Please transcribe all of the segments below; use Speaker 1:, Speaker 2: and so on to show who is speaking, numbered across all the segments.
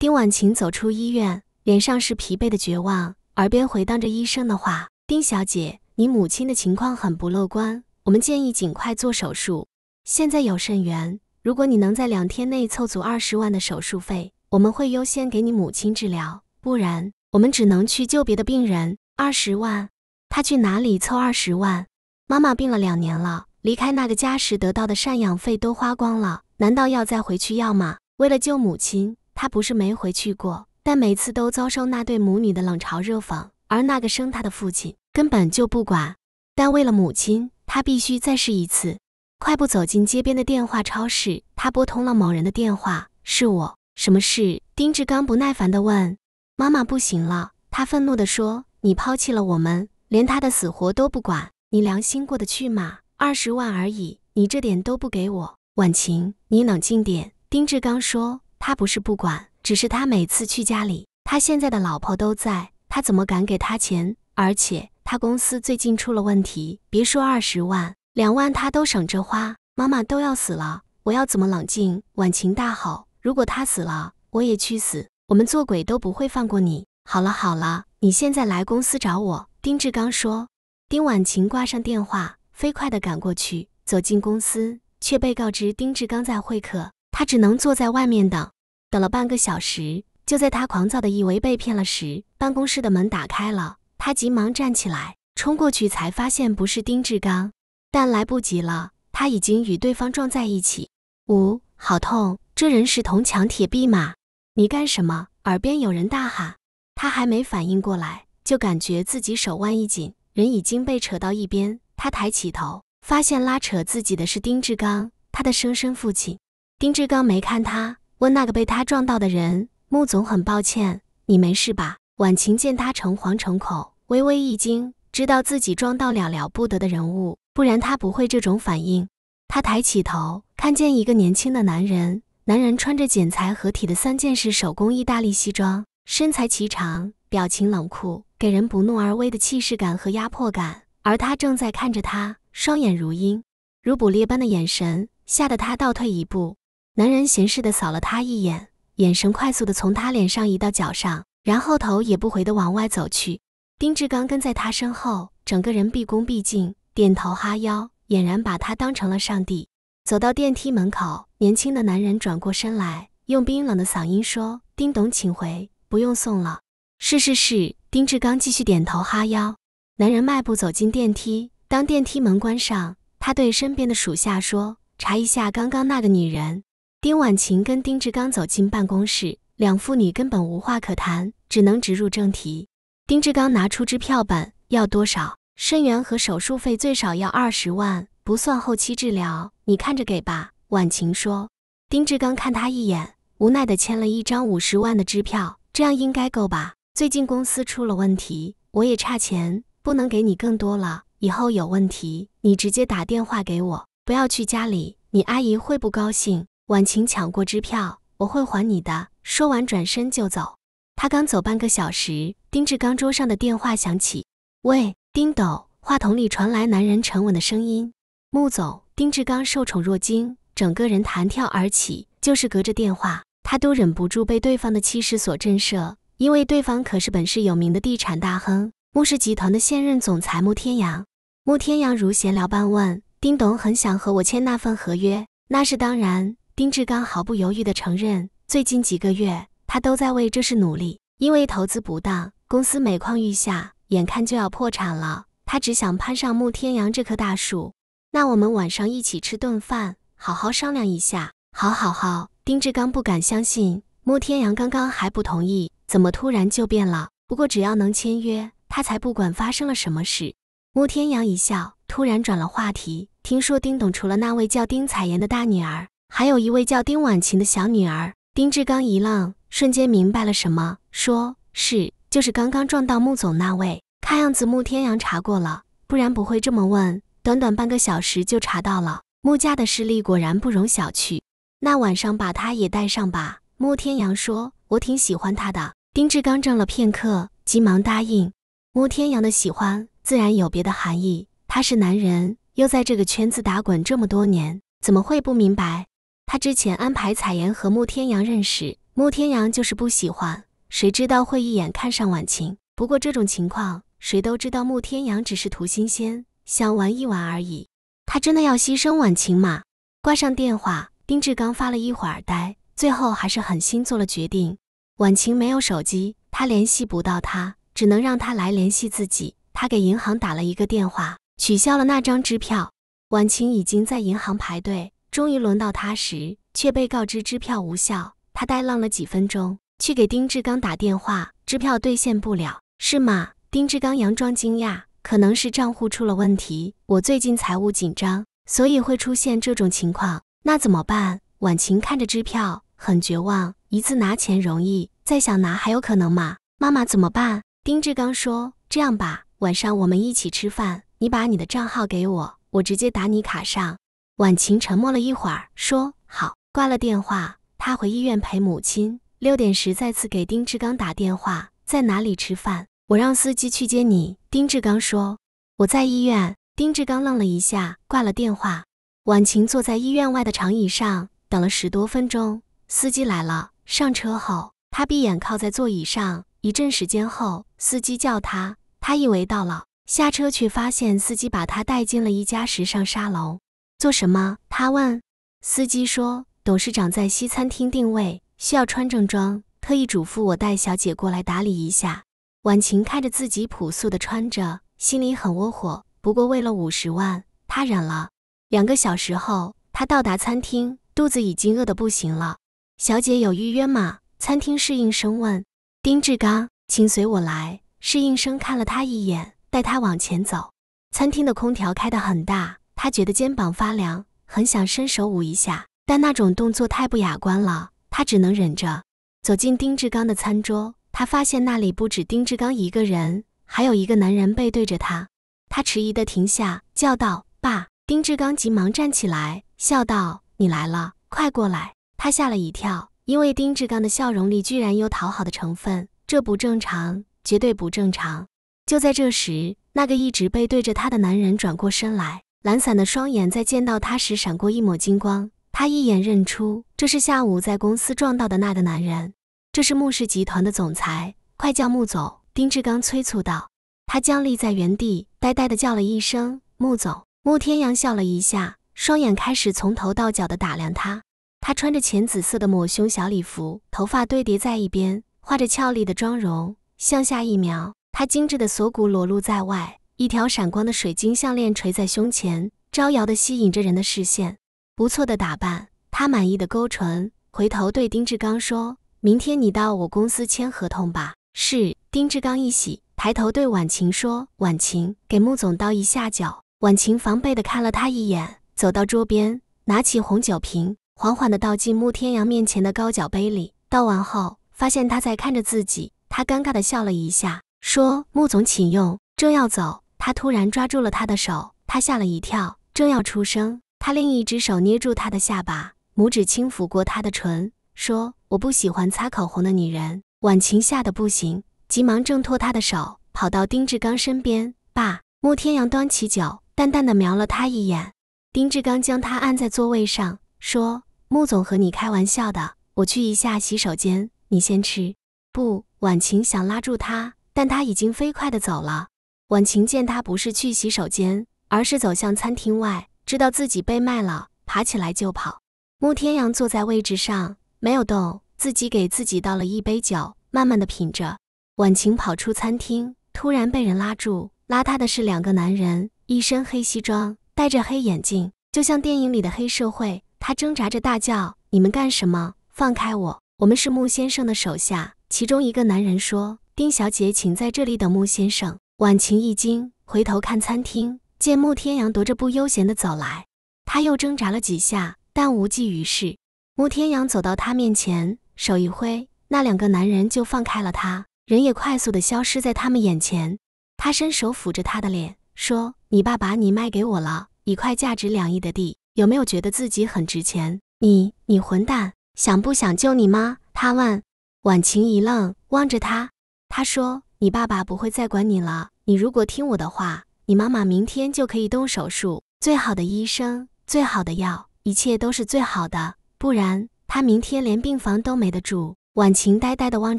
Speaker 1: 丁婉晴走出医院，脸上是疲惫的绝望，耳边回荡着医生的话：“丁小姐，你母亲的情况很不乐观，我们建议尽快做手术。现在有肾源，如果你能在两天内凑足二十万的手术费，我们会优先给你母亲治疗；不然，我们只能去救别的病人。二十万，她去哪里凑二十万？妈妈病了两年了，离开那个家时得到的赡养费都花光了，难道要再回去要吗？为了救母亲。”他不是没回去过，但每次都遭受那对母女的冷嘲热讽，而那个生他的父亲根本就不管。但为了母亲，他必须再试一次。快步走进街边的电话超市，他拨通了某人的电话：“是我，什么事？”丁志刚不耐烦地问：“妈妈不行了。”他愤怒地说：“你抛弃了我们，连他的死活都不管，你良心过得去吗？二十万而已，你这点都不给我。”婉晴，你冷静点。”丁志刚说。他不是不管，只是他每次去家里，他现在的老婆都在，他怎么敢给他钱？而且他公司最近出了问题，别说二十万，两万他都省着花。妈妈都要死了，我要怎么冷静？婉晴大吼：“如果他死了，我也去死，我们做鬼都不会放过你。好了好了，你现在来公司找我。丁志刚说，丁婉晴挂上电话，飞快地赶过去，走进公司，却被告知丁志刚在会客，他只能坐在外面等。等了半个小时，就在他狂躁的以为被骗了时，办公室的门打开了，他急忙站起来冲过去，才发现不是丁志刚，但来不及了，他已经与对方撞在一起。五，好痛！这人是铜墙铁壁吗？你干什么？耳边有人大喊，他还没反应过来，就感觉自己手腕一紧，人已经被扯到一边。他抬起头，发现拉扯自己的是丁志刚，他的生身父亲。丁志刚没看他。问那个被他撞到的人，穆总很抱歉，你没事吧？婉晴见他诚惶诚恐，微微一惊，知道自己撞到了了不得的人物，不然他不会这种反应。他抬起头，看见一个年轻的男人，男人穿着剪裁合体的三件式手工意大利西装，身材颀长，表情冷酷，给人不怒而威的气势感和压迫感。而他正在看着他，双眼如鹰，如捕猎般的眼神，吓得他倒退一步。男人闲适地扫了他一眼，眼神快速地从他脸上移到脚上，然后头也不回地往外走去。丁志刚跟在他身后，整个人毕恭毕敬，点头哈腰，俨然把他当成了上帝。走到电梯门口，年轻的男人转过身来，用冰冷的嗓音说：“丁董，请回，不用送了。”“是是是。”丁志刚继续点头哈腰。男人迈步走进电梯，当电梯门关上，他对身边的属下说：“查一下刚刚那个女人。”丁婉晴跟丁志刚走进办公室，两父女根本无话可谈，只能直入正题。丁志刚拿出支票本，要多少？生源和手术费最少要二十万，不算后期治疗，你看着给吧。婉晴说。丁志刚看他一眼，无奈的签了一张五十万的支票。这样应该够吧？最近公司出了问题，我也差钱，不能给你更多了。以后有问题，你直接打电话给我，不要去家里，你阿姨会不高兴。婉晴抢过支票，我会还你的。说完，转身就走。他刚走半个小时，丁志刚桌上的电话响起。喂，丁董。话筒里传来男人沉稳的声音。穆总。丁志刚受宠若惊，整个人弹跳而起。就是隔着电话，他都忍不住被对方的气势所震慑，因为对方可是本市有名的地产大亨，穆氏集团的现任总裁穆天阳。穆天阳如闲聊般问，丁董很想和我签那份合约？那是当然。丁志刚毫不犹豫地承认，最近几个月他都在为这事努力。因为投资不当，公司每况愈下，眼看就要破产了。他只想攀上穆天阳这棵大树。那我们晚上一起吃顿饭，好好商量一下。好好好。丁志刚不敢相信，穆天阳刚刚还不同意，怎么突然就变了？不过只要能签约，他才不管发生了什么事。穆天阳一笑，突然转了话题。听说丁董除了那位叫丁彩妍的大女儿。还有一位叫丁婉晴的小女儿，丁志刚一愣，瞬间明白了什么，说是就是刚刚撞到穆总那位，看样子穆天阳查过了，不然不会这么问。短短半个小时就查到了，穆家的势力果然不容小觑。那晚上把他也带上吧，穆天阳说，我挺喜欢他的。丁志刚怔了片刻，急忙答应。穆天阳的喜欢自然有别的含义，他是男人，又在这个圈子打滚这么多年，怎么会不明白？他之前安排彩妍和慕天阳认识，慕天阳就是不喜欢，谁知道会一眼看上婉晴。不过这种情况谁都知道，慕天阳只是图新鲜，想玩一玩而已。他真的要牺牲婉晴吗？挂上电话，丁志刚发了一会儿呆，最后还是狠心做了决定。婉晴没有手机，他联系不到她，只能让她来联系自己。他给银行打了一个电话，取消了那张支票。婉晴已经在银行排队。终于轮到他时，却被告知支票无效。他呆愣了几分钟，去给丁志刚打电话。支票兑现不了，是吗？丁志刚佯装惊讶，可能是账户出了问题。我最近财务紧张，所以会出现这种情况。那怎么办？婉晴看着支票，很绝望。一次拿钱容易，再想拿还有可能吗？妈妈怎么办？丁志刚说：“这样吧，晚上我们一起吃饭，你把你的账号给我，我直接打你卡上。”婉晴沉默了一会儿，说：“好。”挂了电话，她回医院陪母亲。六点时，再次给丁志刚打电话，在哪里吃饭？我让司机去接你。丁志刚说：“我在医院。”丁志刚愣了一下，挂了电话。婉晴坐在医院外的长椅上，等了十多分钟，司机来了。上车后，她闭眼靠在座椅上。一阵时间后，司机叫他，他以为到了，下车却发现司机把他带进了一家时尚沙龙。做什么？他问。司机说：“董事长在西餐厅定位，需要穿正装，特意嘱咐我带小姐过来打理一下。”婉晴看着自己朴素的穿着，心里很窝火。不过为了五十万，她忍了。两个小时后，她到达餐厅，肚子已经饿得不行了。“小姐有预约吗？”餐厅侍应生问。丁志刚，请随我来。侍应生看了他一眼，带他往前走。餐厅的空调开得很大。他觉得肩膀发凉，很想伸手捂一下，但那种动作太不雅观了，他只能忍着。走进丁志刚的餐桌，他发现那里不止丁志刚一个人，还有一个男人背对着他。他迟疑地停下，叫道：“爸！”丁志刚急忙站起来，笑道：“你来了，快过来。”他吓了一跳，因为丁志刚的笑容里居然有讨好的成分，这不正常，绝对不正常。就在这时，那个一直背对着他的男人转过身来。懒散的双眼在见到他时闪过一抹金光，他一眼认出这是下午在公司撞到的那个男人，这是穆氏集团的总裁，快叫穆总！丁志刚催促道。他僵立在原地，呆呆地叫了一声“穆总”。穆天阳笑了一下，双眼开始从头到脚的打量他。他穿着浅紫色的抹胸小礼服，头发堆叠在一边，画着俏丽的妆容。向下一瞄，他精致的锁骨裸露在外。一条闪光的水晶项链垂在胸前，招摇的吸引着人的视线。不错的打扮，他满意的勾唇，回头对丁志刚说：“明天你到我公司签合同吧。”是丁志刚一喜，抬头对婉晴说：“婉晴，给穆总倒一下酒。”婉晴防备的看了他一眼，走到桌边，拿起红酒瓶，缓缓的倒进穆天阳面前的高脚杯里。倒完后，发现他在看着自己，他尴尬的笑了一下，说：“穆总，请用。”正要走。他突然抓住了他的手，他吓了一跳，正要出声，他另一只手捏住他的下巴，拇指轻抚过他的唇，说：“我不喜欢擦口红的女人。”婉晴吓得不行，急忙挣脱他的手，跑到丁志刚身边。爸，穆天阳端起酒，淡淡的瞄了他一眼。丁志刚将他按在座位上，说：“穆总和你开玩笑的，我去一下洗手间，你先吃。”不，婉晴想拉住他，但他已经飞快的走了。婉晴见他不是去洗手间，而是走向餐厅外，知道自己被卖了，爬起来就跑。穆天阳坐在位置上没有动，自己给自己倒了一杯酒，慢慢的品着。婉晴跑出餐厅，突然被人拉住，拉他的是两个男人，一身黑西装，戴着黑眼镜，就像电影里的黑社会。他挣扎着大叫：“你们干什么？放开我！我们是穆先生的手下。”其中一个男人说：“丁小姐，请在这里等穆先生。”婉晴一惊，回头看餐厅，见慕天阳踱着步悠闲地走来。他又挣扎了几下，但无济于事。慕天阳走到他面前，手一挥，那两个男人就放开了他，人也快速地消失在他们眼前。他伸手抚着他的脸，说：“你爸把你卖给我了，一块价值两亿的地，有没有觉得自己很值钱？”你，你混蛋，想不想救你妈？他问。婉晴一愣，望着他，他说。你爸爸不会再管你了。你如果听我的话，你妈妈明天就可以动手术。最好的医生，最好的药，一切都是最好的。不然，他明天连病房都没得住。婉晴呆呆地望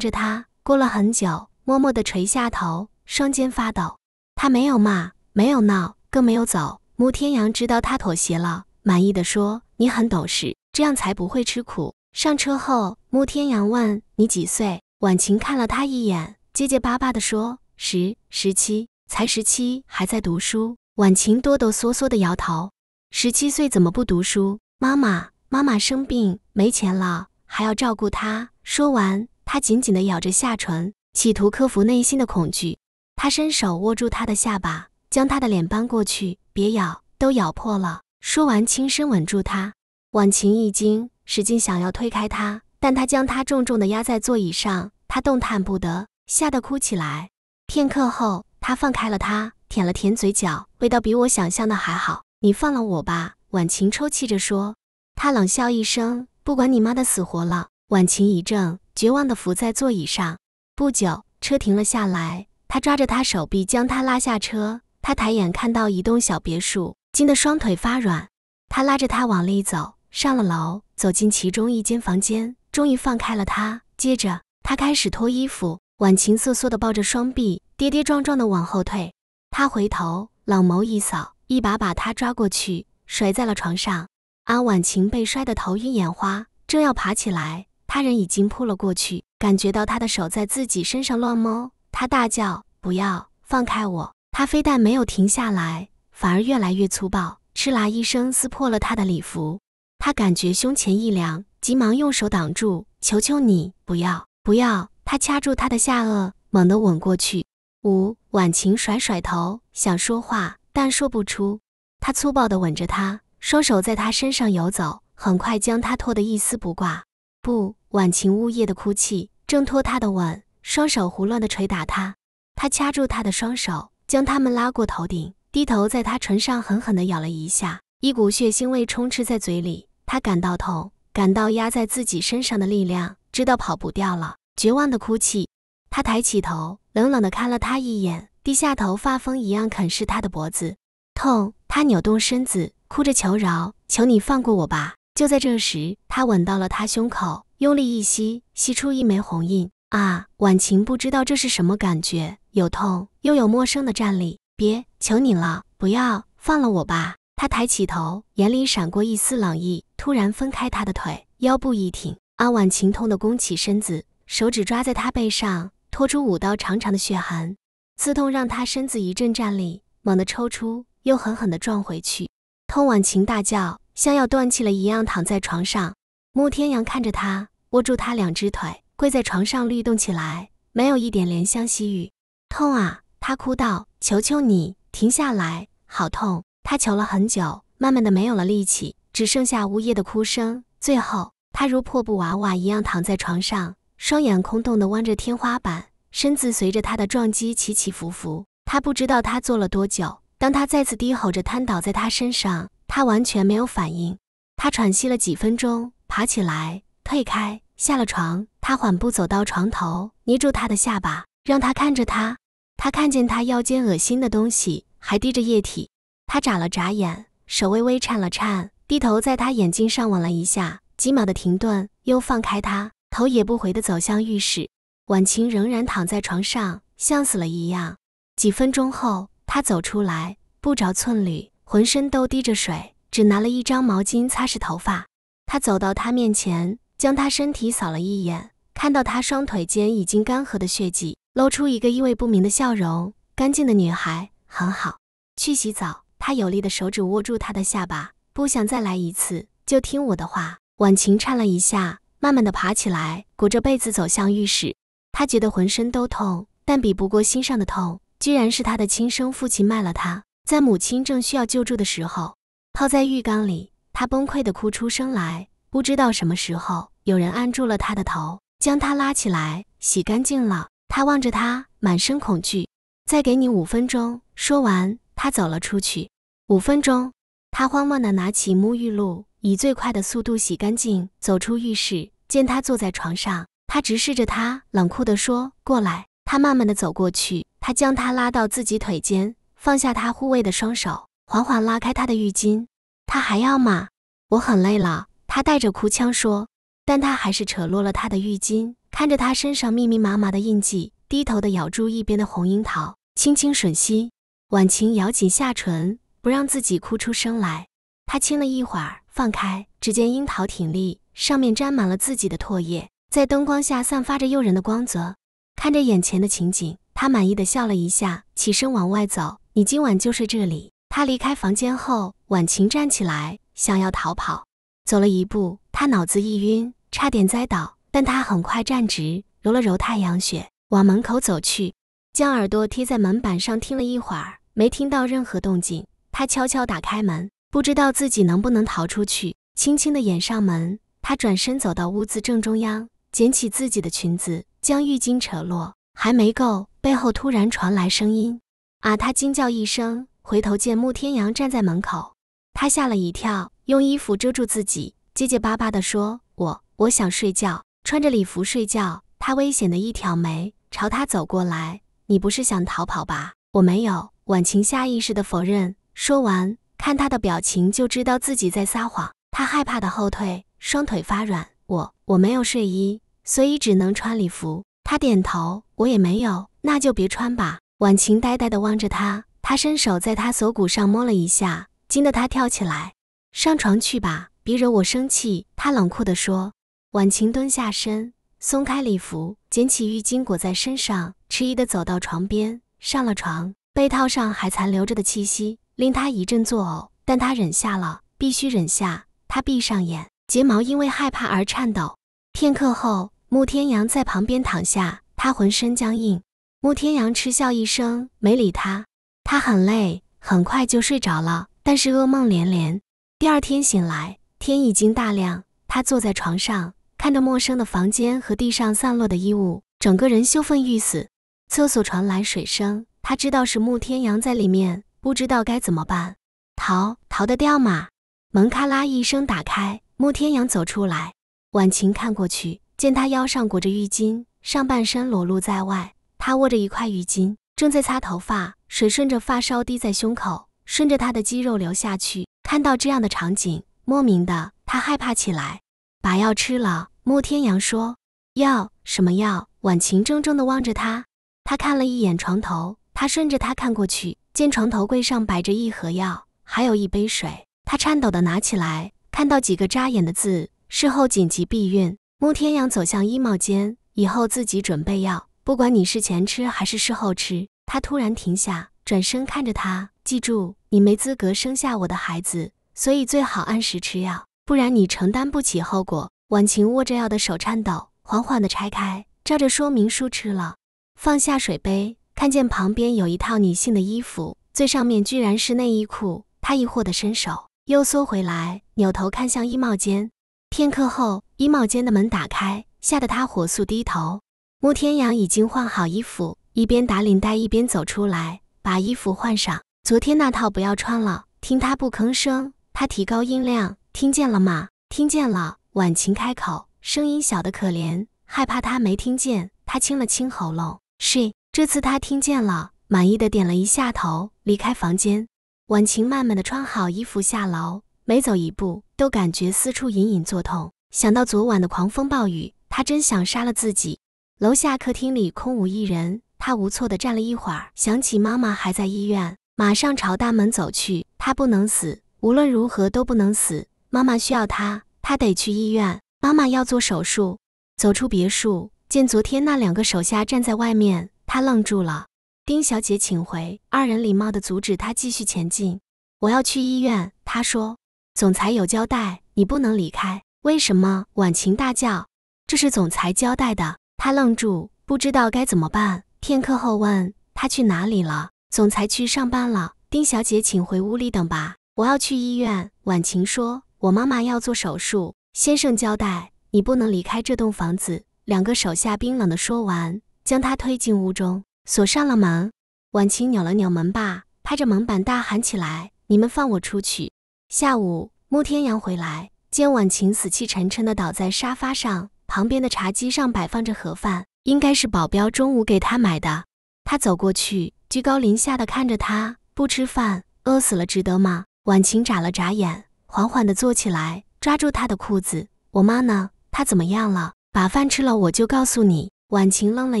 Speaker 1: 着他，过了很久，默默地垂下头，双肩发抖。他没有骂，没有闹，更没有走。穆天阳知道他妥协了，满意的说：“你很懂事，这样才不会吃苦。”上车后，穆天阳问：“你几岁？”婉晴看了他一眼。结结巴巴地说：“十十七才十七，还在读书。”婉晴哆哆嗦嗦地摇头：“十七岁怎么不读书？妈妈，妈妈生病，没钱了，还要照顾她。”说完，她紧紧地咬着下唇，企图克服内心的恐惧。他伸手握住她的下巴，将她的脸扳过去，别咬，都咬破了。说完，轻声吻住她。婉晴一惊，使劲想要推开他，但他将她重重地压在座椅上，她动弹不得。吓得哭起来。片刻后，他放开了她，舔了舔嘴角，味道比我想象的还好。你放了我吧，婉晴抽泣着说。他冷笑一声，不管你妈的死活了。婉晴一怔，绝望地伏在座椅上。不久，车停了下来，他抓着她手臂，将她拉下车。他抬眼看到一栋小别墅，惊得双腿发软。他拉着她往里走，上了楼，走进其中一间房间，终于放开了她。接着，他开始脱衣服。婉晴瑟缩地抱着双臂，跌跌撞撞地往后退。他回头，冷眸一扫，一把把她抓过去，甩在了床上。阿婉晴被摔得头晕眼花，正要爬起来，他人已经扑了过去，感觉到他的手在自己身上乱摸，他大叫：“不要，放开我！”他非但没有停下来，反而越来越粗暴，哧啦一声撕破了他的礼服。他感觉胸前一凉，急忙用手挡住：“求求你，不要，不要！”他掐住他的下颚，猛地吻过去。五婉晴甩甩头，想说话，但说不出。他粗暴地吻着她，双手在她身上游走，很快将她拖得一丝不挂。不，婉晴呜咽的哭泣，挣脱他的吻，双手胡乱地捶打他。他掐住她的双手，将他们拉过头顶，低头在她唇上狠狠地咬了一下，一股血腥味充斥在嘴里。他感到痛，感到压在自己身上的力量，知道跑不掉了。绝望的哭泣，他抬起头，冷冷地看了他一眼，低下头，发疯一样啃噬他的脖子。痛！他扭动身子，哭着求饶：“求你放过我吧！”就在这时，他吻到了他胸口，用力一吸，吸出一枚红印。啊！婉晴不知道这是什么感觉，有痛，又有陌生的战力。别，求你了，不要放了我吧！他抬起头，眼里闪过一丝冷意，突然分开他的腿，腰部一挺，阿婉晴痛的弓起身子。手指抓在他背上，拖出五道长长的血痕，刺痛让他身子一阵战栗，猛地抽出，又狠狠地撞回去。痛婉晴大叫，像要断气了一样躺在床上。穆天阳看着他，握住他两只腿，跪在床上律动起来，没有一点怜香惜玉。痛啊！他哭道：“求求你停下来，好痛！”他求了很久，慢慢的没有了力气，只剩下呜咽的哭声。最后，他如破布娃娃一样躺在床上。双眼空洞地望着天花板，身子随着他的撞击起起伏伏。他不知道他坐了多久。当他再次低吼着瘫倒在他身上，他完全没有反应。他喘息了几分钟，爬起来，退开，下了床。他缓步走到床头，捏住他的下巴，让他看着他。他看见他腰间恶心的东西还滴着液体。他眨了眨眼，手微微颤了颤，低头在他眼睛上吻了一下。几秒的停顿，又放开他。头也不回地走向浴室，婉晴仍然躺在床上，像死了一样。几分钟后，她走出来，不着寸缕，浑身都滴着水，只拿了一张毛巾擦拭头发。他走到她面前，将她身体扫了一眼，看到她双腿间已经干涸的血迹，露出一个意味不明的笑容。干净的女孩很好，去洗澡。他有力的手指握住她的下巴，不想再来一次，就听我的话。婉晴颤了一下。慢慢的爬起来，裹着被子走向浴室。他觉得浑身都痛，但比不过心上的痛。居然是他的亲生父亲卖了他，在母亲正需要救助的时候，泡在浴缸里。他崩溃的哭出声来，不知道什么时候有人按住了他的头，将他拉起来，洗干净了。他望着他，满身恐惧。再给你五分钟。说完，他走了出去。五分钟。他慌乱的拿起沐浴露。以最快的速度洗干净，走出浴室，见他坐在床上，他直视着他，冷酷地说：“过来。”他慢慢的走过去，他将他拉到自己腿间，放下他护卫的双手，缓缓拉开他的浴巾。他还要吗？我很累了。他带着哭腔说，但他还是扯落了他的浴巾，看着他身上密密麻麻的印记，低头的咬住一边的红樱桃，轻轻吮吸。婉晴咬紧下唇，不让自己哭出声来。他亲了一会儿。放开，只见樱桃挺立，上面沾满了自己的唾液，在灯光下散发着诱人的光泽。看着眼前的情景，他满意的笑了一下，起身往外走。你今晚就睡这里。他离开房间后，婉晴站起来想要逃跑，走了一步，他脑子一晕，差点栽倒，但他很快站直，揉了揉太阳穴，往门口走去，将耳朵贴在门板上听了一会儿，没听到任何动静，他悄悄打开门。不知道自己能不能逃出去，轻轻地掩上门。他转身走到屋子正中央，捡起自己的裙子，将浴巾扯落。还没够，背后突然传来声音，啊！他惊叫一声，回头见慕天阳站在门口，他吓了一跳，用衣服遮住自己，结结巴巴地说：“我我想睡觉，穿着礼服睡觉。”他危险的一挑眉，朝他走过来：“你不是想逃跑吧？”“我没有。”婉晴下意识地否认。说完。看他的表情就知道自己在撒谎，他害怕的后退，双腿发软。我我没有睡衣，所以只能穿礼服。他点头，我也没有，那就别穿吧。婉晴呆呆的望着他，他伸手在他锁骨上摸了一下，惊得他跳起来。上床去吧，别惹我生气。他冷酷的说。婉晴蹲下身，松开礼服，捡起浴巾裹在身上，迟疑的走到床边，上了床，被套上还残留着的气息。令他一阵作呕，但他忍下了，必须忍下。他闭上眼，睫毛因为害怕而颤抖。片刻后，慕天阳在旁边躺下，他浑身僵硬。慕天阳嗤笑一声，没理他。他很累，很快就睡着了，但是噩梦连连。第二天醒来，天已经大亮，他坐在床上，看着陌生的房间和地上散落的衣物，整个人羞愤欲死。厕所传来水声，他知道是慕天阳在里面。不知道该怎么办，逃逃得掉吗？门咔啦一声打开，慕天阳走出来。婉晴看过去，见他腰上裹着浴巾，上半身裸露在外，他握着一块浴巾，正在擦头发，水顺着发梢滴在胸口，顺着他的肌肉流下去。看到这样的场景，莫名的他害怕起来，把药吃了。慕天阳说：“药什么药？”婉晴怔怔的望着他，他看了一眼床头，他顺着他看过去。见床头柜上摆着一盒药，还有一杯水，他颤抖地拿起来，看到几个扎眼的字：事后紧急避孕。穆天阳走向衣帽间，以后自己准备药，不管你是前吃还是事后吃。他突然停下，转身看着他，记住，你没资格生下我的孩子，所以最好按时吃药，不然你承担不起后果。婉晴握着药的手颤抖，缓缓地拆开，照着说明书吃了，放下水杯。看见旁边有一套女性的衣服，最上面居然是内衣裤。他疑惑地伸手，又缩回来，扭头看向衣帽间。片刻后，衣帽间的门打开，吓得他火速低头。穆天阳已经换好衣服，一边打领带一边走出来，把衣服换上。昨天那套不要穿了。听他不吭声，他提高音量：“听见了吗？”“听见了。”婉晴开口，声音小得可怜，害怕他没听见。他清了清喉咙：“是。”这次他听见了，满意的点了一下头，离开房间。婉晴慢慢的穿好衣服下楼，每走一步都感觉四处隐隐作痛。想到昨晚的狂风暴雨，她真想杀了自己。楼下客厅里空无一人，她无措的站了一会儿，想起妈妈还在医院，马上朝大门走去。她不能死，无论如何都不能死。妈妈需要她，她得去医院。妈妈要做手术。走出别墅，见昨天那两个手下站在外面。他愣住了，丁小姐，请回。二人礼貌地阻止他继续前进。我要去医院，他说。总裁有交代，你不能离开。为什么？婉晴大叫。这是总裁交代的。他愣住，不知道该怎么办。片刻后问，他去哪里了？总裁去上班了。丁小姐，请回屋里等吧。我要去医院。婉晴说，我妈妈要做手术。先生交代，你不能离开这栋房子。两个手下冰冷的说完。将他推进屋中，锁上了门。婉晴扭了扭门把，拍着门板大喊起来：“你们放我出去！”下午，慕天阳回来，见婉晴死气沉沉的倒在沙发上，旁边的茶几上摆放着盒饭，应该是保镖中午给他买的。他走过去，居高临下的看着他：“不吃饭，饿死了，值得吗？”婉晴眨了眨眼，缓缓的坐起来，抓住他的裤子：“我妈呢？她怎么样了？把饭吃了，我就告诉你。”婉晴愣了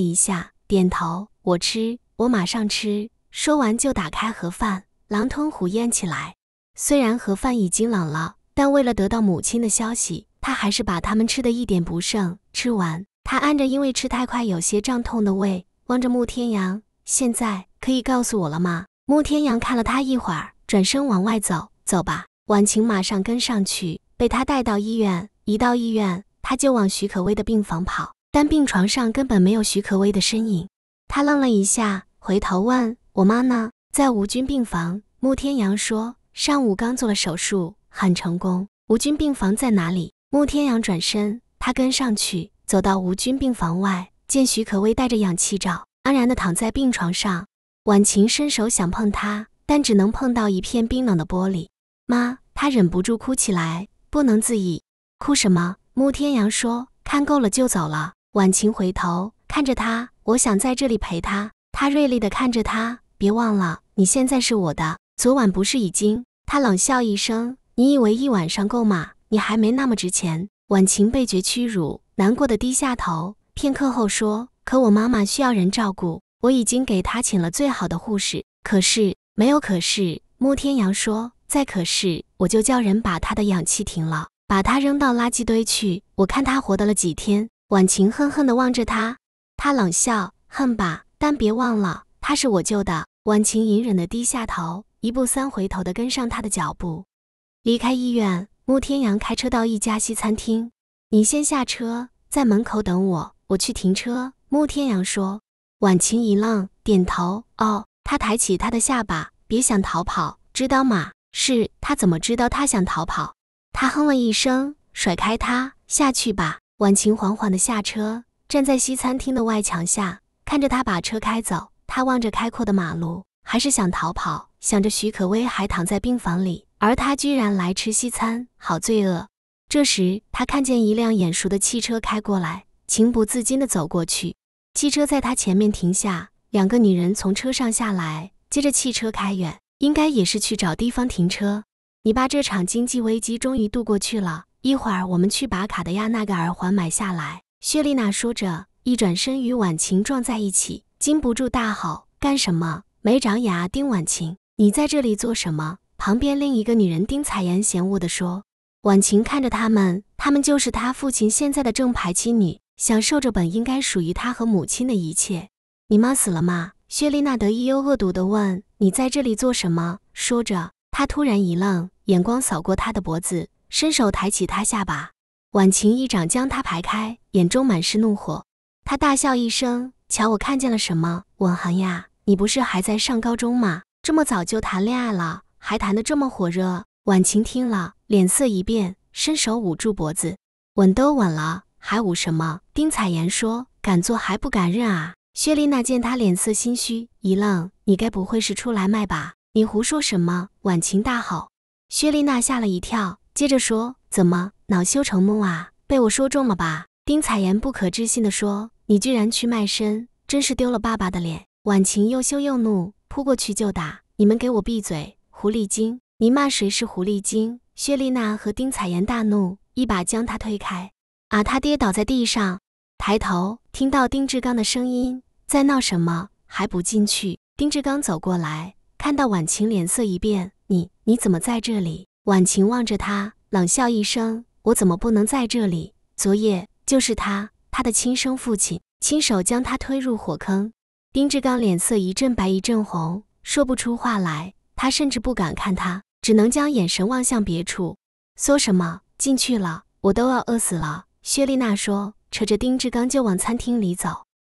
Speaker 1: 一下，点头：“我吃，我马上吃。”说完就打开盒饭，狼吞虎咽起来。虽然盒饭已经冷了，但为了得到母亲的消息，他还是把他们吃的一点不剩吃完。他按着因为吃太快有些胀痛的胃，望着慕天阳：“现在可以告诉我了吗？”慕天阳看了他一会儿，转身往外走：“走吧。”婉晴马上跟上去，被他带到医院。一到医院，他就往许可薇的病房跑。但病床上根本没有徐可薇的身影，他愣了一下，回头问：“我妈呢？”在无菌病房，穆天阳说：“上午刚做了手术，很成功。”无菌病房在哪里？穆天阳转身，他跟上去，走到无菌病房外，见徐可薇戴着氧气罩，安然的躺在病床上。婉晴伸手想碰他，但只能碰到一片冰冷的玻璃。妈，他忍不住哭起来，不能自已。哭什么？穆天阳说：“看够了就走了。”婉晴回头看着他，我想在这里陪他。他锐利地看着他，别忘了，你现在是我的。昨晚不是已经……他冷笑一声：“你以为一晚上够吗？你还没那么值钱。”婉晴被觉屈辱，难过的低下头。片刻后说：“可我妈妈需要人照顾，我已经给她请了最好的护士。可是没有，可是。”穆天阳说：“再可是，我就叫人把她的氧气停了，把她扔到垃圾堆去。我看她活得了几天。”婉晴恨恨地望着他，他冷笑：“恨吧，但别忘了，他是我救的。”婉晴隐忍地低下头，一步三回头地跟上他的脚步，离开医院。慕天阳开车到一家西餐厅，你先下车，在门口等我，我去停车。慕天阳说。婉晴一愣，点头。哦。他抬起他的下巴：“别想逃跑，知道吗？”是。他怎么知道他想逃跑？他哼了一声，甩开他：“下去吧。”婉晴缓缓地下车，站在西餐厅的外墙下，看着他把车开走。他望着开阔的马路，还是想逃跑，想着徐可薇还躺在病房里，而他居然来吃西餐，好罪恶。这时，他看见一辆眼熟的汽车开过来，情不自禁地走过去。汽车在他前面停下，两个女人从车上下来，接着汽车开远，应该也是去找地方停车。你爸这场经济危机终于度过去了。一会儿我们去把卡德亚那个耳环买下来。”薛丽娜说着，一转身与婉晴撞在一起，禁不住大吼：“干什么？没长牙，丁婉晴，你在这里做什么？”旁边另一个女人丁彩妍嫌恶地说。婉晴看着他们，他们就是她父亲现在的正牌妻女，享受着本应该属于她和母亲的一切。“你妈死了吗？”薛丽娜得意又恶毒地问。“你在这里做什么？”说着，她突然一愣，眼光扫过她的脖子。伸手抬起他下巴，婉晴一掌将他排开，眼中满是怒火。他大笑一声：“瞧我看见了什么？吻痕呀！你不是还在上高中吗？这么早就谈恋爱了，还谈得这么火热？”婉晴听了，脸色一变，伸手捂住脖子：“吻都吻了，还捂什么？”丁采妍说：“敢做还不敢认啊？”薛丽娜见他脸色心虚，一愣：“你该不会是出来卖吧？”“你胡说什么？”婉晴大吼。薛丽娜吓了一跳。接着说，怎么恼羞成怒啊？被我说中了吧？丁彩妍不可置信地说：“你居然去卖身，真是丢了爸爸的脸！”婉晴又羞又怒，扑过去就打：“你们给我闭嘴，狐狸精！你骂谁是狐狸精？”薛丽娜和丁彩妍大怒，一把将她推开。啊！她跌倒在地上，抬头听到丁志刚的声音：“在闹什么？还不进去？”丁志刚走过来，看到婉晴脸色一变：“你你怎么在这里？”婉晴望着他，冷笑一声：“我怎么不能在这里？昨夜就是他，他的亲生父亲，亲手将他推入火坑。”丁志刚脸色一阵白一阵红，说不出话来。他甚至不敢看他，只能将眼神望向别处。说什么进去了，我都要饿死了。”薛丽娜说，扯着丁志刚就往餐厅里走。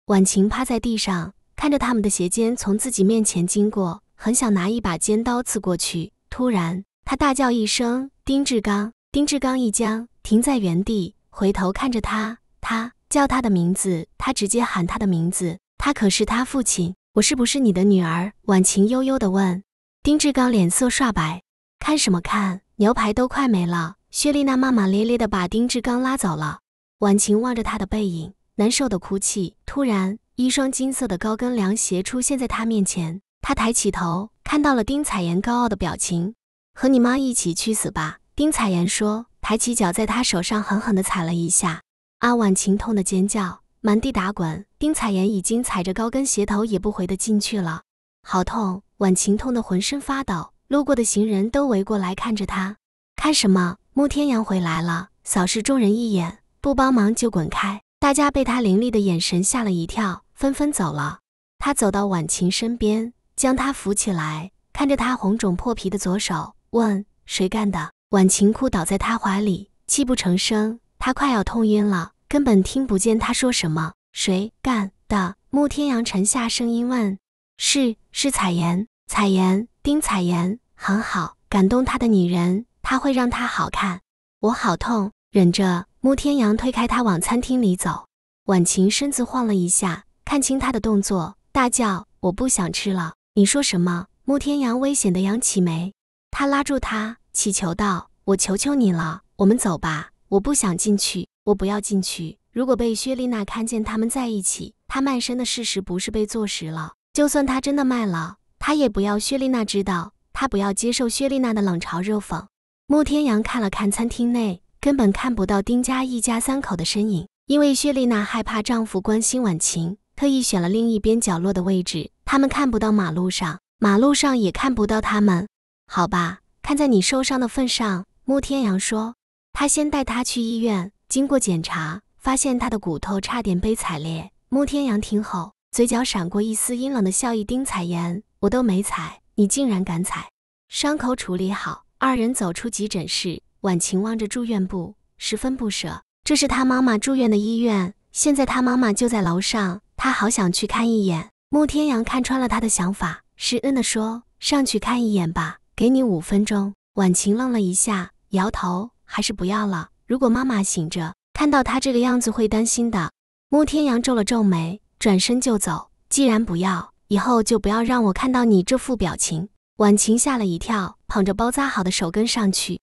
Speaker 1: 婉晴趴在地上，看着他们的鞋尖从自己面前经过，很想拿一把尖刀刺过去。突然。他大叫一声：“丁志刚！”丁志刚一僵，停在原地，回头看着他。他叫他的名字，他直接喊他的名字。他可是他父亲。我是不是你的女儿？婉晴悠悠的问。丁志刚脸色煞白，看什么看？牛排都快没了！薛丽娜骂骂咧咧的把丁志刚拉走了。婉晴望着他的背影，难受的哭泣。突然，一双金色的高跟凉鞋出现在他面前。他抬起头，看到了丁彩妍高傲的表情。和你妈一起去死吧！丁彩妍说，抬起脚在她手上狠狠地踩了一下，阿婉晴痛得尖叫，满地打滚。丁彩妍已经踩着高跟鞋，头也不回地进去了。好痛！婉晴痛得浑身发抖，路过的行人都围过来看着她。看什么？慕天阳回来了，扫视众人一眼，不帮忙就滚开。大家被他凌厉的眼神吓了一跳，纷纷走了。他走到婉晴身边，将她扶起来，看着她红肿破皮的左手。问谁干的？婉晴哭倒在他怀里，泣不成声。他快要痛晕了，根本听不见他说什么。谁干的？穆天阳沉下声音问：“是是彩妍，彩妍，丁彩妍，很好，感动他的女人，他会让她好看。我好痛，忍着。”穆天阳推开他，往餐厅里走。婉晴身子晃了一下，看清他的动作，大叫：“我不想吃了！”你说什么？穆天阳危险的扬起眉。他拉住他，乞求道：“我求求你了，我们走吧！我不想进去，我不要进去。如果被薛丽娜看见他们在一起，她卖身的事实不是被坐实了？就算她真的卖了，她也不要薛丽娜知道。她不要接受薛丽娜的冷嘲热讽。”慕天阳看了看餐厅内，根本看不到丁家一家三口的身影，因为薛丽娜害怕丈夫关心婉晴，特意选了另一边角落的位置，他们看不到马路上，马路上也看不到他们。好吧，看在你受伤的份上，穆天阳说，他先带他去医院。经过检查，发现他的骨头差点被踩裂。穆天阳听后，嘴角闪过一丝阴冷的笑意。丁彩言，我都没踩，你竟然敢踩！伤口处理好，二人走出急诊室。婉晴望着住院部，十分不舍。这是他妈妈住院的医院，现在他妈妈就在楼上，他好想去看一眼。穆天阳看穿了他的想法，施恩的说，上去看一眼吧。给你五分钟。婉晴愣了一下，摇头，还是不要了。如果妈妈醒着，看到她这个样子会担心的。穆天阳皱了皱眉，转身就走。既然不要，以后就不要让我看到你这副表情。婉晴吓了一跳，捧着包扎好的手跟上去。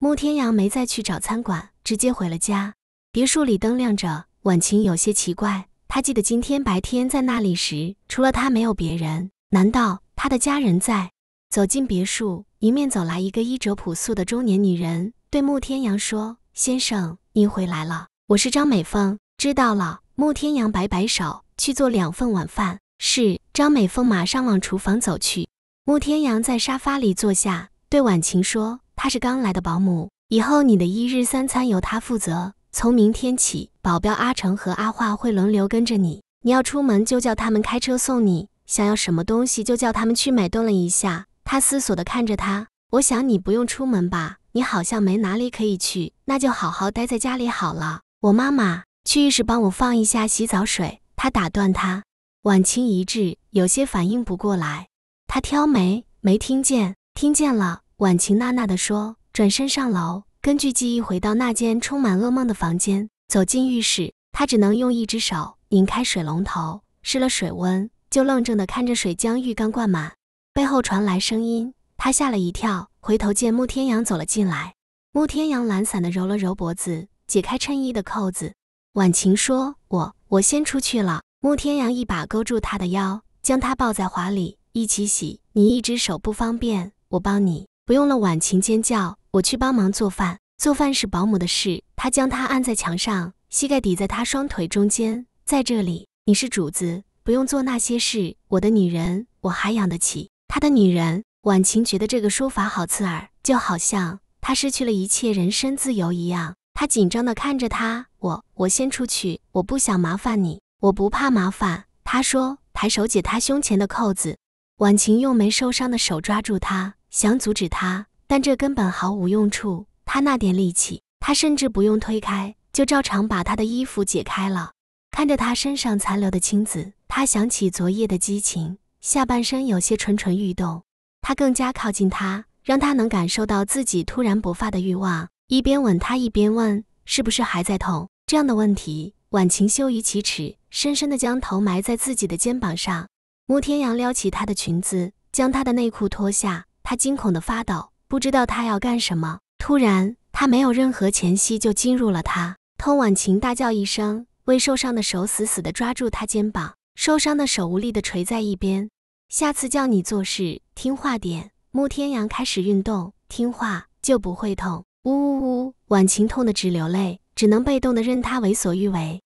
Speaker 1: 穆天阳没再去找餐馆，直接回了家。别墅里灯亮着，婉晴有些奇怪。她记得今天白天在那里时，除了她没有别人。难道她的家人在？走进别墅，迎面走来一个衣着朴素的中年女人，对穆天阳说：“先生，您回来了。我是张美凤。”知道了。穆天阳摆摆手，去做两份晚饭。是，张美凤马上往厨房走去。穆天阳在沙发里坐下，对婉晴说：“她是刚来的保姆，以后你的一日三餐由她负责。从明天起，保镖阿成和阿化会轮流跟着你。你要出门就叫他们开车送你，想要什么东西就叫他们去买。顿了一下。”他思索地看着他，我想你不用出门吧，你好像没哪里可以去，那就好好待在家里好了。我妈妈去浴室帮我放一下洗澡水。他打断他，婉晴一滞，有些反应不过来。他挑眉，没听见，听见了。婉晴娜娜的说，转身上楼，根据记忆回到那间充满噩梦的房间，走进浴室，他只能用一只手拧开水龙头，试了水温，就愣怔的看着水将浴缸灌满。背后传来声音，他吓了一跳，回头见穆天阳走了进来。穆天阳懒散地揉了揉脖子，解开衬衣的扣子。婉晴说：“我我先出去了。”穆天阳一把勾住她的腰，将她抱在怀里，一起洗。你一只手不方便，我帮你。不用了，婉晴尖叫：“我去帮忙做饭，做饭是保姆的事。”他将她按在墙上，膝盖抵在她双腿中间，在这里你是主子，不用做那些事。我的女人，我还养得起。他的女人婉晴觉得这个说法好刺耳，就好像他失去了一切人身自由一样。他紧张地看着他，我我先出去，我不想麻烦你，我不怕麻烦。他说，抬手解他胸前的扣子。婉晴用没受伤的手抓住他，想阻止他，但这根本毫无用处，他那点力气，他甚至不用推开，就照常把他的衣服解开了。看着他身上残留的青紫，他想起昨夜的激情。下半身有些蠢蠢欲动，他更加靠近她，让她能感受到自己突然勃发的欲望。一边吻她，一边问：“是不是还在痛？”这样的问题，婉晴羞于启齿，深深地将头埋在自己的肩膀上。穆天阳撩起她的裙子，将她的内裤脱下。她惊恐的发抖，不知道他要干什么。突然，他没有任何前戏就进入了她。通婉晴大叫一声，未受伤的手死死的抓住他肩膀，受伤的手无力的垂在一边。下次叫你做事听话点，慕天阳开始运动，听话就不会痛。呜呜呜！婉晴痛得直流泪，只能被动的任他为所欲为。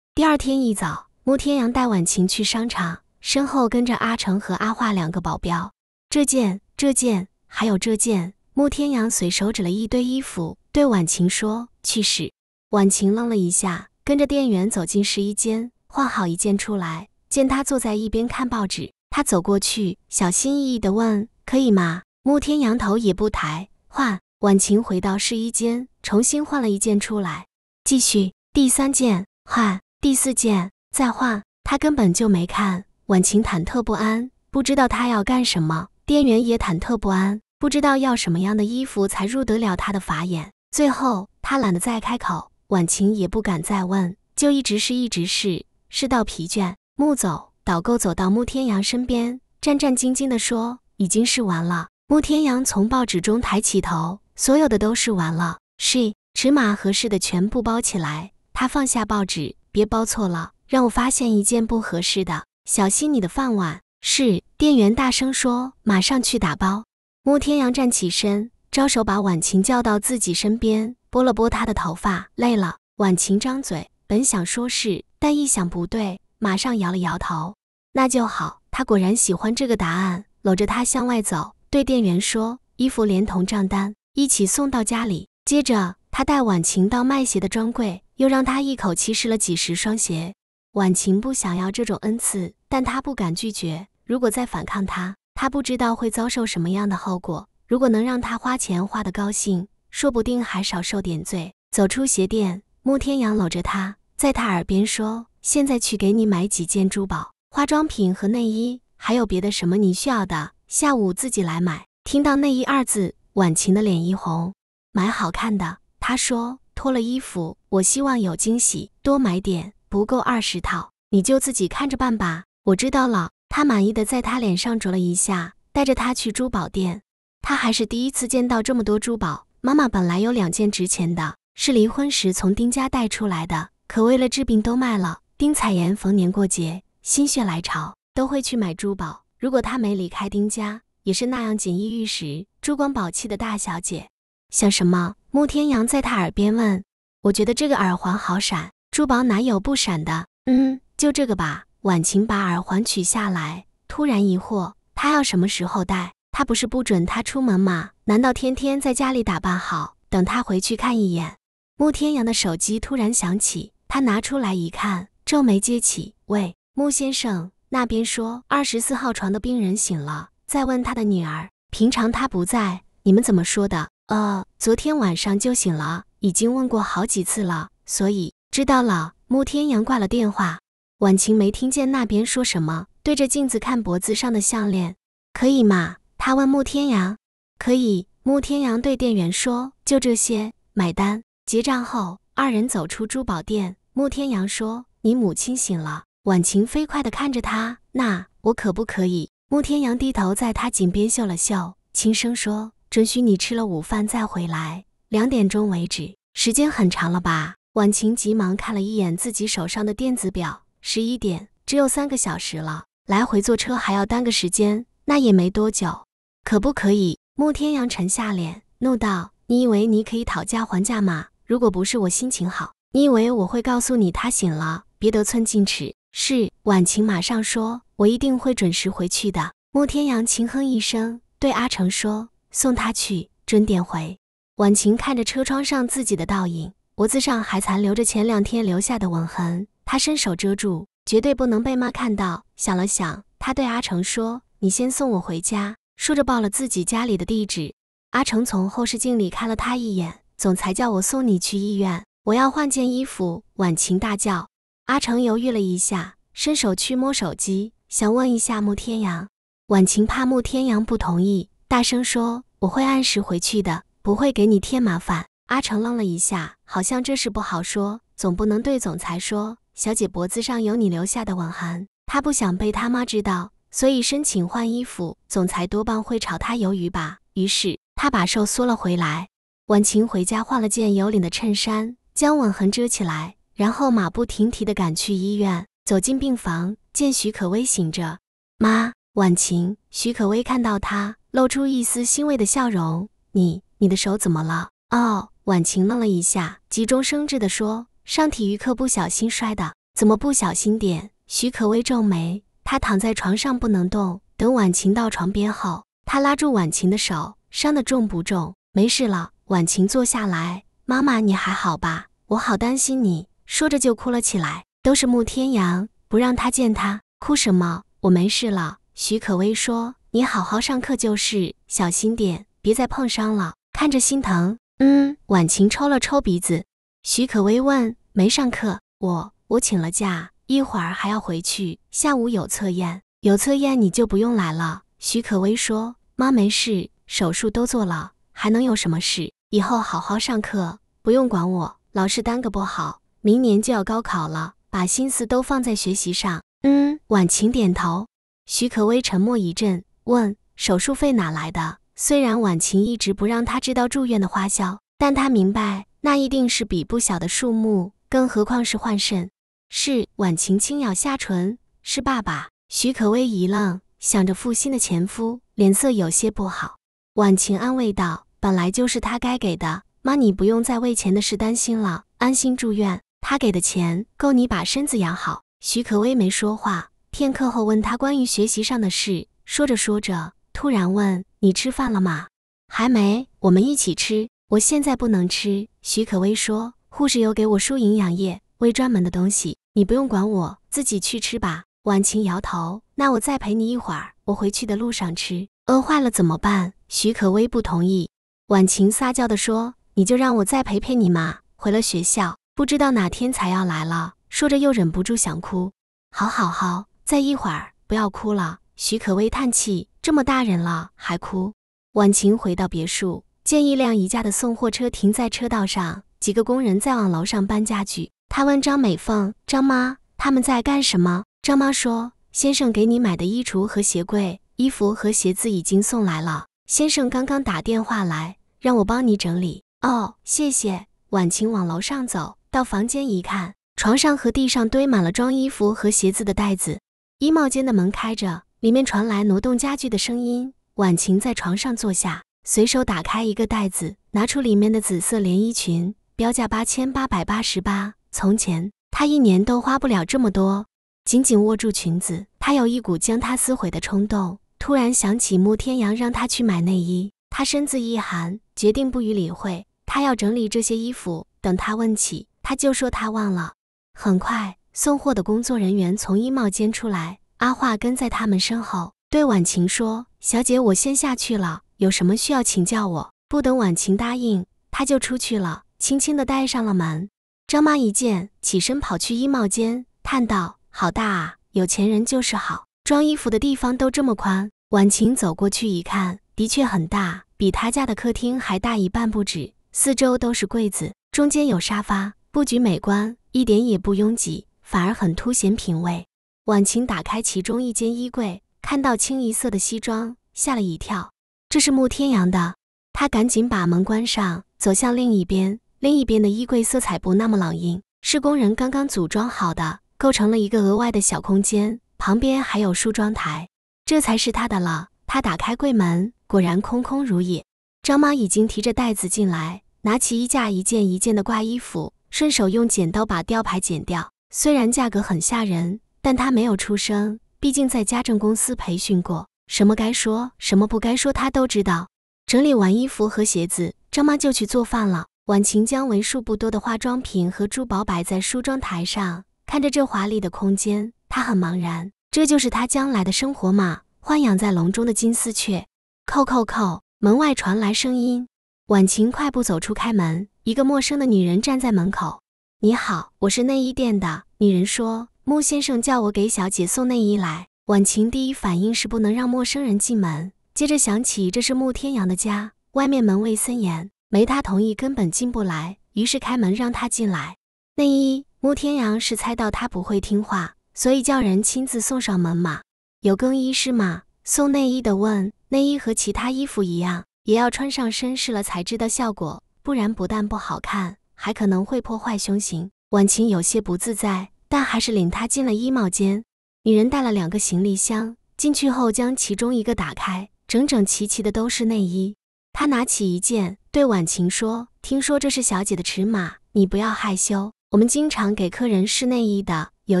Speaker 1: 第二天一早，慕天阳带婉晴去商场，身后跟着阿成和阿化两个保镖。这件、这件，还有这件，慕天阳随手指了一堆衣服，对婉晴说：“去试。”婉晴愣了一下，跟着店员走进试衣间，换好一件出来，见他坐在一边看报纸。他走过去，小心翼翼地问：“可以吗？”慕天扬头也不抬，换。婉晴回到试衣间，重新换了一件出来，继续第三件换，第四件再换。他根本就没看。婉晴忐忑不安，不知道他要干什么。店员也忐忑不安，不知道要什么样的衣服才入得了他的法眼。最后，他懒得再开口，婉晴也不敢再问，就一直试，一直试，试到疲倦，穆总，导购走到穆天阳身边，战战兢兢地说：“已经试完了。”穆天阳从报纸中抬起头：“所有的都试完了，是，尺码合适的全部包起来。”他放下报纸：“别包错了，让我发现一件不合适的，小心你的饭碗。”是，店员大声说：“马上去打包。”穆天阳站起身，招手把婉晴叫到自己身边，拨了拨她的头发：“累了。”婉晴张嘴，本想说是，但一想不对。马上摇了摇头，那就好。他果然喜欢这个答案，搂着她向外走，对店员说：“衣服连同账单一起送到家里。”接着，他带婉晴到卖鞋的专柜，又让他一口气试了几十双鞋。婉晴不想要这种恩赐，但她不敢拒绝。如果再反抗他，他不知道会遭受什么样的后果。如果能让他花钱花得高兴，说不定还少受点罪。走出鞋店，慕天阳搂着她，在他耳边说。现在去给你买几件珠宝、化妆品和内衣，还有别的什么你需要的，下午自己来买。听到内衣二字，婉晴的脸一红，买好看的。她说，脱了衣服，我希望有惊喜，多买点，不够二十套，你就自己看着办吧。我知道了。他满意的在她脸上啄了一下，带着她去珠宝店。他还是第一次见到这么多珠宝。妈妈本来有两件值钱的，是离婚时从丁家带出来的，可为了治病都卖了。丁彩妍逢年过节心血来潮都会去买珠宝。如果她没离开丁家，也是那样锦衣玉食、珠光宝气的大小姐。想什么？慕天阳在她耳边问：“我觉得这个耳环好闪，珠宝哪有不闪的？”嗯，就这个吧。婉晴把耳环取下来，突然疑惑：她要什么时候戴？她不是不准她出门吗？难道天天在家里打扮好，等她回去看一眼？慕天阳的手机突然响起，他拿出来一看。皱眉接起，喂，穆先生那边说二十四号床的病人醒了，在问他的女儿，平常他不在，你们怎么说的？呃，昨天晚上就醒了，已经问过好几次了，所以知道了。穆天阳挂了电话，婉晴没听见那边说什么，对着镜子看脖子上的项链，可以吗？她问穆天阳，可以。穆天阳对店员说，就这些，买单。结账后，二人走出珠宝店。穆天阳说。你母亲醒了，婉晴飞快地看着他。那我可不可以？慕天阳低头在她颈边嗅了嗅，轻声说：“准许你吃了午饭再回来，两点钟为止。时间很长了吧？”婉晴急忙看了一眼自己手上的电子表，十一点，只有三个小时了。来回坐车还要耽搁时间，那也没多久，可不可以？慕天阳沉下脸，怒道：“你以为你可以讨价还价吗？如果不是我心情好，你以为我会告诉你他醒了？”别得寸进尺，是婉晴马上说，我一定会准时回去的。穆天阳轻哼一声，对阿成说：“送他去，准点回。”婉晴看着车窗上自己的倒影，脖子上还残留着前两天留下的吻痕，他伸手遮住，绝对不能被妈看到。想了想，他对阿成说：“你先送我回家。”说着报了自己家里的地址。阿成从后视镜里看了他一眼：“总裁叫我送你去医院，我要换件衣服。”婉晴大叫。阿成犹豫了一下，伸手去摸手机，想问一下慕天阳。婉晴怕慕天阳不同意，大声说：“我会按时回去的，不会给你添麻烦。”阿成愣了一下，好像这事不好说，总不能对总裁说：“小姐脖子上有你留下的吻痕。”他不想被他妈知道，所以申请换衣服。总裁多半会炒他鱿鱼吧。于是他把手缩了回来。婉晴回家换了件有领的衬衫，将吻痕遮起来。然后马不停蹄地赶去医院，走进病房，见许可薇醒着。妈，婉晴。许可薇看到她，露出一丝欣慰的笑容。你，你的手怎么了？哦，婉晴愣了一下，急中生智地说：“上体育课不小心摔的。”怎么不小心点？许可薇皱眉。她躺在床上不能动。等婉晴到床边后，她拉住婉晴的手，伤的重不重？没事了。婉晴坐下来，妈妈，你还好吧？我好担心你。说着就哭了起来，都是慕天阳不让他见他，哭什么？我没事了。徐可薇说：“你好好上课就是，小心点，别再碰伤了。”看着心疼。嗯。婉晴抽了抽鼻子。徐可薇问：“没上课？我我请了假，一会儿还要回去，下午有测验。有测验你就不用来了。”徐可薇说：“妈没事，手术都做了，还能有什么事？以后好好上课，不用管我，老是耽搁不好。”明年就要高考了，把心思都放在学习上。嗯，婉晴点头。徐可薇沉默一阵，问：“手术费哪来的？”虽然婉晴一直不让他知道住院的花销，但他明白那一定是笔不小的数目，更何况是换肾。是，婉晴轻咬下唇。是爸爸。徐可薇一愣，想着负心的前夫，脸色有些不好。婉晴安慰道：“本来就是他该给的，妈，你不用再为钱的事担心了，安心住院。”他给的钱够你把身子养好。徐可薇没说话，片刻后问他关于学习上的事，说着说着，突然问：“你吃饭了吗？”“还没。”“我们一起吃。”“我现在不能吃。”徐可薇说：“护士有给我输营养液，喂专门的东西，你不用管，我自己去吃吧。”婉晴摇头：“那我再陪你一会儿，我回去的路上吃，饿坏了怎么办？”徐可薇不同意。婉晴撒娇地说：“你就让我再陪陪你嘛。”回了学校。不知道哪天才要来了，说着又忍不住想哭。好好好，再一会儿，不要哭了。许可微叹气，这么大人了还哭。婉晴回到别墅，见一辆宜家的送货车停在车道上，几个工人在往楼上搬家具。她问张美凤：“张妈，他们在干什么？”张妈说：“先生给你买的衣橱和鞋柜，衣服和鞋子已经送来了。先生刚刚打电话来，让我帮你整理。”哦，谢谢。婉晴往楼上走。到房间一看，床上和地上堆满了装衣服和鞋子的袋子。衣帽间的门开着，里面传来挪动家具的声音。婉晴在床上坐下，随手打开一个袋子，拿出里面的紫色连衣裙，标价八千八百八十八。从前她一年都花不了这么多。紧紧握住裙子，她有一股将它撕毁的冲动。突然想起慕天阳让她去买内衣，她身子一寒，决定不予理会。她要整理这些衣服，等他问起。他就说他忘了。很快，送货的工作人员从衣帽间出来，阿华跟在他们身后，对婉晴说：“小姐，我先下去了，有什么需要请叫我。”不等婉晴答应，他就出去了，轻轻的带上了门。张妈一见，起身跑去衣帽间，叹道：“好大啊！有钱人就是好，装衣服的地方都这么宽。”婉晴走过去一看，的确很大，比她家的客厅还大一半不止，四周都是柜子，中间有沙发。布局美观，一点也不拥挤，反而很凸显品味。婉晴打开其中一间衣柜，看到清一色的西装，吓了一跳。这是慕天阳的，他赶紧把门关上，走向另一边。另一边的衣柜色彩不那么冷硬，是工人刚刚组装好的，构成了一个额外的小空间。旁边还有梳妆台，这才是他的了。他打开柜门，果然空空如也。张妈已经提着袋子进来，拿起衣架一件一件的挂衣服。顺手用剪刀把吊牌剪掉，虽然价格很吓人，但他没有出声。毕竟在家政公司培训过，什么该说、什么不该说，他都知道。整理完衣服和鞋子，张妈就去做饭了。婉晴将为数不多的化妆品和珠宝摆在梳妆台上，看着这华丽的空间，她很茫然。这就是她将来的生活吗？豢养在笼中的金丝雀，叩叩叩，门外传来声音。婉晴快步走出，开门，一个陌生的女人站在门口。你好，我是内衣店的。女人说：“穆先生叫我给小姐送内衣来。”婉晴第一反应是不能让陌生人进门，接着想起这是穆天阳的家，外面门卫森严，没他同意根本进不来，于是开门让他进来。内衣穆天阳是猜到他不会听话，所以叫人亲自送上门嘛。有更衣室吗？送内衣的问。内衣和其他衣服一样。也要穿上身试了才知道效果，不然不但不好看，还可能会破坏胸型。婉晴有些不自在，但还是领她进了衣帽间。女人带了两个行李箱进去后，将其中一个打开，整整齐齐的都是内衣。她拿起一件，对婉晴说：“听说这是小姐的尺码，你不要害羞。我们经常给客人试内衣的，有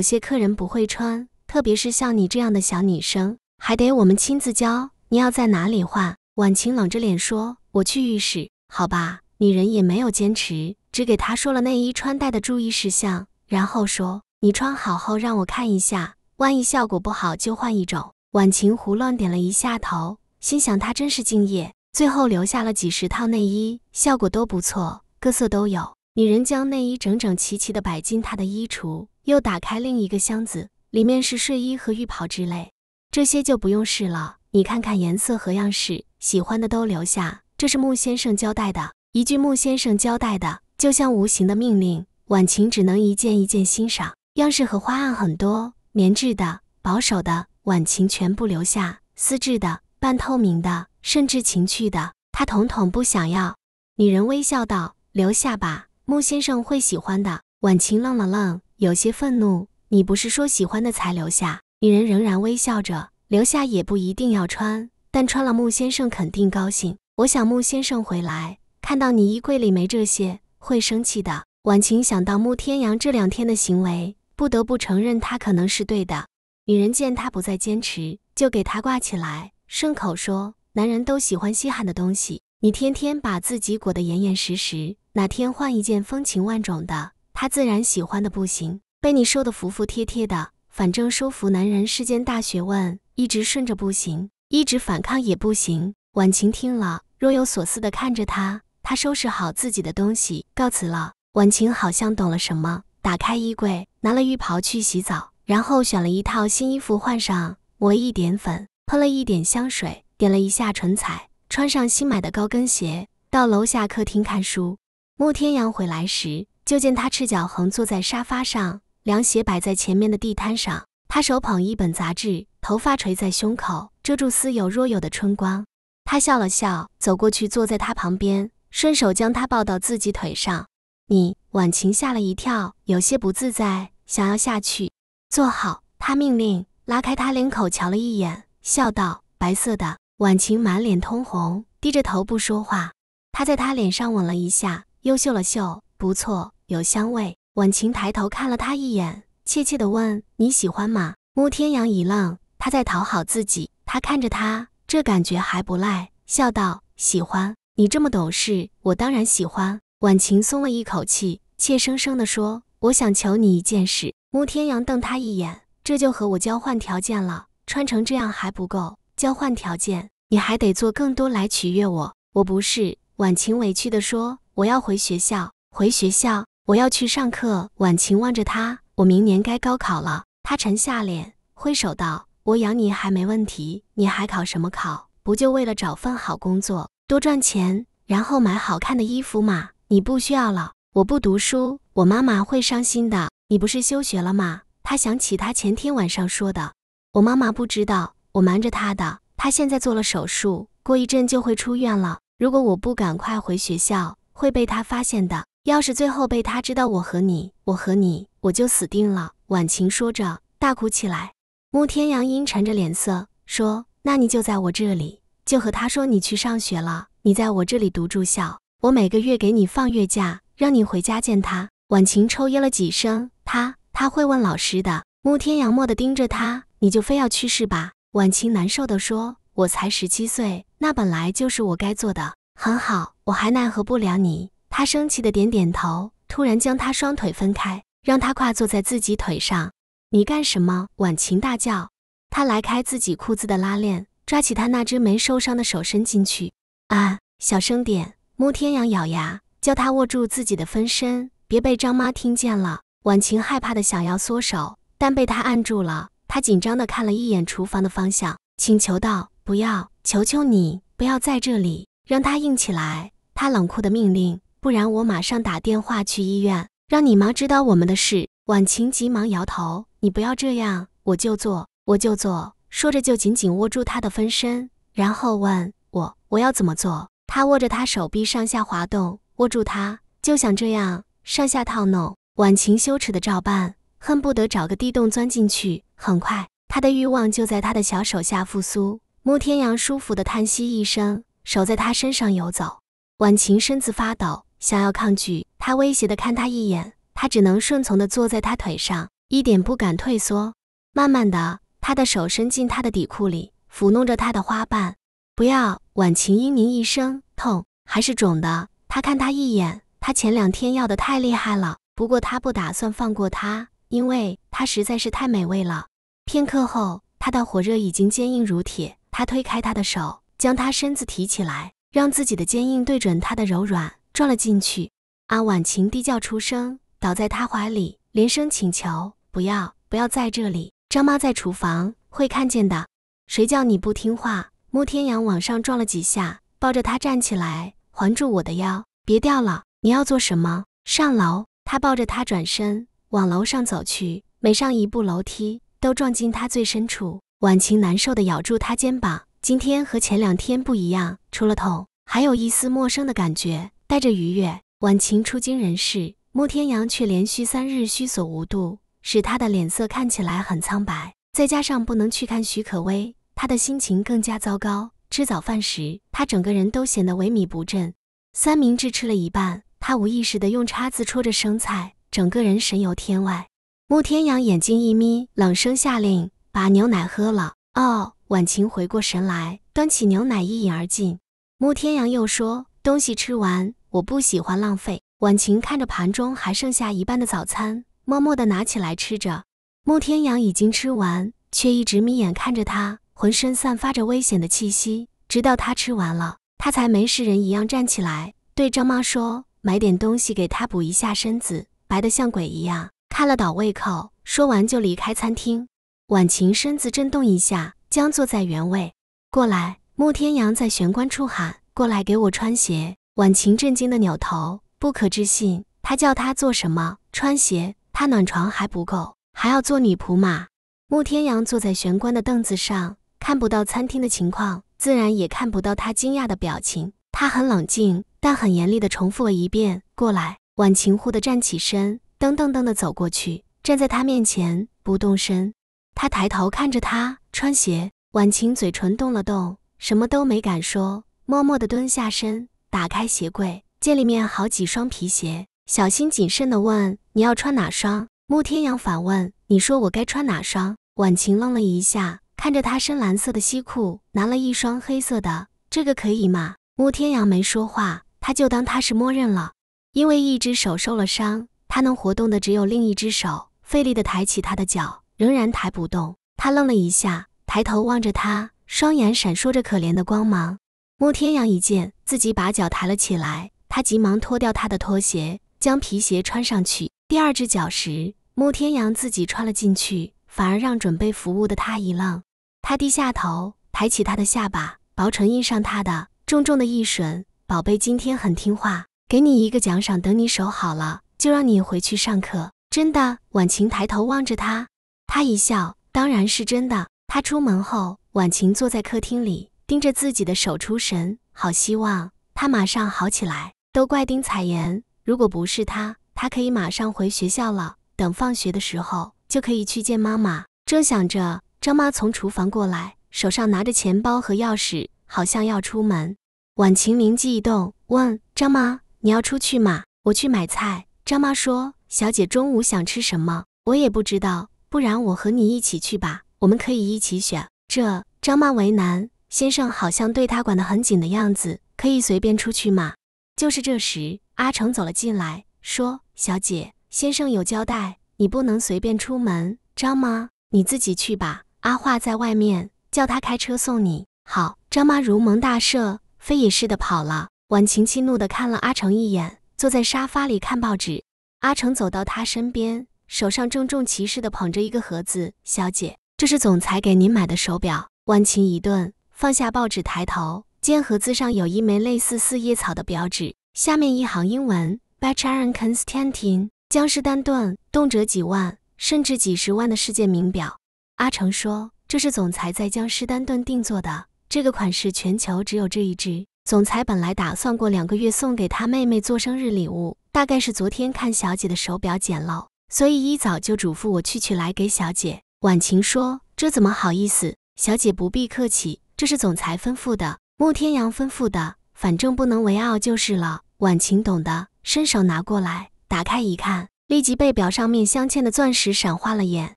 Speaker 1: 些客人不会穿，特别是像你这样的小女生，还得我们亲自教。你要在哪里换？”婉晴冷着脸说：“我去浴室，好吧。”女人也没有坚持，只给他说了内衣穿戴的注意事项，然后说：“你穿好后让我看一下，万一效果不好就换一种。”婉晴胡乱点了一下头，心想她真是敬业。最后留下了几十套内衣，效果都不错，各色都有。女人将内衣整整齐齐地摆进她的衣橱，又打开另一个箱子，里面是睡衣和浴袍之类，这些就不用试了。你看看颜色和样式，喜欢的都留下。这是穆先生交代的一句，穆先生交代的，就像无形的命令。婉晴只能一件一件欣赏，样式和花案很多，棉质的、保守的，婉晴全部留下；丝质的、半透明的，甚至情趣的，她统统不想要。女人微笑道：“留下吧，穆先生会喜欢的。”婉晴愣了愣，有些愤怒：“你不是说喜欢的才留下？”女人仍然微笑着。留下也不一定要穿，但穿了穆先生肯定高兴。我想穆先生回来看到你衣柜里没这些，会生气的。婉晴想到穆天阳这两天的行为，不得不承认他可能是对的。女人见他不再坚持，就给他挂起来，顺口说：“男人都喜欢稀罕的东西，你天天把自己裹得严严实实，哪天换一件风情万种的，他自然喜欢的不行。被你收得服服帖帖的，反正收服男人是件大学问。”一直顺着不行，一直反抗也不行。婉晴听了，若有所思地看着他。他收拾好自己的东西，告辞了。婉晴好像懂了什么，打开衣柜，拿了浴袍去洗澡，然后选了一套新衣服换上，抹一点粉，喷了一点香水，点了一下唇彩，穿上新买的高跟鞋，到楼下客厅看书。慕天阳回来时，就见他赤脚横坐在沙发上，凉鞋摆在前面的地摊上，他手捧一本杂志。头发垂在胸口，遮住似有若有的春光。他笑了笑，走过去，坐在他旁边，顺手将他抱到自己腿上。你，婉晴吓了一跳，有些不自在，想要下去。坐好，他命令，拉开他领口，瞧了一眼，笑道：“白色的。”婉晴满脸通红，低着头不说话。他在她脸上吻了一下，又嗅了嗅，不错，有香味。婉晴抬头看了他一眼，怯怯地问：“你喜欢吗？”慕天阳一愣。他在讨好自己，他看着他，这感觉还不赖，笑道：“喜欢你这么懂事，我当然喜欢。”婉晴松了一口气，怯生生地说：“我想求你一件事。”慕天阳瞪他一眼：“这就和我交换条件了？穿成这样还不够？交换条件，你还得做更多来取悦我。”我不是。婉晴委屈地说：“我要回学校，回学校，我要去上课。”婉晴望着他：“我明年该高考了。”他沉下脸，挥手道。我养你还没问题，你还考什么考？不就为了找份好工作，多赚钱，然后买好看的衣服吗？你不需要了。我不读书，我妈妈会伤心的。你不是休学了吗？她想起她前天晚上说的，我妈妈不知道，我瞒着她的。她现在做了手术，过一阵就会出院了。如果我不赶快回学校，会被她发现的。要是最后被她知道我和你，我和你，我就死定了。婉晴说着，大哭起来。穆天阳阴沉着脸色说：“那你就在我这里，就和他说你去上学了。你在我这里读住校，我每个月给你放月假，让你回家见他。”婉晴抽噎了几声，他他会问老师的。穆天阳默地盯着他：“你就非要去是吧？”婉晴难受地说：“我才十七岁，那本来就是我该做的。”很好，我还奈何不了你。他生气地点点头，突然将他双腿分开，让他跨坐在自己腿上。你干什么？婉晴大叫。他来开自己裤子的拉链，抓起他那只没受伤的手伸进去。啊，小声点！穆天阳咬牙叫他握住自己的分身，别被张妈听见了。婉晴害怕的想要缩手，但被他按住了。他紧张的看了一眼厨房的方向，请求道：“不要，求求你，不要在这里。”让他硬起来。他冷酷的命令，不然我马上打电话去医院，让你妈知道我们的事。婉晴急忙摇头。你不要这样，我就做，我就做。说着就紧紧握住他的分身，然后问我我要怎么做。他握着他手臂上下滑动，握住他就想这样上下套弄。晚晴羞耻的照办，恨不得找个地洞钻进去。很快，他的欲望就在他的小手下复苏。穆天阳舒服的叹息一声，手在他身上游走。晚晴身子发抖，想要抗拒，他威胁的看他一眼，他只能顺从的坐在他腿上。一点不敢退缩，慢慢的，他的手伸进她的底裤里，抚弄着她的花瓣。不要，婉晴嘤咛一声，痛，还是肿的。他看她一眼，她前两天要的太厉害了。不过他不打算放过他，因为他实在是太美味了。片刻后，他的火热已经坚硬如铁。他推开她的手，将她身子提起来，让自己的坚硬对准她的柔软，撞了进去。阿婉晴低叫出声，倒在他怀里，连声请求。不要，不要在这里！张妈在厨房会看见的。谁叫你不听话？穆天阳往上撞了几下，抱着他站起来，环住我的腰，别掉了。你要做什么？上楼。他抱着他转身往楼上走去，每上一步楼梯都撞进他最深处。婉晴难受的咬住他肩膀。今天和前两天不一样，出了头，还有一丝陌生的感觉，带着愉悦。婉晴出惊人事，穆天阳却连续三日虚索无度。使他的脸色看起来很苍白，再加上不能去看徐可薇，他的心情更加糟糕。吃早饭时，他整个人都显得萎靡不振。三明治吃了一半，他无意识地用叉子戳着生菜，整个人神游天外。慕天阳眼睛一眯，冷声下令：“把牛奶喝了。”哦，婉晴回过神来，端起牛奶一饮而尽。慕天阳又说：“东西吃完，我不喜欢浪费。”婉晴看着盘中还剩下一半的早餐。默默地拿起来吃着，慕天阳已经吃完，却一直眯眼看着他，浑身散发着危险的气息。直到他吃完了，他才没事人一样站起来，对张妈说：“买点东西给他补一下身子，白的像鬼一样，看了倒胃口。”说完就离开餐厅。婉晴身子震动一下，僵坐在原位。过来，慕天阳在玄关处喊：“过来给我穿鞋。”婉晴震惊的扭头，不可置信，他叫他做什么？穿鞋？他暖床还不够，还要做女仆吗？慕天阳坐在玄关的凳子上，看不到餐厅的情况，自然也看不到他惊讶的表情。他很冷静，但很严厉地重复了一遍：“过来。”婉晴忽地站起身，噔噔噔地走过去，站在他面前不动身。他抬头看着他穿鞋，婉晴嘴唇动了动，什么都没敢说，默默地蹲下身，打开鞋柜，见里面好几双皮鞋。小心谨慎地问：“你要穿哪双？”慕天阳反问：“你说我该穿哪双？”婉晴愣了一下，看着他深蓝色的西裤，拿了一双黑色的，这个可以吗？慕天阳没说话，他就当他是默认了。因为一只手受了伤，他能活动的只有另一只手，费力地抬起他的脚，仍然抬不动。他愣了一下，抬头望着他，双眼闪烁着可怜的光芒。慕天阳一见，自己把脚抬了起来，他急忙脱掉他的拖鞋。将皮鞋穿上去，第二只脚时，慕天阳自己穿了进去，反而让准备服务的他一愣。他低下头，抬起他的下巴，薄唇印上他的，重重的一吮。宝贝今天很听话，给你一个奖赏，等你手好了，就让你回去上课。真的。婉晴抬头望着他，他一笑，当然是真的。他出门后，婉晴坐在客厅里，盯着自己的手出神，好希望他马上好起来。都怪丁彩妍，如果不是他，他可以马上回学校了。等放学的时候，就可以去见妈妈。正想着，张妈从厨房过来，手上拿着钱包和钥匙，好像要出门。婉晴灵机一动，问张妈：“你要出去吗？我去买菜。”张妈说：“小姐中午想吃什么？我也不知道。不然我和你一起去吧，我们可以一起选。”这张妈为难，先生好像对她管得很紧的样子，可以随便出去吗？就是这时。阿成走了进来，说：“小姐，先生有交代，你不能随便出门，张妈，你自己去吧。阿华在外面，叫他开车送你。”好，张妈如蒙大赦，飞也似的跑了。婉晴气怒地看了阿成一眼，坐在沙发里看报纸。阿成走到她身边，手上郑重其事地捧着一个盒子：“小姐，这是总裁给您买的手表。”婉晴一顿，放下报纸，抬头见盒子上有一枚类似四叶草的标志。下面一行英文 b y c h a r a n Constantin 江诗丹顿，动辄几万甚至几十万的世界名表。阿成说，这是总裁在江诗丹顿定做的，这个款式全球只有这一只。总裁本来打算过两个月送给他妹妹做生日礼物，大概是昨天看小姐的手表简陋，所以一早就嘱咐我去取来给小姐。婉晴说，这怎么好意思？小姐不必客气，这是总裁吩咐的，慕天阳吩咐的，反正不能为傲就是了。婉晴懂得伸手拿过来，打开一看，立即被表上面镶嵌的钻石闪花了眼，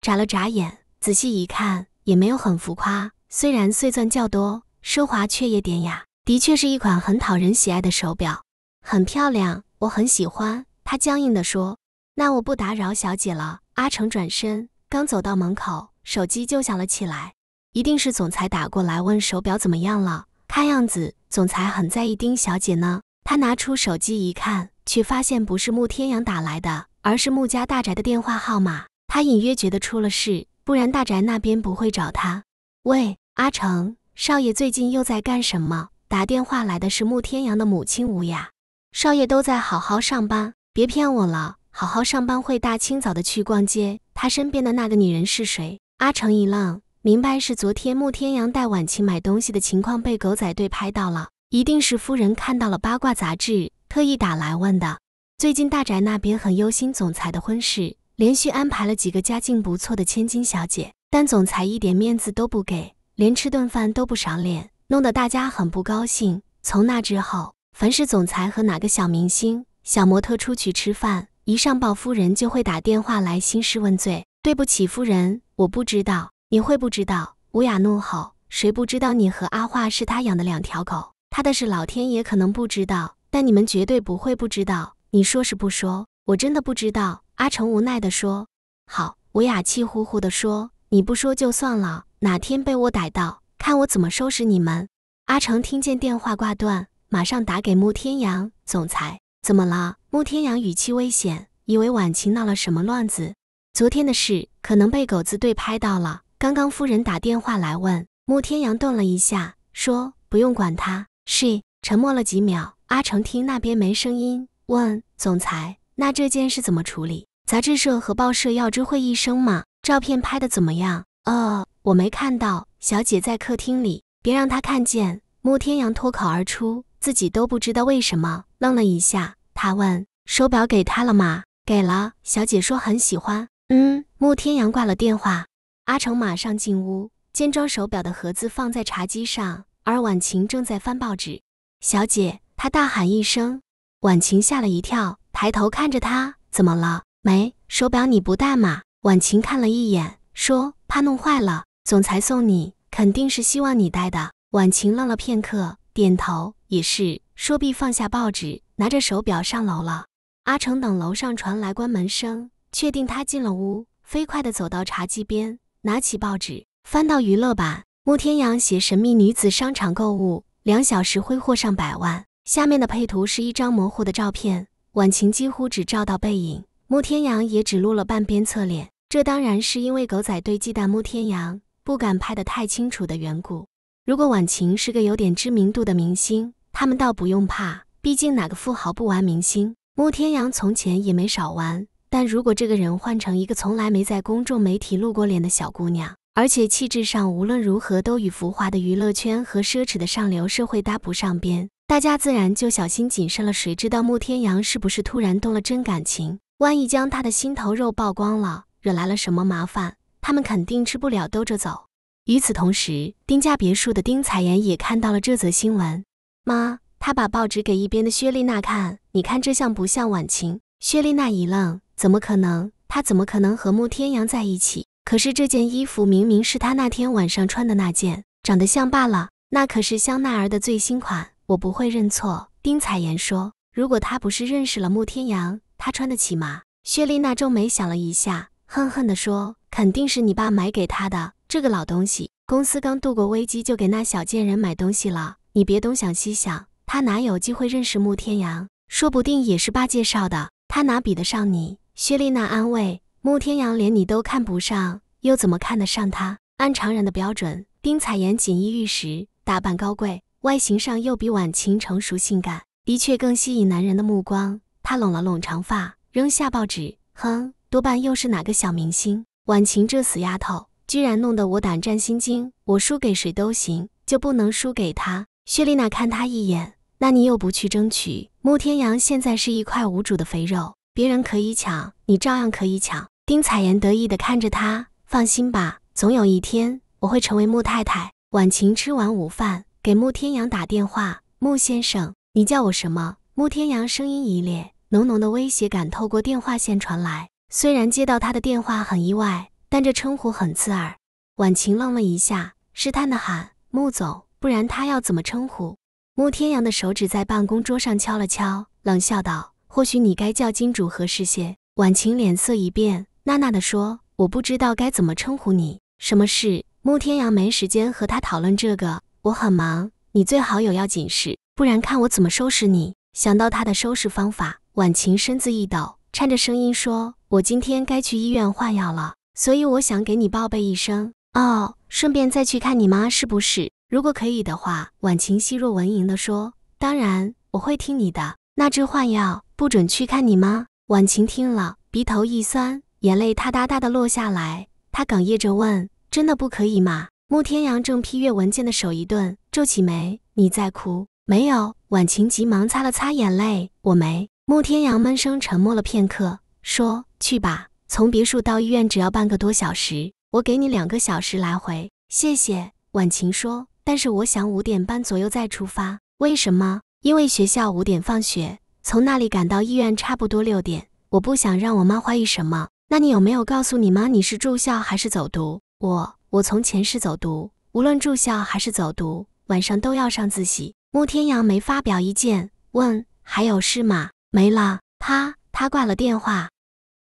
Speaker 1: 眨了眨眼，仔细一看也没有很浮夸，虽然碎钻较多，奢华却也典雅，的确是一款很讨人喜爱的手表，很漂亮，我很喜欢。他僵硬地说：“那我不打扰小姐了。”阿成转身刚走到门口，手机就响了起来，一定是总裁打过来问手表怎么样了，看样子总裁很在意丁小姐呢。他拿出手机一看，却发现不是穆天阳打来的，而是穆家大宅的电话号码。他隐约觉得出了事，不然大宅那边不会找他。喂，阿成，少爷最近又在干什么？打电话来的是穆天阳的母亲吴雅。少爷都在好好上班，别骗我了。好好上班会大清早的去逛街？他身边的那个女人是谁？阿成一愣，明白是昨天穆天阳带婉晴买东西的情况被狗仔队拍到了。一定是夫人看到了八卦杂志，特意打来问的。最近大宅那边很忧心总裁的婚事，连续安排了几个家境不错的千金小姐，但总裁一点面子都不给，连吃顿饭都不赏脸，弄得大家很不高兴。从那之后，凡是总裁和哪个小明星、小模特出去吃饭，一上报夫人就会打电话来兴师问罪。对不起，夫人，我不知道。你会不知道？吴雅怒吼：“谁不知道你和阿画是他养的两条狗？”他的是老天爷可能不知道，但你们绝对不会不知道。你说是不说？我真的不知道。阿成无奈地说。好，我哑气呼呼地说：“你不说就算了，哪天被我逮到，看我怎么收拾你们。”阿成听见电话挂断，马上打给穆天阳总裁。怎么了？穆天阳语气危险，以为婉晴闹了什么乱子。昨天的事可能被狗子队拍到了。刚刚夫人打电话来问。穆天阳顿了一下，说：“不用管他。”是。沉默了几秒，阿成听那边没声音，问总裁：“那这件事怎么处理？杂志社和报社要知会一声吗？照片拍的怎么样？”“呃，我没看到。”“小姐在客厅里，别让她看见。”穆天阳脱口而出，自己都不知道为什么，愣了一下，他问：“手表给她了吗？”“给了。”“小姐说很喜欢。”“嗯。”穆天阳挂了电话，阿成马上进屋，见装手表的盒子放在茶几上。而婉晴正在翻报纸，小姐，他大喊一声，婉晴吓了一跳，抬头看着他，怎么了？没，手表你不戴吗？婉晴看了一眼，说怕弄坏了。总裁送你，肯定是希望你戴的。婉晴愣了片刻，点头，也是。说毕，放下报纸，拿着手表上楼了。阿成等楼上传来关门声，确定他进了屋，飞快地走到茶几边，拿起报纸，翻到娱乐版。穆天阳携神秘女子商场购物两小时挥霍上百万。下面的配图是一张模糊的照片，婉晴几乎只照到背影，穆天阳也只露了半边侧脸。这当然是因为狗仔队忌惮穆天阳，不敢拍得太清楚的缘故。如果婉晴是个有点知名度的明星，他们倒不用怕，毕竟哪个富豪不玩明星？穆天阳从前也没少玩。但如果这个人换成一个从来没在公众媒体露过脸的小姑娘，而且气质上无论如何都与浮华的娱乐圈和奢侈的上流社会搭不上边，大家自然就小心谨慎了。谁知道慕天阳是不是突然动了真感情？万一将他的心头肉曝光了，惹来了什么麻烦，他们肯定吃不了兜着走。与此同时，丁家别墅的丁彩妍也看到了这则新闻。妈，她把报纸给一边的薛丽娜看，你看这像不像晚晴？薛丽娜一愣，怎么可能？她怎么可能和慕天阳在一起？可是这件衣服明明是她那天晚上穿的那件，长得像罢了。那可是香奈儿的最新款，我不会认错。丁彩妍说：“如果她不是认识了慕天阳，她穿得起吗？”薛丽娜皱眉想了一下，恨恨地说：“肯定是你爸买给她的。这个老东西，公司刚度过危机，就给那小贱人买东西了。你别东想西想，他哪有机会认识慕天阳？说不定也是爸介绍的。他哪比得上你？”薛丽娜安慰。慕天阳连你都看不上，又怎么看得上他？按常人的标准，丁彩妍锦衣玉食，打扮高贵，外形上又比婉晴成熟性感，的确更吸引男人的目光。他拢了拢长发，扔下报纸，哼，多半又是哪个小明星。婉晴这死丫头，居然弄得我胆战心惊。我输给谁都行，就不能输给她。薛丽娜看她一眼，那你又不去争取？慕天阳现在是一块无主的肥肉，别人可以抢，你照样可以抢。丁采妍得意地看着他，放心吧，总有一天我会成为穆太太。婉晴吃完午饭，给穆天阳打电话：“穆先生，你叫我什么？”穆天阳声音一裂，浓浓的威胁感透过电话线传来。虽然接到他的电话很意外，但这称呼很刺耳。婉晴愣了一下，试探地喊：“穆总，不然他要怎么称呼？”穆天阳的手指在办公桌上敲了敲，冷笑道：“或许你该叫金主合适些。”婉晴脸色一变。娜娜的说：“我不知道该怎么称呼你。什么事？”慕天阳没时间和他讨论这个，我很忙，你最好有要紧事，不然看我怎么收拾你。想到他的收拾方法，婉晴身子一抖，颤着声音说：“我今天该去医院换药了，所以我想给你报备一声。哦，顺便再去看你妈，是不是？如果可以的话。”婉晴细若蚊蝇地说：“当然，我会听你的。那只换药不准去看你妈。”婉晴听了，鼻头一酸。眼泪嗒嗒嗒的落下来，他哽咽着问：“真的不可以吗？”慕天阳正批阅文件的手一顿，皱起眉：“你在哭？”“没有。”婉晴急忙擦了擦眼泪。“我没。”慕天阳闷声沉默了片刻，说：“去吧，从别墅到医院只要半个多小时，我给你两个小时来回。”“谢谢。”婉晴说。“但是我想五点半左右再出发。”“为什么？”“因为学校五点放学，从那里赶到医院差不多六点，我不想让我妈怀疑什么。”那你有没有告诉你妈你是住校还是走读？我我从前是走读，无论住校还是走读，晚上都要上自习。穆天阳没发表意见，问还有事吗？没了，他他挂了电话。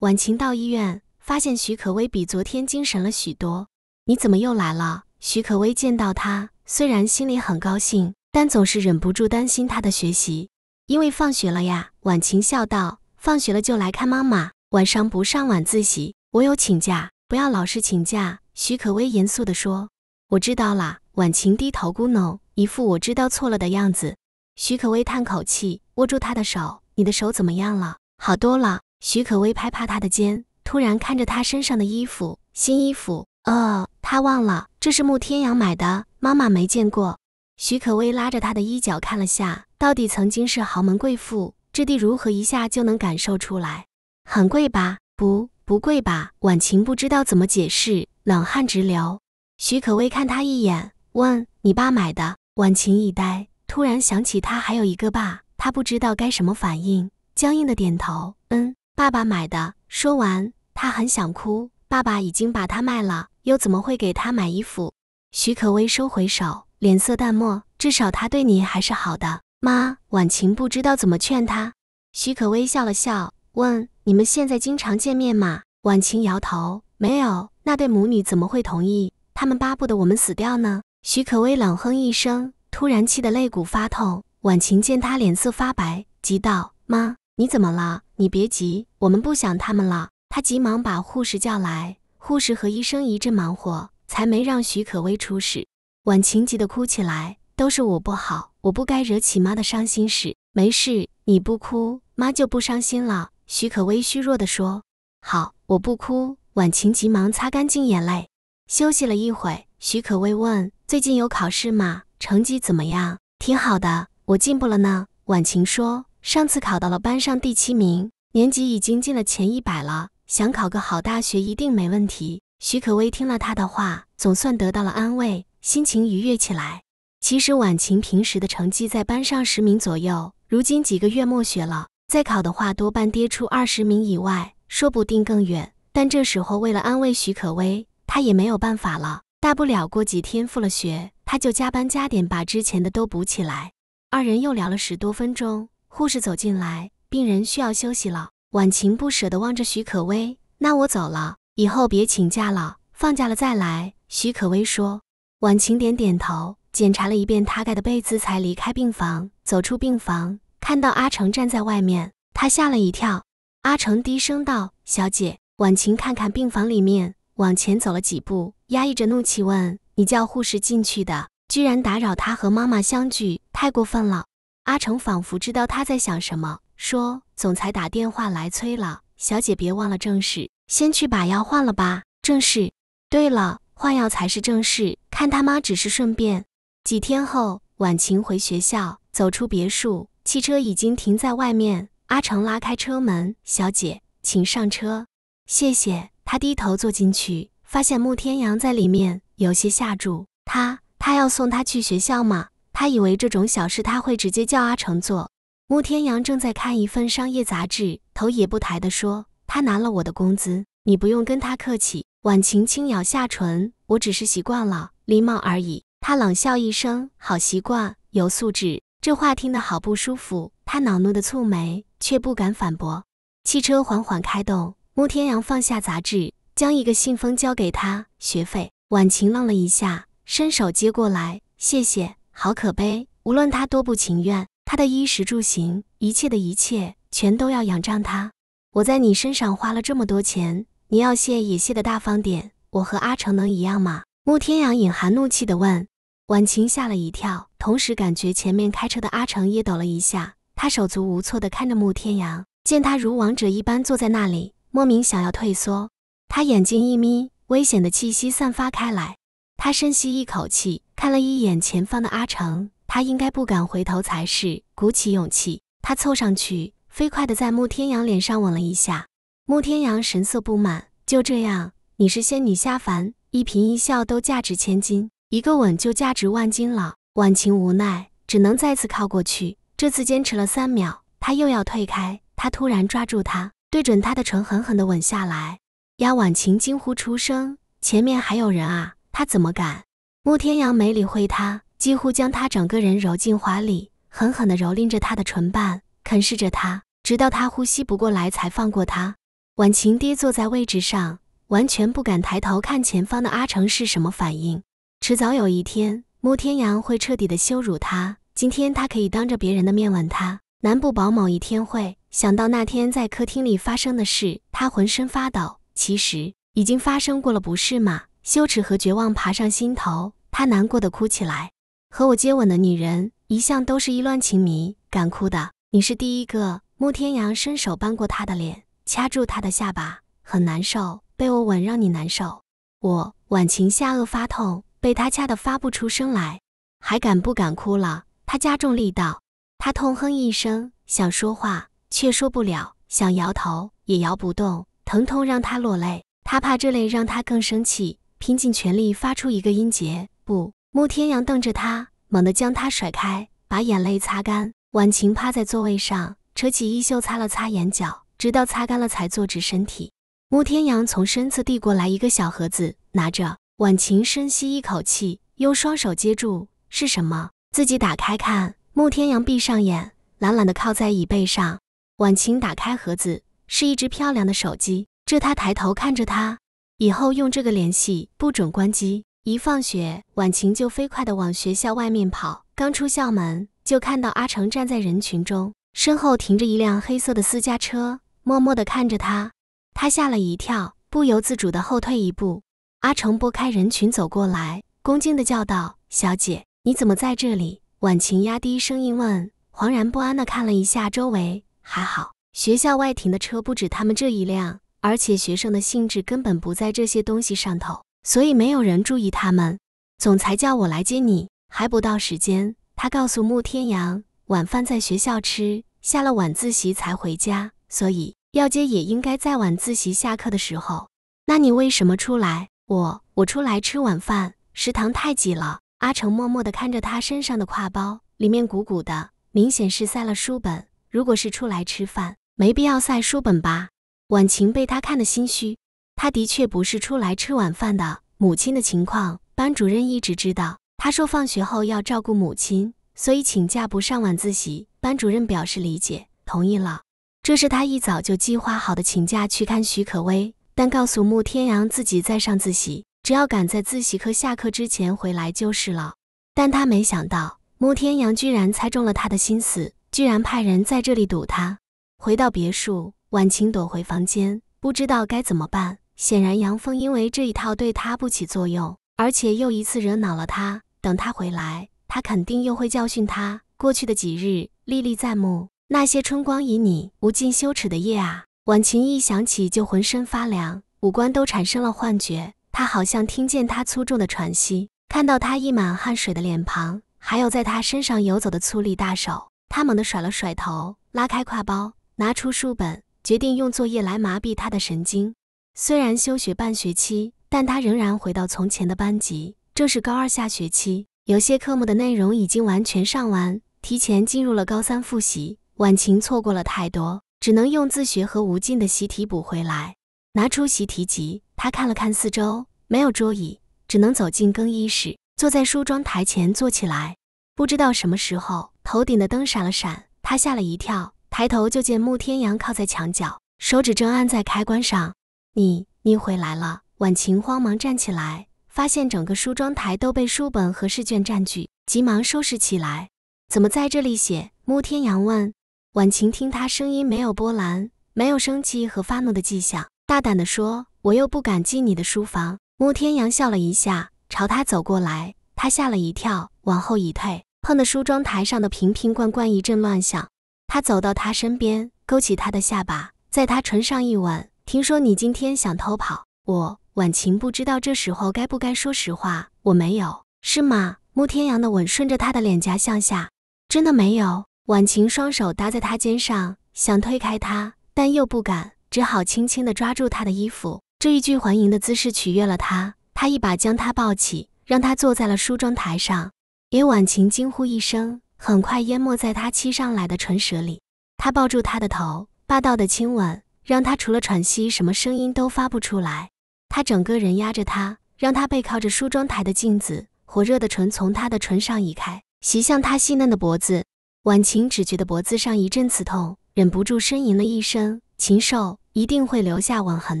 Speaker 1: 婉晴到医院，发现许可薇比昨天精神了许多。你怎么又来了？许可薇见到他，虽然心里很高兴，但总是忍不住担心他的学习，因为放学了呀。婉晴笑道：“放学了就来看妈妈。”晚上不上晚自习，我有请假。不要老是请假。”徐可薇严肃地说。“我知道啦。”婉晴低头咕哝，一副我知道错了的样子。徐可薇叹口气，握住她的手：“你的手怎么样了？好多了。”徐可薇拍拍他的肩，突然看着他身上的衣服：“新衣服？哦，他忘了，这是慕天阳买的，妈妈没见过。”徐可薇拉着她的衣角看了下，到底曾经是豪门贵妇，质地如何，一下就能感受出来。很贵吧？不，不贵吧？婉晴不知道怎么解释，冷汗直流。徐可薇看他一眼，问：“你爸买的？”婉晴一呆，突然想起他还有一个爸，他不知道该什么反应，僵硬的点头：“嗯，爸爸买的。”说完，他很想哭。爸爸已经把他卖了，又怎么会给他买衣服？徐可薇收回手，脸色淡漠。至少他对你还是好的。妈，婉晴不知道怎么劝他。徐可薇笑了笑。问你们现在经常见面吗？婉晴摇头，没有。那对母女怎么会同意？他们巴不得我们死掉呢！徐可薇冷哼一声，突然气得肋骨发痛。婉晴见他脸色发白，急道：“妈，你怎么了？你别急，我们不想他们了。”他急忙把护士叫来，护士和医生一阵忙活，才没让徐可薇出事。婉晴急得哭起来：“都是我不好，我不该惹起妈的伤心事。没事，你不哭，妈就不伤心了。”许可微虚弱地说：“好，我不哭。”婉晴急忙擦干净眼泪，休息了一会。许可微问：“最近有考试吗？成绩怎么样？”“挺好的，我进步了呢。”婉晴说，“上次考到了班上第七名，年级已经进了前一百了，想考个好大学一定没问题。”许可微听了她的话，总算得到了安慰，心情愉悦起来。其实，婉晴平时的成绩在班上十名左右，如今几个月没学了。再考的话，多半跌出二十名以外，说不定更远。但这时候，为了安慰许可薇，他也没有办法了。大不了过几天复了学，他就加班加点把之前的都补起来。二人又聊了十多分钟，护士走进来，病人需要休息了。婉晴不舍地望着许可薇，那我走了，以后别请假了，放假了再来。”许可薇说。婉晴点点头，检查了一遍他盖的被子，才离开病房。走出病房。看到阿成站在外面，他吓了一跳。阿成低声道：“小姐，婉晴，看看病房里面。”往前走了几步，压抑着怒气问：“你叫护士进去的，居然打扰她和妈妈相聚，太过分了。”阿成仿佛知道他在想什么，说：“总裁打电话来催了，小姐别忘了正事，先去把药换了吧。”“正事？对了，换药才是正事。看他妈，只是顺便。”几天后，婉晴回学校，走出别墅。汽车已经停在外面，阿成拉开车门，小姐，请上车，谢谢。他低头坐进去，发现慕天阳在里面，有些吓住。他，他要送他去学校吗？他以为这种小事他会直接叫阿成做。慕天阳正在看一份商业杂志，头也不抬地说：“他拿了我的工资，你不用跟他客气。”婉晴轻咬下唇：“我只是习惯了礼貌而已。”他冷笑一声：“好习惯，有素质。”这话听得好不舒服，他恼怒的蹙眉，却不敢反驳。汽车缓缓开动，穆天阳放下杂志，将一个信封交给他：“学费。”婉晴愣了一下，伸手接过来：“谢谢，好可悲。无论他多不情愿，他的衣食住行，一切的一切，全都要仰仗他。我在你身上花了这么多钱，你要谢也谢得大方点。我和阿成能一样吗？”穆天阳隐含怒气地问，婉晴吓了一跳。同时感觉前面开车的阿成也抖了一下，他手足无措的看着穆天阳，见他如王者一般坐在那里，莫名想要退缩。他眼睛一眯，危险的气息散发开来。他深吸一口气，看了一眼前方的阿成，他应该不敢回头才是。鼓起勇气，他凑上去，飞快的在穆天阳脸上吻了一下。穆天阳神色不满，就这样，你是仙女下凡，一颦一笑都价值千金，一个吻就价值万金了。婉晴无奈，只能再次靠过去。这次坚持了三秒，她又要退开，他突然抓住他，对准他的唇狠狠地吻下来。丫婉晴惊呼出声：“前面还有人啊！他怎么敢？”慕天阳没理会他，几乎将他整个人揉进怀里，狠狠地蹂躏着他的唇瓣，啃噬着他，直到他呼吸不过来才放过他。婉晴跌坐在位置上，完全不敢抬头看前方的阿成是什么反应。迟早有一天。慕天阳会彻底的羞辱他。今天他可以当着别人的面吻他。难不保某一天会想到那天在客厅里发生的事。他浑身发抖，其实已经发生过了，不是吗？羞耻和绝望爬上心头，他难过的哭起来。和我接吻的女人一向都是意乱情迷，敢哭的你是第一个。慕天阳伸手扳过他的脸，掐住他的下巴，很难受，被我吻让你难受。我婉晴下颚发痛。被他掐得发不出声来，还敢不敢哭了？他加重力道，他痛哼一声，想说话却说不了，想摇头也摇不动，疼痛让他落泪。他怕这泪让他更生气，拼尽全力发出一个音节。不，慕天阳瞪着他，猛地将他甩开，把眼泪擦干。婉晴趴在座位上，扯起衣袖擦了擦眼角，直到擦干了才坐直身体。慕天阳从身侧递过来一个小盒子，拿着。婉晴深吸一口气，用双手接住，是什么？自己打开看。慕天阳闭上眼，懒懒的靠在椅背上。婉晴打开盒子，是一只漂亮的手机。这，他抬头看着他，以后用这个联系，不准关机。一放学，婉晴就飞快的往学校外面跑。刚出校门，就看到阿成站在人群中，身后停着一辆黑色的私家车，默默的看着他。他吓了一跳，不由自主的后退一步。阿成拨开人群走过来，恭敬地叫道：“小姐，你怎么在这里？”婉晴压低声音问，惶然不安地看了一下周围，还好，学校外停的车不止他们这一辆，而且学生的兴致根本不在这些东西上头，所以没有人注意他们。总裁叫我来接你，还不到时间。他告诉慕天阳，晚饭在学校吃，下了晚自习才回家，所以要接也应该在晚自习下课的时候。那你为什么出来？我我出来吃晚饭，食堂太挤了。阿成默默地看着他身上的挎包，里面鼓鼓的，明显是塞了书本。如果是出来吃饭，没必要塞书本吧？婉晴被他看得心虚。他的确不是出来吃晚饭的。母亲的情况，班主任一直知道。他说放学后要照顾母亲，所以请假不上晚自习。班主任表示理解，同意了。这是他一早就计划好的请假去看徐可威。但告诉慕天阳自己在上自习，只要赶在自习课下课之前回来就是了。但他没想到慕天阳居然猜中了他的心思，居然派人在这里堵他。回到别墅，晚晴躲回房间，不知道该怎么办。显然杨峰因为这一套对他不起作用，而且又一次惹恼了他。等他回来，他肯定又会教训他。过去的几日历历在目，那些春光旖旎、无尽羞耻的夜啊！婉晴一想起就浑身发凉，五官都产生了幻觉。他好像听见他粗重的喘息，看到他溢满汗水的脸庞，还有在他身上游走的粗粝大手。他猛地甩了甩头，拉开挎包，拿出书本，决定用作业来麻痹他的神经。虽然休学半学期，但他仍然回到从前的班级。这是高二下学期，有些科目的内容已经完全上完，提前进入了高三复习。婉晴错过了太多。只能用自学和无尽的习题补回来。拿出习题集，他看了看四周，没有桌椅，只能走进更衣室，坐在梳妆台前坐起来。不知道什么时候，头顶的灯闪了闪，他吓了一跳，抬头就见慕天阳靠在墙角，手指正按在开关上。“你，你回来了。”婉晴慌忙站起来，发现整个梳妆台都被书本和试卷占据，急忙收拾起来。“怎么在这里写？”慕天阳问。婉晴听他声音没有波澜，没有生气和发怒的迹象，大胆地说：“我又不敢进你的书房。”慕天阳笑了一下，朝他走过来，他吓了一跳，往后一退，碰的梳妆台上的瓶瓶罐罐一阵乱响。他走到他身边，勾起他的下巴，在他唇上一吻。听说你今天想偷跑，我婉晴不知道这时候该不该说实话，我没有，是吗？慕天阳的吻顺着他的脸颊向下，真的没有。婉晴双手搭在他肩上，想推开他，但又不敢，只好轻轻地抓住他的衣服。这一句欢迎的姿势取悦了他，他一把将他抱起，让他坐在了梳妆台上，也婉晴惊呼一声，很快淹没在他漆上来的唇舌里。他抱住他的头，霸道的亲吻，让他除了喘息，什么声音都发不出来。他整个人压着他，让他背靠着梳妆台的镜子，火热的唇从他的唇上移开，袭向他细嫩的脖子。婉晴只觉得脖子上一阵刺痛，忍不住呻吟了一声。禽兽一定会留下吻痕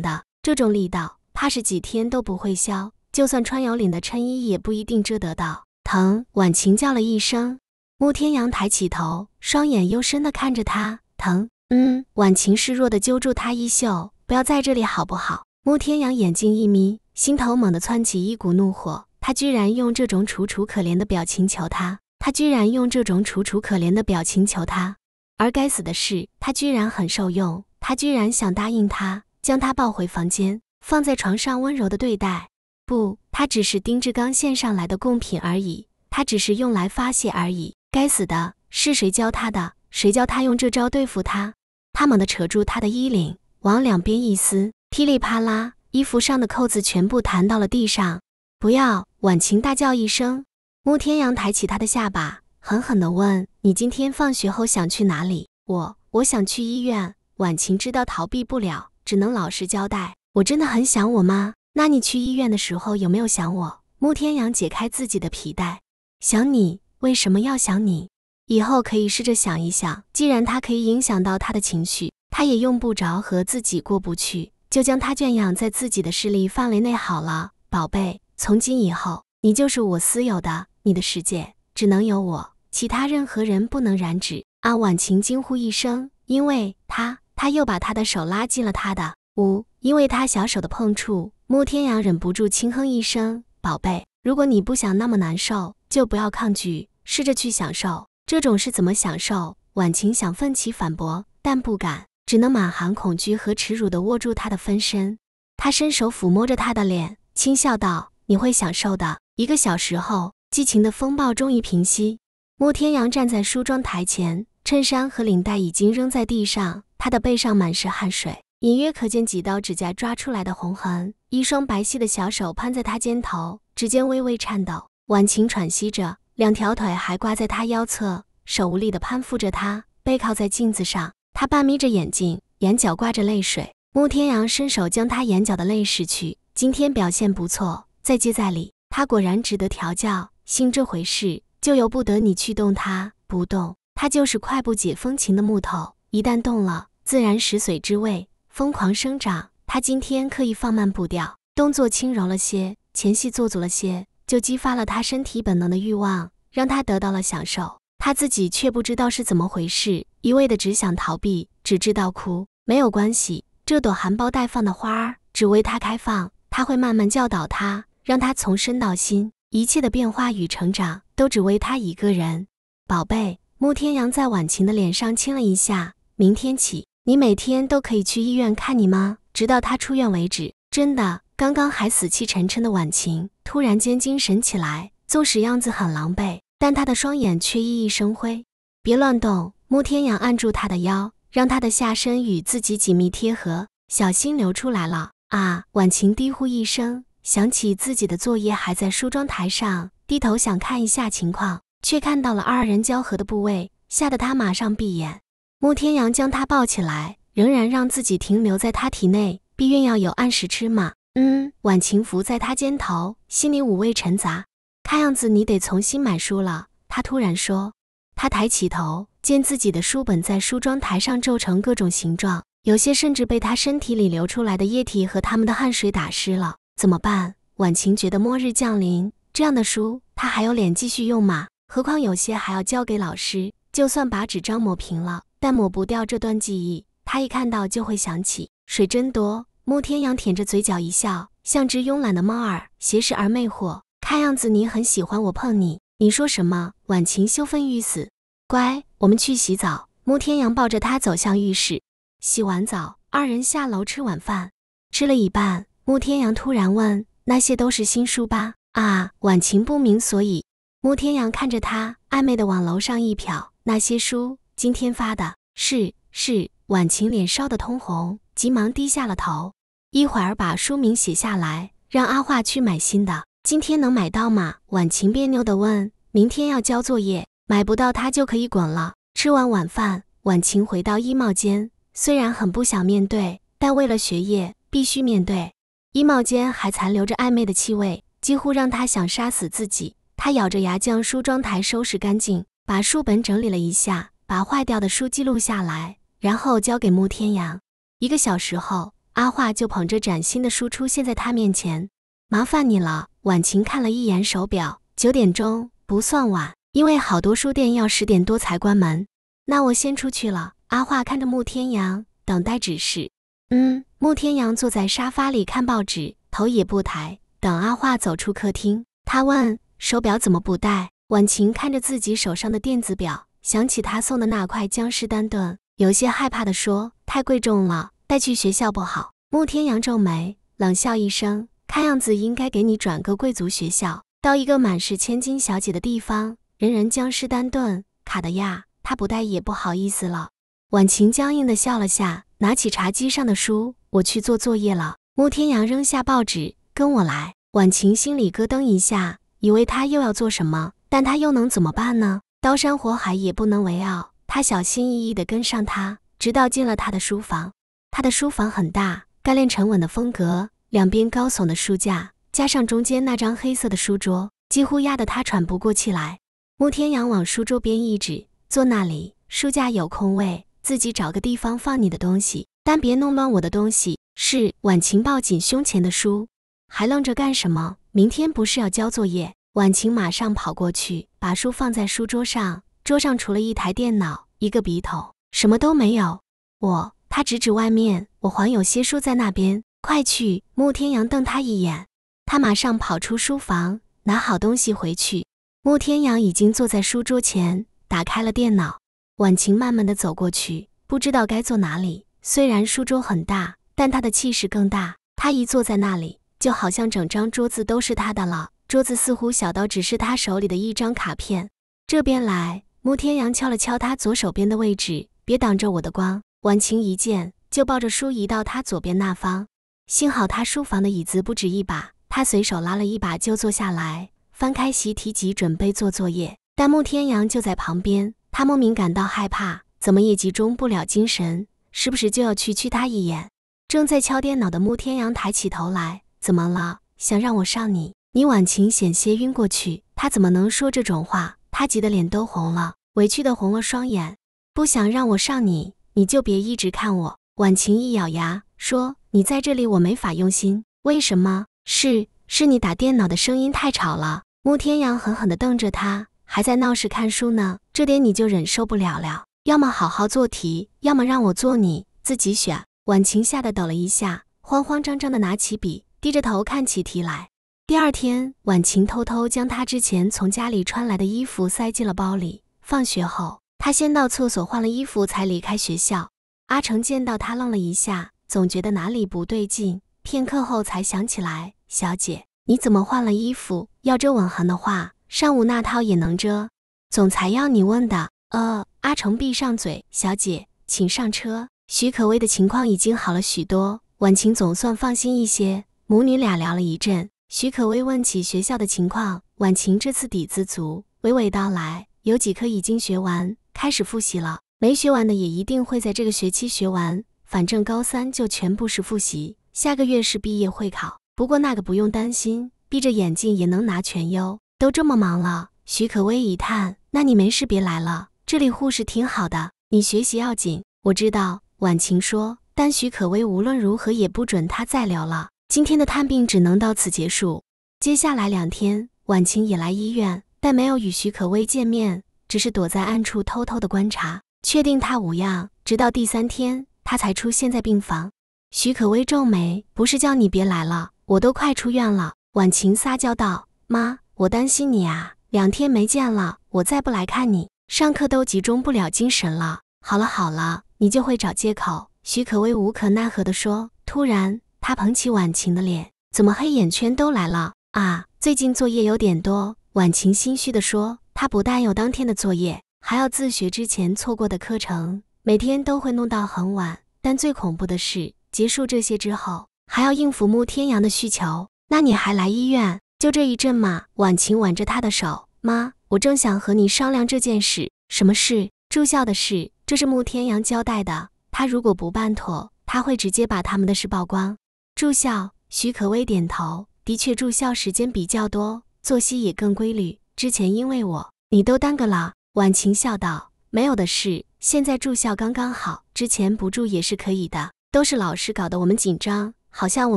Speaker 1: 的，这种力道，怕是几天都不会消。就算穿有领的衬衣，也不一定遮得到。疼！婉晴叫了一声。慕天阳抬起头，双眼幽深的看着她。疼？嗯。婉晴示弱的揪住他衣袖，不要在这里好不好？慕天阳眼睛一眯，心头猛地窜起一股怒火。他居然用这种楚楚可怜的表情求他。他居然用这种楚楚可怜的表情求他，而该死的是，他居然很受用，他居然想答应他，将他抱回房间，放在床上温柔的对待。不，他只是丁志刚献上来的贡品而已，他只是用来发泄而已。该死的，是谁教他的？谁教他用这招对付他？他猛地扯住他的衣领，往两边一撕，噼里啪啦，衣服上的扣子全部弹到了地上。不要！婉晴大叫一声。慕天阳抬起他的下巴，狠狠地问：“你今天放学后想去哪里？”我我想去医院。婉晴知道逃避不了，只能老实交代：“我真的很想我妈。那你去医院的时候有没有想我？”慕天阳解开自己的皮带：“想你？为什么要想你？以后可以试着想一想。既然他可以影响到他的情绪，他也用不着和自己过不去，就将他圈养在自己的势力范围内好了。宝贝，从今以后，你就是我私有的。”你的世界只能有我，其他任何人不能染指。阿婉晴惊呼一声，因为他，他又把他的手拉进了他的五，因为他小手的碰触，慕天阳忍不住轻哼一声：“宝贝，如果你不想那么难受，就不要抗拒，试着去享受。这种是怎么享受？”婉晴想奋起反驳，但不敢，只能满含恐惧和耻辱的握住他的分身。他伸手抚摸着他的脸，轻笑道：“你会享受的。”一个小时后。激情的风暴终于平息。慕天阳站在梳妆台前，衬衫和领带已经扔在地上，他的背上满是汗水，隐约可见几道指甲抓出来的红痕。一双白皙的小手攀在他肩头，指尖微微颤抖。婉晴喘息着，两条腿还挂在他腰侧，手无力地攀附着他，背靠在镜子上。他半眯着眼睛，眼角挂着泪水。慕天阳伸手将他眼角的泪拭去。今天表现不错，再接再厉。他果然值得调教。性这回事就由不得你去动它，不动它就是快不解风情的木头，一旦动了，自然食髓之味，疯狂生长。他今天刻意放慢步调，动作轻柔了些，前戏做足了些，就激发了他身体本能的欲望，让他得到了享受。他自己却不知道是怎么回事，一味的只想逃避，只知道哭。没有关系，这朵含苞待放的花儿只为他开放，他会慢慢教导他，让他从身到心。一切的变化与成长都只为他一个人，宝贝。慕天阳在婉晴的脸上亲了一下。明天起，你每天都可以去医院看你妈，直到她出院为止。真的。刚刚还死气沉沉的婉晴，突然间精神起来，纵使样子很狼狈，但她的双眼却熠熠生辉。别乱动！慕天阳按住她的腰，让她的下身与自己紧密贴合。小心流出来了啊！婉晴低呼一声。想起自己的作业还在梳妆台上，低头想看一下情况，却看到了二人交合的部位，吓得他马上闭眼。慕天阳将他抱起来，仍然让自己停留在他体内。避孕药有按时吃吗？嗯。晚晴伏在他肩头，心里五味陈杂。看样子你得重新买书了。他突然说。他抬起头，见自己的书本在梳妆台上皱成各种形状，有些甚至被他身体里流出来的液体和他们的汗水打湿了。怎么办？婉晴觉得末日降临，这样的书她还有脸继续用吗？何况有些还要交给老师。就算把纸张抹平了，但抹不掉这段记忆。她一看到就会想起。水真多。慕天阳舔着嘴角一笑，像只慵懒的猫儿，斜视而魅惑。看样子你很喜欢我碰你。你说什么？婉晴羞愤欲死。乖，我们去洗澡。慕天阳抱着她走向浴室。洗完澡，二人下楼吃晚饭。吃了一半。穆天阳突然问：“那些都是新书吧？”啊，婉晴不明所以。穆天阳看着他，暧昧的往楼上一瞟。那些书今天发的？是是。婉晴脸烧得通红，急忙低下了头。一会儿把书名写下来，让阿化去买新的。今天能买到吗？婉晴别扭的问。明天要交作业，买不到他就可以滚了。吃完晚饭，婉晴回到衣帽间，虽然很不想面对，但为了学业，必须面对。衣帽间还残留着暧昧的气味，几乎让他想杀死自己。他咬着牙将梳妆台收拾干净，把书本整理了一下，把坏掉的书记录下来，然后交给穆天阳。一个小时后，阿画就捧着崭新的书出现在他面前。麻烦你了，婉晴看了一眼手表，九点钟不算晚，因为好多书店要十点多才关门。那我先出去了。阿画看着穆天阳，等待指示。嗯。穆天阳坐在沙发里看报纸，头也不抬，等阿画走出客厅，他问：“手表怎么不戴？”婉晴看着自己手上的电子表，想起他送的那块江诗丹顿，有些害怕地说：“太贵重了，带去学校不好。”穆天阳皱眉，冷笑一声：“看样子应该给你转个贵族学校，到一个满是千金小姐的地方，人人江诗丹顿、卡地亚，他不戴也不好意思了。”婉晴僵硬地笑了下。拿起茶几上的书，我去做作业了。穆天阳扔下报纸，跟我来。婉晴心里咯噔一下，以为他又要做什么，但他又能怎么办呢？刀山火海也不能为傲。他小心翼翼地跟上他，直到进了他的书房。他的书房很大，干练沉稳的风格，两边高耸的书架，加上中间那张黑色的书桌，几乎压得他喘不过气来。穆天阳往书桌边一指，坐那里，书架有空位。自己找个地方放你的东西，但别弄乱我的东西。是。婉晴抱紧胸前的书，还愣着干什么？明天不是要交作业？婉晴马上跑过去，把书放在书桌上。桌上除了一台电脑、一个笔筒，什么都没有。我……他指指外面，我还有些书在那边，快去！慕天阳瞪他一眼，他马上跑出书房，拿好东西回去。慕天阳已经坐在书桌前，打开了电脑。婉晴慢慢地走过去，不知道该坐哪里。虽然书桌很大，但她的气势更大。她一坐在那里，就好像整张桌子都是她的了。桌子似乎小到只是她手里的一张卡片。这边来，穆天阳敲了敲他左手边的位置，别挡着我的光。婉晴一见，就抱着书移到他左边那方。幸好他书房的椅子不止一把，他随手拉了一把就坐下来，翻开习题集准备做作业。但穆天阳就在旁边。他莫名感到害怕，怎么也集中不了精神，时不时就要去驱他一眼。正在敲电脑的慕天阳抬起头来，怎么了？想让我上你？倪婉晴险些晕过去，他怎么能说这种话？他急得脸都红了，委屈的红了双眼，不想让我上你，你就别一直看我。婉晴一咬牙说：“你在这里，我没法用心。为什么？是，是你打电脑的声音太吵了。”慕天阳狠狠地瞪着他。还在闹市看书呢，这点你就忍受不了了。要么好好做题，要么让我做，你自己选。婉晴吓得抖了一下，慌慌张张地拿起笔，低着头看起题来。第二天，婉晴偷偷将她之前从家里穿来的衣服塞进了包里。放学后，她先到厕所换了衣服，才离开学校。阿成见到她愣了一下，总觉得哪里不对劲，片刻后才想起来：“小姐，你怎么换了衣服？要这吻痕的话。”上午那套也能遮，总裁要你问的。呃，阿成闭上嘴。小姐，请上车。许可薇的情况已经好了许多，婉晴总算放心一些。母女俩聊了一阵，许可薇问起学校的情况，婉晴这次底子足，娓娓道来。有几科已经学完，开始复习了。没学完的也一定会在这个学期学完，反正高三就全部是复习。下个月是毕业会考，不过那个不用担心，闭着眼睛也能拿全优。都这么忙了，徐可微一叹：“那你没事别来了，这里护士挺好的，你学习要紧。”我知道，婉晴说。但徐可微无论如何也不准他再聊了。今天的探病只能到此结束。接下来两天，婉晴也来医院，但没有与徐可微见面，只是躲在暗处偷偷的观察，确定他无恙。直到第三天，他才出现在病房。徐可微皱眉：“不是叫你别来了，我都快出院了。”婉晴撒娇道：“妈。”我担心你啊，两天没见了，我再不来看你，上课都集中不了精神了。好了好了，你就会找借口。徐可薇无可奈何地说。突然，他捧起婉晴的脸，怎么黑眼圈都来了啊？最近作业有点多。婉晴心虚地说。她不但有当天的作业，还要自学之前错过的课程，每天都会弄到很晚。但最恐怖的是，结束这些之后，还要应付慕天阳的需求。那你还来医院？就这一阵嘛，婉晴挽着他的手。妈，我正想和你商量这件事。什么事？住校的事。这是慕天阳交代的。他如果不办妥，他会直接把他们的事曝光。住校，徐可薇点头。的确，住校时间比较多，作息也更规律。之前因为我，你都耽搁了。婉晴笑道：“没有的事，现在住校刚刚好。之前不住也是可以的。都是老师搞得我们紧张，好像我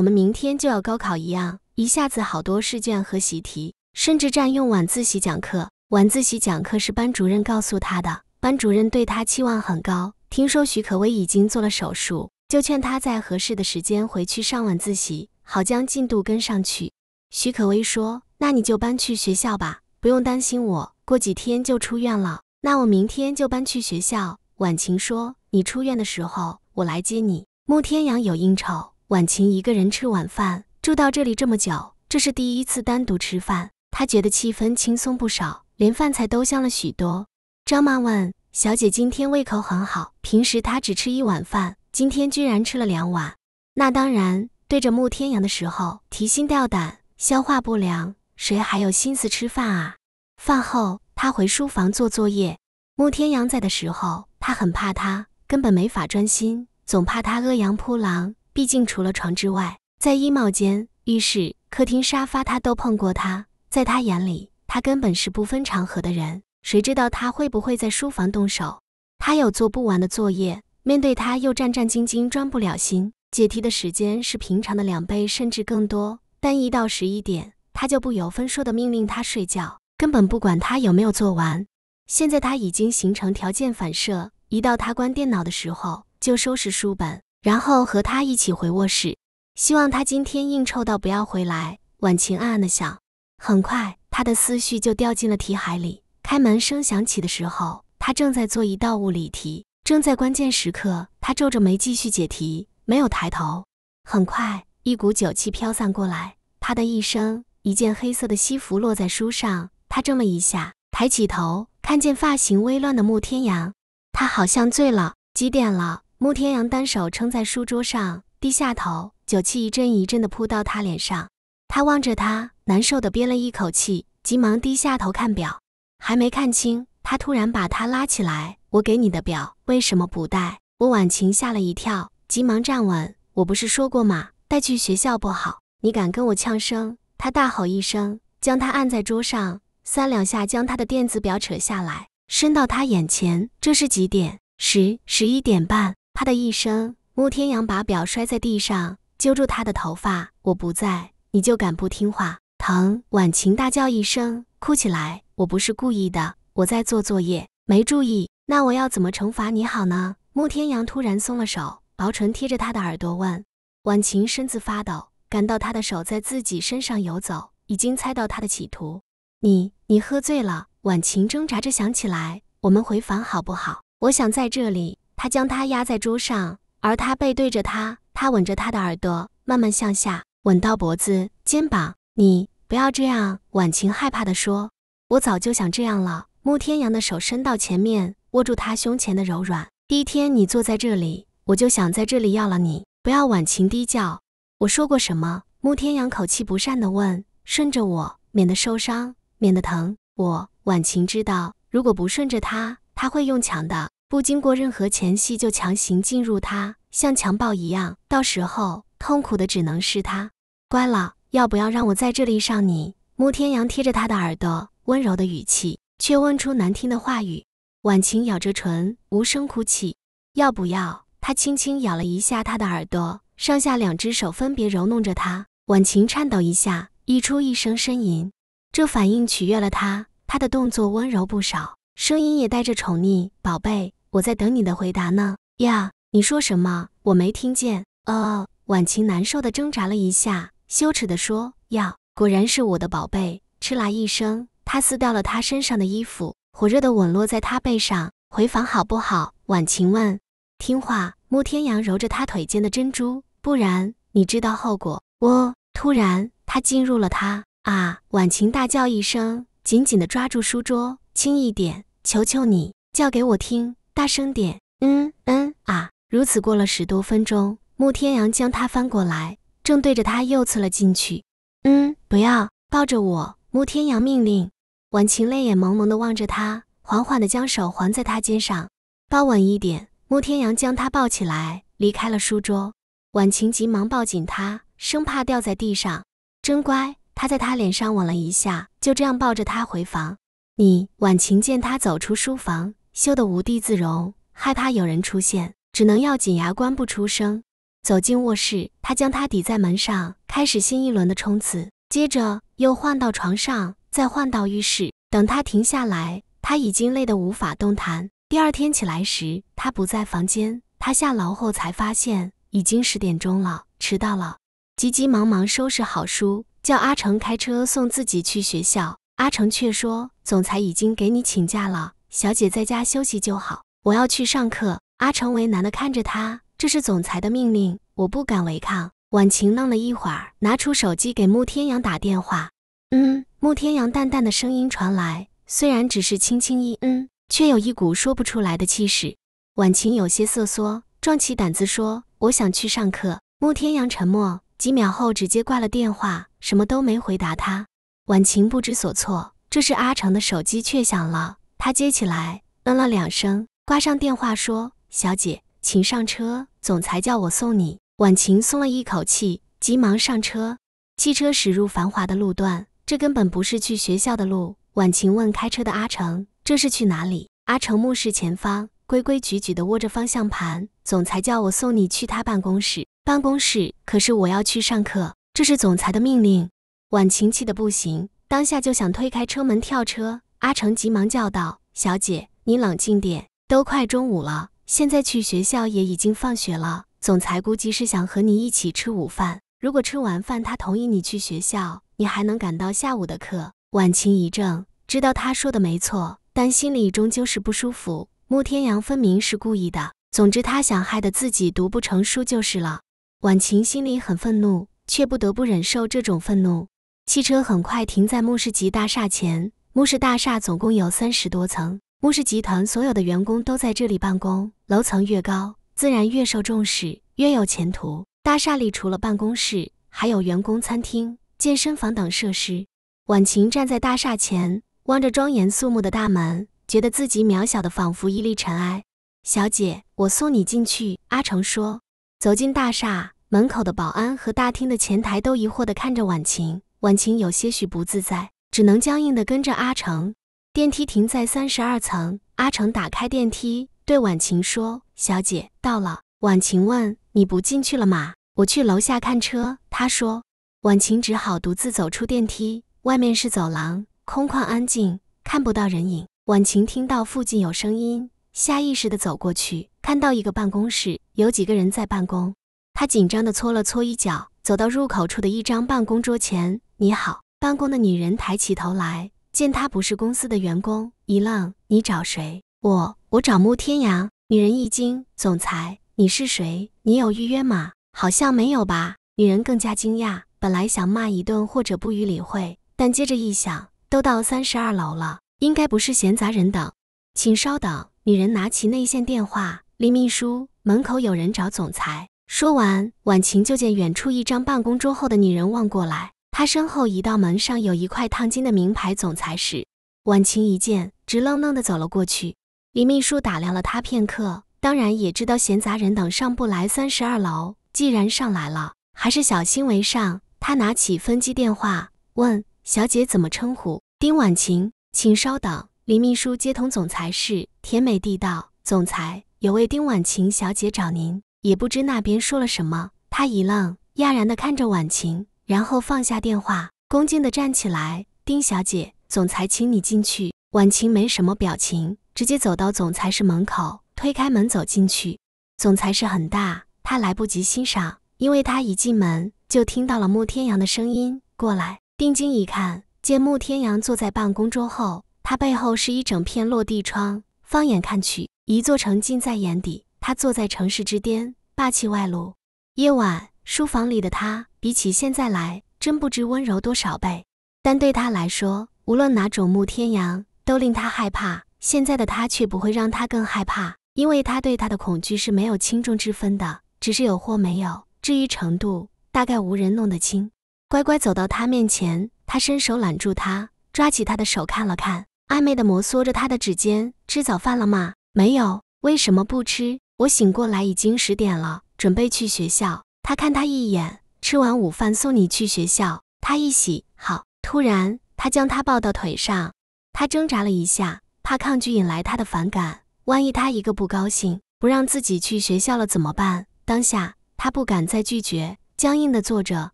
Speaker 1: 们明天就要高考一样。”一下子好多试卷和习题，甚至占用晚自习讲课。晚自习讲课是班主任告诉他的，班主任对他期望很高。听说许可薇已经做了手术，就劝他在合适的时间回去上晚自习，好将进度跟上去。许可薇说：“那你就搬去学校吧，不用担心我，过几天就出院了。那我明天就搬去学校。”晚晴说：“你出院的时候，我来接你。”慕天阳有应酬，晚晴一个人吃晚饭。住到这里这么久，这是第一次单独吃饭，他觉得气氛轻松不少，连饭菜都香了许多。张妈问：“小姐今天胃口很好，平时她只吃一碗饭，今天居然吃了两碗。”那当然，对着慕天阳的时候提心吊胆，消化不良，谁还有心思吃饭啊？饭后，他回书房做作业。慕天阳在的时候，他很怕他，根本没法专心，总怕他饿羊扑狼。毕竟除了床之外，在衣帽间、浴室、客厅、沙发，他都碰过。他在他眼里，他根本是不分场合的人。谁知道他会不会在书房动手？他有做不完的作业，面对他又战战兢兢，装不了心。解题的时间是平常的两倍甚至更多，但一到十一点，他就不由分说的命令他睡觉，根本不管他有没有做完。现在他已经形成条件反射，一到他关电脑的时候，就收拾书本，然后和他一起回卧室。希望他今天应酬到不要回来，婉晴暗暗的想。很快，他的思绪就掉进了题海里。开门声响起的时候，他正在做一道物理题，正在关键时刻，他皱着眉继续解题，没有抬头。很快，一股酒气飘散过来，啪的一声，一件黑色的西服落在书上。他这么一下抬起头，看见发型微乱的慕天阳，他好像醉了。几点了？慕天阳单手撑在书桌上。低下头，酒气一阵一阵地扑到他脸上。他望着他，难受地憋了一口气，急忙低下头看表，还没看清，他突然把他拉起来：“我给你的表，为什么不戴？”我婉晴吓了一跳，急忙站稳。“我不是说过吗？带去学校不好。”你敢跟我呛声？他大吼一声，将他按在桌上，三两下将他的电子表扯下来，伸到他眼前：“这是几点？十十一点半。”啪的一声。穆天阳把表摔在地上，揪住他的头发。我不在，你就敢不听话？疼！婉晴大叫一声，哭起来。我不是故意的，我在做作业，没注意。那我要怎么惩罚你好呢？穆天阳突然松了手，薄唇贴着他的耳朵问。婉晴身子发抖，感到他的手在自己身上游走，已经猜到他的企图。你，你喝醉了！婉晴挣扎着想起来，我们回房好不好？我想在这里。他将他压在桌上。而他背对着他，他吻着他的耳朵，慢慢向下吻到脖子、肩膀。你不要这样，婉晴害怕地说。我早就想这样了。穆天阳的手伸到前面，握住他胸前的柔软。第一天你坐在这里，我就想在这里要了你。不要，婉晴低叫。我说过什么？穆天阳口气不善地问。顺着我，免得受伤，免得疼。我，婉晴知道，如果不顺着他，他会用强的。不经过任何前戏就强行进入，他像强暴一样，到时候痛苦的只能是他。乖了，要不要让我在这里上你？慕天阳贴着他的耳朵，温柔的语气却问出难听的话语。婉晴咬着唇，无声哭泣。要不要？他轻轻咬了一下他的耳朵，上下两只手分别揉弄着他。婉晴颤抖一下，溢出一声呻吟。这反应取悦了他，他的动作温柔不少，声音也带着宠溺，宝贝。我在等你的回答呢呀！你说什么？我没听见。哦，婉晴难受的挣扎了一下，羞耻的说：“呀，果然是我的宝贝。”吃啦一声，他撕掉了他身上的衣服，火热的吻落在他背上。回房好不好？婉晴问。听话，慕天阳揉着他腿间的珍珠，不然你知道后果。我突然他进入了他啊！婉晴大叫一声，紧紧的抓住书桌，轻一点，求求你，叫给我听。大声点，嗯嗯啊！如此过了十多分钟，穆天阳将他翻过来，正对着他又刺了进去。嗯，不要抱着我！穆天阳命令。婉晴泪眼蒙蒙的望着他，缓缓的将手环在他肩上，抱稳一点。穆天阳将他抱起来，离开了书桌。婉晴急忙抱紧他，生怕掉在地上。真乖，他在他脸上吻了一下，就这样抱着他回房。你，婉晴见他走出书房。羞得无地自容，害怕有人出现，只能咬紧牙关不出声。走进卧室，他将他抵在门上，开始新一轮的冲刺。接着又换到床上，再换到浴室。等他停下来，他已经累得无法动弹。第二天起来时，他不在房间。他下楼后才发现，已经十点钟了，迟到了。急急忙忙收拾好书，叫阿成开车送自己去学校。阿成却说：“总裁已经给你请假了。”小姐在家休息就好，我要去上课。阿成为难地看着他，这是总裁的命令，我不敢违抗。婉晴愣了一会儿，拿出手机给慕天阳打电话。嗯，慕天阳淡淡的声音传来，虽然只是轻轻一嗯，却有一股说不出来的气势。婉晴有些瑟缩，壮起胆子说：“我想去上课。”慕天阳沉默几秒后直接挂了电话，什么都没回答他。婉晴不知所措，这时阿成的手机却响了。他接起来，嗯了两声，挂上电话说：“小姐，请上车，总裁叫我送你。”婉晴松了一口气，急忙上车。汽车驶入繁华的路段，这根本不是去学校的路。婉晴问开车的阿成：“这是去哪里？”阿成目视前方，规规矩矩地握着方向盘。总裁叫我送你去他办公室。办公室？可是我要去上课，这是总裁的命令。婉晴气得不行，当下就想推开车门跳车。阿成急忙叫道：“小姐，你冷静点，都快中午了，现在去学校也已经放学了。总裁估计是想和你一起吃午饭。如果吃完饭，他同意你去学校，你还能赶到下午的课。”婉晴一怔，知道他说的没错，但心里终究是不舒服。穆天阳分明是故意的，总之他想害得自己读不成书就是了。婉晴心里很愤怒，却不得不忍受这种愤怒。汽车很快停在穆氏集大厦前。穆氏大厦总共有三十多层，穆氏集团所有的员工都在这里办公。楼层越高，自然越受重视，越有前途。大厦里除了办公室，还有员工餐厅、健身房等设施。婉晴站在大厦前，望着庄严肃穆的大门，觉得自己渺小的仿佛一粒尘埃。小姐，我送你进去。”阿成说。走进大厦门口的保安和大厅的前台都疑惑地看着婉晴，婉晴有些许不自在。只能僵硬地跟着阿成。电梯停在三十二层，阿成打开电梯，对婉晴说：“小姐到了。”婉晴问：“你不进去了吗？”“我去楼下看车。”他说。婉晴只好独自走出电梯。外面是走廊，空旷安静，看不到人影。婉晴听到附近有声音，下意识地走过去，看到一个办公室，有几个人在办公。她紧张地搓了搓衣角，走到入口处的一张办公桌前。“你好。”办公的女人抬起头来，见他不是公司的员工，一愣：“你找谁？我……我找慕天阳。”女人一惊：“总裁，你是谁？你有预约吗？好像没有吧。”女人更加惊讶，本来想骂一顿或者不予理会，但接着一想，都到三十二楼了，应该不是闲杂人等，请稍等。女人拿起内线电话：“李秘书，门口有人找总裁。”说完，婉晴就见远处一张办公桌后的女人望过来。他身后一道门上有一块烫金的名牌“总裁室”。婉晴一见，直愣愣的走了过去。李秘书打量了他片刻，当然也知道闲杂人等上不来三十二楼。既然上来了，还是小心为上。他拿起分机电话，问：“小姐怎么称呼？”“丁婉晴，请稍等。”李秘书接通总裁室，甜美地道：“总裁，有位丁婉晴小姐找您。”也不知那边说了什么，他一愣，讶然的看着婉晴。然后放下电话，恭敬的站起来。丁小姐，总裁，请你进去。婉晴没什么表情，直接走到总裁室门口，推开门走进去。总裁室很大，她来不及欣赏，因为她一进门就听到了穆天阳的声音。过来，定睛一看，见穆天阳坐在办公桌后，他背后是一整片落地窗，放眼看去，一座城近在眼底。他坐在城市之巅，霸气外露。夜晚，书房里的他。比起现在来，真不知温柔多少倍。但对他来说，无论哪种慕天阳都令他害怕。现在的他却不会让他更害怕，因为他对他的恐惧是没有轻重之分的，只是有或没有。至于程度，大概无人弄得清。乖乖走到他面前，他伸手揽住他，抓起他的手看了看，暧昧地摩挲着他的指尖。吃早饭了吗？没有。为什么不吃？我醒过来已经十点了，准备去学校。他看他一眼。吃完午饭送你去学校，他一喜，好。突然，他将她抱到腿上，他挣扎了一下，怕抗拒引来他的反感，万一他一个不高兴，不让自己去学校了怎么办？当下他不敢再拒绝，僵硬的坐着，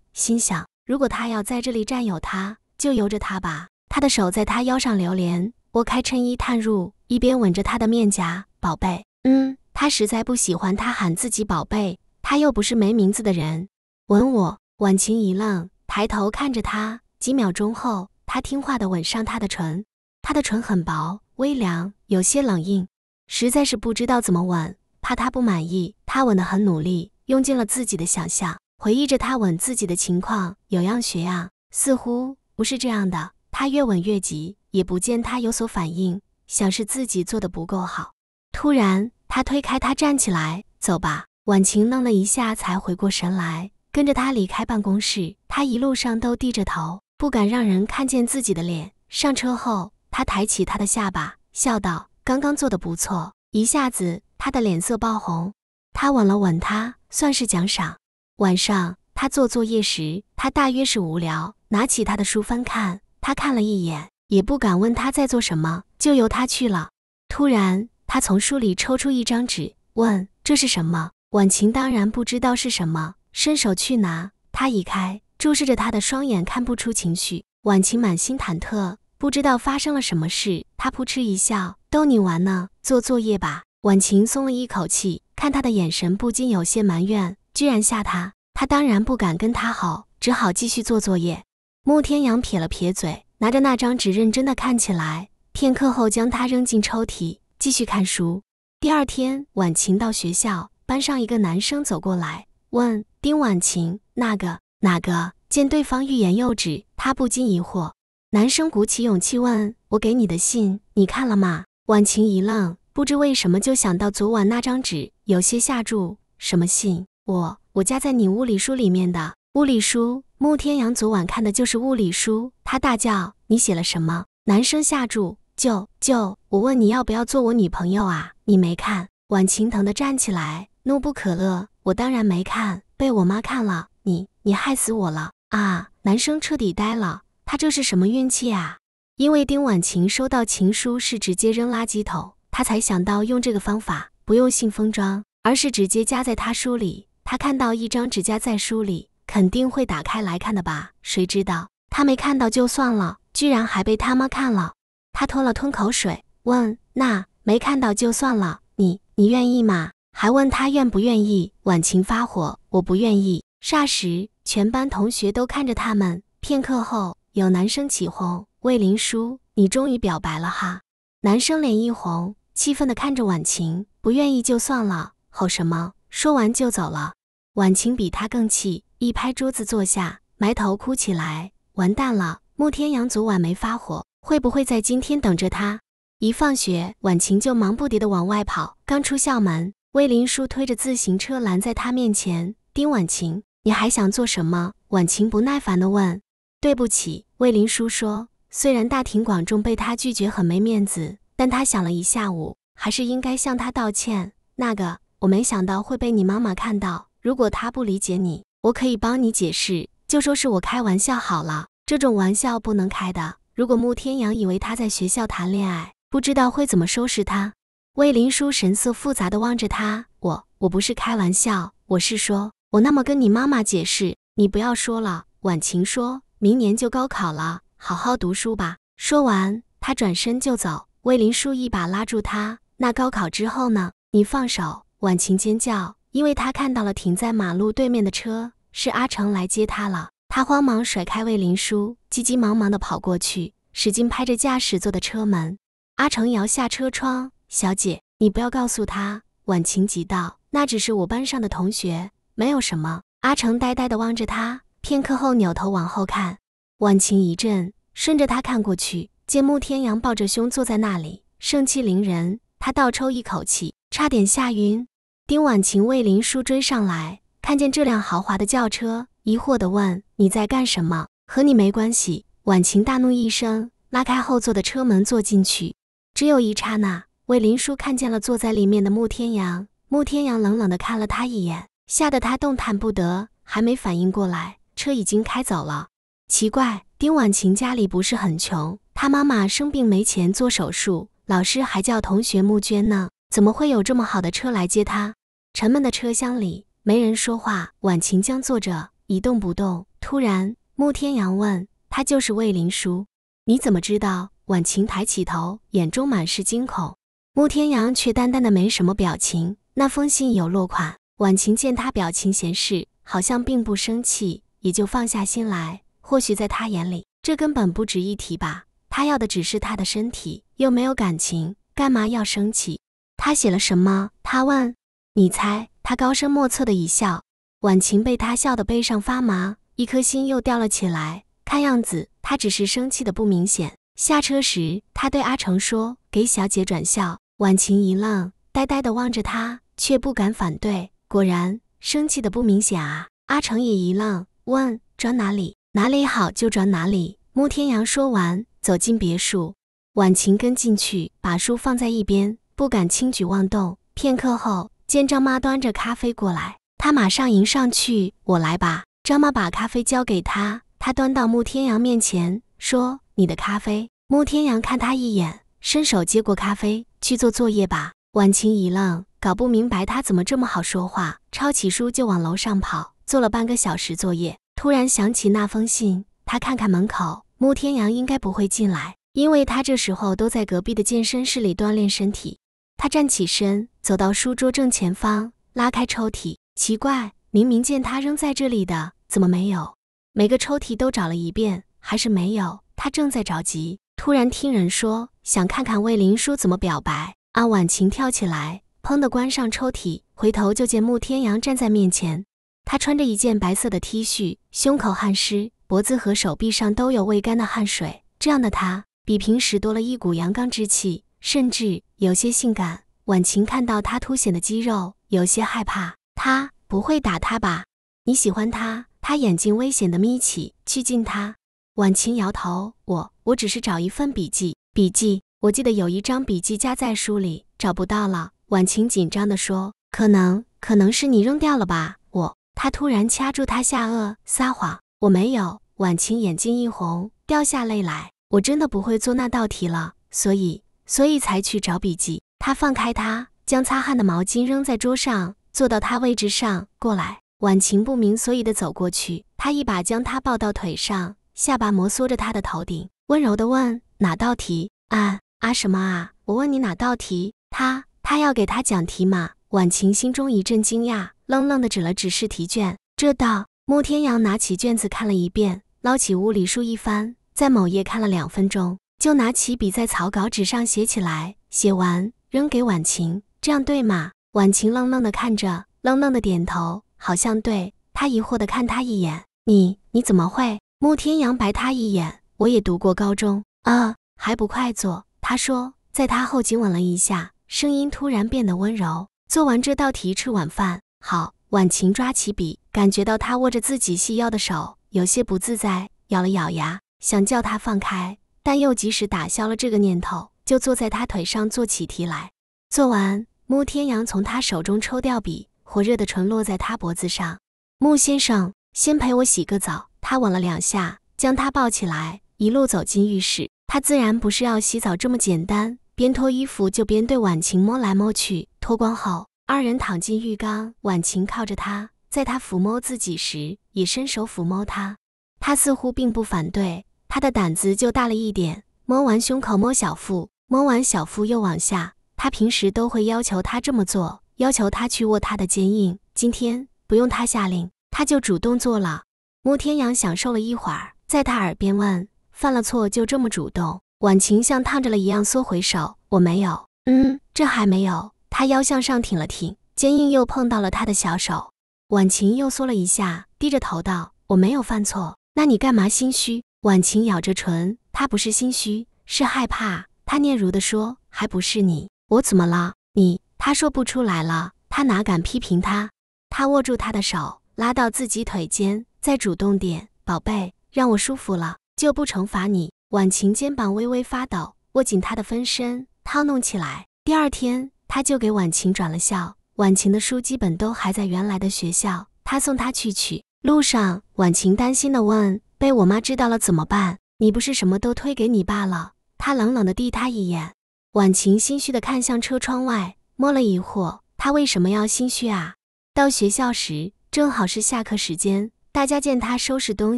Speaker 1: 心想，如果他要在这里占有他，就由着他吧。他的手在他腰上流连，拨开衬衣探入，一边吻着他的面颊，宝贝。嗯，他实在不喜欢他喊自己宝贝，他又不是没名字的人。吻我，婉晴一愣，抬头看着他。几秒钟后，他听话地吻上她的唇。他的唇很薄，微凉，有些冷硬，实在是不知道怎么吻，怕他不满意。他吻得很努力，用尽了自己的想象，回忆着他吻自己的情况，有样学样，似乎不是这样的。他越吻越急，也不见他有所反应，想是自己做的不够好。突然，他推开他，站起来，走吧。婉晴愣了一下，才回过神来。跟着他离开办公室，他一路上都低着头，不敢让人看见自己的脸。上车后，他抬起他的下巴，笑道：“刚刚做的不错。”一下子，他的脸色爆红。他吻了吻他，算是奖赏。晚上他做作业时，他大约是无聊，拿起他的书翻看。他看了一眼，也不敢问他在做什么，就由他去了。突然，他从书里抽出一张纸，问：“这是什么？”婉晴当然不知道是什么。伸手去拿，他移开，注视着他的双眼，看不出情绪。婉晴满心忐忑，不知道发生了什么事。他扑哧一笑，逗你玩呢，做作业吧。婉晴松了一口气，看他的眼神不禁有些埋怨，居然吓他。他当然不敢跟他好，只好继续做作业。慕天阳撇了撇嘴，拿着那张纸认真的看起来，片刻后将它扔进抽屉，继续看书。第二天，婉晴到学校，班上一个男生走过来。问丁婉晴，那个哪个？见对方欲言又止，他不禁疑惑。男生鼓起勇气问：“我给你的信，你看了吗？”婉晴一愣，不知为什么就想到昨晚那张纸，有些下注。什么信？我，我夹在你物理书里面的。物理书，慕天阳昨晚看的就是物理书。他大叫：“你写了什么？”男生下注，就就我问你要不要做我女朋友啊？你没看？婉晴疼得站起来，怒不可遏。我当然没看，被我妈看了。你你害死我了啊！男生彻底呆了，他这是什么运气啊？因为丁婉晴收到情书是直接扔垃圾桶，他才想到用这个方法，不用信封装，而是直接夹在他书里。他看到一张纸夹在书里，肯定会打开来看的吧？谁知道他没看到就算了，居然还被他妈看了。他吞了吞口水，问：“那没看到就算了，你你愿意吗？”还问他愿不愿意？婉晴发火，我不愿意。霎时，全班同学都看着他们。片刻后，有男生起哄：“魏林叔，你终于表白了哈！”男生脸一红，气愤地看着婉晴：“不愿意就算了，吼什么？”说完就走了。婉晴比他更气，一拍桌子坐下，埋头哭起来。完蛋了！慕天阳昨晚没发火，会不会在今天等着他？一放学，婉晴就忙不迭地往外跑，刚出校门。魏林叔推着自行车拦在他面前。“丁婉晴，你还想做什么？”婉晴不耐烦地问。“对不起。”魏林叔说。虽然大庭广众被他拒绝很没面子，但他想了一下午，还是应该向他道歉。那个，我没想到会被你妈妈看到。如果她不理解你，我可以帮你解释，就说是我开玩笑好了。这种玩笑不能开的。如果慕天阳以为他在学校谈恋爱，不知道会怎么收拾他。魏林叔神色复杂的望着他，我我不是开玩笑，我是说，我那么跟你妈妈解释，你不要说了。婉晴说，明年就高考了，好好读书吧。说完，他转身就走。魏林叔一把拉住他，那高考之后呢？你放手！婉晴尖叫，因为她看到了停在马路对面的车，是阿成来接她了。她慌忙甩开魏林叔，急急忙忙的跑过去，使劲拍着驾驶座的车门。阿成摇下车窗。小姐，你不要告诉他。婉晴急道：“那只是我班上的同学，没有什么。”阿成呆呆地望着他，片刻后扭头往后看。婉晴一震，顺着他看过去，见穆天阳抱着胸坐在那里，盛气凌人。他倒抽一口气，差点吓晕。丁婉晴为林叔追上来，看见这辆豪华的轿车，疑惑地问：“你在干什么？和你没关系。”婉晴大怒一声，拉开后座的车门坐进去。只有一刹那。魏林叔看见了坐在里面的穆天阳，穆天阳冷冷地看了他一眼，吓得他动弹不得。还没反应过来，车已经开走了。奇怪，丁婉晴家里不是很穷，她妈妈生病没钱做手术，老师还叫同学募捐呢，怎么会有这么好的车来接她？沉闷的车厢里没人说话，婉晴僵坐着一动不动。突然，穆天阳问她：“就是魏林叔，你怎么知道？”婉晴抬起头，眼中满是惊恐。慕天阳却淡淡的没什么表情。那封信有落款。婉晴见他表情闲适，好像并不生气，也就放下心来。或许在他眼里，这根本不值一提吧。他要的只是他的身体，又没有感情，干嘛要生气？他写了什么？他问。你猜？他高深莫测的一笑。婉晴被他笑得背上发麻，一颗心又掉了起来。看样子，他只是生气的不明显。下车时，他对阿成说：“给小姐转校。”婉晴一愣，呆呆地望着他，却不敢反对。果然，生气的不明显啊。阿成也一愣，问：“转哪里？哪里好就转哪里。”穆天阳说完，走进别墅，婉晴跟进去，把书放在一边，不敢轻举妄动。片刻后，见张妈端着咖啡过来，她马上迎上去：“我来吧。”张妈把咖啡交给他，他端到穆天阳面前，说。你的咖啡，慕天阳看他一眼，伸手接过咖啡，去做作业吧。婉晴一愣，搞不明白他怎么这么好说话，抄起书就往楼上跑。做了半个小时作业，突然想起那封信，他看看门口，慕天阳应该不会进来，因为他这时候都在隔壁的健身室里锻炼身体。他站起身，走到书桌正前方，拉开抽屉，奇怪，明明见他扔在这里的，怎么没有？每个抽屉都找了一遍，还是没有。他正在着急，突然听人说想看看魏林叔怎么表白。阿婉晴跳起来，砰的关上抽屉，回头就见慕天阳站在面前。他穿着一件白色的 T 恤，胸口汗湿，脖子和手臂上都有未干的汗水。这样的他比平时多了一股阳刚之气，甚至有些性感。婉晴看到他凸显的肌肉，有些害怕，他不会打他吧？你喜欢他？他眼睛危险的眯起，去近他。婉晴摇头，我我只是找一份笔记，笔记，我记得有一张笔记夹在书里，找不到了。婉晴紧张地说，可能可能是你扔掉了吧。我，他突然掐住他下颚，撒谎，我没有。婉晴眼睛一红，掉下泪来，我真的不会做那道题了，所以所以才去找笔记。他放开他，将擦汗的毛巾扔在桌上，坐到他位置上过来。婉晴不明所以地走过去，他一把将他抱到腿上。下巴摩挲着他的头顶，温柔地问：“哪道题？啊啊什么啊？我问你哪道题？他他要给他讲题吗？”婉晴心中一阵惊讶，愣愣地指了指试题卷：“这道。”穆天阳拿起卷子看了一遍，捞起物理书一翻，在某页看了两分钟，就拿起笔在草稿纸上写起来。写完扔给婉晴：“这样对吗？”婉晴愣愣地看着，愣愣地点头，好像对。他疑惑地看他一眼：“你你怎么会？”慕天阳白他一眼，我也读过高中啊，还不快做？他说，在他后颈吻了一下，声音突然变得温柔。做完这道题吃晚饭，好。婉晴抓起笔，感觉到他握着自己细腰的手，有些不自在，咬了咬牙，想叫他放开，但又及时打消了这个念头，就坐在他腿上做起题来。做完，慕天阳从他手中抽掉笔，火热的唇落在他脖子上。慕先生，先陪我洗个澡。他吻了两下，将她抱起来，一路走进浴室。他自然不是要洗澡这么简单，边脱衣服就边对婉晴摸来摸去。脱光后，二人躺进浴缸，婉晴靠着他，在他抚摸自己时也伸手抚摸他。他似乎并不反对，他的胆子就大了一点。摸完胸口，摸小腹，摸完小腹又往下。他平时都会要求他这么做，要求他去握他的坚硬。今天不用他下令，他就主动做了。慕天阳享受了一会儿，在他耳边问：“犯了错就这么主动？”婉晴像烫着了一样缩回手：“我没有。”“嗯，这还没有。”他腰向上挺了挺，坚硬又碰到了他的小手。婉晴又缩了一下，低着头道：“我没有犯错，那你干嘛心虚？”婉晴咬着唇：“她不是心虚，是害怕。”他嗫嚅地说：“还不是你，我怎么了？你……”他说不出来了，他哪敢批评他？他握住他的手，拉到自己腿间。再主动点，宝贝，让我舒服了就不惩罚你。婉晴肩膀微微发抖，握紧他的分身，掏弄起来。第二天，他就给婉晴转了校。婉晴的书基本都还在原来的学校，他送她去取。路上，婉晴担心的问：“被我妈知道了怎么办？”你不是什么都推给你爸了？他冷冷的递他一眼，婉晴心虚的看向车窗外，摸了疑惑：“她他为什么要心虚啊？到学校时正好是下课时间。大家见他收拾东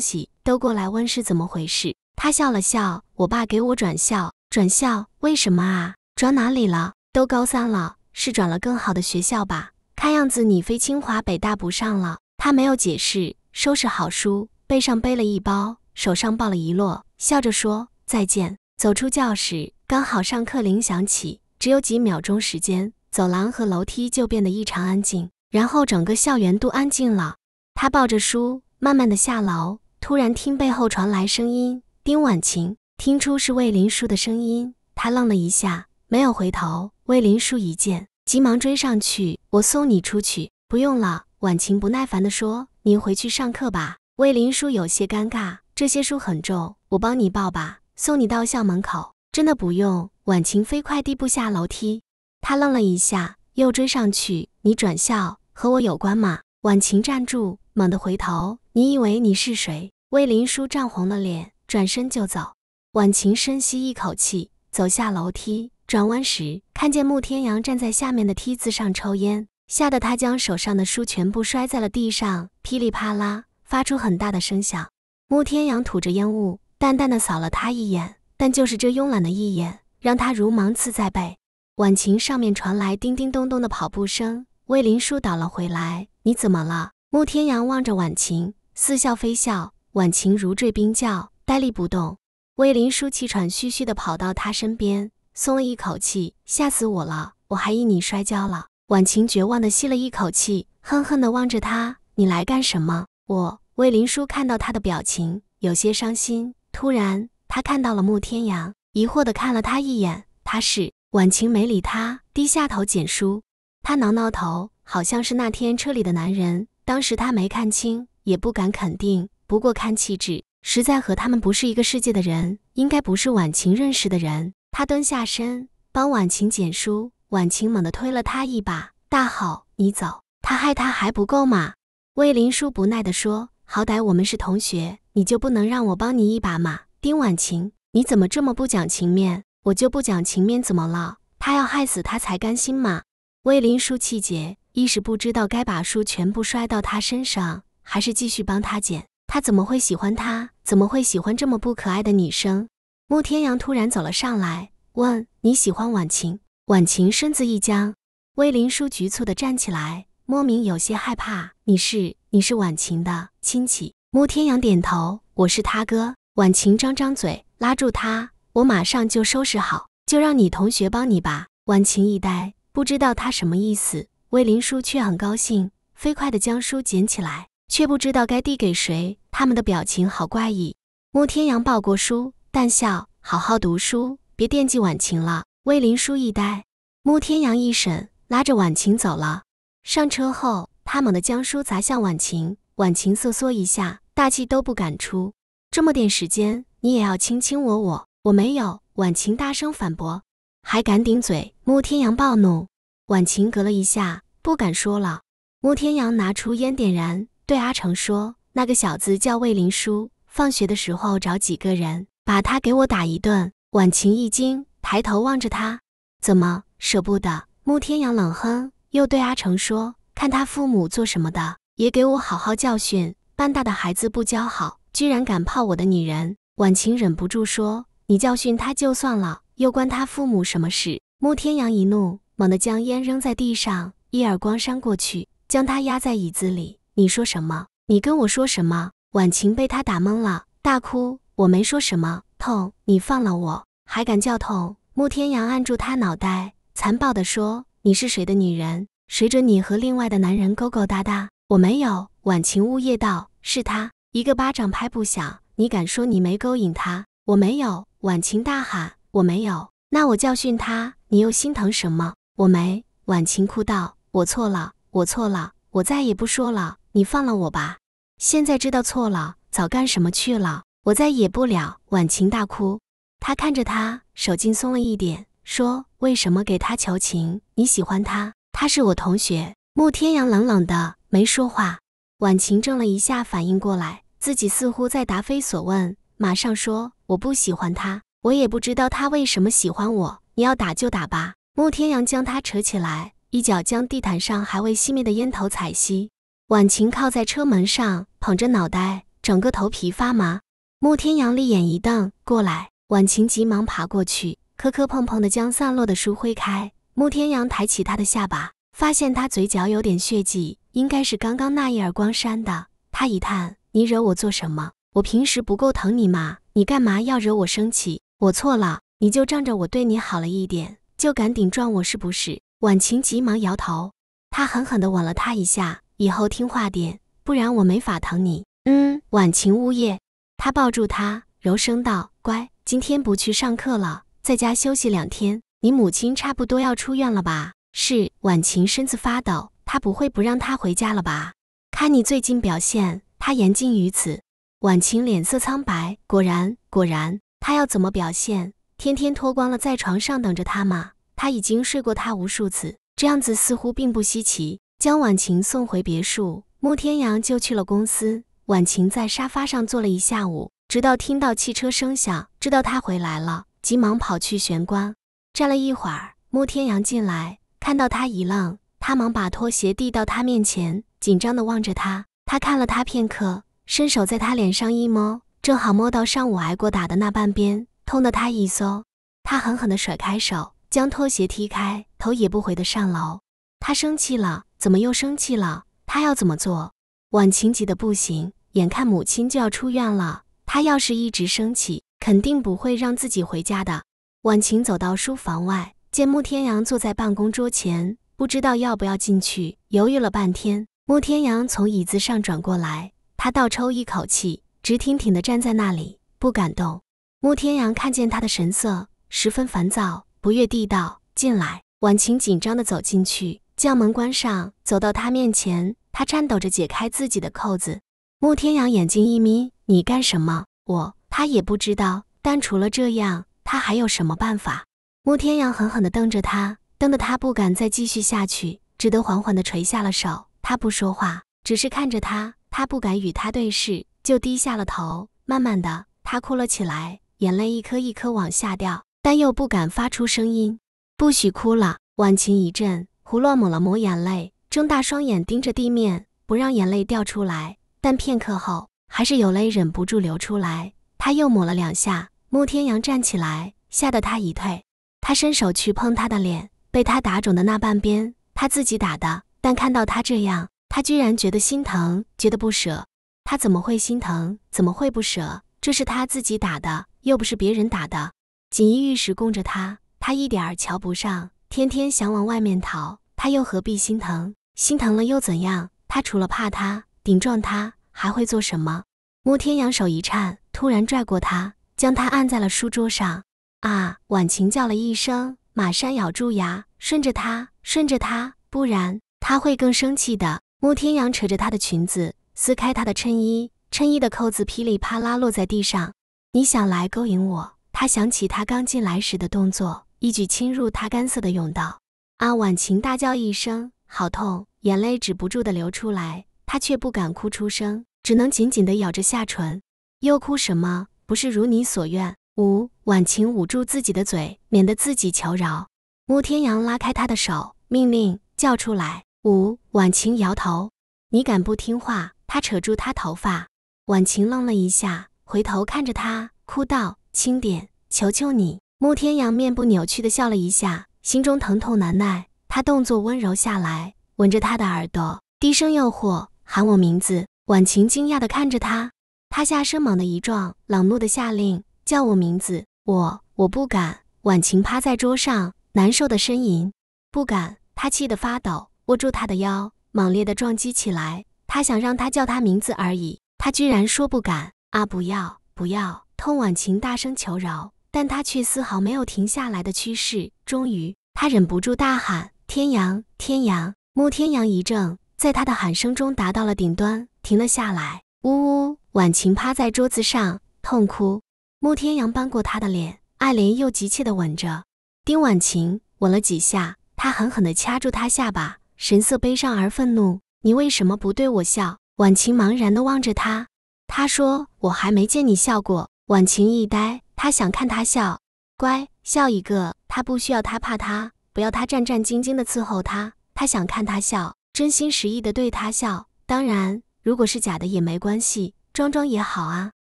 Speaker 1: 西，都过来问是怎么回事。他笑了笑：“我爸给我转校，转校为什么啊？转哪里了？都高三了，是转了更好的学校吧？看样子你非清华北大不上了。”他没有解释，收拾好书，背上背了一包，手上抱了一摞，笑着说：“再见。”走出教室，刚好上课铃响起，只有几秒钟时间，走廊和楼梯就变得异常安静，然后整个校园都安静了。他抱着书，慢慢的下楼，突然听背后传来声音。丁婉晴听出是魏林叔的声音，他愣了一下，没有回头。魏林叔一见，急忙追上去：“我送你出去。”“不用了。”婉晴不耐烦地说：“你回去上课吧。”魏林叔有些尴尬：“这些书很重，我帮你抱吧，送你到校门口。”“真的不用。”婉晴飞快地步下楼梯。他愣了一下，又追上去：“你转校和我有关吗？”婉晴站住。猛地回头，你以为你是谁？魏林叔涨红了脸，转身就走。婉晴深吸一口气，走下楼梯，转弯时看见穆天阳站在下面的梯子上抽烟，吓得他将手上的书全部摔在了地上，噼里啪啦发出很大的声响。穆天阳吐着烟雾，淡淡的扫了他一眼，但就是这慵懒的一眼，让他如芒刺在背。婉晴上面传来叮叮咚咚的跑步声，魏林叔倒了回来，你怎么了？穆天阳望着婉晴，似笑非笑。婉晴如坠冰窖，呆立不动。魏林叔气喘吁吁地跑到他身边，松了一口气：“吓死我了，我还以为你摔跤了。”婉晴绝望地吸了一口气，恨恨地望着他：“你来干什么？”我，魏林叔看到他的表情，有些伤心。突然，他看到了穆天阳，疑惑地看了他一眼。他是婉晴没理他，低下头捡书。他挠挠头，好像是那天车里的男人。当时他没看清，也不敢肯定。不过看气质，实在和他们不是一个世界的人，应该不是婉晴认识的人。他蹲下身帮婉晴捡书，婉晴猛地推了他一把：“大吼：“你走！他害他还不够吗？”魏林叔不耐地说：“好歹我们是同学，你就不能让我帮你一把吗？”丁婉晴，你怎么这么不讲情面？我就不讲情面怎么了？他要害死他才甘心吗？魏林叔气结。一时不知道该把书全部摔到他身上，还是继续帮他捡。他怎么会喜欢他？怎么会喜欢这么不可爱的女生？穆天阳突然走了上来，问：“你喜欢婉晴？”婉晴身子一僵，魏林叔局促的站起来，莫名有些害怕。你是你是婉晴的亲戚？穆天阳点头。我是他哥。婉晴张张嘴，拉住他：“我马上就收拾好，就让你同学帮你吧。”婉晴一呆，不知道他什么意思。魏林叔却很高兴，飞快地将书捡起来，却不知道该递给谁。他们的表情好怪异。慕天阳抱过书，淡笑：“好好读书，别惦记婉晴了。”魏林叔一呆，慕天阳一审，拉着婉晴走了。上车后，他猛地将书砸向婉晴，婉晴瑟缩一下，大气都不敢出。这么点时间，你也要卿卿我我？我没有！婉晴大声反驳。还敢顶嘴？慕天阳暴怒。婉晴隔了一下，不敢说了。穆天阳拿出烟点燃，对阿成说：“那个小子叫魏林书，放学的时候找几个人把他给我打一顿。”婉晴一惊，抬头望着他，怎么舍不得？穆天阳冷哼，又对阿成说：“看他父母做什么的，也给我好好教训。半大的孩子不教好，居然敢泡我的女人。”婉晴忍不住说：“你教训他就算了，又关他父母什么事？”穆天阳一怒。猛地将烟扔在地上，一耳光扇过去，将他压在椅子里。你说什么？你跟我说什么？婉晴被他打懵了，大哭。我没说什么，痛！你放了我，还敢叫痛？穆天阳按住他脑袋，残暴地说：“你是谁的女人？谁准你和另外的男人勾勾搭搭？”我没有。婉晴呜咽道：“是他。”一个巴掌拍不响，你敢说你没勾引他？我没有。婉晴大喊：“我没有。”那我教训他，你又心疼什么？我没，婉晴哭道：“我错了，我错了，我再也不说了。你放了我吧！现在知道错了，早干什么去了？我再也不了。”婉晴大哭，他看着他，手劲松了一点，说：“为什么给他求情？你喜欢他？他是我同学。”穆天阳冷冷的没说话。婉晴怔了一下，反应过来自己似乎在答非所问，马上说：“我不喜欢他，我也不知道他为什么喜欢我。你要打就打吧。”穆天阳将他扯起来，一脚将地毯上还未熄灭的烟头踩熄。婉晴靠在车门上，捧着脑袋，整个头皮发麻。穆天阳立眼一瞪过来，婉晴急忙爬过去，磕磕碰碰的将散落的书挥开。穆天阳抬起他的下巴，发现他嘴角有点血迹，应该是刚刚那一耳光扇的。他一叹：“你惹我做什么？我平时不够疼你吗？你干嘛要惹我生气？我错了，你就仗着我对你好了一点。”就敢顶撞我，是不是？婉晴急忙摇头，他狠狠地吻了他一下，以后听话点，不然我没法疼你。嗯，婉晴呜咽，他抱住他，柔声道：“乖，今天不去上课了，在家休息两天。你母亲差不多要出院了吧？”是，婉晴身子发抖，他不会不让他回家了吧？看你最近表现，他言尽于此。婉晴脸色苍白，果然，果然，他要怎么表现？天天脱光了在床上等着他嘛？他已经睡过他无数次，这样子似乎并不稀奇。将婉晴送回别墅，穆天阳就去了公司。婉晴在沙发上坐了一下午，直到听到汽车声响，知道他回来了，急忙跑去玄关，站了一会儿。穆天阳进来，看到他一愣，他忙把拖鞋递到他面前，紧张地望着他。他看了他片刻，伸手在他脸上一摸，正好摸到上午挨过打的那半边。痛得他一缩，他狠狠地甩开手，将拖鞋踢开，头也不回地上楼。他生气了，怎么又生气了？他要怎么做？婉晴急得不行，眼看母亲就要出院了，他要是一直生气，肯定不会让自己回家的。婉晴走到书房外，见慕天阳坐在办公桌前，不知道要不要进去，犹豫了半天。慕天阳从椅子上转过来，他倒抽一口气，直挺挺地站在那里，不敢动。穆天阳看见他的神色，十分烦躁，不悦地道：“进来。”婉晴紧张地走进去，将门关上，走到他面前，他颤抖着解开自己的扣子。穆天阳眼睛一眯：“你干什么？”我他也不知道，但除了这样，他还有什么办法？穆天阳狠狠地瞪着他，瞪得他不敢再继续下去，只得缓缓地垂下了手。他不说话，只是看着他，他不敢与他对视，就低下了头，慢慢的，他哭了起来。眼泪一颗一颗往下掉，但又不敢发出声音。不许哭了！婉晴一震，胡乱抹了抹眼泪，睁大双眼盯着地面，不让眼泪掉出来。但片刻后，还是有泪忍不住流出来。他又抹了两下。慕天阳站起来，吓得他一退。他伸手去碰他的脸，被他打肿的那半边，他自己打的。但看到他这样，他居然觉得心疼，觉得不舍。他怎么会心疼？怎么会不舍？这是他自己打的。又不是别人打的，锦衣玉食供着他，他一点儿瞧不上，天天想往外面逃，他又何必心疼？心疼了又怎样？他除了怕他顶撞他，还会做什么？慕天阳手一颤，突然拽过他，将他按在了书桌上。啊！婉晴叫了一声，马上咬住牙，顺着他，顺着他，不然他会更生气的。慕天阳扯着她的裙子，撕开她的衬衣，衬衣的扣子噼里啪啦落在地上。你想来勾引我？他想起他刚进来时的动作，一举侵入他干涩的甬道。阿婉晴大叫一声，好痛，眼泪止不住的流出来，他却不敢哭出声，只能紧紧的咬着下唇。又哭什么？不是如你所愿。五婉晴捂住自己的嘴，免得自己求饶。穆天阳拉开他的手，命令叫出来。五婉晴摇头，你敢不听话？他扯住他头发。婉晴愣了一下。回头看着他，哭道：“轻点，求求你！”慕天阳面部扭曲的笑了一下，心中疼痛难耐。他动作温柔下来，吻着他的耳朵，低声诱惑，喊我名字。婉晴惊讶的看着他，他下身猛地一撞，冷怒的下令：“叫我名字！”我，我不敢。婉晴趴在桌上，难受的呻吟：“不敢！”他气得发抖，握住他的腰，猛烈的撞击起来。他想让他叫他名字而已，他居然说不敢。啊！不要不要！通婉晴大声求饶，但她却丝毫没有停下来的趋势。终于，她忍不住大喊：“天阳，天阳！”慕天阳一怔，在她的喊声中达到了顶端，停了下来。呜呜！婉晴趴在桌子上痛哭。慕天阳扳过她的脸，爱怜又急切地吻着丁婉晴，吻了几下，他狠狠地掐住她下巴，神色悲伤而愤怒：“你为什么不对我笑？”婉晴茫然地望着他。他说：“我还没见你笑过。”婉晴一呆，他想看他笑，乖，笑一个。他不需要他怕他，不要他战战兢兢的伺候他。他想看他笑，真心实意的对他笑。当然，如果是假的也没关系，装装也好啊。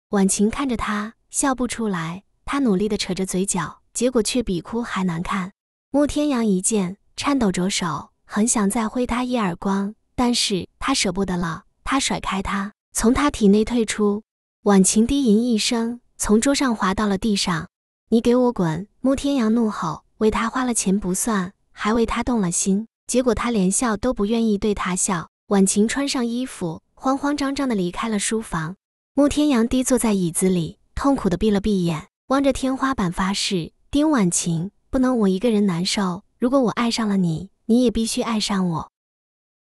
Speaker 1: 婉晴看着他笑不出来，他努力的扯着嘴角，结果却比哭还难看。慕天阳一见，颤抖着手，很想再挥他一耳光，但是他舍不得了，他甩开他。从他体内退出，婉晴低吟一声，从桌上滑到了地上。你给我滚！穆天阳怒吼。为他花了钱不算，还为他动了心，结果他连笑都不愿意对他笑。婉晴穿上衣服，慌慌张张地离开了书房。穆天阳低坐在椅子里，痛苦地闭了闭眼，望着天花板发誓：丁婉晴，不能我一个人难受。如果我爱上了你，你也必须爱上我。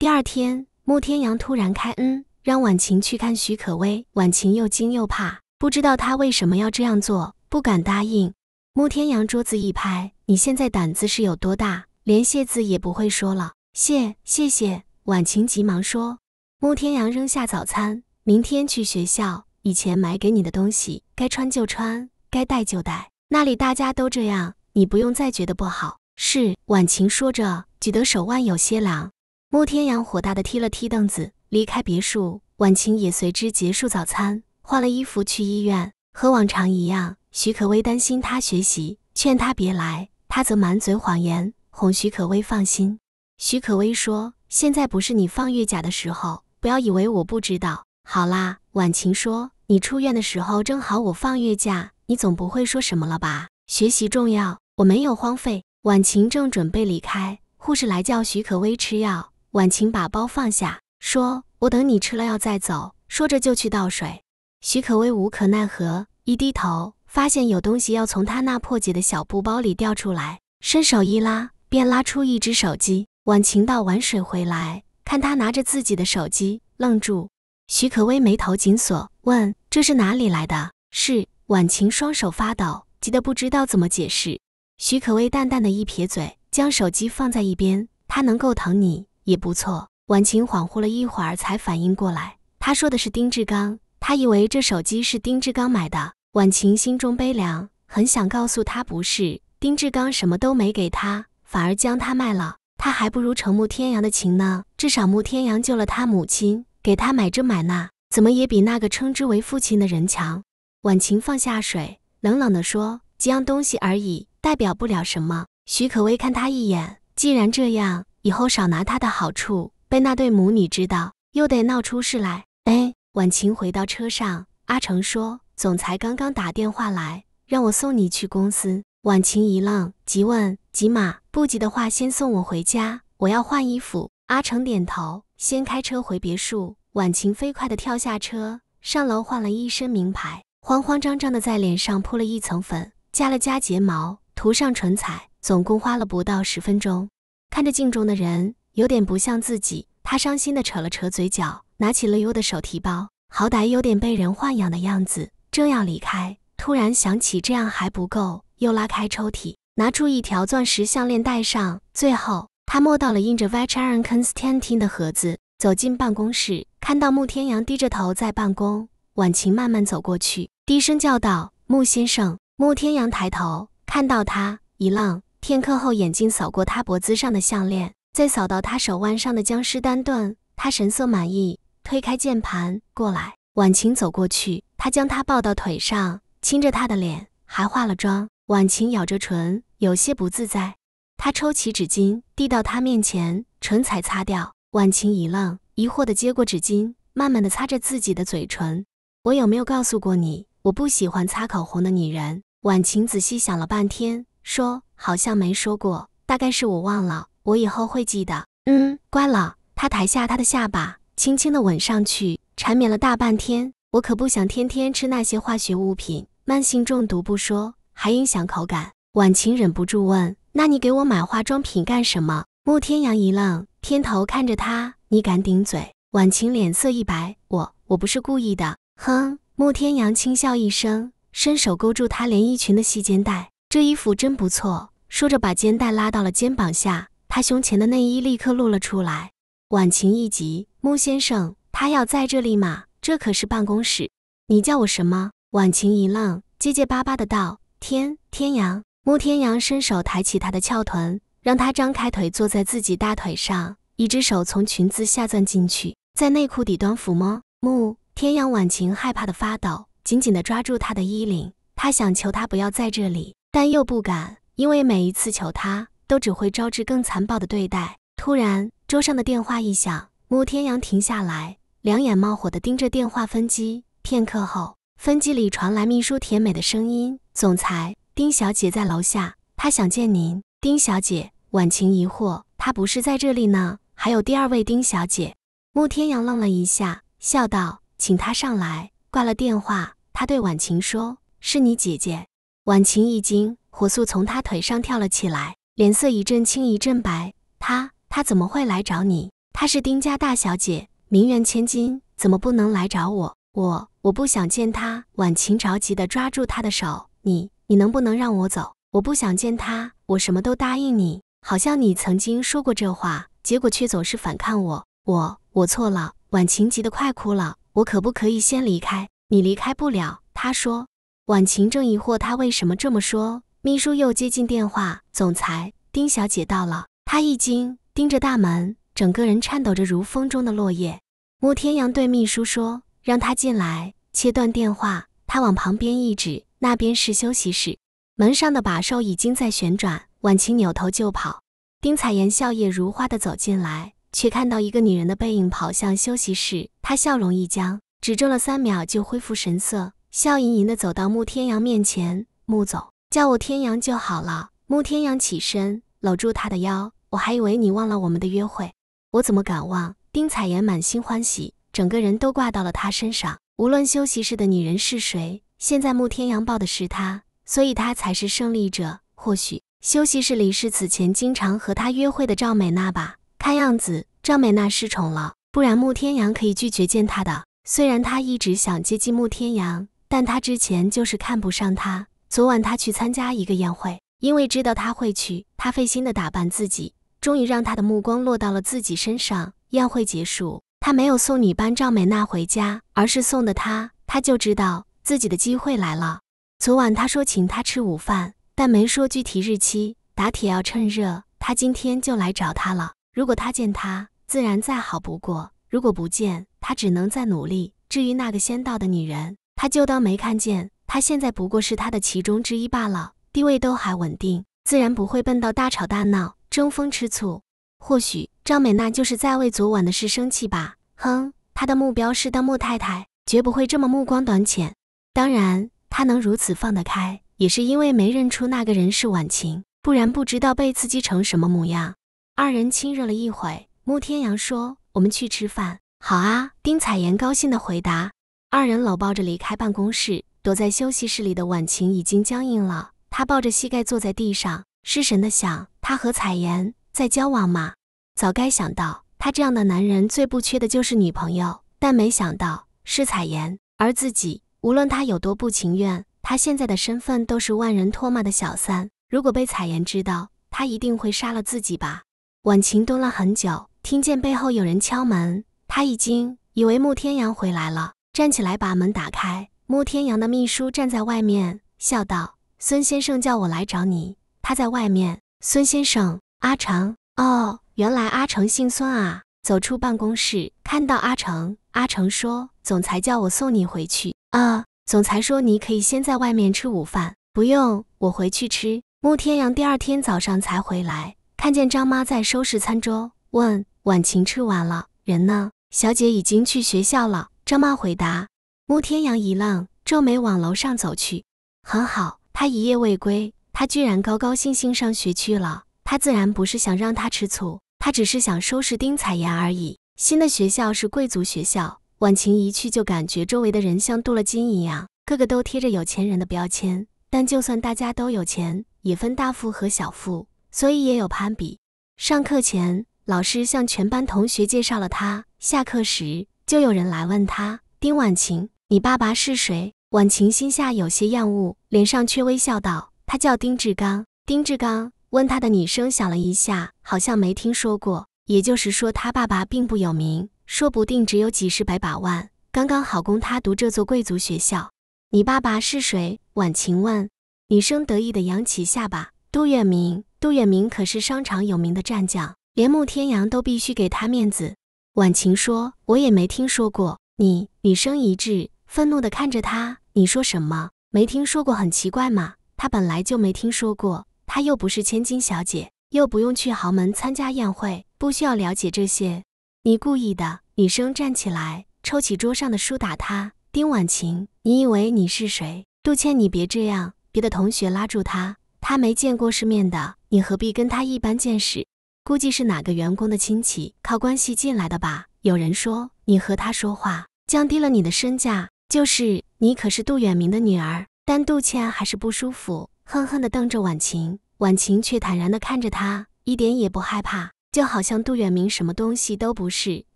Speaker 1: 第二天，穆天阳突然开恩。让婉晴去看许可薇。婉晴又惊又怕，不知道他为什么要这样做，不敢答应。穆天阳桌子一拍：“你现在胆子是有多大，连谢字也不会说了？谢谢谢。”婉晴急忙说。穆天阳扔下早餐：“明天去学校，以前买给你的东西，该穿就穿，该带就带，那里大家都这样，你不用再觉得不好。”是。婉晴说着，举得手腕有些凉。穆天阳火大的踢了踢凳子。离开别墅，婉晴也随之结束早餐，换了衣服去医院。和往常一样，许可薇担心他学习，劝他别来。他则满嘴谎言，哄许可薇放心。许可薇说：“现在不是你放月假的时候，不要以为我不知道。”好啦，婉晴说：“你出院的时候正好我放月假，你总不会说什么了吧？学习重要，我没有荒废。”婉晴正准备离开，护士来叫许可薇吃药。婉晴把包放下。说：“我等你吃了药再走。”说着就去倒水。徐可薇无可奈何，一低头发现有东西要从他那破解的小布包里掉出来，伸手一拉，便拉出一只手机。婉晴倒完水回来，看他拿着自己的手机，愣住。徐可薇眉头紧锁，问：“这是哪里来的？”是婉晴双手发抖，急得不知道怎么解释。徐可薇淡淡的一撇嘴，将手机放在一边。他能够疼你也不错。婉晴恍惚了一会儿，才反应过来，他说的是丁志刚。他以为这手机是丁志刚买的。婉晴心中悲凉，很想告诉他不是。丁志刚什么都没给他，反而将他卖了。他还不如承慕天阳的情呢，至少慕天阳救了他母亲，给他买这买那，怎么也比那个称之为父亲的人强。婉晴放下水，冷冷的说：“几样东西而已，代表不了什么。”徐可薇看他一眼，既然这样，以后少拿他的好处。被那对母女知道，又得闹出事来。哎，婉晴回到车上，阿成说：“总裁刚刚打电话来，让我送你去公司。”婉晴一愣，急问：“急吗？不急的话，先送我回家，我要换衣服。”阿成点头，先开车回别墅。婉晴飞快地跳下车，上楼换了一身名牌，慌慌张张的在脸上铺了一层粉，夹了夹睫毛，涂上唇彩，总共花了不到十分钟。看着镜中的人。有点不像自己，他伤心地扯了扯嘴角，拿起了优的手提包，好歹有点被人豢养的样子。正要离开，突然想起这样还不够，又拉开抽屉，拿出一条钻石项链戴上。最后，他摸到了印着 Vacheron Constantin 的盒子，走进办公室，看到穆天阳低着头在办公，婉晴慢慢走过去，低声叫道：“穆先生。”穆天阳抬头看到他，一愣，片刻后眼睛扫过他脖子上的项链。再扫到他手腕上的僵尸单段，他神色满意，推开键盘过来。婉晴走过去，他将她抱到腿上，亲着她的脸，还化了妆。婉晴咬着唇，有些不自在。他抽起纸巾递到他面前，唇彩擦掉。婉晴一愣，疑惑地接过纸巾，慢慢地擦着自己的嘴唇。我有没有告诉过你，我不喜欢擦口红的女人？婉晴仔细想了半天，说好像没说过，大概是我忘了。我以后会记得，嗯，乖了。他抬下他的下巴，轻轻的吻上去，缠绵了大半天。我可不想天天吃那些化学物品，慢性中毒不说，还影响口感。婉晴忍不住问，那你给我买化妆品干什么？慕天阳一愣，偏头看着他，你敢顶嘴？婉晴脸色一白，我我不是故意的。哼，慕天阳轻笑一声，伸手勾住她连衣裙的细肩带，这衣服真不错，说着把肩带拉到了肩膀下。他胸前的内衣立刻露了出来，婉晴一急：“穆先生，他要在这里吗？这可是办公室。”“你叫我什么？”婉晴一愣，结结巴巴的道：“天天阳。”穆天阳伸手抬起她的翘臀，让她张开腿坐在自己大腿上，一只手从裙子下钻进去，在内裤底端抚摸。穆天阳，婉晴害怕的发抖，紧紧的抓住他的衣领，她想求他不要在这里，但又不敢，因为每一次求他。都只会招致更残暴的对待。突然，桌上的电话一响，穆天阳停下来，两眼冒火地盯着电话分机。片刻后，分机里传来秘书甜美的声音：“总裁，丁小姐在楼下，她想见您。”丁小姐，婉晴疑惑：“她不是在这里呢？”还有第二位丁小姐。穆天阳愣了一下，笑道：“请她上来。”挂了电话，他对婉晴说：“是你姐姐。”婉晴一惊，火速从他腿上跳了起来。脸色一阵青一阵白，她她怎么会来找你？她是丁家大小姐，名媛千金，怎么不能来找我？我我不想见她。婉晴着急地抓住她的手，你你能不能让我走？我不想见他，我什么都答应你。好像你曾经说过这话，结果却总是反抗我。我我错了。婉晴急得快哭了，我可不可以先离开？你离开不了。他说。婉晴正疑惑他为什么这么说。秘书又接进电话，总裁丁小姐到了。她一惊，盯着大门，整个人颤抖着，如风中的落叶。穆天阳对秘书说：“让她进来。”切断电话，他往旁边一指，那边是休息室。门上的把手已经在旋转。婉晴扭头就跑。丁彩妍笑靥如花的走进来，却看到一个女人的背影跑向休息室。她笑容一僵，只怔了三秒就恢复神色，笑盈盈的走到穆天阳面前，穆总。叫我天阳就好了。穆天阳起身，搂住他的腰。我还以为你忘了我们的约会，我怎么敢忘？丁彩妍满心欢喜，整个人都挂到了他身上。无论休息室的女人是谁，现在穆天阳抱的是她，所以她才是胜利者。或许休息室里是此前经常和他约会的赵美娜吧。看样子赵美娜失宠了，不然穆天阳可以拒绝见她的。虽然她一直想接近穆天阳，但她之前就是看不上他。昨晚他去参加一个宴会，因为知道他会去，他费心的打扮自己，终于让他的目光落到了自己身上。宴会结束，他没有送女伴赵美娜回家，而是送的她。他就知道自己的机会来了。昨晚他说请他吃午饭，但没说具体日期。打铁要趁热，他今天就来找他了。如果他见他，自然再好不过；如果不见，他只能再努力。至于那个先到的女人，他就当没看见。他现在不过是他的其中之一罢了，地位都还稳定，自然不会笨到大吵大闹、争风吃醋。或许张美娜就是在为昨晚的事生气吧。哼，她的目标是当穆太太，绝不会这么目光短浅。当然，她能如此放得开，也是因为没认出那个人是婉晴，不然不知道被刺激成什么模样。二人亲热了一会，穆天阳说：“我们去吃饭。”好啊，丁彩妍高兴地回答。二人搂抱着离开办公室。躲在休息室里的婉晴已经僵硬了，她抱着膝盖坐在地上，失神的想：她和彩妍在交往吗？早该想到，他这样的男人最不缺的就是女朋友，但没想到是彩妍，而自己无论他有多不情愿，他现在的身份都是万人唾骂的小三。如果被彩妍知道，他一定会杀了自己吧？婉晴蹲了很久，听见背后有人敲门，她一惊，以为慕天阳回来了，站起来把门打开。穆天阳的秘书站在外面，笑道：“孙先生叫我来找你，他在外面。”孙先生，阿成。哦，原来阿成姓孙啊。走出办公室，看到阿成，阿成说：“总裁叫我送你回去。”啊，总裁说：“你可以先在外面吃午饭，不用我回去吃。”穆天阳第二天早上才回来，看见张妈在收拾餐桌，问：“晚晴吃完了，人呢？”小姐已经去学校了。张妈回答。慕天阳一愣，皱眉往楼上走去。很好，他一夜未归，他居然高高兴兴上学去了。他自然不是想让他吃醋，他只是想收拾丁彩妍而已。新的学校是贵族学校，婉晴一去就感觉周围的人像镀了金一样，个个都贴着有钱人的标签。但就算大家都有钱，也分大富和小富，所以也有攀比。上课前，老师向全班同学介绍了他。下课时，就有人来问他：丁婉晴。你爸爸是谁？婉晴心下有些厌恶，脸上却微笑道：“他叫丁志刚。”丁志刚问他的女生想了一下，好像没听说过。也就是说，他爸爸并不有名，说不定只有几十百把万，刚刚好供他读这座贵族学校。你爸爸是谁？婉晴问。女生得意的扬起下巴：“杜远明，杜远明可是商场有名的战将，连慕天阳都必须给他面子。”婉晴说：“我也没听说过。”你女生一致。愤怒地看着他，你说什么？没听说过，很奇怪吗？他本来就没听说过，他又不是千金小姐，又不用去豪门参加宴会，不需要了解这些。你故意的！女生站起来，抽起桌上的书打他。丁婉晴，你以为你是谁？杜倩，你别这样。别的同学拉住他，他没见过世面的，你何必跟他一般见识？估计是哪个员工的亲戚，靠关系进来的吧？有人说，你和他说话，降低了你的身价。就是你，可是杜远明的女儿，但杜倩还是不舒服，恨恨地瞪着婉晴，婉晴却坦然地看着她，一点也不害怕，就好像杜远明什么东西都不是。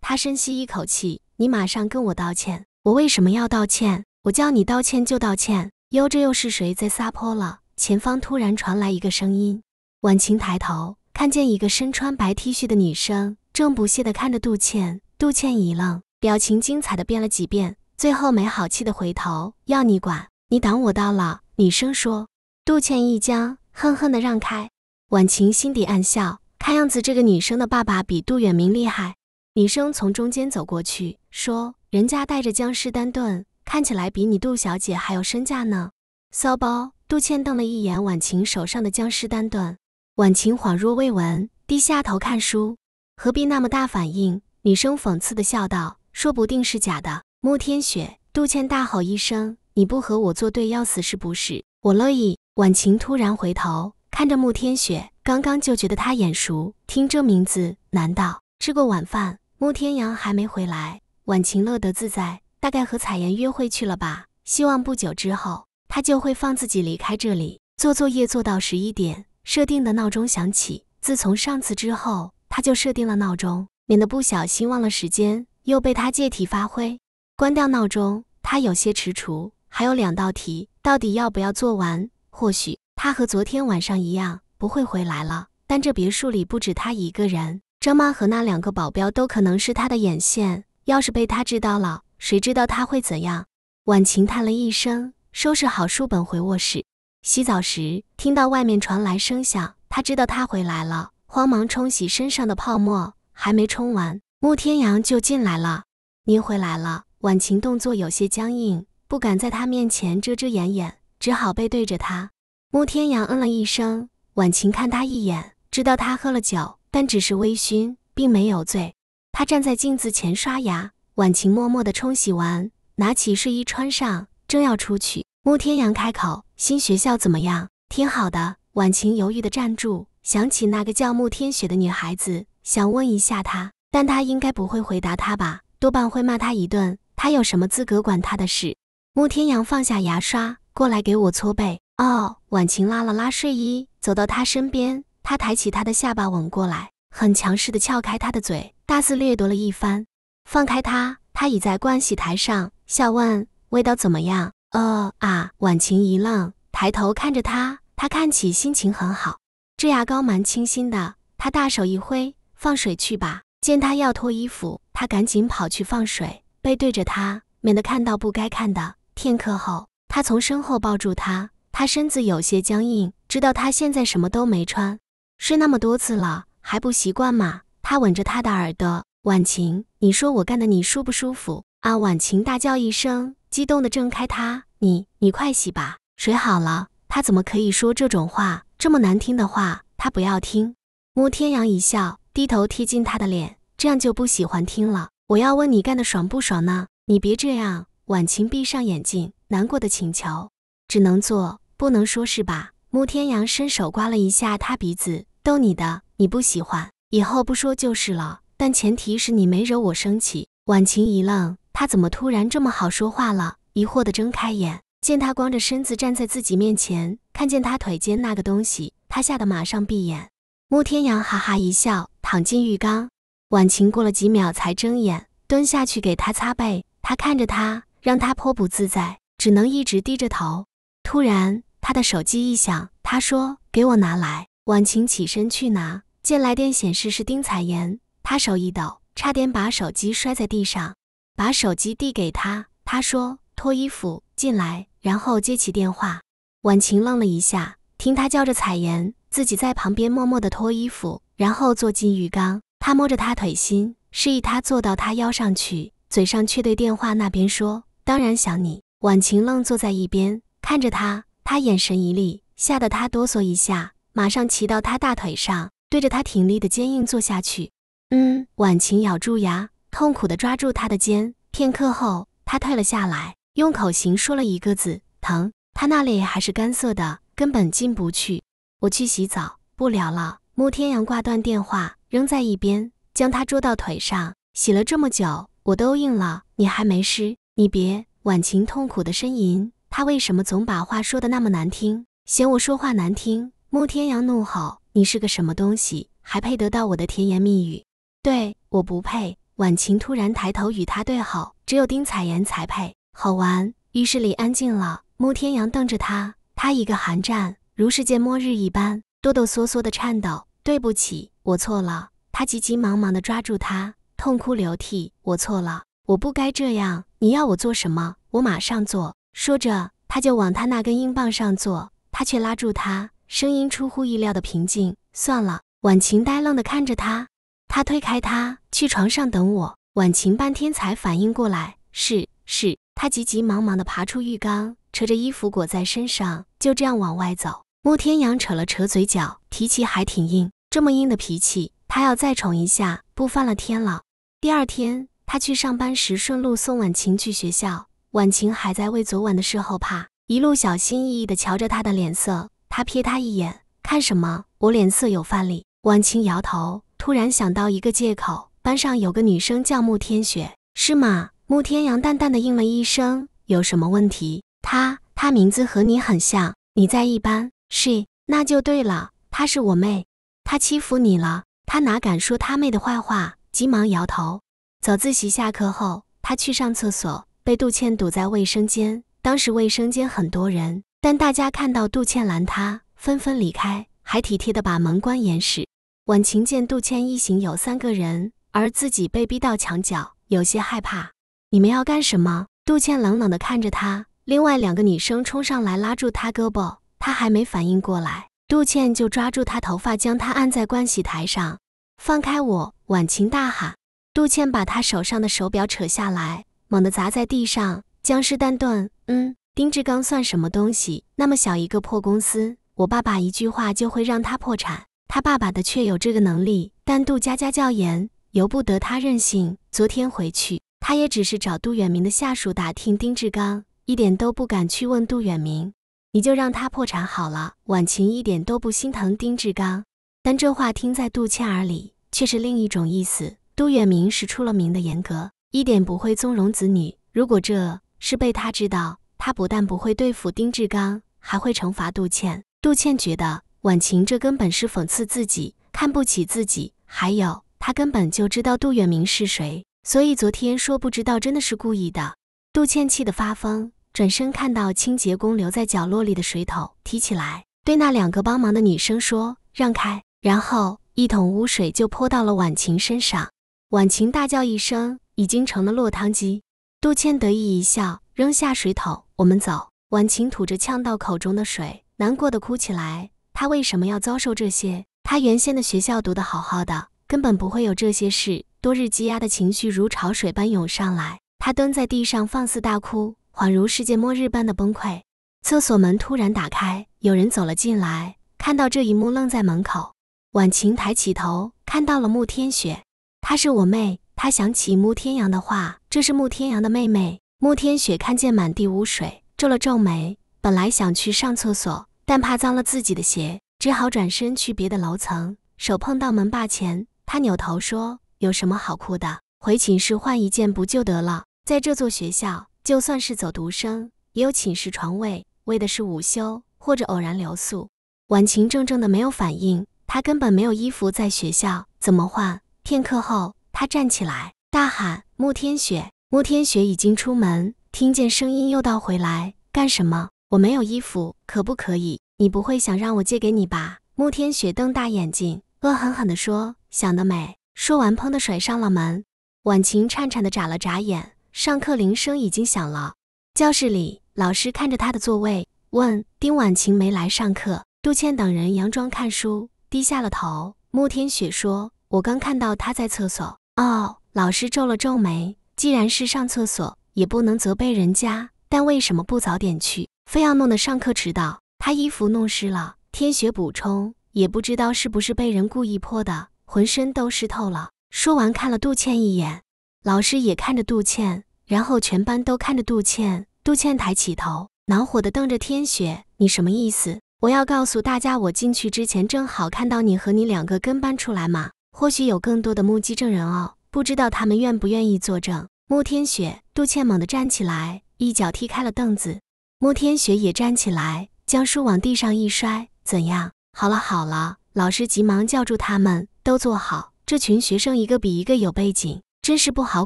Speaker 1: 她深吸一口气，你马上跟我道歉，我为什么要道歉？我叫你道歉就道歉。哟，这又是谁在撒泼了？前方突然传来一个声音，婉晴抬头看见一个身穿白 T 恤的女生，正不屑地看着杜倩。杜倩一愣，表情精彩的变了几遍，最后没好气的回头，要你管，你挡我道了。女生说，杜倩一僵，恨恨的让开。婉晴心底暗笑，看样子这个女生的爸爸比杜远明厉害。女生从中间走过去，说：“人家带着僵尸丹顿，看起来比你杜小姐还有身价呢。”骚包，杜倩瞪了一眼婉晴手上的僵尸丹顿，婉晴恍若未闻，低下头看书，何必那么大反应？女生讽刺的笑道：“说不定是假的。”慕天雪，杜倩大吼一声：“你不和我作对要死是不是？”我乐意。婉晴突然回头看着慕天雪，刚刚就觉得他眼熟，听这名字，难道吃过晚饭，慕天阳还没回来？婉晴乐得自在，大概和彩妍约会去了吧。希望不久之后，他就会放自己离开这里。做作业做到十一点，设定的闹钟响起。自从上次之后，他就设定了闹钟，免得不小心忘了时间，又被他借题发挥。关掉闹钟，他有些踟蹰。还有两道题，到底要不要做完？或许他和昨天晚上一样，不会回来了。但这别墅里不止他一个人，张妈和那两个保镖都可能是他的眼线。要是被他知道了，谁知道他会怎样？婉晴叹了一声，收拾好书本回卧室。洗澡时听到外面传来声响，他知道他回来了，慌忙冲洗身上的泡沫，还没冲完，慕天阳就进来了。您回来了。婉晴动作有些僵硬，不敢在他面前遮遮掩掩，只好背对着他。慕天阳嗯了一声，婉晴看他一眼，知道他喝了酒，但只是微醺，并没有醉。他站在镜子前刷牙，婉晴默默地冲洗完，拿起睡衣穿上，正要出去，慕天阳开口：“新学校怎么样？挺好的。”婉晴犹豫地站住，想起那个叫慕天雪的女孩子，想问一下她，但她应该不会回答她吧，多半会骂她一顿。他有什么资格管他的事？慕天阳放下牙刷，过来给我搓背。哦，婉晴拉了拉睡衣，走到他身边，他抬起他的下巴，吻过来，很强势的撬开他的嘴，大肆掠夺了一番。放开他，他倚在盥洗台上，笑问：“味道怎么样？”呃啊，婉晴一愣，抬头看着他，他看起心情很好。这牙膏蛮清新的。他大手一挥，放水去吧。见他要脱衣服，他赶紧跑去放水。背对着他，免得看到不该看的。片刻后，他从身后抱住他，他身子有些僵硬，知道他现在什么都没穿，睡那么多次了还不习惯吗？他吻着他的耳朵，晚晴，你说我干的你舒不舒服啊？婉晴大叫一声，激动的挣开他，你你快洗吧，水好了。他怎么可以说这种话，这么难听的话，他不要听。慕天阳一笑，低头贴近他的脸，这样就不喜欢听了。我要问你干的爽不爽呢？你别这样。婉晴闭上眼睛，难过的请求，只能做不能说，是吧？慕天阳伸手刮了一下他鼻子，逗你的，你不喜欢，以后不说就是了。但前提是你没惹我生气。婉晴一愣，他怎么突然这么好说话了？疑惑的睁开眼，见他光着身子站在自己面前，看见他腿间那个东西，他吓得马上闭眼。慕天阳哈哈一笑，躺进浴缸。婉晴过了几秒才睁眼，蹲下去给他擦背。他看着他，让他颇不自在，只能一直低着头。突然，他的手机一响，他说：“给我拿来。”婉晴起身去拿，见来电显示是丁彩妍，他手一抖，差点把手机摔在地上，把手机递给他。他说：“脱衣服进来。”然后接起电话。婉晴愣了一下，听他叫着彩妍，自己在旁边默默的脱衣服，然后坐进浴缸。他摸着他腿心，示意他坐到他腰上去，嘴上却对电话那边说：“当然想你。”婉晴愣坐在一边看着他，他眼神一厉，吓得他哆嗦一下，马上骑到他大腿上，对着他挺立的坚硬坐下去。嗯，婉晴咬住牙，痛苦的抓住他的肩，片刻后他退了下来，用口型说了一个字：“疼。”他那里还是干涩的，根本进不去。我去洗澡，不聊了。慕天阳挂断电话。扔在一边，将它捉到腿上。洗了这么久，我都硬了，你还没湿，你别！婉晴痛苦的呻吟，他为什么总把话说的那么难听？嫌我说话难听？慕天阳怒吼，你是个什么东西，还配得到我的甜言蜜语？对，我不配！婉晴突然抬头与他对吼，只有丁彩妍才配。吼完，浴室里安静了。慕天阳瞪着他，他一个寒战，如世界末日一般，哆哆嗦嗦的颤抖。对不起。我错了，他急急忙忙地抓住他，痛哭流涕。我错了，我不该这样。你要我做什么？我马上做。说着，他就往他那根硬棒上坐，他却拉住他，声音出乎意料的平静。算了。婉晴呆愣地看着他，他推开他，去床上等我。婉晴半天才反应过来，是是。他急急忙忙地爬出浴缸，扯着衣服裹在身上，就这样往外走。慕天阳扯了扯嘴角，脾气还挺硬。这么硬的脾气，他要再宠一下，不翻了天了。第二天，他去上班时顺路送婉晴去学校。婉晴还在为昨晚的事后怕，一路小心翼翼的瞧着他的脸色。他瞥他一眼，看什么？我脸色有范例。婉晴摇头，突然想到一个借口。班上有个女生叫慕天雪，是吗？慕天阳淡淡的应了一声。有什么问题？她，她名字和你很像，你在一班。是，那就对了。她是我妹。他欺负你了？他哪敢说他妹的坏话？急忙摇头。早自习下课后，他去上厕所，被杜倩堵在卫生间。当时卫生间很多人，但大家看到杜倩拦他，纷纷离开，还体贴的把门关严实。婉晴见杜倩一行有三个人，而自己被逼到墙角，有些害怕。你们要干什么？杜倩冷冷地看着他，另外两个女生冲上来拉住他胳膊，他还没反应过来。杜倩就抓住他头发，将他按在关系台上，放开我！婉晴大喊。杜倩把他手上的手表扯下来，猛地砸在地上，僵尸丹断。嗯，丁志刚算什么东西？那么小一个破公司，我爸爸一句话就会让他破产。他爸爸的却有这个能力。但杜家家教严，由不得他任性。昨天回去，他也只是找杜远明的下属打听丁志刚，一点都不敢去问杜远明。你就让他破产好了。婉晴一点都不心疼丁志刚，但这话听在杜倩耳里却是另一种意思。杜远明是出了名的严格，一点不会纵容子女。如果这是被他知道，他不但不会对付丁志刚，还会惩罚杜倩。杜倩觉得婉晴这根本是讽刺自己，看不起自己。还有，她根本就知道杜远明是谁，所以昨天说不知道真的是故意的。杜倩气得发疯。转身看到清洁工留在角落里的水桶，提起来，对那两个帮忙的女生说：“让开！”然后一桶污水就泼到了婉晴身上。婉晴大叫一声，已经成了落汤鸡。杜倩得意一笑，扔下水桶：“我们走。”婉晴吐着呛到口中的水，难过的哭起来。她为什么要遭受这些？她原先的学校读得好好的，根本不会有这些事。多日积压的情绪如潮水般涌上来，她蹲在地上放肆大哭。恍如世界末日般的崩溃，厕所门突然打开，有人走了进来，看到这一幕愣在门口。婉晴抬起头，看到了慕天雪，她是我妹。她想起慕天阳的话，这是慕天阳的妹妹。慕天雪看见满地污水，皱了皱眉。本来想去上厕所，但怕脏了自己的鞋，只好转身去别的楼层。手碰到门把前，她扭头说：“有什么好哭的？回寝室换一件不就得了？”在这座学校。就算是走读生，也有寝室床位，为的是午休或者偶然留宿。婉晴怔怔的没有反应，她根本没有衣服在学校，怎么换？片刻后，她站起来大喊：“穆天雪！”穆天雪已经出门，听见声音又倒回来，干什么？我没有衣服，可不可以？你不会想让我借给你吧？穆天雪瞪大眼睛，恶狠狠地说：“想得美！”说完，砰的甩上了门。婉晴颤颤的眨了眨眼。上课铃声已经响了，教室里，老师看着他的座位，问丁婉晴没来上课。杜倩等人佯装看书，低下了头。穆天雪说：“我刚看到他在厕所。”哦，老师皱了皱眉，既然是上厕所，也不能责备人家，但为什么不早点去，非要弄得上课迟到？他衣服弄湿了。天雪补充：“也不知道是不是被人故意泼的，浑身都湿透了。”说完看了杜倩一眼，老师也看着杜倩。然后全班都看着杜倩，杜倩抬起头，恼火地瞪着天雪：“你什么意思？我要告诉大家，我进去之前正好看到你和你两个跟班出来嘛。或许有更多的目击证人哦，不知道他们愿不愿意作证。”穆天雪，杜倩猛地站起来，一脚踢开了凳子。穆天雪也站起来，将书往地上一摔：“怎样？好了好了，老师急忙叫住他们，都坐好。这群学生一个比一个有背景，真是不好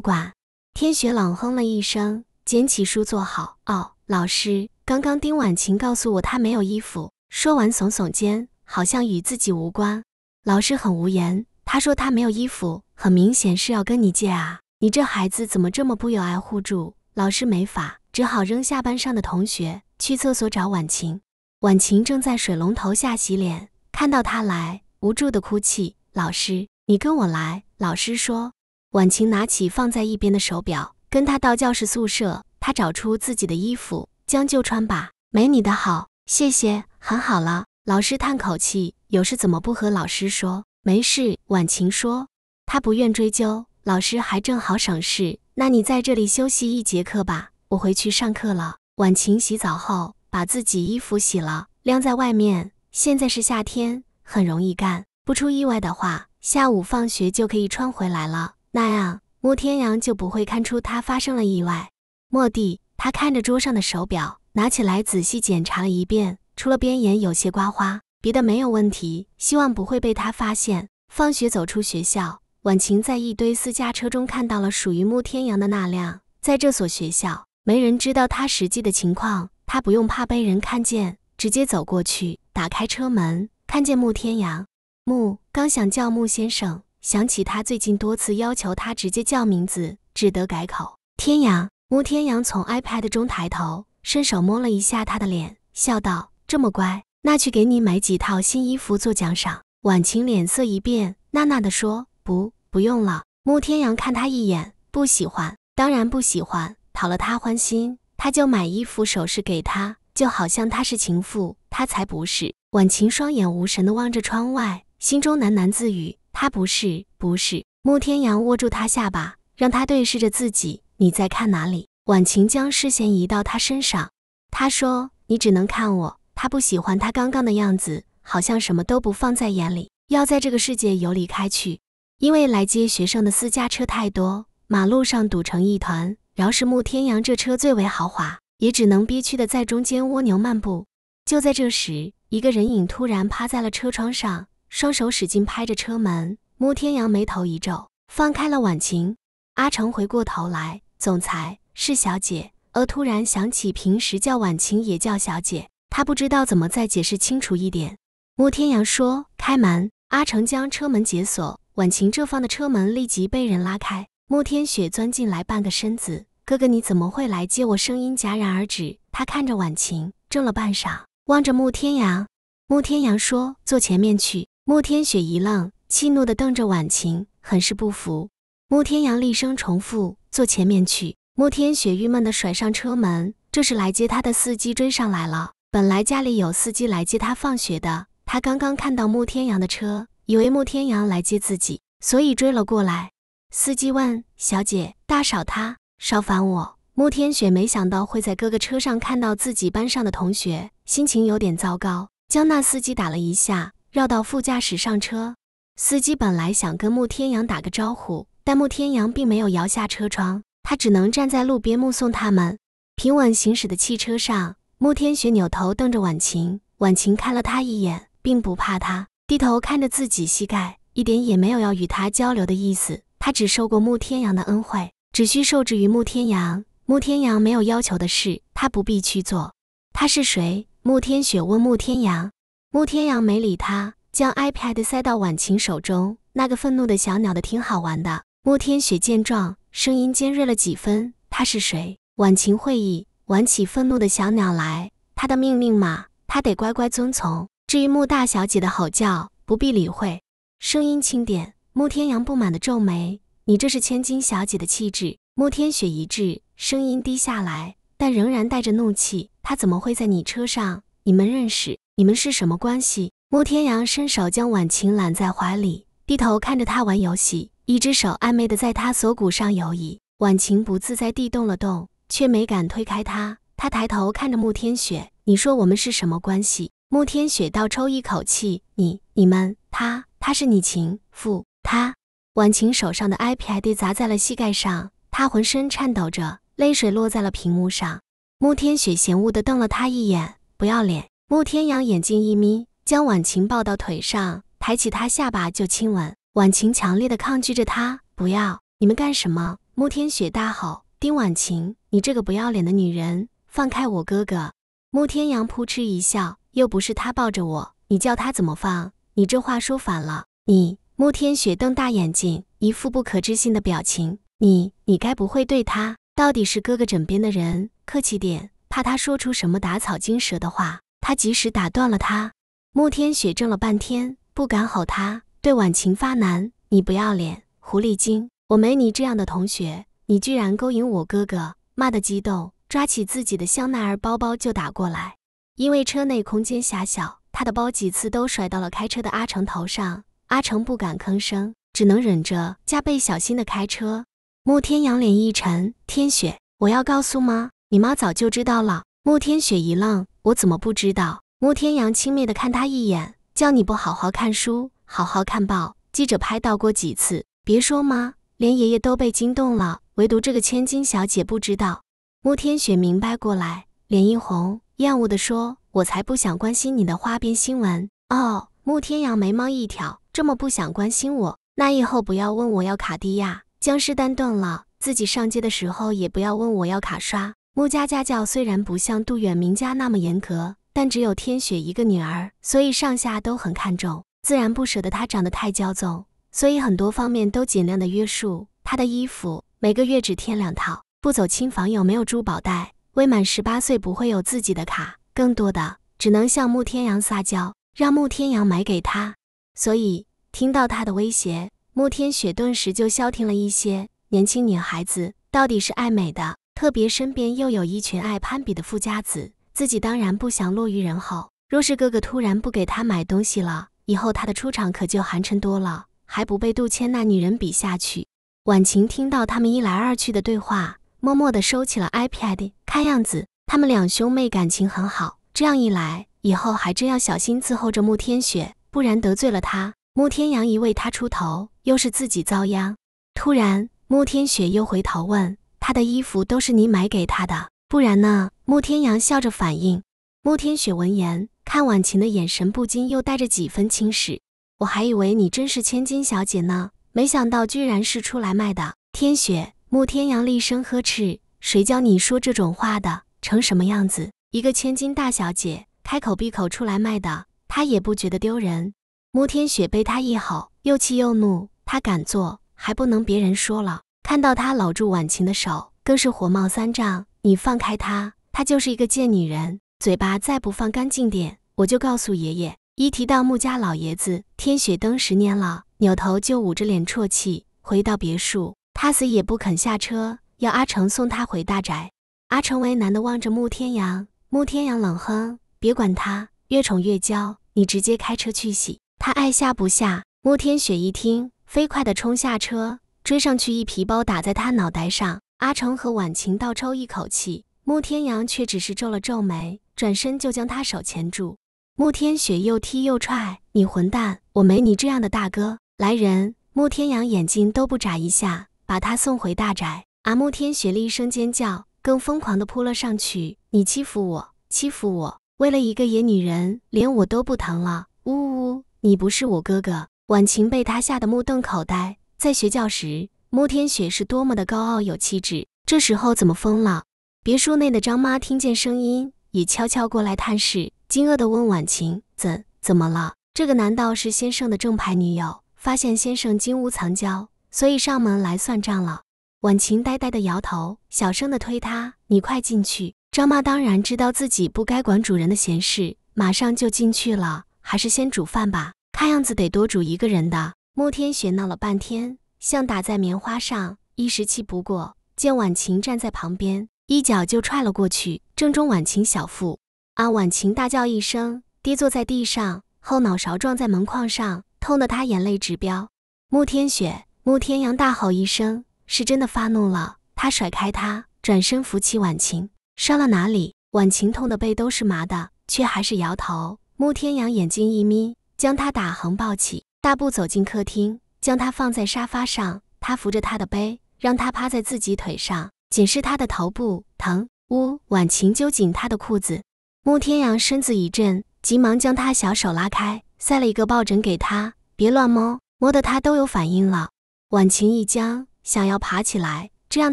Speaker 1: 管。”天雪冷哼了一声，捡起书坐好。哦，老师，刚刚丁婉晴告诉我她没有衣服。说完，耸耸肩，好像与自己无关。老师很无言。他说他没有衣服，很明显是要跟你借啊！你这孩子怎么这么不友爱互助？老师没法，只好扔下班上的同学，去厕所找婉晴。婉晴正在水龙头下洗脸，看到他来，无助的哭泣。老师，你跟我来。老师说。婉晴拿起放在一边的手表，跟他到教室宿舍。他找出自己的衣服，将就穿吧，没你的好。谢谢，很好了。老师叹口气，有事怎么不和老师说？没事。婉晴说，他不愿追究，老师还正好省事。那你在这里休息一节课吧，我回去上课了。婉晴洗澡后，把自己衣服洗了，晾在外面。现在是夏天，很容易干。不出意外的话，下午放学就可以穿回来了。那样，穆天阳就不会看出他发生了意外。莫蒂，他看着桌上的手表，拿起来仔细检查了一遍，除了边沿有些刮花，别的没有问题。希望不会被他发现。放学走出学校，婉晴在一堆私家车中看到了属于穆天阳的那辆。在这所学校，没人知道他实际的情况，他不用怕被人看见。直接走过去，打开车门，看见穆天阳，穆刚想叫穆先生。想起他最近多次要求他直接叫名字，只得改口。天阳，穆天阳从 iPad 中抬头，伸手摸了一下他的脸，笑道：“这么乖，那去给你买几套新衣服做奖赏。”婉晴脸色一变，娜娜的说：“不，不用了。”穆天阳看他一眼，不喜欢，当然不喜欢。讨了他欢心，他就买衣服首饰给他，就好像他是情妇，他才不是。婉晴双眼无神的望着窗外，心中喃喃自语。他不是，不是。慕天阳握住他下巴，让他对视着自己。你在看哪里？婉晴将视线移到他身上。他说：“你只能看我。”他不喜欢他刚刚的样子，好像什么都不放在眼里，要在这个世界游离开去。因为来接学生的私家车太多，马路上堵成一团。饶是慕天阳这车最为豪华，也只能憋屈的在中间蜗牛漫步。就在这时，一个人影突然趴在了车窗上。双手使劲拍着车门，慕天阳眉头一皱，放开了婉晴。阿成回过头来，总裁是小姐。呃，突然想起平时叫婉晴也叫小姐，他不知道怎么再解释清楚一点。慕天阳说：“开门。”阿成将车门解锁，婉晴这方的车门立即被人拉开，慕天雪钻进来半个身子。哥哥，你怎么会来接我？声音戛然而止，他看着婉晴，怔了半晌，望着慕天阳。慕天阳说：“坐前面去。”慕天雪一愣，气怒地瞪着婉晴，很是不服。慕天阳厉声重复：“坐前面去。”慕天雪郁闷地甩上车门。这是来接她的司机追上来了。本来家里有司机来接她放学的，她刚刚看到慕天阳的车，以为慕天阳来接自己，所以追了过来。司机问：“小姐，大嫂他少烦我？”慕天雪没想到会在哥哥车上看到自己班上的同学，心情有点糟糕，将那司机打了一下。绕到副驾驶上车，司机本来想跟慕天阳打个招呼，但慕天阳并没有摇下车窗，他只能站在路边目送他们平稳行驶的汽车上。慕天雪扭头瞪着婉晴，婉晴看了他一眼，并不怕他，低头看着自己膝盖，一点也没有要与他交流的意思。他只受过慕天阳的恩惠，只需受制于慕天阳。慕天阳没有要求的事，他不必去做。他是谁？慕天雪问慕天阳。慕天阳没理他，将 iPad 塞到婉晴手中。那个愤怒的小鸟的挺好玩的。慕天雪见状，声音尖锐了几分：“她是谁？”婉晴会意，玩起愤怒的小鸟来。她的命令嘛，她得乖乖遵从。至于慕大小姐的吼叫，不必理会。声音轻点。慕天阳不满的皱眉：“你这是千金小姐的气质。”慕天雪一滞，声音低下来，但仍然带着怒气：“她怎么会在你车上？你们认识？”你们是什么关系？慕天阳伸手将婉晴揽在怀里，低头看着她玩游戏，一只手暧昧的在她锁骨上游移。婉晴不自在地动了动，却没敢推开他。他抬头看着慕天雪：“你说我们是什么关系？”慕天雪倒抽一口气：“你、你们、他、他是你情妇？”他，婉晴手上的 iPad 砸在了膝盖上，她浑身颤抖着，泪水落在了屏幕上。慕天雪嫌恶地瞪了他一眼：“不要脸！”慕天阳眼睛一眯，将婉晴抱到腿上，抬起她下巴就亲吻。婉晴强烈的抗拒着她，不要！你们干什么？慕天雪大吼。丁婉晴，你这个不要脸的女人，放开我哥哥！慕天阳扑哧一笑，又不是他抱着我，你叫他怎么放？你这话说反了。你慕天雪瞪大眼睛，一副不可置信的表情。你你该不会对他，到底是哥哥枕边的人，客气点，怕他说出什么打草惊蛇的话。他及时打断了他。慕天雪怔了半天，不敢吼他，对婉晴发难：“你不要脸，狐狸精！我没你这样的同学，你居然勾引我哥哥！”骂得激动，抓起自己的香奈儿包包就打过来。因为车内空间狭小，她的包几次都甩到了开车的阿成头上。阿成不敢吭声，只能忍着，加倍小心的开车。慕天阳脸一沉：“天雪，我要告诉妈，你妈早就知道了。”慕天雪一愣，我怎么不知道？慕天阳轻蔑的看他一眼，叫你不好好看书，好好看报，记者拍到过几次，别说妈，连爷爷都被惊动了，唯独这个千金小姐不知道。慕天雪明白过来，脸一红，厌恶地说：“我才不想关心你的花边新闻。”哦，慕天阳眉毛一挑，这么不想关心我，那以后不要问我要卡地亚，僵尸蛋断了，自己上街的时候也不要问我要卡刷。穆家家教虽然不像杜远明家那么严格，但只有天雪一个女儿，所以上下都很看重，自然不舍得她长得太骄纵，所以很多方面都尽量的约束。她的衣服每个月只添两套，不走亲访友，没有珠宝带。未满十八岁不会有自己的卡，更多的只能向穆天阳撒娇，让穆天阳买给她。所以听到他的威胁，穆天雪顿时就消停了一些。年轻女孩子到底是爱美的。特别身边又有一群爱攀比的富家子，自己当然不想落于人后。若是哥哥突然不给他买东西了，以后他的出场可就寒碜多了，还不被杜谦那女人比下去。婉晴听到他们一来二去的对话，默默地收起了 iPad。看样子他们两兄妹感情很好，这样一来，以后还真要小心伺候着慕天雪，不然得罪了他，慕天阳一为他出头，又是自己遭殃。突然，慕天雪又回头问。他的衣服都是你买给他的，不然呢？慕天阳笑着反应。慕天雪闻言，看婉晴的眼神不禁又带着几分轻视。我还以为你真是千金小姐呢，没想到居然是出来卖的。天雪，慕天阳厉声呵斥：“谁教你说这种话的？成什么样子？一个千金大小姐，开口闭口出来卖的，她也不觉得丢人。”慕天雪被他一吼，又气又怒。他敢做，还不能别人说了。看到他搂住婉晴的手，更是火冒三丈。你放开他，他就是一个贱女人，嘴巴再不放干净点，我就告诉爷爷。一提到穆家老爷子，天雪登十年了，扭头就捂着脸啜泣。回到别墅，他死也不肯下车，要阿成送他回大宅。阿成为难的望着穆天阳，穆天阳冷哼，别管他，越宠越娇。你直接开车去洗，他爱下不下。穆天雪一听，飞快的冲下车。追上去，一皮包打在他脑袋上。阿成和婉晴倒抽一口气，慕天阳却只是皱了皱眉，转身就将他手钳住。慕天雪又踢又踹：“你混蛋，我没你这样的大哥！”来人！慕天阳眼睛都不眨一下，把他送回大宅。阿慕天雪厉声尖叫，更疯狂地扑了上去：“你欺负我，欺负我！为了一个野女人，连我都不疼了！”呜呜！你不是我哥哥！婉晴被他吓得目瞪口呆。在学校时，慕天雪是多么的高傲有气质，这时候怎么疯了？别墅内的张妈听见声音，也悄悄过来探视，惊愕地问婉晴：“怎怎么了？这个难道是先生的正牌女友，发现先生金屋藏娇，所以上门来算账了？”婉晴呆呆地摇头，小声地推他：“你快进去。”张妈当然知道自己不该管主人的闲事，马上就进去了。还是先煮饭吧，看样子得多煮一个人的。慕天雪闹了半天，像打在棉花上，一时气不过，见婉晴站在旁边，一脚就踹了过去，正中婉晴小腹。啊！婉晴大叫一声，跌坐在地上，后脑勺撞在门框上，痛得她眼泪直飙。慕天雪、慕天阳大吼一声，是真的发怒了，他甩开他，转身扶起婉晴，摔了哪里？婉晴痛的背都是麻的，却还是摇头。慕天阳眼睛一眯，将他打横抱起。大步走进客厅，将他放在沙发上。他扶着他的背，让他趴在自己腿上，紧是他的头部疼。呜，婉晴揪紧他的裤子，慕天阳身子一震，急忙将他小手拉开，塞了一个抱枕给他，别乱摸，摸得他都有反应了。婉晴一僵，想要爬起来，这样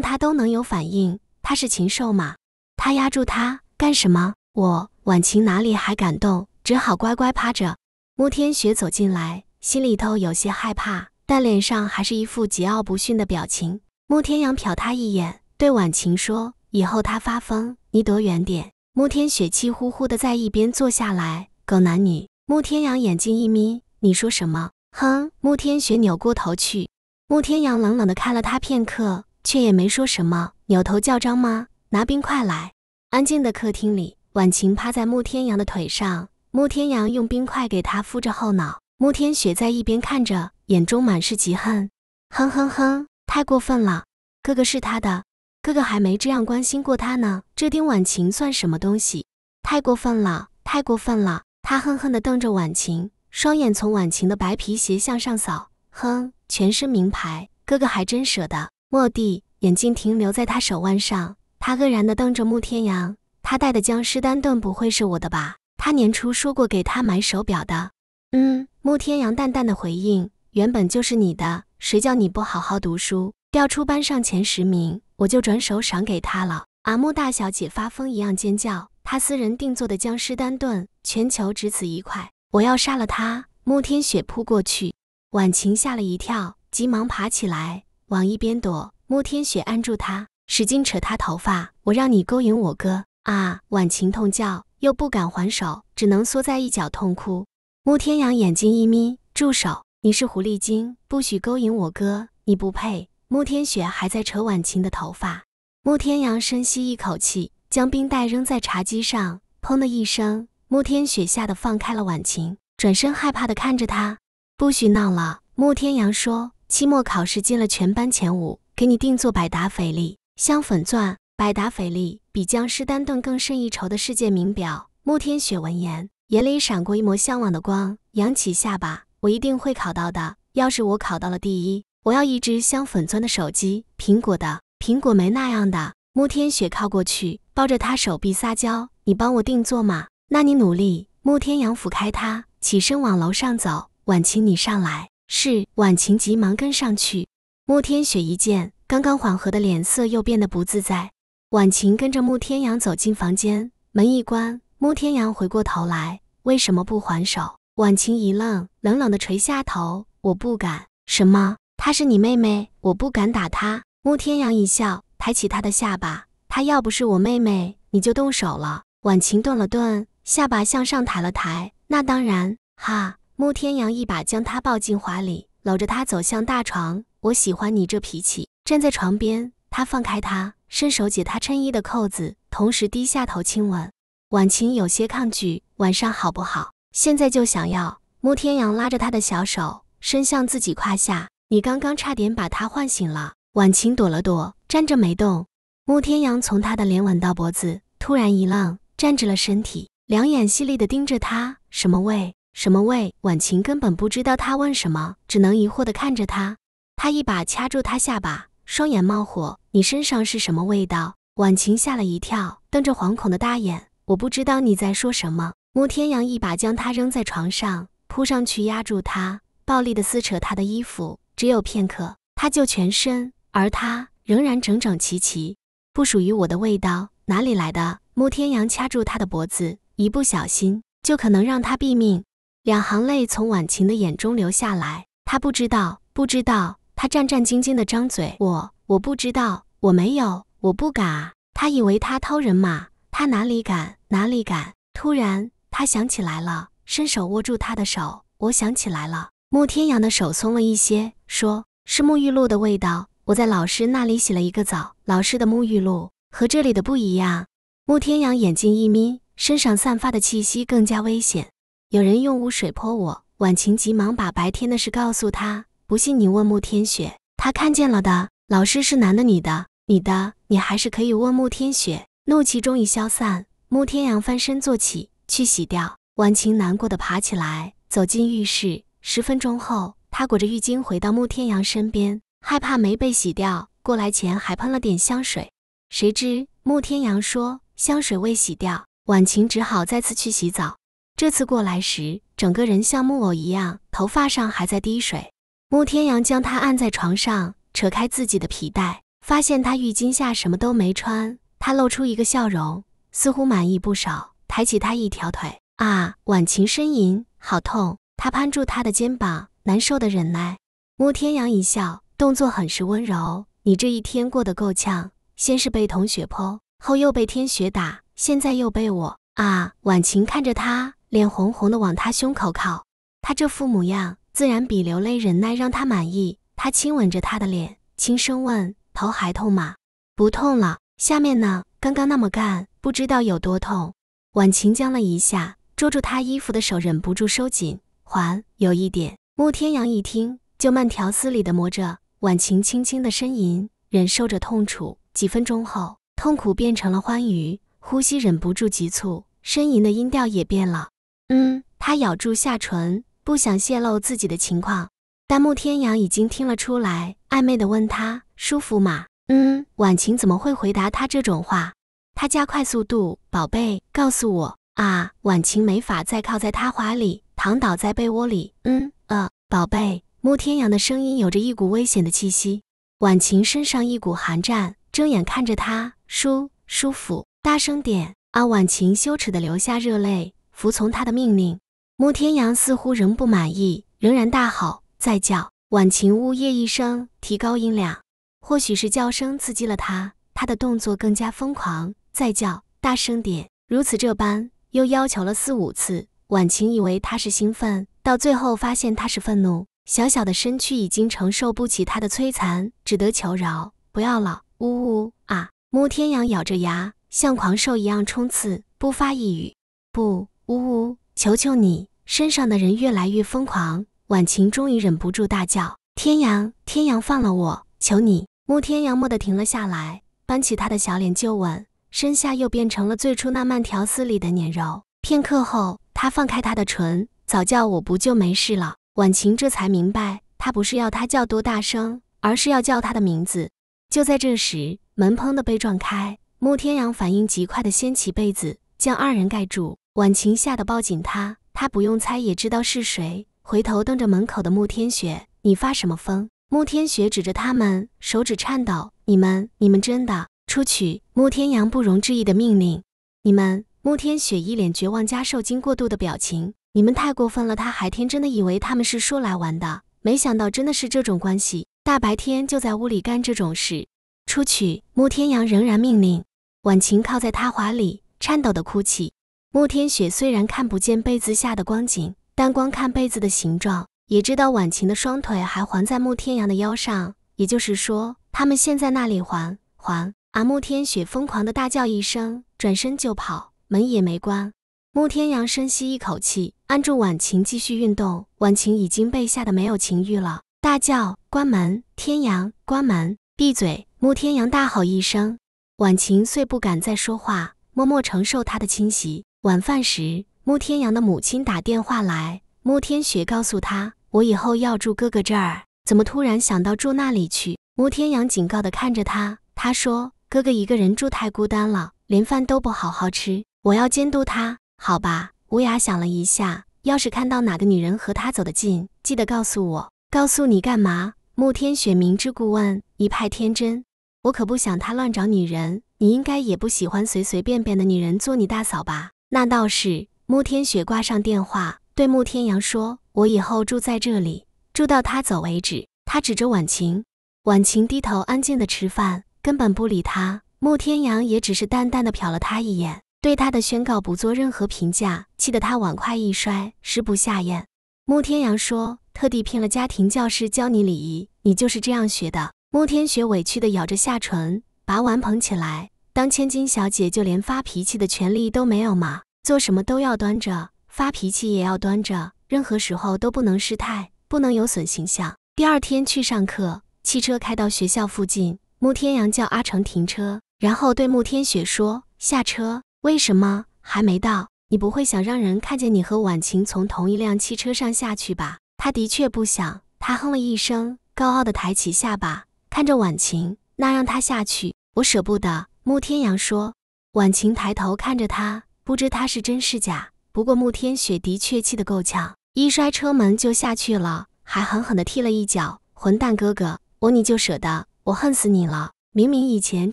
Speaker 1: 他都能有反应，他是禽兽吗？他压住他干什么？我，婉晴哪里还敢动，只好乖乖趴着。慕天雪走进来。心里头有些害怕，但脸上还是一副桀骜不驯的表情。穆天阳瞟他一眼，对婉晴说：“以后他发疯，你躲远点。”穆天雪气呼呼的在一边坐下来。狗男女！穆天阳眼睛一眯：“你说什么？”哼！穆天雪扭过头去。穆天阳冷冷的看了他片刻，却也没说什么，扭头叫张妈拿冰块来。安静的客厅里，婉晴趴在穆天阳的腿上，穆天阳用冰块给他敷着后脑。慕天雪在一边看着，眼中满是嫉恨。哼哼哼，太过分了！哥哥是他的，哥哥还没这样关心过他呢。这丁婉晴算什么东西？太过分了，太过分了！他恨恨地瞪着婉晴，双眼从婉晴的白皮鞋向上扫。哼，全是名牌，哥哥还真舍得。莫蒂眼睛停留在他手腕上，他愕然地瞪着慕天阳。他戴的僵尸丹顿不会是我的吧？他年初说过给他买手表的。嗯。慕天阳淡淡的回应：“原本就是你的，谁叫你不好好读书，调出班上前十名，我就转手赏给他了。”阿木大小姐发疯一样尖叫：“她私人定做的僵尸丹顿，全球只此一块，我要杀了他！”慕天雪扑过去，婉晴吓了一跳，急忙爬起来往一边躲。慕天雪按住她，使劲扯她头发：“我让你勾引我哥啊！”婉晴痛叫，又不敢还手，只能缩在一角痛哭。慕天阳眼睛一眯：“住手！你是狐狸精，不许勾引我哥！你不配。”慕天雪还在扯婉晴的头发。慕天阳深吸一口气，将冰袋扔在茶几上，砰的一声，慕天雪吓得放开了婉晴，转身害怕的看着他：“不许闹了。”慕天阳说：“期末考试进了全班前五，给你定做百达翡丽香粉钻。百达翡丽比江诗丹顿更胜一筹的世界名表。”慕天雪闻言。眼里闪过一抹向往的光，扬起下巴：“我一定会考到的。要是我考到了第一，我要一只镶粉钻的手机，苹果的。苹果没那样的。”穆天雪靠过去，抱着他手臂撒娇：“你帮我定做嘛？”“那你努力。”穆天阳抚开他，起身往楼上走。“婉晴，你上来。”“是。”婉晴急忙跟上去。穆天雪一见刚刚缓和的脸色，又变得不自在。婉晴跟着穆天阳走进房间，门一关。慕天阳回过头来，为什么不还手？婉晴一愣，冷冷地垂下头。我不敢。什么？她是你妹妹，我不敢打她。慕天阳一笑，抬起她的下巴。她要不是我妹妹，你就动手了。婉晴顿了顿，下巴向上抬了抬。那当然，哈。慕天阳一把将她抱进怀里，搂着她走向大床。我喜欢你这脾气。站在床边，他放开她，伸手解她衬衣的扣子，同时低下头亲吻。婉晴有些抗拒，晚上好不好？现在就想要。穆天阳拉着她的小手伸向自己胯下，你刚刚差点把他唤醒了。婉晴躲了躲，站着没动。穆天阳从他的脸吻到脖子，突然一愣，站直了身体，两眼犀利的盯着他，什么味？什么味？婉晴根本不知道他问什么，只能疑惑的看着他。他一把掐住他下巴，双眼冒火，你身上是什么味道？婉晴吓了一跳，瞪着惶恐的大眼。我不知道你在说什么。穆天阳一把将他扔在床上，扑上去压住他，暴力的撕扯他的衣服。只有片刻，他就全身，而他仍然整整齐齐。不属于我的味道哪里来的？穆天阳掐住他的脖子，一不小心就可能让他毙命。两行泪从婉晴的眼中流下来，他不知道，不知道。他战战兢兢的张嘴：“我我不知道，我没有，我不敢啊。”他以为他偷人马，他哪里敢？哪里敢？突然，他想起来了，伸手握住他的手。我想起来了。慕天阳的手松了一些，说是沐浴露的味道。我在老师那里洗了一个澡，老师的沐浴露和这里的不一样。慕天阳眼睛一眯，身上散发的气息更加危险。有人用污水泼我。婉晴急忙把白天的事告诉他。不信你问慕天雪，他看见了的。老师是男的，女的，女的，你还是可以问慕天雪。怒气终于消散。慕天阳翻身坐起，去洗掉。婉晴难过的爬起来，走进浴室。十分钟后，她裹着浴巾回到慕天阳身边，害怕没被洗掉，过来前还喷了点香水。谁知慕天阳说香水未洗掉，婉晴只好再次去洗澡。这次过来时，整个人像木偶一样，头发上还在滴水。慕天阳将她按在床上，扯开自己的皮带，发现她浴巾下什么都没穿，他露出一个笑容。似乎满意不少，抬起他一条腿啊，婉晴呻吟，好痛。他攀住他的肩膀，难受的忍耐。慕天阳一笑，动作很是温柔。你这一天过得够呛，先是被同学泼，后又被天雪打，现在又被我啊。婉晴看着他，脸红红的往他胸口靠。他这副模样，自然比流泪忍耐让他满意。他亲吻着他的脸，轻声问：头还痛吗？不痛了。下面呢？刚刚那么干。不知道有多痛，婉晴僵了一下，捉住他衣服的手忍不住收紧，还有一点。慕天阳一听就慢条斯理的磨着，婉晴轻轻的呻吟，忍受着痛楚。几分钟后，痛苦变成了欢愉，呼吸忍不住急促，呻吟的音调也变了。嗯，他咬住下唇，不想泄露自己的情况，但慕天阳已经听了出来，暧昧的问他舒服吗？嗯，婉晴怎么会回答他这种话？他加快速度，宝贝，告诉我啊！婉晴没法再靠在他怀里，躺倒在被窝里。嗯呃，宝贝，穆天阳的声音有着一股危险的气息。婉晴身上一股寒战，睁眼看着他，舒舒服，大声点啊！婉晴羞耻的流下热泪，服从他的命令。穆天阳似乎仍不满意，仍然大吼再叫。晚晴呜咽一声，提高音量。或许是叫声刺激了他，他的动作更加疯狂。再叫大声点，如此这般又要求了四五次。婉晴以为他是兴奋，到最后发现他是愤怒。小小的身躯已经承受不起他的摧残，只得求饶：“不要了，呜呜啊！”慕天阳咬着牙，像狂兽一样冲刺，不发一语。不，呜呜，求求你！身上的人越来越疯狂，婉晴终于忍不住大叫：“天阳，天阳，放了我！求你！”慕天阳蓦地停了下来，扳起他的小脸就吻。身下又变成了最初那慢条斯理的碾揉，片刻后，他放开她的唇，早叫我不就没事了。婉晴这才明白，他不是要她叫多大声，而是要叫她的名字。就在这时，门砰的被撞开，慕天阳反应极快的掀起被子，将二人盖住。婉晴吓得抱紧他，他不用猜也知道是谁，回头瞪着门口的慕天雪：“你发什么疯？”慕天雪指着他们，手指颤抖：“你们，你们真的。”出去！慕天阳不容置疑的命令。你们，慕天雪一脸绝望加受惊过度的表情。你们太过分了，他还天真的以为他们是说来玩的，没想到真的是这种关系，大白天就在屋里干这种事。出去！慕天阳仍然命令。婉晴靠在他怀里，颤抖的哭泣。慕天雪虽然看不见被子下的光景，但光看被子的形状也知道婉晴的双腿还环在慕天阳的腰上，也就是说，他们现在那里环环。啊！慕天雪疯狂的大叫一声，转身就跑，门也没关。慕天阳深吸一口气，按住婉晴继续运动。婉晴已经被吓得没有情欲了，大叫关门，天阳关门，闭嘴。慕天阳大吼一声，婉晴虽不敢再说话，默默承受他的侵袭。晚饭时，慕天阳的母亲打电话来，慕天雪告诉他，我以后要住哥哥这儿，怎么突然想到住那里去？慕天阳警告地看着他，他说。哥哥一个人住太孤单了，连饭都不好好吃。我要监督他，好吧？吴雅想了一下，要是看到哪个女人和他走得近，记得告诉我。告诉你干嘛？慕天雪明知故问，一派天真。我可不想他乱找女人，你应该也不喜欢随随便便的女人做你大嫂吧？那倒是。慕天雪挂上电话，对慕天阳说：“我以后住在这里，住到他走为止。”他指着婉晴，婉晴低头安静地吃饭。根本不理他，慕天阳也只是淡淡的瞟了他一眼，对他的宣告不做任何评价，气得他碗筷一摔，食不下咽。慕天阳说：“特地聘了家庭教师教你礼仪，你就是这样学的。”慕天雪委屈的咬着下唇，把碗捧起来。当千金小姐，就连发脾气的权利都没有吗？做什么都要端着，发脾气也要端着，任何时候都不能失态，不能有损形象。第二天去上课，汽车开到学校附近。慕天阳叫阿成停车，然后对慕天雪说：“下车，为什么还没到？你不会想让人看见你和婉晴从同一辆汽车上下去吧？”他的确不想，他哼了一声，高傲的抬起下巴，看着婉晴：“那让他下去，我舍不得。”慕天阳说。婉晴抬头看着他，不知他是真是假。不过慕天雪的确气得够呛，一摔车门就下去了，还狠狠地踢了一脚：“混蛋哥哥，我你就舍得？”我恨死你了！明明以前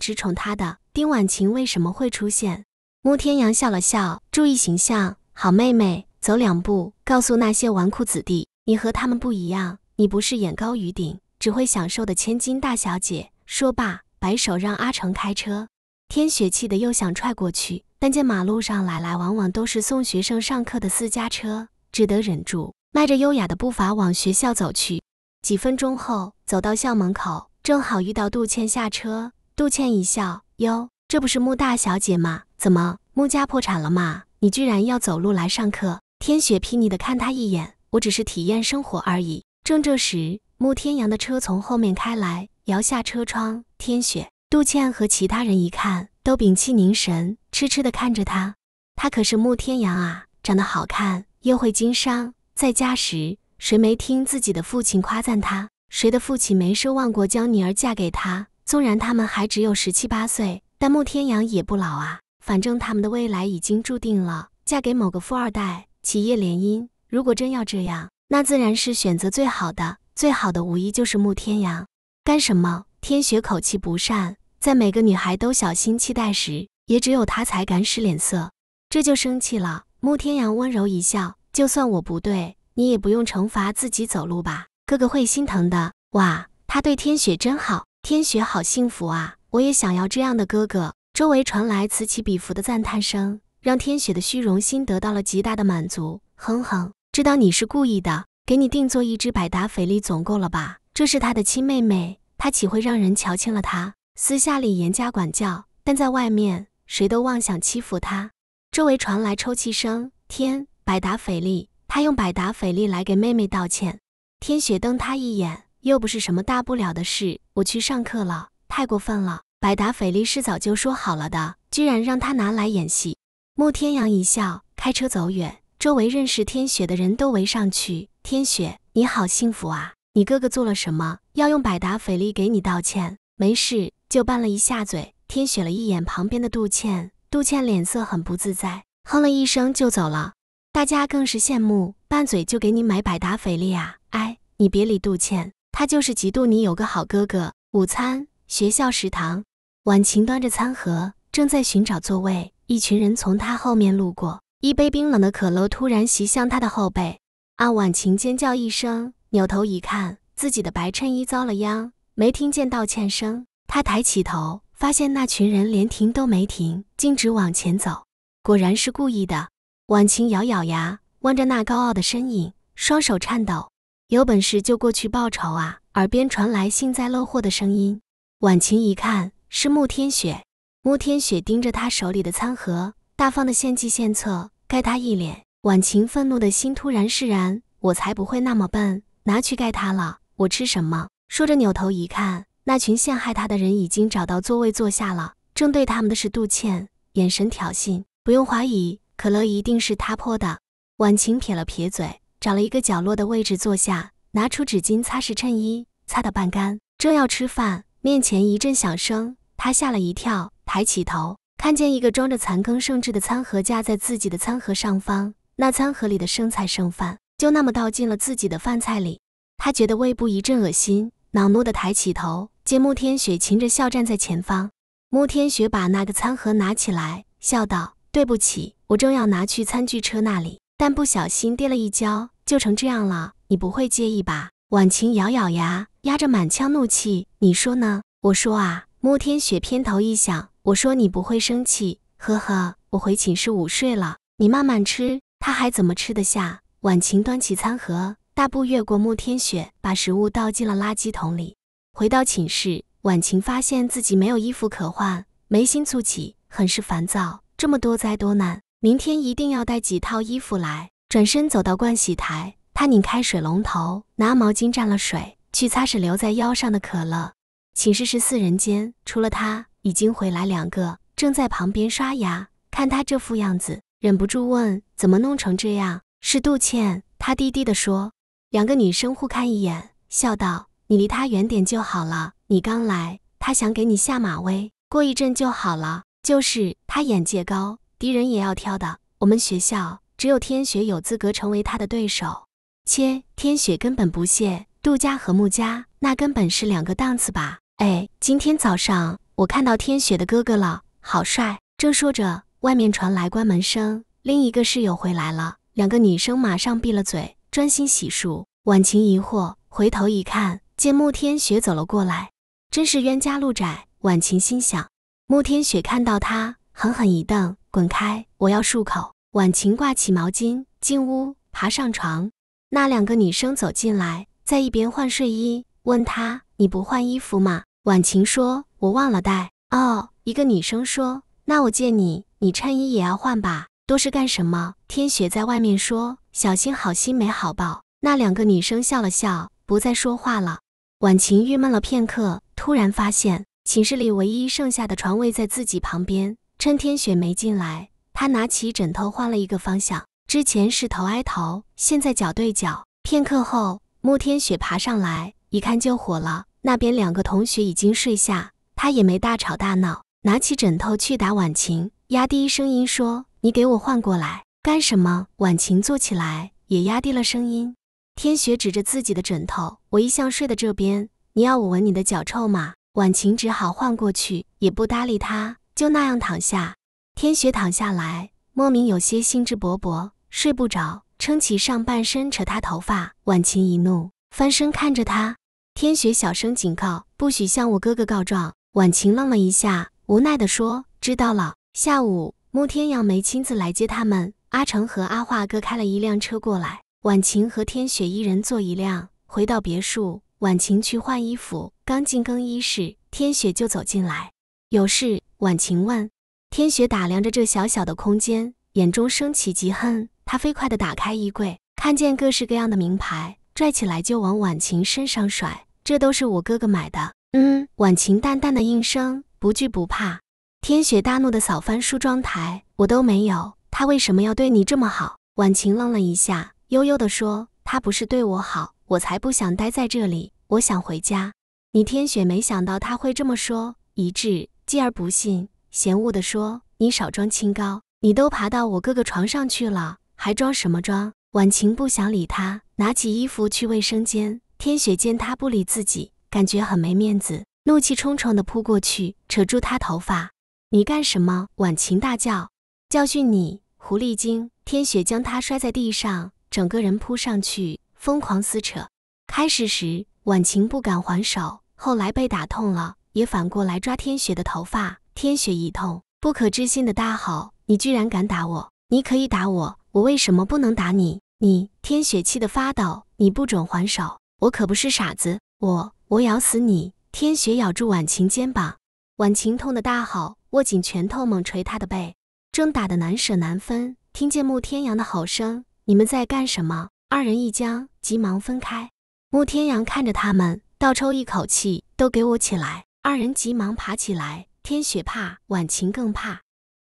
Speaker 1: 只宠他的丁婉晴，为什么会出现？慕天阳笑了笑，注意形象，好妹妹，走两步，告诉那些纨绔子弟，你和他们不一样，你不是眼高于顶、只会享受的千金大小姐。说罢，摆手让阿成开车。天雪气得又想踹过去，但见马路上来来往往都是送学生上课的私家车，只得忍住，迈着优雅的步伐往学校走去。几分钟后，走到校门口。正好遇到杜倩下车，杜倩一笑，哟，这不是穆大小姐吗？怎么，穆家破产了吗？你居然要走路来上课？天雪睥睨的看他一眼，我只是体验生活而已。正这时，穆天阳的车从后面开来，摇下车窗。天雪、杜倩和其他人一看，都屏气凝神，痴痴的看着他。他可是穆天阳啊，长得好看，又会经商，在家时谁没听自己的父亲夸赞他？谁的父亲没奢望过将女儿嫁给他？纵然他们还只有十七八岁，但慕天阳也不老啊。反正他们的未来已经注定了，嫁给某个富二代，企业联姻。如果真要这样，那自然是选择最好的，最好的无疑就是慕天阳。干什么？天雪口气不善，在每个女孩都小心期待时，也只有他才敢使脸色，这就生气了。慕天阳温柔一笑，就算我不对，你也不用惩罚自己走路吧。哥哥会心疼的哇，他对天雪真好，天雪好幸福啊！我也想要这样的哥哥。周围传来此起彼伏的赞叹声，让天雪的虚荣心得到了极大的满足。哼哼，知道你是故意的，给你定做一只百达翡丽总够了吧？这是他的亲妹妹，他岂会让人瞧轻了他？私下里严加管教，但在外面谁都妄想欺负他。周围传来抽泣声，天，百达翡丽，他用百达翡丽来给妹妹道歉。天雪瞪他一眼，又不是什么大不了的事，我去上课了，太过分了。百达翡丽是早就说好了的，居然让他拿来演戏。慕天阳一笑，开车走远。周围认识天雪的人都围上去。天雪，你好幸福啊！你哥哥做了什么，要用百达翡丽给你道歉？没事，就拌了一下嘴。天雪了一眼旁边的杜倩，杜倩脸色很不自在，哼了一声就走了。大家更是羡慕，拌嘴就给你买百达翡丽啊！哎，你别理杜倩，她就是嫉妒你有个好哥哥。午餐，学校食堂，婉晴端着餐盒，正在寻找座位，一群人从她后面路过，一杯冰冷的可乐突然袭向她的后背，阿婉晴尖叫一声，扭头一看，自己的白衬衣遭了殃，没听见道歉声，她抬起头，发现那群人连停都没停，径直往前走，果然是故意的。婉晴咬咬牙，望着那高傲的身影，双手颤抖。有本事就过去报仇啊！耳边传来幸灾乐祸的声音。婉晴一看，是慕天雪。慕天雪盯着他手里的餐盒，大方的献计献策，盖他一脸。婉晴愤怒的心突然释然，我才不会那么笨，拿去盖他了。我吃什么？说着扭头一看，那群陷害他的人已经找到座位坐下了，正对他们的是杜倩，眼神挑衅。不用怀疑，可乐一定是他泼的。婉晴撇了撇嘴。找了一个角落的位置坐下，拿出纸巾擦拭衬衣，擦到半干，正要吃饭，面前一阵响声，他吓了一跳，抬起头，看见一个装着残羹剩汁的餐盒架在自己的餐盒上方，那餐盒里的剩菜剩饭就那么倒进了自己的饭菜里，他觉得胃部一阵恶心，恼怒地抬起头，见慕天雪噙着笑站在前方，慕天雪把那个餐盒拿起来，笑道：“对不起，我正要拿去餐具车那里，但不小心跌了一跤。”就成这样了，你不会介意吧？婉晴咬咬牙，压着满腔怒气，你说呢？我说啊，慕天雪偏头一想，我说你不会生气，呵呵，我回寝室午睡了，你慢慢吃。他还怎么吃得下？婉晴端起餐盒，大步越过慕天雪，把食物倒进了垃圾桶里。回到寝室，婉晴发现自己没有衣服可换，眉心蹙起，很是烦躁。这么多灾多难，明天一定要带几套衣服来。转身走到盥洗台，他拧开水龙头，拿毛巾蘸了水去擦拭留在腰上的可乐。寝室是四人间，除了他已经回来两个，正在旁边刷牙。看他这副样子，忍不住问：“怎么弄成这样？”是杜倩。他低低的说。两个女生互看一眼，笑道：“你离他远点就好了。你刚来，他想给你下马威。过一阵就好了。就是他眼界高，敌人也要挑的。我们学校。”只有天雪有资格成为他的对手。切，天雪根本不屑。杜家和穆家，那根本是两个档次吧？哎，今天早上我看到天雪的哥哥了，好帅！正说着，外面传来关门声，另一个室友回来了。两个女生马上闭了嘴，专心洗漱。婉晴疑惑，回头一看，见穆天雪走了过来，真是冤家路窄。婉晴心想，穆天雪看到她，狠狠一瞪，滚开！我要漱口。婉晴挂起毛巾，进屋爬上床。那两个女生走进来，在一边换睡衣，问她：“你不换衣服吗？”婉晴说：“我忘了带。”哦，一个女生说：“那我借你，你衬衣也要换吧？多是干什么？”天雪在外面说：“小心好心没好报。”那两个女生笑了笑，不再说话了。婉晴郁闷了片刻，突然发现寝室里唯一剩下的床位在自己旁边，趁天雪没进来。他拿起枕头换了一个方向，之前是头挨头，现在脚对脚。片刻后，慕天雪爬上来，一看就火了。那边两个同学已经睡下，他也没大吵大闹，拿起枕头去打婉晴，压低声音说：“你给我换过来干什么？”婉晴坐起来，也压低了声音。天雪指着自己的枕头：“我一向睡的这边，你要我闻你的脚臭吗？”婉晴只好换过去，也不搭理他，就那样躺下。天雪躺下来，莫名有些兴致勃勃，睡不着，撑起上半身扯他头发。婉晴一怒，翻身看着他。天雪小声警告，不许向我哥哥告状。婉晴愣了一下，无奈地说，知道了。下午穆天阳没亲自来接他们，阿成和阿化哥开了一辆车过来，婉晴和天雪一人坐一辆。回到别墅，婉晴去换衣服，刚进更衣室，天雪就走进来，有事？婉晴问。天雪打量着这小小的空间，眼中升起嫉恨。她飞快地打开衣柜，看见各式各样的名牌，拽起来就往婉晴身上甩。这都是我哥哥买的。嗯，婉晴淡淡的应声，不惧不怕。天雪大怒的扫翻梳妆台，我都没有，他为什么要对你这么好？婉晴愣了一下，悠悠的说：“他不是对我好，我才不想待在这里，我想回家。”你天雪没想到他会这么说，一致继而不信。嫌恶的说：“你少装清高，你都爬到我哥哥床上去了，还装什么装？”婉晴不想理他，拿起衣服去卫生间。天雪见他不理自己，感觉很没面子，怒气冲冲地扑过去，扯住她头发：“你干什么？”婉晴大叫：“教训你，狐狸精！”天雪将她摔在地上，整个人扑上去，疯狂撕扯。开始时，婉晴不敢还手，后来被打痛了，也反过来抓天雪的头发。天雪一痛，不可置信的大吼：“你居然敢打我！你可以打我，我为什么不能打你？”你天雪气得发抖，你不准还手，我可不是傻子，我我咬死你！”天雪咬住婉晴肩膀，婉晴痛的大吼，握紧拳头猛捶她的背，正打得难舍难分，听见慕天阳的吼声：“你们在干什么？”二人一僵，急忙分开。慕天阳看着他们，倒抽一口气：“都给我起来！”二人急忙爬起来。天雪怕，婉晴更怕。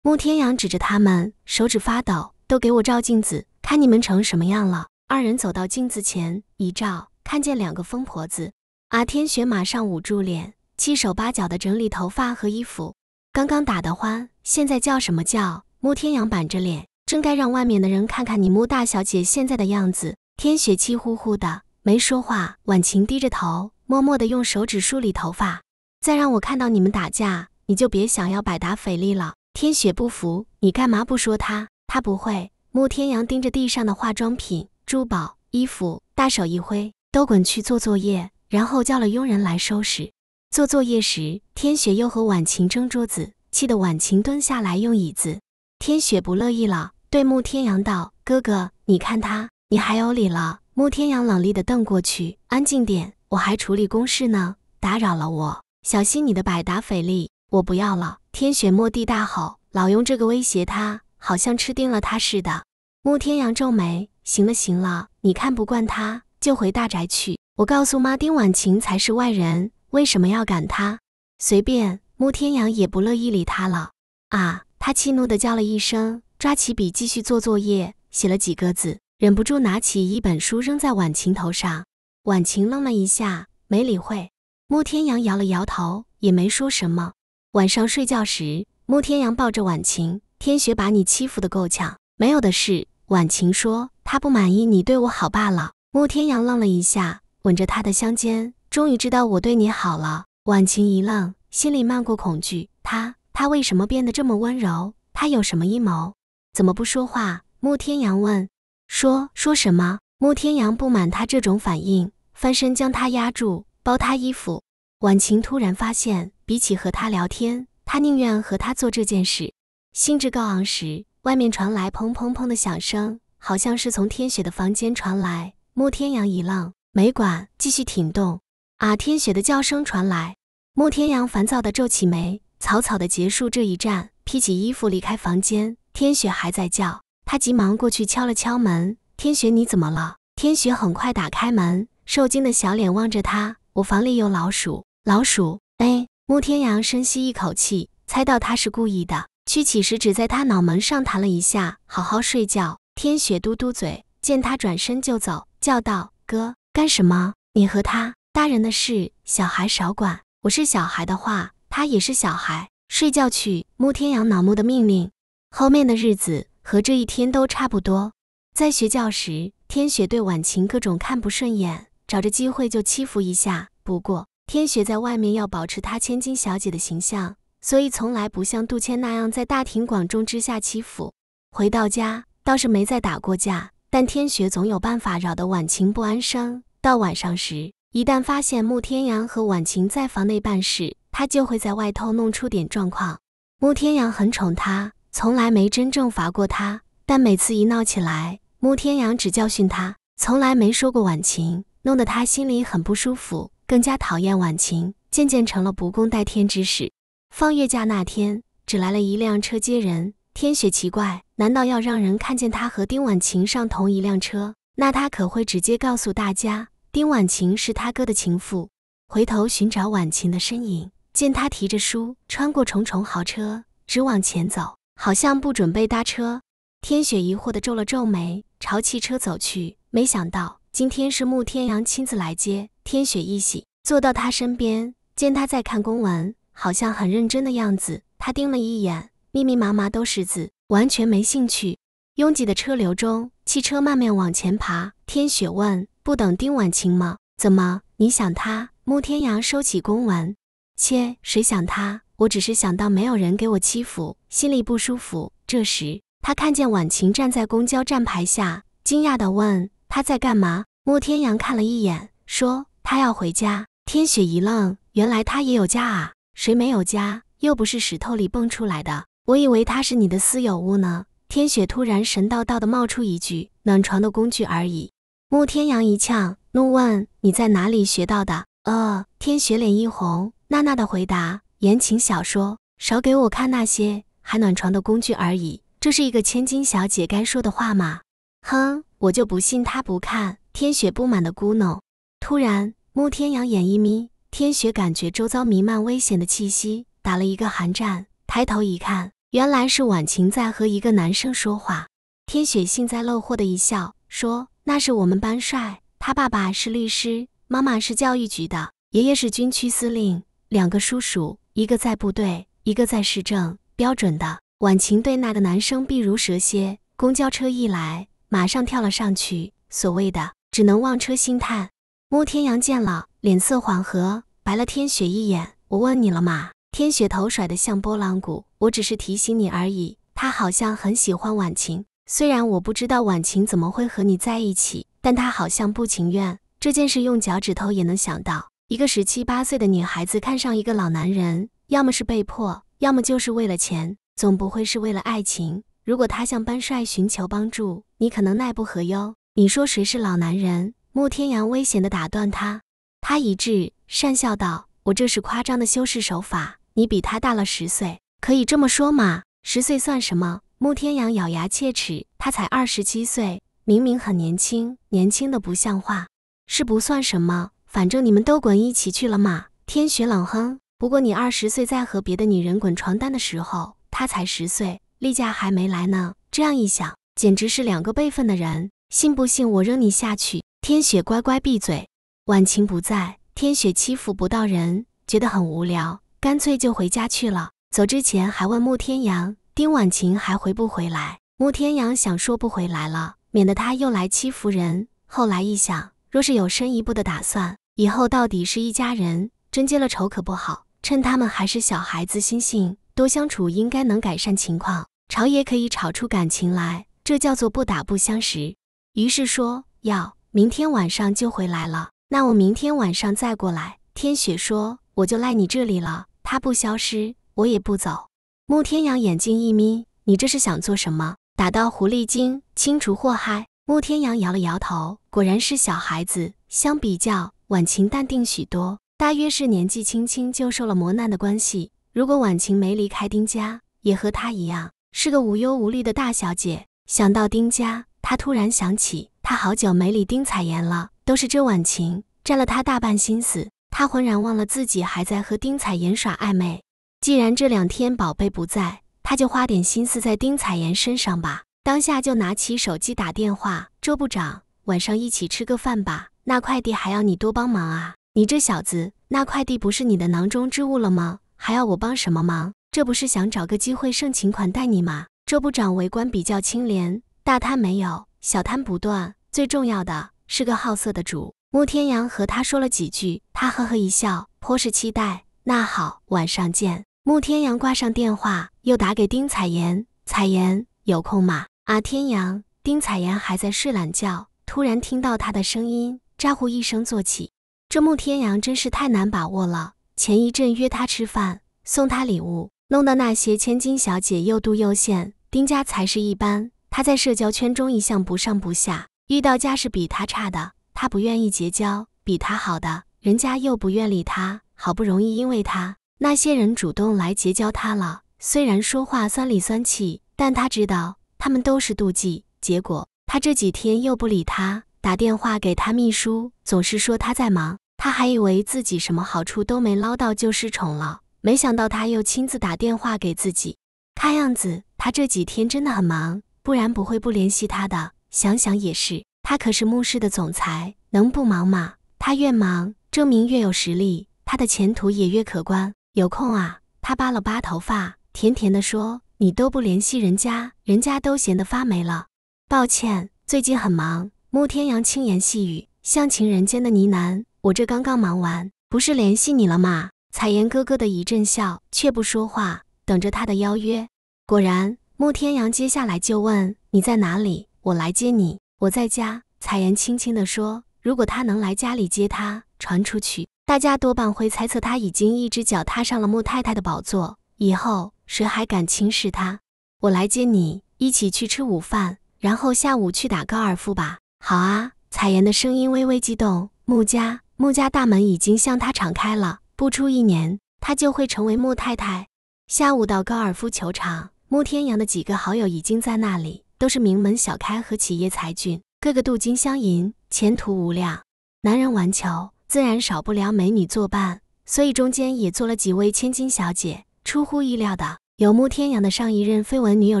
Speaker 1: 慕天阳指着他们，手指发抖，都给我照镜子，看你们成什么样了。二人走到镜子前一照，看见两个疯婆子。阿天雪马上捂住脸，七手八脚的整理头发和衣服。刚刚打得欢，现在叫什么叫？慕天阳板着脸，真该让外面的人看看你慕大小姐现在的样子。天雪气呼呼的没说话，婉晴低着头，默默的用手指梳理头发。再让我看到你们打架！你就别想要百达翡丽了。天雪不服，你干嘛不说他？他不会。慕天阳盯着地上的化妆品、珠宝、衣服，大手一挥，都滚去做作业。然后叫了佣人来收拾。做作业时，天雪又和婉晴争桌子，气得婉晴蹲下来用椅子。天雪不乐意了，对慕天阳道：“哥哥，你看他，你还有理了。”慕天阳冷厉的瞪过去：“安静点，我还处理公事呢，打扰了我，小心你的百达翡丽。”我不要了！天玄莫地大吼，老用这个威胁他，好像吃定了他似的。穆天阳皱眉，行了行了，你看不惯他，就回大宅去。我告诉妈，丁婉晴才是外人，为什么要赶她？随便。穆天阳也不乐意理他了。啊！他气怒的叫了一声，抓起笔继续做作业，写了几个字，忍不住拿起一本书扔在婉晴头上。婉晴愣了一下，没理会。穆天阳摇了摇头，也没说什么。晚上睡觉时，慕天阳抱着婉晴。天雪把你欺负的够呛，没有的事。婉晴说，她不满意你对我好罢了。慕天阳愣了一下，吻着她的香肩，终于知道我对你好了。婉晴一愣，心里漫过恐惧，他，他为什么变得这么温柔？他有什么阴谋？怎么不说话？慕天阳问。说说什么？慕天阳不满他这种反应，翻身将他压住，剥他衣服。婉晴突然发现，比起和他聊天，他宁愿和他做这件事。兴致高昂时，外面传来砰砰砰的响声，好像是从天雪的房间传来。莫天阳一愣，没管，继续挺动。啊！天雪的叫声传来，莫天阳烦躁的皱起眉，草草的结束这一战，披起衣服离开房间。天雪还在叫，他急忙过去敲了敲门：“天雪，你怎么了？”天雪很快打开门，受惊的小脸望着他：“我房里有老鼠。”老鼠，哎！慕天阳深吸一口气，猜到他是故意的，屈起食指在他脑门上弹了一下：“好好睡觉。”天雪嘟嘟嘴，见他转身就走，叫道：“哥，干什么？你和他大人的事，小孩少管。我是小孩的话，他也是小孩，睡觉去。”慕天阳恼怒的命令。后面的日子和这一天都差不多。在学校时，天雪对婉晴各种看不顺眼，找着机会就欺负一下。不过。天雪在外面要保持她千金小姐的形象，所以从来不像杜谦那样在大庭广众之下欺负。回到家倒是没再打过架，但天雪总有办法扰得婉晴不安生。到晚上时，一旦发现穆天阳和婉晴在房内办事，她就会在外头弄出点状况。穆天阳很宠她，从来没真正罚过她，但每次一闹起来，穆天阳只教训她，从来没说过婉晴，弄得她心里很不舒服。更加讨厌婉晴，渐渐成了不共戴天之事。放月假那天，只来了一辆车接人。天雪奇怪，难道要让人看见他和丁婉晴上同一辆车？那他可会直接告诉大家，丁婉晴是他哥的情妇？回头寻找婉晴的身影，见她提着书，穿过重重豪车，直往前走，好像不准备搭车。天雪疑惑地皱了皱眉，朝汽车走去，没想到。今天是慕天阳亲自来接天雪，一喜坐到他身边，见他在看公文，好像很认真的样子。他盯了一眼，密密麻麻都是字，完全没兴趣。拥挤的车流中，汽车慢慢往前爬。天雪问：“不等丁婉晴吗？怎么你想他？”慕天阳收起公文，切，谁想他？我只是想到没有人给我欺负，心里不舒服。这时他看见婉晴站在公交站牌下，惊讶地问。他在干嘛？慕天阳看了一眼，说：“他要回家。”天雪一愣，原来他也有家啊！谁没有家？又不是石头里蹦出来的。我以为他是你的私有物呢。天雪突然神叨叨的冒出一句：“暖床的工具而已。”慕天阳一呛，怒问：“你在哪里学到的？”呃，天雪脸一红，娜娜的回答：“言情小说。”少给我看那些还暖床的工具而已。这是一个千金小姐该说的话吗？哼。我就不信他不看。天雪不满的咕哝。突然，慕天阳眼一眯，天雪感觉周遭弥漫危险的气息，打了一个寒战，抬头一看，原来是婉晴在和一个男生说话。天雪幸灾乐祸的一笑，说：“那是我们班帅，他爸爸是律师，妈妈是教育局的，爷爷是军区司令，两个叔叔，一个在部队，一个在市政，标准的。”婉晴对那个男生避如蛇蝎。公交车一来。马上跳了上去，所谓的只能望车兴叹。慕天阳见了，脸色缓和，白了天雪一眼：“我问你了吗？”天雪头甩得像拨浪鼓：“我只是提醒你而已。”他好像很喜欢婉晴，虽然我不知道婉晴怎么会和你在一起，但他好像不情愿。这件事用脚趾头也能想到，一个十七八岁的女孩子看上一个老男人，要么是被迫，要么就是为了钱，总不会是为了爱情。如果他向班帅寻求帮助，你可能奈不何哟。你说谁是老男人？穆天阳危险地打断他，他一滞，讪笑道：“我这是夸张的修饰手法。你比他大了十岁，可以这么说嘛？十岁算什么？”穆天阳咬牙切齿：“他才二十七岁，明明很年轻，年轻的不像话，是不算什么。反正你们都滚一起去了嘛。”天雪冷哼：“不过你二十岁在和别的女人滚床单的时候，他才十岁。”例假还没来呢，这样一想，简直是两个辈分的人，信不信我扔你下去？天雪乖乖闭嘴。晚晴不在，天雪欺负不到人，觉得很无聊，干脆就回家去了。走之前还问慕天阳，丁晚晴还回不回来？慕天阳想说不回来了，免得他又来欺负人。后来一想，若是有深一步的打算，以后到底是一家人，真结了仇可不好。趁他们还是小孩子，心性。多相处应该能改善情况，吵也可以吵出感情来，这叫做不打不相识。于是说要明天晚上就回来了，那我明天晚上再过来。天雪说我就赖你这里了，他不消失，我也不走。慕天阳眼睛一眯，你这是想做什么？打到狐狸精，清除祸害。慕天阳摇了摇头，果然是小孩子。相比较，婉晴淡定许多，大约是年纪轻轻就受了磨难的关系。如果婉晴没离开丁家，也和她一样是个无忧无虑的大小姐。想到丁家，她突然想起她好久没理丁彩妍了，都是这晚晴占了她大半心思。她浑然忘了自己还在和丁彩妍耍暧昧。既然这两天宝贝不在，她就花点心思在丁彩妍身上吧。当下就拿起手机打电话：“周部长，晚上一起吃个饭吧。那快递还要你多帮忙啊！你这小子，那快递不是你的囊中之物了吗？”还要我帮什么忙？这不是想找个机会盛情款待你吗？周部长为官比较清廉，大贪没有，小贪不断。最重要的是个好色的主。穆天阳和他说了几句，他呵呵一笑，颇是期待。那好，晚上见。穆天阳挂上电话，又打给丁彩妍。彩妍有空吗？”啊，天阳，丁彩妍还在睡懒觉，突然听到他的声音，咋呼一声坐起。这穆天阳真是太难把握了。前一阵约他吃饭，送他礼物，弄得那些千金小姐又妒又羡。丁家才是一般，他在社交圈中一向不上不下，遇到家是比他差的，他不愿意结交；比他好的人家又不愿理他。好不容易因为他那些人主动来结交他了，虽然说话酸里酸气，但他知道他们都是妒忌。结果他这几天又不理他，打电话给他秘书，总是说他在忙。他还以为自己什么好处都没捞到就失宠了，没想到他又亲自打电话给自己。看样子他这几天真的很忙，不然不会不联系他的。想想也是，他可是牧氏的总裁，能不忙吗？他越忙，证明越有实力，他的前途也越可观。有空啊？他扒了扒头发，甜甜的说：“你都不联系人家，人家都闲得发霉了。”抱歉，最近很忙。穆天阳轻言细语，像情人间的呢喃。我这刚刚忙完，不是联系你了吗？彩妍咯咯的一阵笑，却不说话，等着他的邀约。果然，穆天阳接下来就问你在哪里，我来接你。我在家。彩妍轻轻地说，如果他能来家里接他，传出去，大家多半会猜测他已经一只脚踏上了穆太太的宝座，以后谁还敢轻视他？我来接你，一起去吃午饭，然后下午去打高尔夫吧。好啊。彩妍的声音微微激动，穆家。穆家大门已经向他敞开了，不出一年，他就会成为穆太太。下午到高尔夫球场，穆天阳的几个好友已经在那里，都是名门小开和企业才俊，个个镀金镶银，前途无量。男人玩球，自然少不了美女作伴，所以中间也坐了几位千金小姐。出乎意料的，有穆天阳的上一任绯闻女友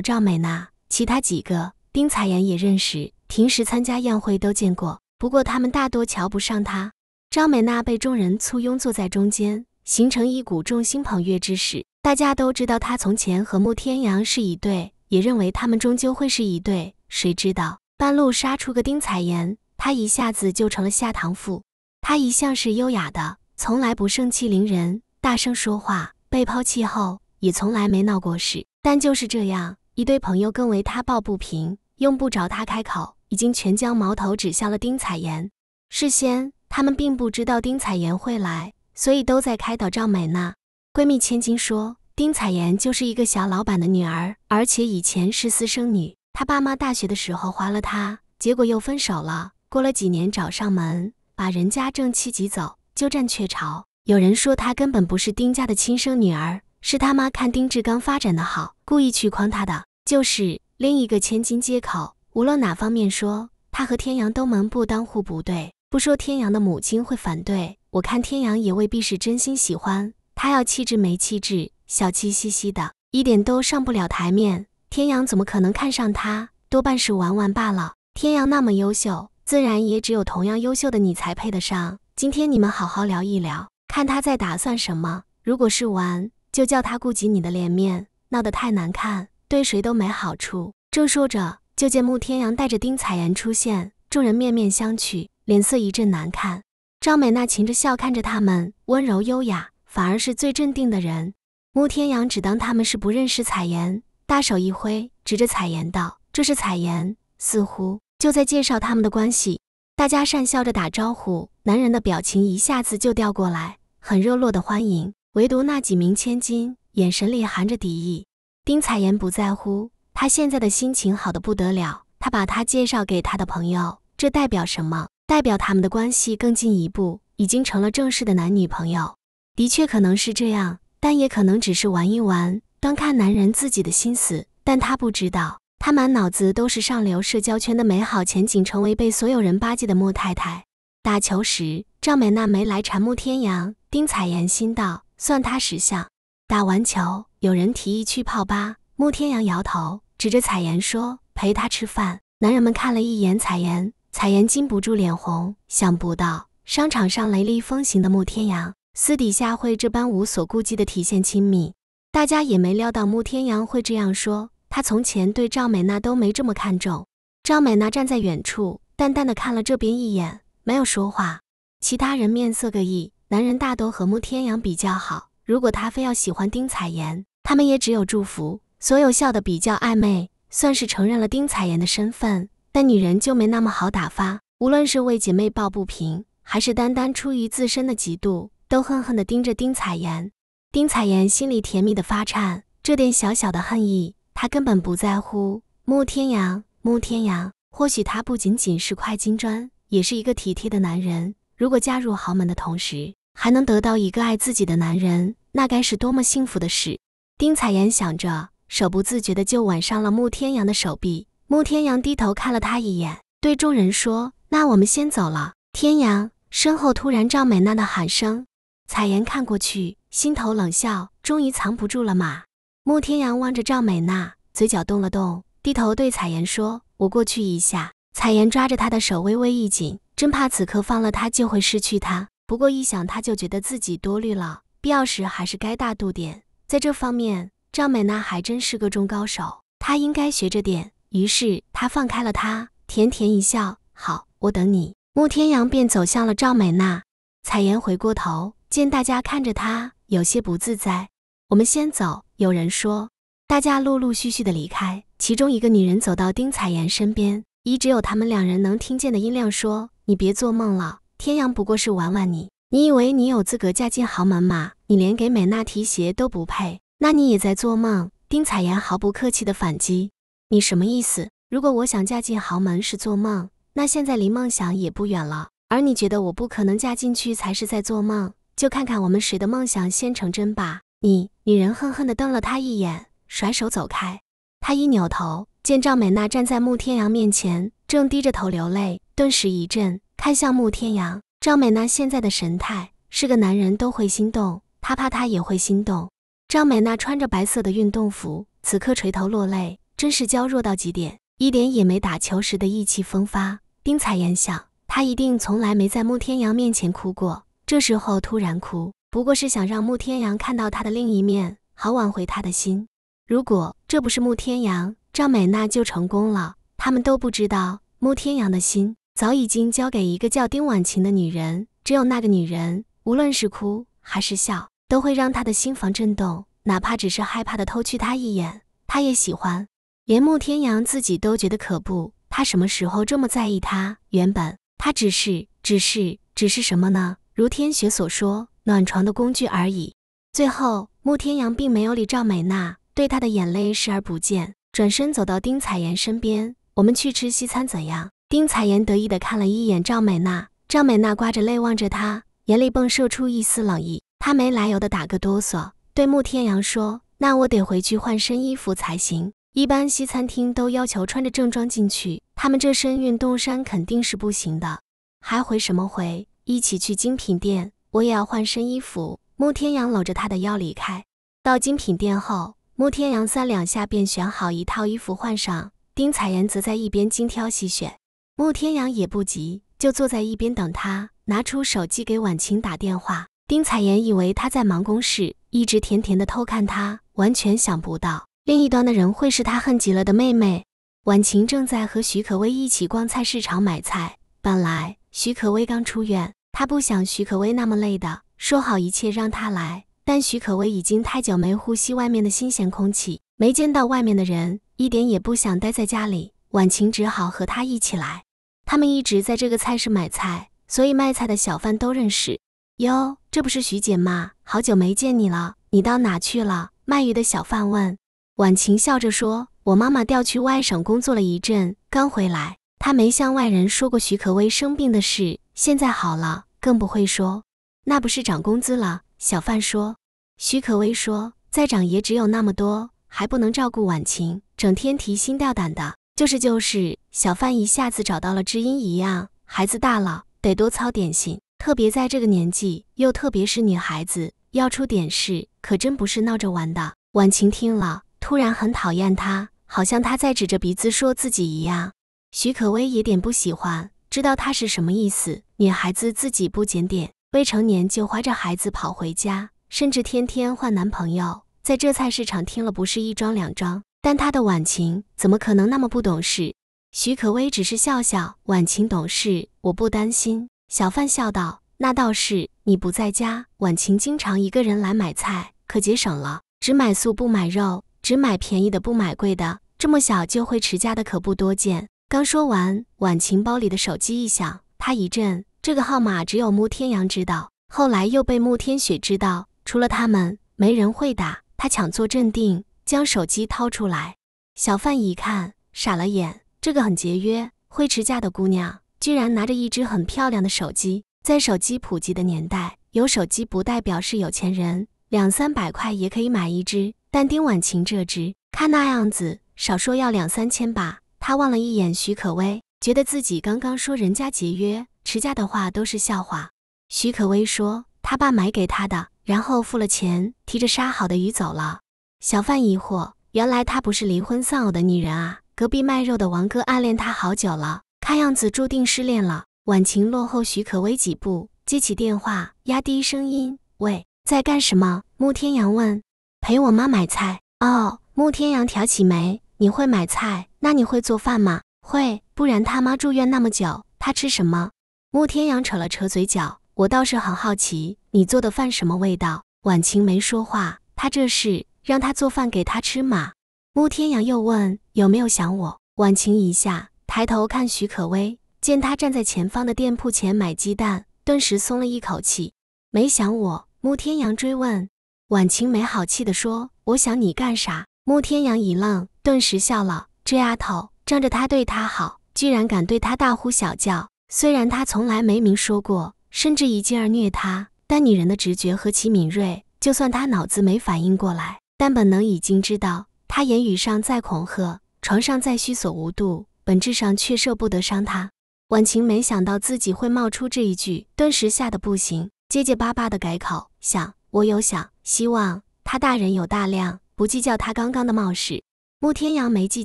Speaker 1: 赵美娜，其他几个丁彩妍也认识，平时参加宴会都见过。不过他们大多瞧不上他。张美娜被众人簇拥，坐在中间，形成一股众星捧月之势。大家都知道她从前和慕天阳是一对，也认为他们终究会是一对。谁知道半路杀出个丁彩妍，她一下子就成了下堂妇。她一向是优雅的，从来不盛气凌人，大声说话。被抛弃后，也从来没闹过事。但就是这样，一堆朋友更为她抱不平，用不着她开口，已经全将矛头指向了丁彩妍。事先。他们并不知道丁彩妍会来，所以都在开导赵美娜。闺蜜千金说，丁彩妍就是一个小老板的女儿，而且以前是私生女。她爸妈大学的时候花了她，结果又分手了。过了几年找上门，把人家正妻挤走，鸠占鹊巢。有人说她根本不是丁家的亲生女儿，是他妈看丁志刚发展的好，故意去诓他的。就是另一个千金接口，无论哪方面说，她和天阳都门不当户不对。不说天阳的母亲会反对，我看天阳也未必是真心喜欢她，要气质没气质，小气兮兮的，一点都上不了台面。天阳怎么可能看上她？多半是玩玩罢了。天阳那么优秀，自然也只有同样优秀的你才配得上。今天你们好好聊一聊，看他在打算什么。如果是玩，就叫他顾及你的脸面，闹得太难看，对谁都没好处。正说着，就见慕天阳带着丁彩妍出现，众人面面相觑。脸色一阵难看，赵美娜噙着笑看着他们，温柔优雅，反而是最镇定的人。穆天阳只当他们是不认识彩妍，大手一挥，指着彩妍道：“这是彩妍。”似乎就在介绍他们的关系。大家讪笑着打招呼，男人的表情一下子就调过来，很热络的欢迎。唯独那几名千金，眼神里含着敌意。丁彩妍不在乎，她现在的心情好的不得了。她把他介绍给她的朋友，这代表什么？代表他们的关系更进一步，已经成了正式的男女朋友。的确可能是这样，但也可能只是玩一玩，当看男人自己的心思。但他不知道，他满脑子都是上流社交圈的美好前景，成为被所有人巴结的莫太太。打球时，赵美娜没来缠慕天阳，丁彩妍心道：算他识相。打完球，有人提议去泡吧，慕天阳摇头，指着彩妍说：“陪他吃饭。”男人们看了一眼彩妍，彩妍禁不住脸红，想不到商场上雷厉风行的慕天阳，私底下会这般无所顾忌的体现亲密。大家也没料到慕天阳会这样说，他从前对赵美娜都没这么看重。赵美娜站在远处，淡淡的看了这边一眼，没有说话。其他人面色各异，男人大都和慕天阳比较好，如果他非要喜欢丁彩妍，他们也只有祝福。所有笑的比较暧昧，算是承认了丁彩妍的身份。但女人就没那么好打发，无论是为姐妹抱不平，还是单单出于自身的嫉妒，都恨恨地盯着丁彩妍。丁彩妍心里甜蜜的发颤，这点小小的恨意她根本不在乎。慕天阳，慕天阳，或许他不仅仅是块金砖，也是一个体贴的男人。如果嫁入豪门的同时还能得到一个爱自己的男人，那该是多么幸福的事！丁彩妍想着，手不自觉地就挽上了慕天阳的手臂。穆天阳低头看了他一眼，对众人说：“那我们先走了。”天阳身后突然赵美娜的喊声，彩妍看过去，心头冷笑：“终于藏不住了嘛！”穆天阳望着赵美娜，嘴角动了动，低头对彩妍说：“我过去一下。”彩妍抓着他的手微微一紧，真怕此刻放了他就会失去他。不过一想，他就觉得自己多虑了，必要时还是该大度点。在这方面，赵美娜还真是个中高手，她应该学着点。于是他放开了她，甜甜一笑：“好，我等你。”慕天阳便走向了赵美娜。彩妍回过头，见大家看着她，有些不自在。我们先走。有人说，大家陆陆续续的离开。其中一个女人走到丁彩妍身边，以只有他们两人能听见的音量说：“你别做梦了，天阳不过是玩玩你。你以为你有资格嫁进豪门吗？你连给美娜提鞋都不配。那你也在做梦。”丁彩妍毫不客气的反击。你什么意思？如果我想嫁进豪门是做梦，那现在离梦想也不远了。而你觉得我不可能嫁进去才是在做梦，就看看我们谁的梦想先成真吧。你女人恨恨地瞪了他一眼，甩手走开。他一扭头，见赵美娜站在穆天阳面前，正低着头流泪，顿时一震，看向穆天阳。赵美娜现在的神态，是个男人都会心动。他怕他也会心动。赵美娜穿着白色的运动服，此刻垂头落泪。真是娇弱到极点，一点也没打球时的意气风发。丁彩言想，她一定从来没在慕天阳面前哭过，这时候突然哭，不过是想让慕天阳看到她的另一面，好挽回他的心。如果这不是慕天阳，赵美娜就成功了。他们都不知道，慕天阳的心早已经交给一个叫丁婉晴的女人。只有那个女人，无论是哭还是笑，都会让他的心房震动，哪怕只是害怕的偷觑他一眼，他也喜欢。连慕天阳自己都觉得可怖。他什么时候这么在意他？原本他只是、只是、只是什么呢？如天雪所说，暖床的工具而已。最后，慕天阳并没有理赵美娜，对她的眼泪视而不见，转身走到丁彩妍身边：“我们去吃西餐怎样？”丁彩妍得意的看了一眼赵美娜，赵美娜挂着泪望着他，眼里迸射出一丝冷意，她没来由的打个哆嗦，对慕天阳说：“那我得回去换身衣服才行。”一般西餐厅都要求穿着正装进去，他们这身运动衫肯定是不行的。还回什么回？一起去精品店，我也要换身衣服。穆天阳搂着他的腰离开。到精品店后，穆天阳三两下便选好一套衣服换上，丁彩妍则在一边精挑细选。穆天阳也不急，就坐在一边等他。拿出手机给婉晴打电话。丁彩妍以为他在忙公事，一直甜甜的偷看他，完全想不到。另一端的人会是他恨极了的妹妹，婉晴正在和许可薇一起逛菜市场买菜。本来许可薇刚出院，她不想许可薇那么累的，说好一切让她来。但许可薇已经太久没呼吸外面的新鲜空气，没见到外面的人，一点也不想待在家里。婉晴只好和她一起来。他们一直在这个菜市买菜，所以卖菜的小贩都认识。哟，这不是徐姐吗？好久没见你了，你到哪去了？卖鱼的小贩问。婉晴笑着说：“我妈妈调去外省工作了一阵，刚回来。她没向外人说过徐可薇生病的事。现在好了，更不会说。那不是涨工资了？”小范说。徐可薇说：“再涨也只有那么多，还不能照顾婉晴，整天提心吊胆的。”就是就是，小范一下子找到了知音一样。孩子大了，得多操点心，特别在这个年纪，又特别是女孩子，要出点事，可真不是闹着玩的。婉晴听了。突然很讨厌他，好像他在指着鼻子说自己一样。徐可薇也点不喜欢，知道他是什么意思。女孩子自己不检点，未成年就怀着孩子跑回家，甚至天天换男朋友，在这菜市场听了不是一桩两桩。但他的婉晴怎么可能那么不懂事？徐可薇只是笑笑，婉晴懂事，我不担心。小范笑道：“那倒是，你不在家，婉晴经常一个人来买菜，可节省了，只买素不买肉。”只买便宜的，不买贵的。这么小就会持家的可不多见。刚说完，婉晴包里的手机一响，她一震。这个号码只有慕天阳知道，后来又被慕天雪知道。除了他们，没人会打。她强作镇定，将手机掏出来。小贩一看，傻了眼。这个很节约、会持家的姑娘，居然拿着一只很漂亮的手机。在手机普及的年代，有手机不代表是有钱人，两三百块也可以买一只。但丁婉晴这只，看那样子，少说要两三千吧。他望了一眼徐可薇，觉得自己刚刚说人家节约持家的话都是笑话。徐可薇说：“他爸买给他的。”然后付了钱，提着杀好的鱼走了。小贩疑惑：“原来她不是离婚丧偶的女人啊？”隔壁卖肉的王哥暗恋她好久了，看样子注定失恋了。婉晴落后徐可薇几步，接起电话，压低声音：“喂，在干什么？”慕天阳问。陪我妈买菜哦。慕天阳挑起眉，你会买菜，那你会做饭吗？会，不然他妈住院那么久，他吃什么？慕天阳扯了扯嘴角，我倒是很好奇，你做的饭什么味道？婉晴没说话，他这是让他做饭给他吃吗？慕天阳又问，有没有想我？婉晴一下抬头看徐可薇，见他站在前方的店铺前买鸡蛋，顿时松了一口气，没想我。慕天阳追问。婉晴没好气地说：“我想你干啥？”慕天阳一愣，顿时笑了。这丫头仗着他对他好，居然敢对他大呼小叫。虽然他从来没明说过，甚至一劲儿虐她，但女人的直觉何其敏锐。就算他脑子没反应过来，但本能已经知道，他言语上再恐吓，床上再虚索无度，本质上却舍不得伤她。婉晴没想到自己会冒出这一句，顿时吓得不行，结结巴巴的改口，想：“我有想。”希望他大人有大量，不计较他刚刚的冒失。慕天阳没计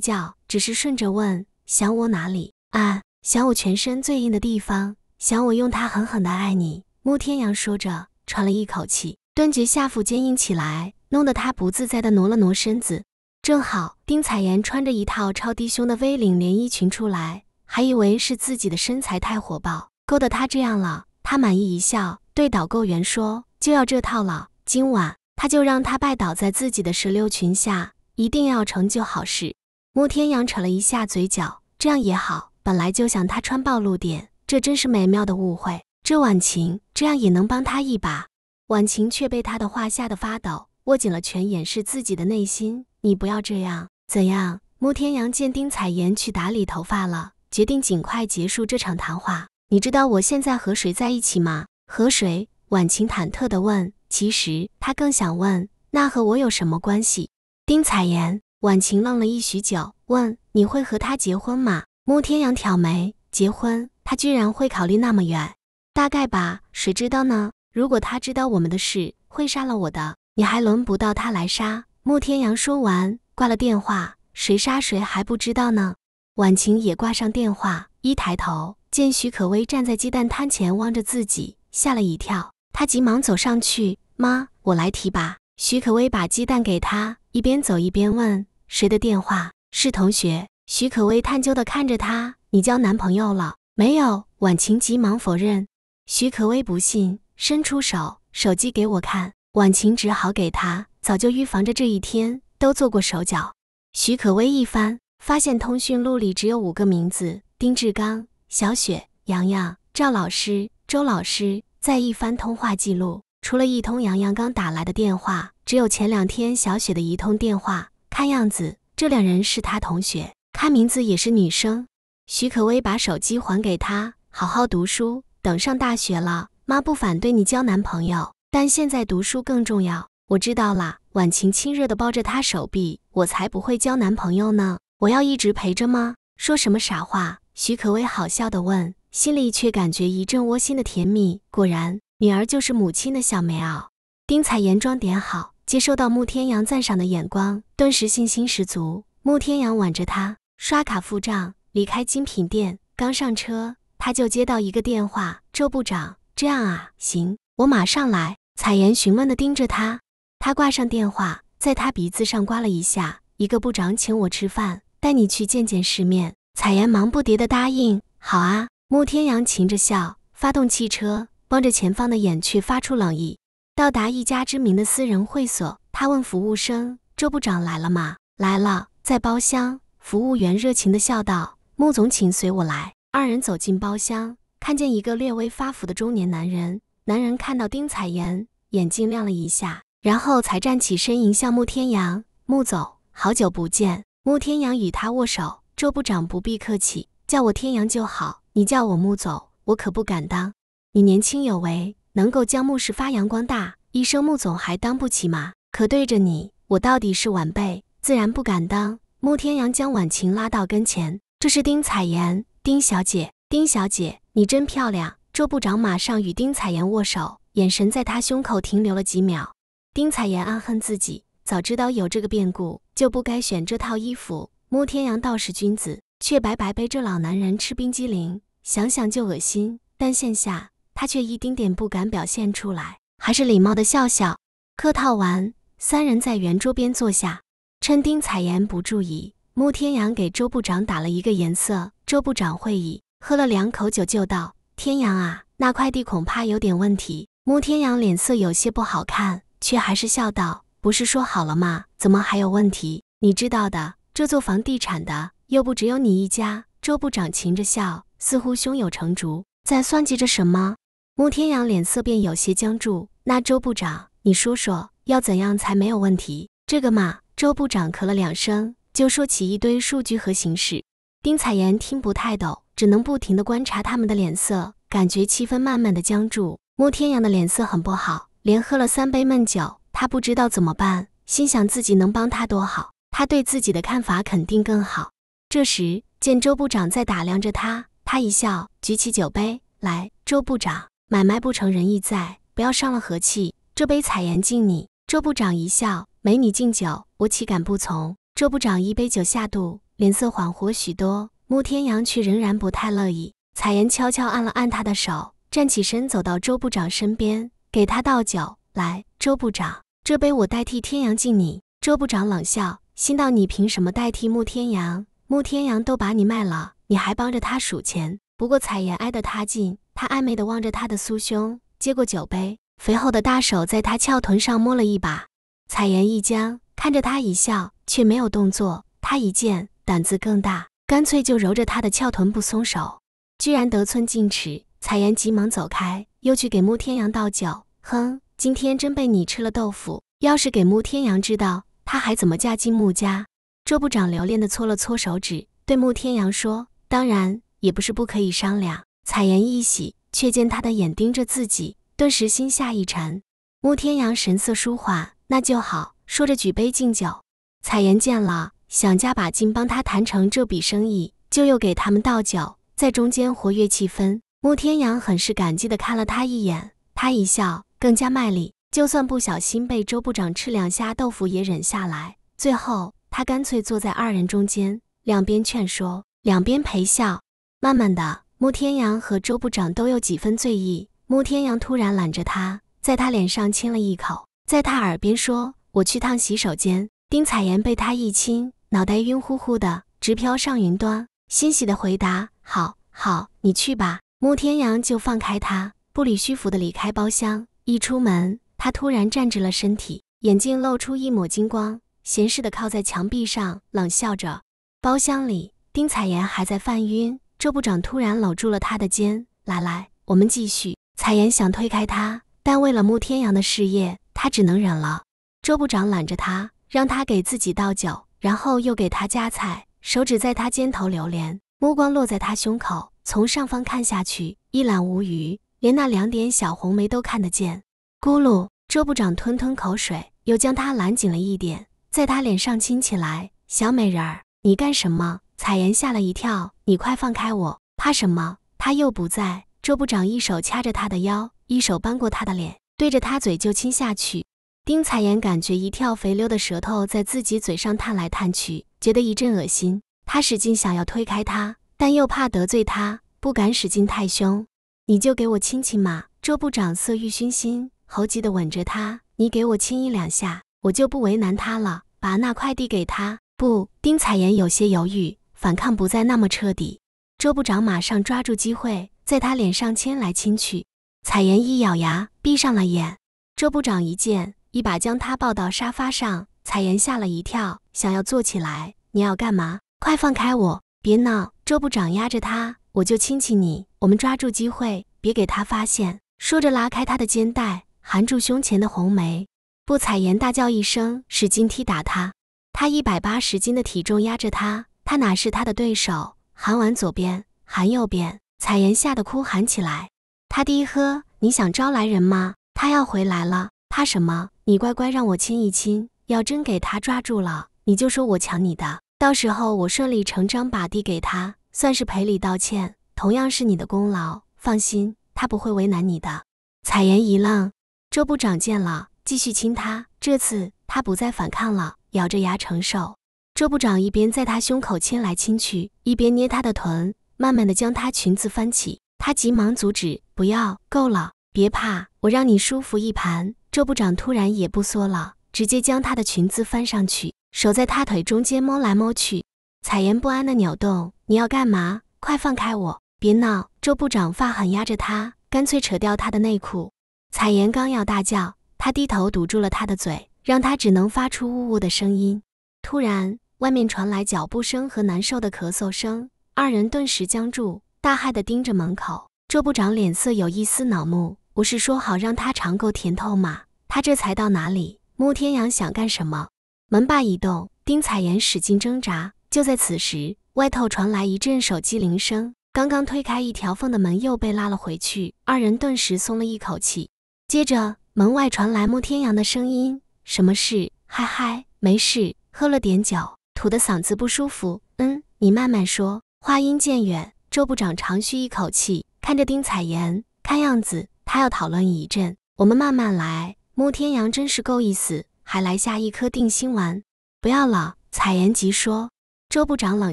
Speaker 1: 较，只是顺着问：“想我哪里啊？想我全身最硬的地方？想我用它狠狠的爱你？”慕天阳说着，喘了一口气，顿觉下腹坚硬起来，弄得他不自在的挪了挪身子。正好丁采妍穿着一套超低胸的 V 领连衣裙出来，还以为是自己的身材太火爆，勾得他这样了。他满意一笑，对导购员说：“就要这套了。”今晚他就让他拜倒在自己的石榴裙下，一定要成就好事。慕天阳扯了一下嘴角，这样也好，本来就想他穿暴露点，这真是美妙的误会。这晚晴这样也能帮他一把，晚晴却被他的话吓得发抖，握紧了拳掩饰自己的内心。你不要这样，怎样？慕天阳见丁彩妍去打理头发了，决定尽快结束这场谈话。你知道我现在和谁在一起吗？和谁？晚晴忐忑地问。其实他更想问，那和我有什么关系？丁采妍，婉晴愣了一许久，问：“你会和他结婚吗？”穆天阳挑眉：“结婚？他居然会考虑那么远？大概吧，谁知道呢？如果他知道我们的事，会杀了我的。你还轮不到他来杀。”穆天阳说完，挂了电话。谁杀谁还不知道呢？婉晴也挂上电话，一抬头见许可薇站在鸡蛋摊前望着自己，吓了一跳。他急忙走上去，妈，我来提吧。徐可薇把鸡蛋给他，一边走一边问：“谁的电话？”是同学。徐可薇探究的看着他：“你交男朋友了没有？”婉晴急忙否认。徐可薇不信，伸出手，手机给我看。婉晴只好给他。早就预防着这一天，都做过手脚。徐可薇一翻，发现通讯录里只有五个名字：丁志刚、小雪、洋洋、赵老师、周老师。再一翻通话记录，除了一通杨洋刚打来的电话，只有前两天小雪的一通电话。看样子，这两人是她同学，看名字也是女生。徐可薇把手机还给她，好好读书，等上大学了，妈不反对你交男朋友，但现在读书更重要。我知道了。婉晴亲热的抱着他手臂，我才不会交男朋友呢，我要一直陪着吗？说什么傻话？徐可薇好笑的问。心里却感觉一阵窝心的甜蜜。果然，女儿就是母亲的小棉袄。丁彩妍妆点好，接受到穆天阳赞赏的眼光，顿时信心十足。穆天阳挽着她刷卡付账，离开精品店。刚上车，他就接到一个电话：“周部长，这样啊，行，我马上来。”彩妍询问的盯着他，他挂上电话，在他鼻子上刮了一下：“一个部长请我吃饭，带你去见见世面。”彩妍忙不迭的答应：“好啊。”穆天阳噙着笑，发动汽车，望着前方的眼去发出冷意。到达一家知名的私人会所，他问服务生：“周部长来了吗？”“来了，在包厢。”服务员热情地笑道：“穆总，请随我来。”二人走进包厢，看见一个略微发福的中年男人。男人看到丁彩妍，眼睛亮了一下，然后才站起身迎向穆天阳：“穆总，好久不见。”穆天阳与他握手：“周部长不必客气，叫我天阳就好。”你叫我穆总，我可不敢当。你年轻有为，能够将穆氏发扬光大，一声穆总还当不起吗？可对着你，我到底是晚辈，自然不敢当。穆天阳将婉晴拉到跟前，这是丁彩妍，丁小姐，丁小姐，你真漂亮。周部长马上与丁彩妍握手，眼神在她胸口停留了几秒。丁彩妍暗恨自己，早知道有这个变故，就不该选这套衣服。穆天阳倒是君子。却白白背着老男人吃冰激凌，想想就恶心。但线下他却一丁点不敢表现出来，还是礼貌的笑笑，客套完，三人在圆桌边坐下。趁丁彩妍不注意，穆天阳给周部长打了一个颜色。周部长会意，喝了两口酒，就道：“天阳啊，那块地恐怕有点问题。”穆天阳脸色有些不好看，却还是笑道：“不是说好了吗？怎么还有问题？你知道的，这做房地产的。”又不只有你一家，周部长噙着笑，似乎胸有成竹，在算计着什么。穆天阳脸色便有些僵住。那周部长，你说说，要怎样才没有问题？这个嘛，周部长咳了两声，就说起一堆数据和形式。丁彩妍听不太懂，只能不停地观察他们的脸色，感觉气氛慢慢的僵住。穆天阳的脸色很不好，连喝了三杯闷酒，他不知道怎么办，心想自己能帮他多好，他对自己的看法肯定更好。这时见周部长在打量着他，他一笑，举起酒杯，来，周部长，买卖不成仁义在，不要伤了和气，这杯彩颜敬你。周部长一笑，美女敬酒，我岂敢不从？周部长一杯酒下肚，脸色缓和许多。穆天阳却仍然不太乐意。彩颜悄悄按了按他的手，站起身走到周部长身边，给他倒酒，来，周部长，这杯我代替天阳敬你。周部长冷笑，心道你凭什么代替穆天阳？穆天阳都把你卖了，你还帮着他数钱。不过彩妍挨得他近，他暧昧地望着他的酥胸，接过酒杯，肥厚的大手在他翘臀上摸了一把。彩妍一僵，看着他一笑，却没有动作。他一见，胆子更大，干脆就揉着他的翘臀不松手，居然得寸进尺。彩妍急忙走开，又去给穆天阳倒酒。哼，今天真被你吃了豆腐。要是给穆天阳知道，他还怎么嫁进穆家？周部长留恋地搓了搓手指，对穆天阳说：“当然也不是不可以商量。”彩言一喜，却见他的眼盯着自己，顿时心下一沉。穆天阳神色舒缓：“那就好。”说着举杯敬酒。彩言见了，想加把劲帮他谈成这笔生意，就又给他们倒酒，在中间活跃气氛。穆天阳很是感激地看了他一眼，他一笑，更加卖力。就算不小心被周部长吃两下豆腐，也忍下来。最后。他干脆坐在二人中间，两边劝说，两边陪笑。慢慢的，穆天阳和周部长都有几分醉意。穆天阳突然揽着他，在他脸上亲了一口，在他耳边说：“我去趟洗手间。”丁彩妍被他一亲，脑袋晕乎乎的，直飘上云端，欣喜的回答：“好，好，你去吧。”穆天阳就放开他，不理虚浮的离开包厢。一出门，他突然站直了身体，眼睛露出一抹金光。闲适的靠在墙壁上，冷笑着。包厢里，丁彩妍还在犯晕。周部长突然搂住了她的肩：“来来，我们继续。”彩妍想推开他，但为了穆天阳的事业，他只能忍了。周部长揽着他，让他给自己倒酒，然后又给他夹菜，手指在他肩头流连，目光落在他胸口，从上方看下去，一览无余，连那两点小红梅都看得见。咕噜，周部长吞吞口水，又将他揽紧了一点。在他脸上亲起来，小美人儿，你干什么？彩妍吓了一跳，你快放开我！怕什么？他又不在。周部长一手掐着他的腰，一手扳过他的脸，对着他嘴就亲下去。丁彩妍感觉一条肥溜的舌头在自己嘴上探来探去，觉得一阵恶心。他使劲想要推开他，但又怕得罪他，不敢使劲太凶。你就给我亲亲嘛！周部长色欲熏心，猴急地吻着他。你给我亲一两下。我就不为难他了，把那快递给他。不，丁彩妍有些犹豫，反抗不再那么彻底。周部长马上抓住机会，在他脸上亲来亲去。彩妍一咬牙，闭上了眼。周部长一见，一把将他抱到沙发上。彩妍吓了一跳，想要坐起来。你要干嘛？快放开我！别闹。周部长压着他，我就亲亲你。我们抓住机会，别给他发现。说着拉开他的肩带，含住胸前的红梅。顾采妍大叫一声，使劲踢打他，他一百八十斤的体重压着他，他哪是他的对手？喊完左边，喊右边，采妍吓得哭喊起来。他低呵：“你想招来人吗？他要回来了，怕什么？你乖乖让我亲一亲。要真给他抓住了，你就说我抢你的，到时候我顺理成章把地给他，算是赔礼道歉，同样是你的功劳。放心，他不会为难你的。”采妍一愣，周部长见了。继续亲她，这次她不再反抗了，咬着牙承受。周部长一边在她胸口亲来亲去，一边捏她的臀，慢慢的将她裙子翻起。她急忙阻止：“不要，够了，别怕，我让你舒服一盘。”周部长突然也不缩了，直接将她的裙子翻上去，手在她腿中间摸来摸去。彩妍不安的扭动：“你要干嘛？快放开我！别闹。”周部长发狠压着她，干脆扯掉她的内裤。彩妍刚要大叫。他低头堵住了他的嘴，让他只能发出呜呜的声音。突然，外面传来脚步声和难受的咳嗽声，二人顿时僵住，大骇地盯着门口。周部长脸色有一丝恼怒：“不是说好让他尝够甜头吗？他这才到哪里？穆天阳想干什么？”门把一动，丁彩妍使劲挣扎。就在此时，外头传来一阵手机铃声。刚刚推开一条缝的门又被拉了回去，二人顿时松了一口气。接着。门外传来慕天阳的声音：“什么事？嗨嗨，没事，喝了点酒，吐得嗓子不舒服。嗯，你慢慢说。”话音渐远，周部长长吁一口气，看着丁彩妍，看样子他要讨论一阵，我们慢慢来。慕天阳真是够意思，还来下一颗定心丸。不要了，彩妍急说。周部长冷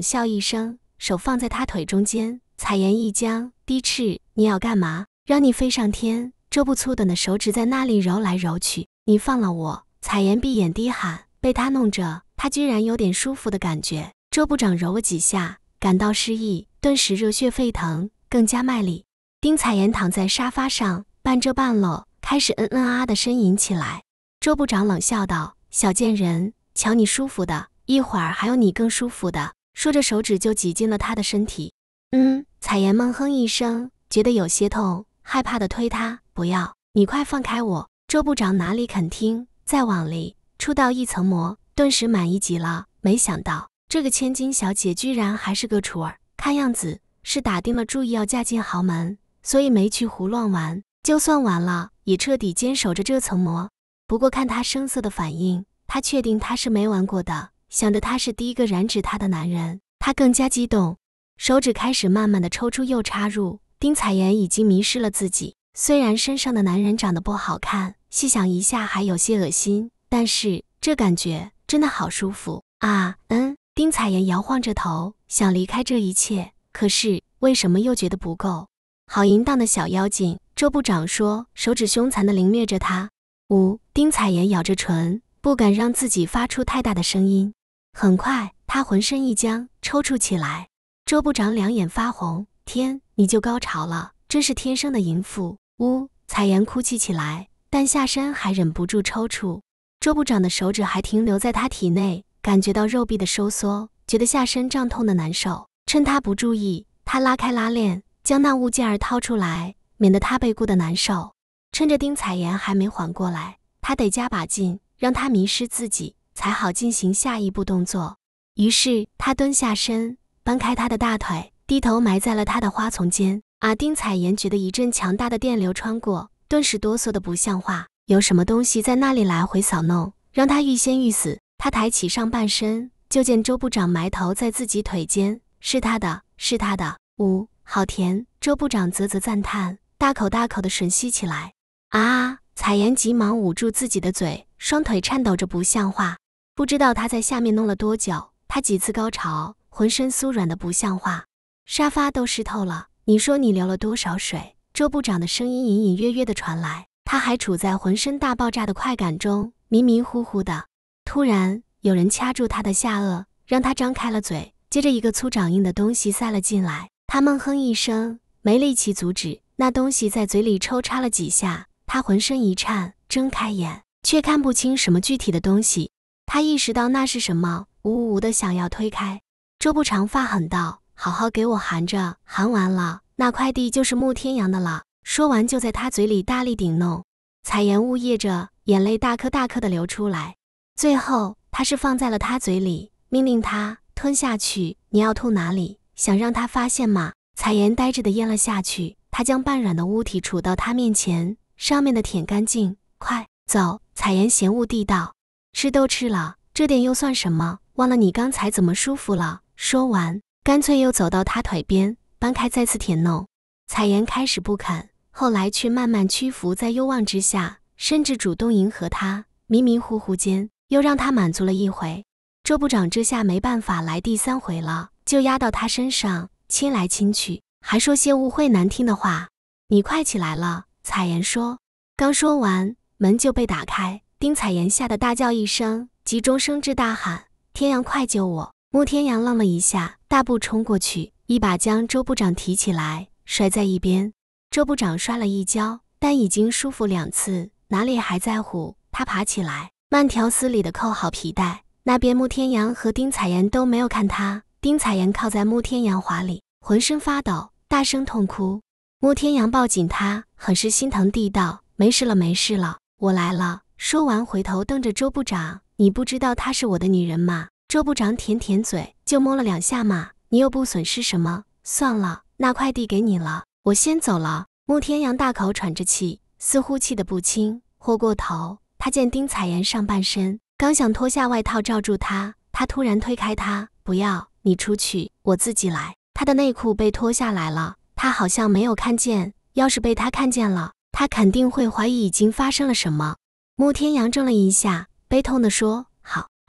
Speaker 1: 笑一声，手放在他腿中间，彩妍一僵，低斥：“你要干嘛？让你飞上天？”周部短的手指在那里揉来揉去，你放了我！彩妍闭眼低喊，被他弄着，他居然有点舒服的感觉。周部长揉了几下，感到失意，顿时热血沸腾，更加卖力。丁彩妍躺在沙发上，半遮半露，开始嗯嗯啊啊的呻吟起来。周部长冷笑道：“小贱人，瞧你舒服的，一会儿还有你更舒服的。”说着，手指就挤进了他的身体。嗯，彩妍闷哼一声，觉得有些痛。害怕的推他，不要你快放开我！周部长哪里肯听？再往里触到一层膜，顿时满意极了。没想到这个千金小姐居然还是个雏儿，看样子是打定了主意要嫁进豪门，所以没去胡乱玩。就算玩了，也彻底坚守着这层膜。不过看他声色的反应，他确定他是没玩过的。想着他是第一个染指他的男人，他更加激动，手指开始慢慢的抽出又插入。丁彩妍已经迷失了自己。虽然身上的男人长得不好看，细想一下还有些恶心，但是这感觉真的好舒服啊！嗯，丁彩妍摇晃着头，想离开这一切，可是为什么又觉得不够？好淫荡的小妖精，周部长说，手指凶残的凌虐着她。五，丁彩妍咬着唇，不敢让自己发出太大的声音。很快，她浑身一僵，抽搐起来。周部长两眼发红。天，你就高潮了，真是天生的淫妇！呜，彩妍哭泣起来，但下身还忍不住抽搐。周部长的手指还停留在她体内，感觉到肉壁的收缩，觉得下身胀痛的难受。趁他不注意，他拉开拉链，将那物件儿掏出来，免得他被顾得难受。趁着丁彩妍还没缓过来，他得加把劲，让她迷失自己，才好进行下一步动作。于是他蹲下身，搬开他的大腿。低头埋在了他的花丛间，阿丁彩妍觉得一阵强大的电流穿过，顿时哆嗦的不像话。有什么东西在那里来回扫弄，让他欲仙欲死。他抬起上半身，就见周部长埋头在自己腿间，是他的，是他的。呜，好甜！周部长啧啧赞叹，大口大口的吮吸起来。啊！彩妍急忙捂住自己的嘴，双腿颤抖着不像话。不知道他在下面弄了多久，他几次高潮，浑身酥软的不像话。沙发都湿透了，你说你流了多少水？周部长的声音隐隐约约的传来，他还处在浑身大爆炸的快感中，迷迷糊糊的。突然有人掐住他的下颚，让他张开了嘴，接着一个粗掌印的东西塞了进来。他闷哼一声，没力气阻止，那东西在嘴里抽插了几下，他浑身一颤，睁开眼却看不清什么具体的东西。他意识到那是什么，呜呜的想要推开。周部长发狠道。好好给我含着，含完了那块地就是慕天阳的了。说完就在他嘴里大力顶弄，彩妍呜咽着，眼泪大颗大颗的流出来。最后他是放在了他嘴里，命令他吞下去。你要吐哪里？想让他发现吗？彩妍呆滞的咽了下去。他将半软的物体杵到他面前，上面的舔干净，快走。彩妍嫌恶地道，吃都吃了，这点又算什么？忘了你刚才怎么舒服了？说完。干脆又走到他腿边，搬开，再次舔弄。彩妍开始不肯，后来却慢慢屈服，在幽望之下，甚至主动迎合他。迷迷糊糊间，又让他满足了一回。周部长这下没办法来第三回了，就压到他身上亲来亲去，还说些污秽难听的话。你快起来了！彩妍说。刚说完，门就被打开，丁彩妍吓得大叫一声，急中生智大喊：“天阳，快救我！”穆天阳愣了一下，大步冲过去，一把将周部长提起来，摔在一边。周部长摔了一跤，但已经舒服两次，哪里还在乎？他爬起来，慢条斯理地扣好皮带。那边穆天阳和丁彩妍都没有看他。丁彩妍靠在穆天阳怀里，浑身发抖，大声痛哭。穆天阳抱紧他，很是心疼地道：“没事了，没事了，我来了。”说完，回头瞪着周部长：“你不知道她是我的女人吗？”周部长舔舔嘴，就摸了两下嘛，你又不损失什么，算了，那快递给你了，我先走了。穆天阳大口喘着气，似乎气得不轻，豁过头。他见丁彩妍上半身，刚想脱下外套罩住她，他突然推开他，不要你出去，我自己来。他的内裤被脱下来了，他好像没有看见，要是被他看见了，他肯定会怀疑已经发生了什么。穆天阳怔了一下，悲痛地说。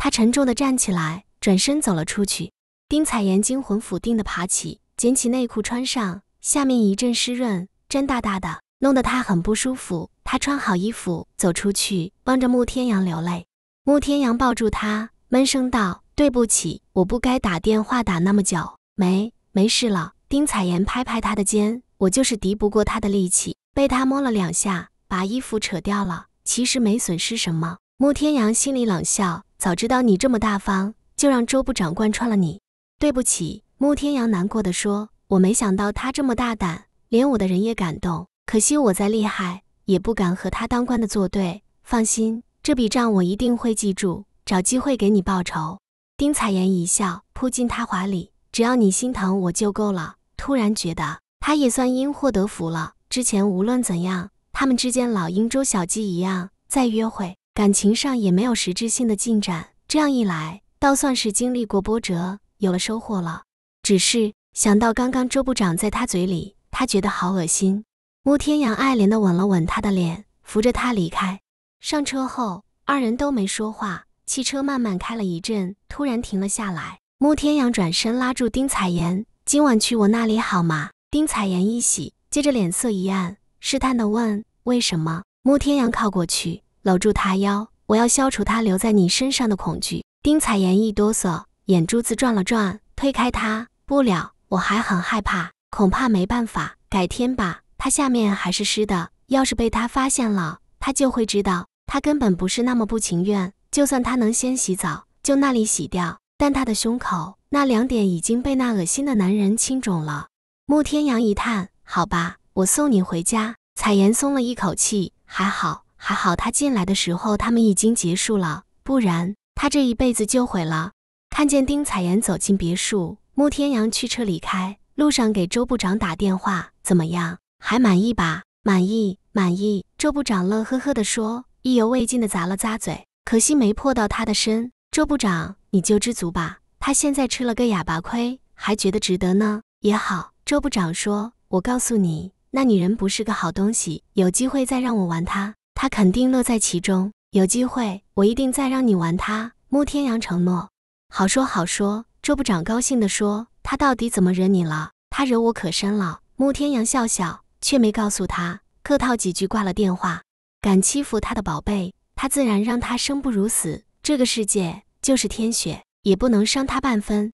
Speaker 1: 他沉重地站起来，转身走了出去。丁彩妍惊魂甫定地爬起，捡起内裤穿上，下面一阵湿润，粘大大的，弄得他很不舒服。他穿好衣服，走出去，望着穆天阳流泪。穆天阳抱住他，闷声道：“对不起，我不该打电话打那么久。”“没，没事了。”丁彩妍拍拍他的肩：“我就是敌不过他的力气，被他摸了两下，把衣服扯掉了。其实没损失什么。”穆天阳心里冷笑。早知道你这么大方，就让周部长贯穿了你。对不起，慕天阳难过的说：“我没想到他这么大胆，连我的人也敢动。可惜我再厉害，也不敢和他当官的作对。”放心，这笔账我一定会记住，找机会给你报仇。丁采妍一笑，扑进他怀里：“只要你心疼我就够了。”突然觉得他也算因祸得福了。之前无论怎样，他们之间老鹰捉小鸡一样在约会。感情上也没有实质性的进展，这样一来倒算是经历过波折，有了收获了。只是想到刚刚周部长在他嘴里，他觉得好恶心。穆天阳爱怜地吻了吻他的脸，扶着他离开。上车后，二人都没说话。汽车慢慢开了一阵，突然停了下来。穆天阳转身拉住丁彩妍：“今晚去我那里好吗？”丁彩妍一喜，接着脸色一暗，试探地问：“为什么？”穆天阳靠过去。搂住他腰，我要消除他留在你身上的恐惧。丁彩妍一哆嗦，眼珠子转了转，推开他，不了，我还很害怕，恐怕没办法，改天吧。他下面还是湿的，要是被他发现了，他就会知道他根本不是那么不情愿。就算他能先洗澡，就那里洗掉，但他的胸口那两点已经被那恶心的男人亲肿了。穆天阳一叹：“好吧，我送你回家。”彩妍松了一口气，还好。还好他进来的时候他们已经结束了，不然他这一辈子就毁了。看见丁彩妍走进别墅，穆天阳驱车离开，路上给周部长打电话，怎么样？还满意吧？满意，满意。周部长乐呵呵地说，意犹未尽地咂了咂嘴，可惜没破到他的身。周部长，你就知足吧，他现在吃了个哑巴亏，还觉得值得呢。也好，周部长说，我告诉你，那女人不是个好东西，有机会再让我玩她。他肯定乐在其中，有机会我一定再让你玩他。穆天阳承诺。好说好说。周部长高兴地说。他到底怎么惹你了？他惹我可深了。穆天阳笑笑，却没告诉他，客套几句挂了电话。敢欺负他的宝贝，他自然让他生不如死。这个世界就是天雪，也不能伤他半分。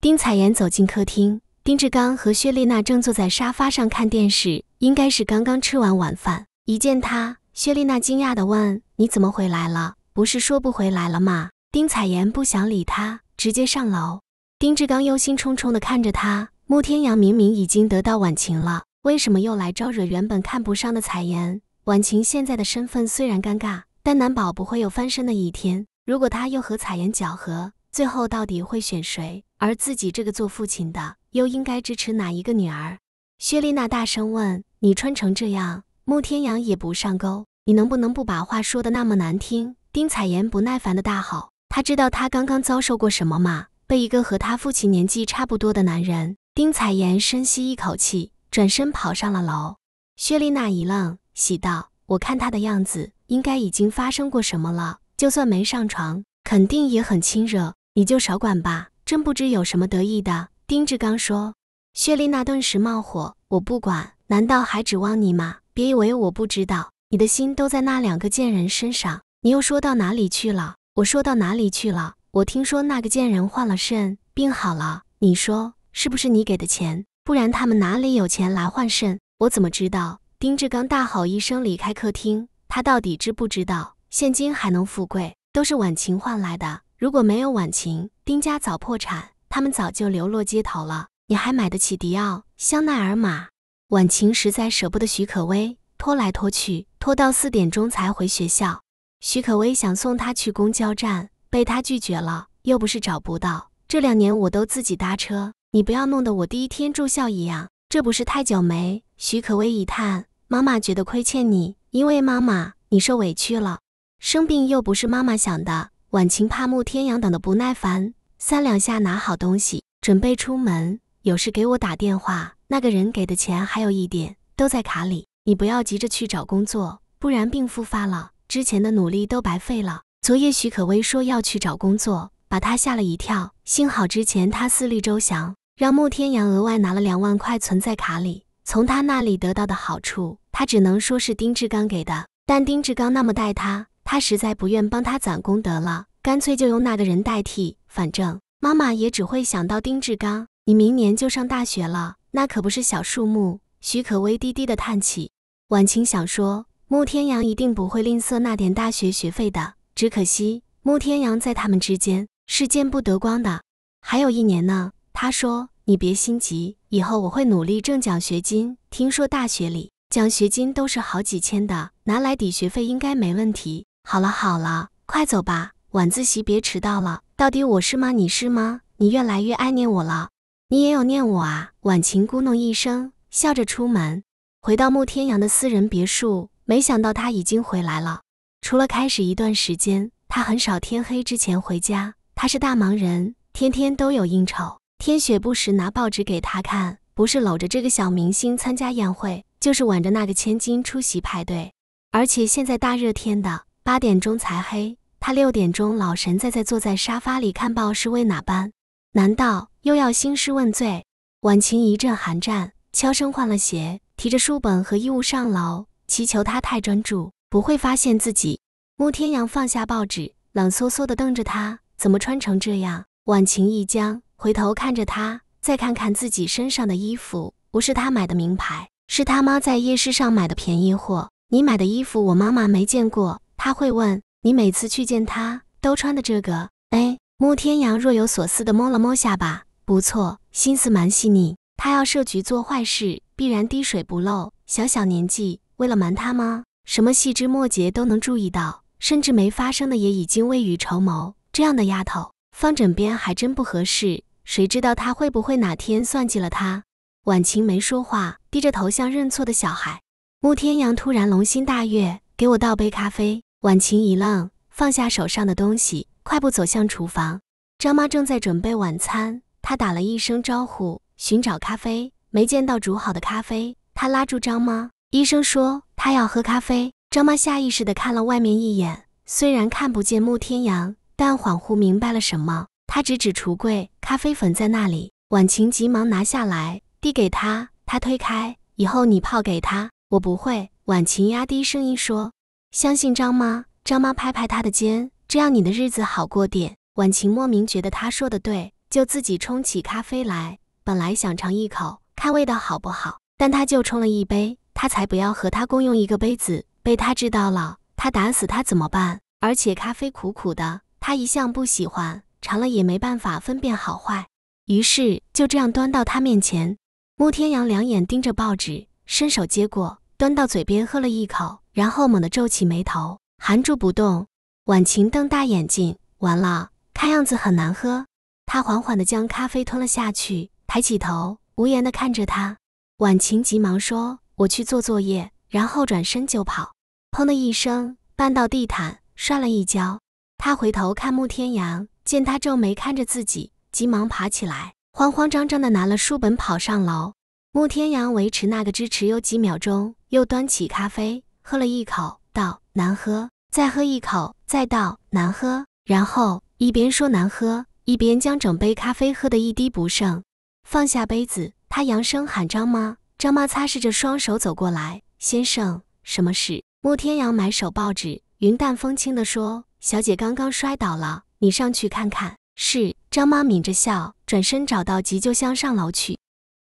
Speaker 1: 丁彩妍走进客厅，丁志刚和薛丽娜正坐在沙发上看电视，应该是刚刚吃完晚饭，一见他。薛丽娜惊讶地问：“你怎么回来了？不是说不回来了吗？”丁彩妍不想理他，直接上楼。丁志刚忧心忡忡地看着他。慕天阳明明已经得到婉晴了，为什么又来招惹原本看不上的彩妍？婉晴现在的身份虽然尴尬，但难保不会有翻身的一天。如果他又和彩妍搅和，最后到底会选谁？而自己这个做父亲的，又应该支持哪一个女儿？薛丽娜大声问：“你穿成这样，慕天阳也不上钩？”你能不能不把话说的那么难听？丁彩妍不耐烦的大吼：“他知道他刚刚遭受过什么吗？被一个和他父亲年纪差不多的男人。丁彩妍深吸一口气，转身跑上了楼。薛丽娜一愣，喜道：“我看他的样子，应该已经发生过什么了。就算没上床，肯定也很亲热。你就少管吧，真不知有什么得意的。”丁志刚说。薛丽娜顿时冒火：“我不管，难道还指望你吗？别以为我不知道。”你的心都在那两个贱人身上，你又说到哪里去了？我说到哪里去了？我听说那个贱人换了肾，病好了。你说是不是你给的钱？不然他们哪里有钱来换肾？我怎么知道？丁志刚大吼一声，离开客厅。他到底知不知道，现金还能富贵，都是晚晴换来的。如果没有晚晴，丁家早破产，他们早就流落街头了。你还买得起迪奥、香奈儿吗？晚晴实在舍不得许可薇。拖来拖去，拖到四点钟才回学校。徐可薇想送他去公交站，被他拒绝了。又不是找不到，这两年我都自己搭车。你不要弄得我第一天住校一样。这不是太久没。徐可薇一叹，妈妈觉得亏欠你，因为妈妈你受委屈了。生病又不是妈妈想的。婉晴怕慕天阳等的不耐烦，三两下拿好东西，准备出门。有事给我打电话。那个人给的钱还有一点，都在卡里。你不要急着去找工作，不然病复发了，之前的努力都白费了。昨夜许可薇说要去找工作，把他吓了一跳。幸好之前他思虑周详，让穆天阳额外拿了两万块存在卡里。从他那里得到的好处，他只能说是丁志刚给的。但丁志刚那么待他，他实在不愿帮他攒功德了，干脆就用那个人代替。反正妈妈也只会想到丁志刚。你明年就上大学了，那可不是小数目。许可微低低的叹气，婉晴想说，慕天阳一定不会吝啬那点大学学费的，只可惜慕天阳在他们之间是见不得光的。还有一年呢，他说，你别心急，以后我会努力挣奖学金。听说大学里奖学金都是好几千的，拿来抵学费应该没问题。好了好了，快走吧，晚自习别迟到了。到底我是吗？你是吗？你越来越爱念我了，你也有念我啊？婉晴咕哝一声。笑着出门，回到慕天阳的私人别墅，没想到他已经回来了。除了开始一段时间，他很少天黑之前回家。他是大忙人，天天都有应酬。天雪不时拿报纸给他看，不是搂着这个小明星参加宴会，就是挽着那个千金出席派对。而且现在大热天的，八点钟才黑，他六点钟老神在在坐在沙发里看报是为哪般？难道又要兴师问罪？晚晴一阵寒战。悄声换了鞋，提着书本和衣物上楼，祈求他太专注不会发现自己。慕天阳放下报纸，冷飕飕的瞪着他，怎么穿成这样？晚晴一僵，回头看着他，再看看自己身上的衣服，不是他买的名牌，是他妈在夜市上买的便宜货。你买的衣服，我妈妈没见过，他会问你每次去见他都穿的这个。哎，慕天阳若有所思的摸了摸下巴，不错，心思蛮细腻。他要设局做坏事，必然滴水不漏。小小年纪，为了瞒他吗？什么细枝末节都能注意到，甚至没发生的也已经未雨绸缪。这样的丫头放枕边还真不合适。谁知道他会不会哪天算计了他？婉晴没说话，低着头像认错的小孩。慕天阳突然龙心大悦，给我倒杯咖啡。婉晴一愣，放下手上的东西，快步走向厨房。张妈正在准备晚餐，她打了一声招呼。寻找咖啡，没见到煮好的咖啡。他拉住张妈，医生说他要喝咖啡。张妈下意识地看了外面一眼，虽然看不见慕天阳，但恍惚明白了什么。他指指橱柜，咖啡粉在那里。婉晴急忙拿下来递给他，他推开，以后你泡给他，我不会。婉晴压低声音说：“相信张妈。”张妈拍拍她的肩：“这样你的日子好过点。”婉晴莫名觉得他说的对，就自己冲起咖啡来。本来想尝一口，看味道好不好，但他就冲了一杯，他才不要和他共用一个杯子。被他知道了，他打死他怎么办？而且咖啡苦苦的，他一向不喜欢，尝了也没办法分辨好坏。于是就这样端到他面前。穆天阳两眼盯着报纸，伸手接过，端到嘴边喝了一口，然后猛地皱起眉头，含住不动。婉晴瞪大眼睛，完了，看样子很难喝。他缓缓地将咖啡吞了下去。抬起头，无言地看着他。婉晴急忙说：“我去做作业。”然后转身就跑。砰的一声，绊到地毯，摔了一跤。她回头看穆天阳，见他皱眉看着自己，急忙爬起来，慌慌张张地拿了书本跑上楼。穆天阳维持那个支持有几秒钟，又端起咖啡喝了一口，道：“难喝。”再喝一口，再道：“难喝。”然后一边说难喝，一边将整杯咖啡喝得一滴不剩。放下杯子，他扬声喊张妈。张妈擦拭着双手走过来：“先生，什么事？”穆天阳买手报纸，云淡风轻的说：“小姐刚刚摔倒了，你上去看看。”是张妈抿着笑，转身找到急救箱上楼去。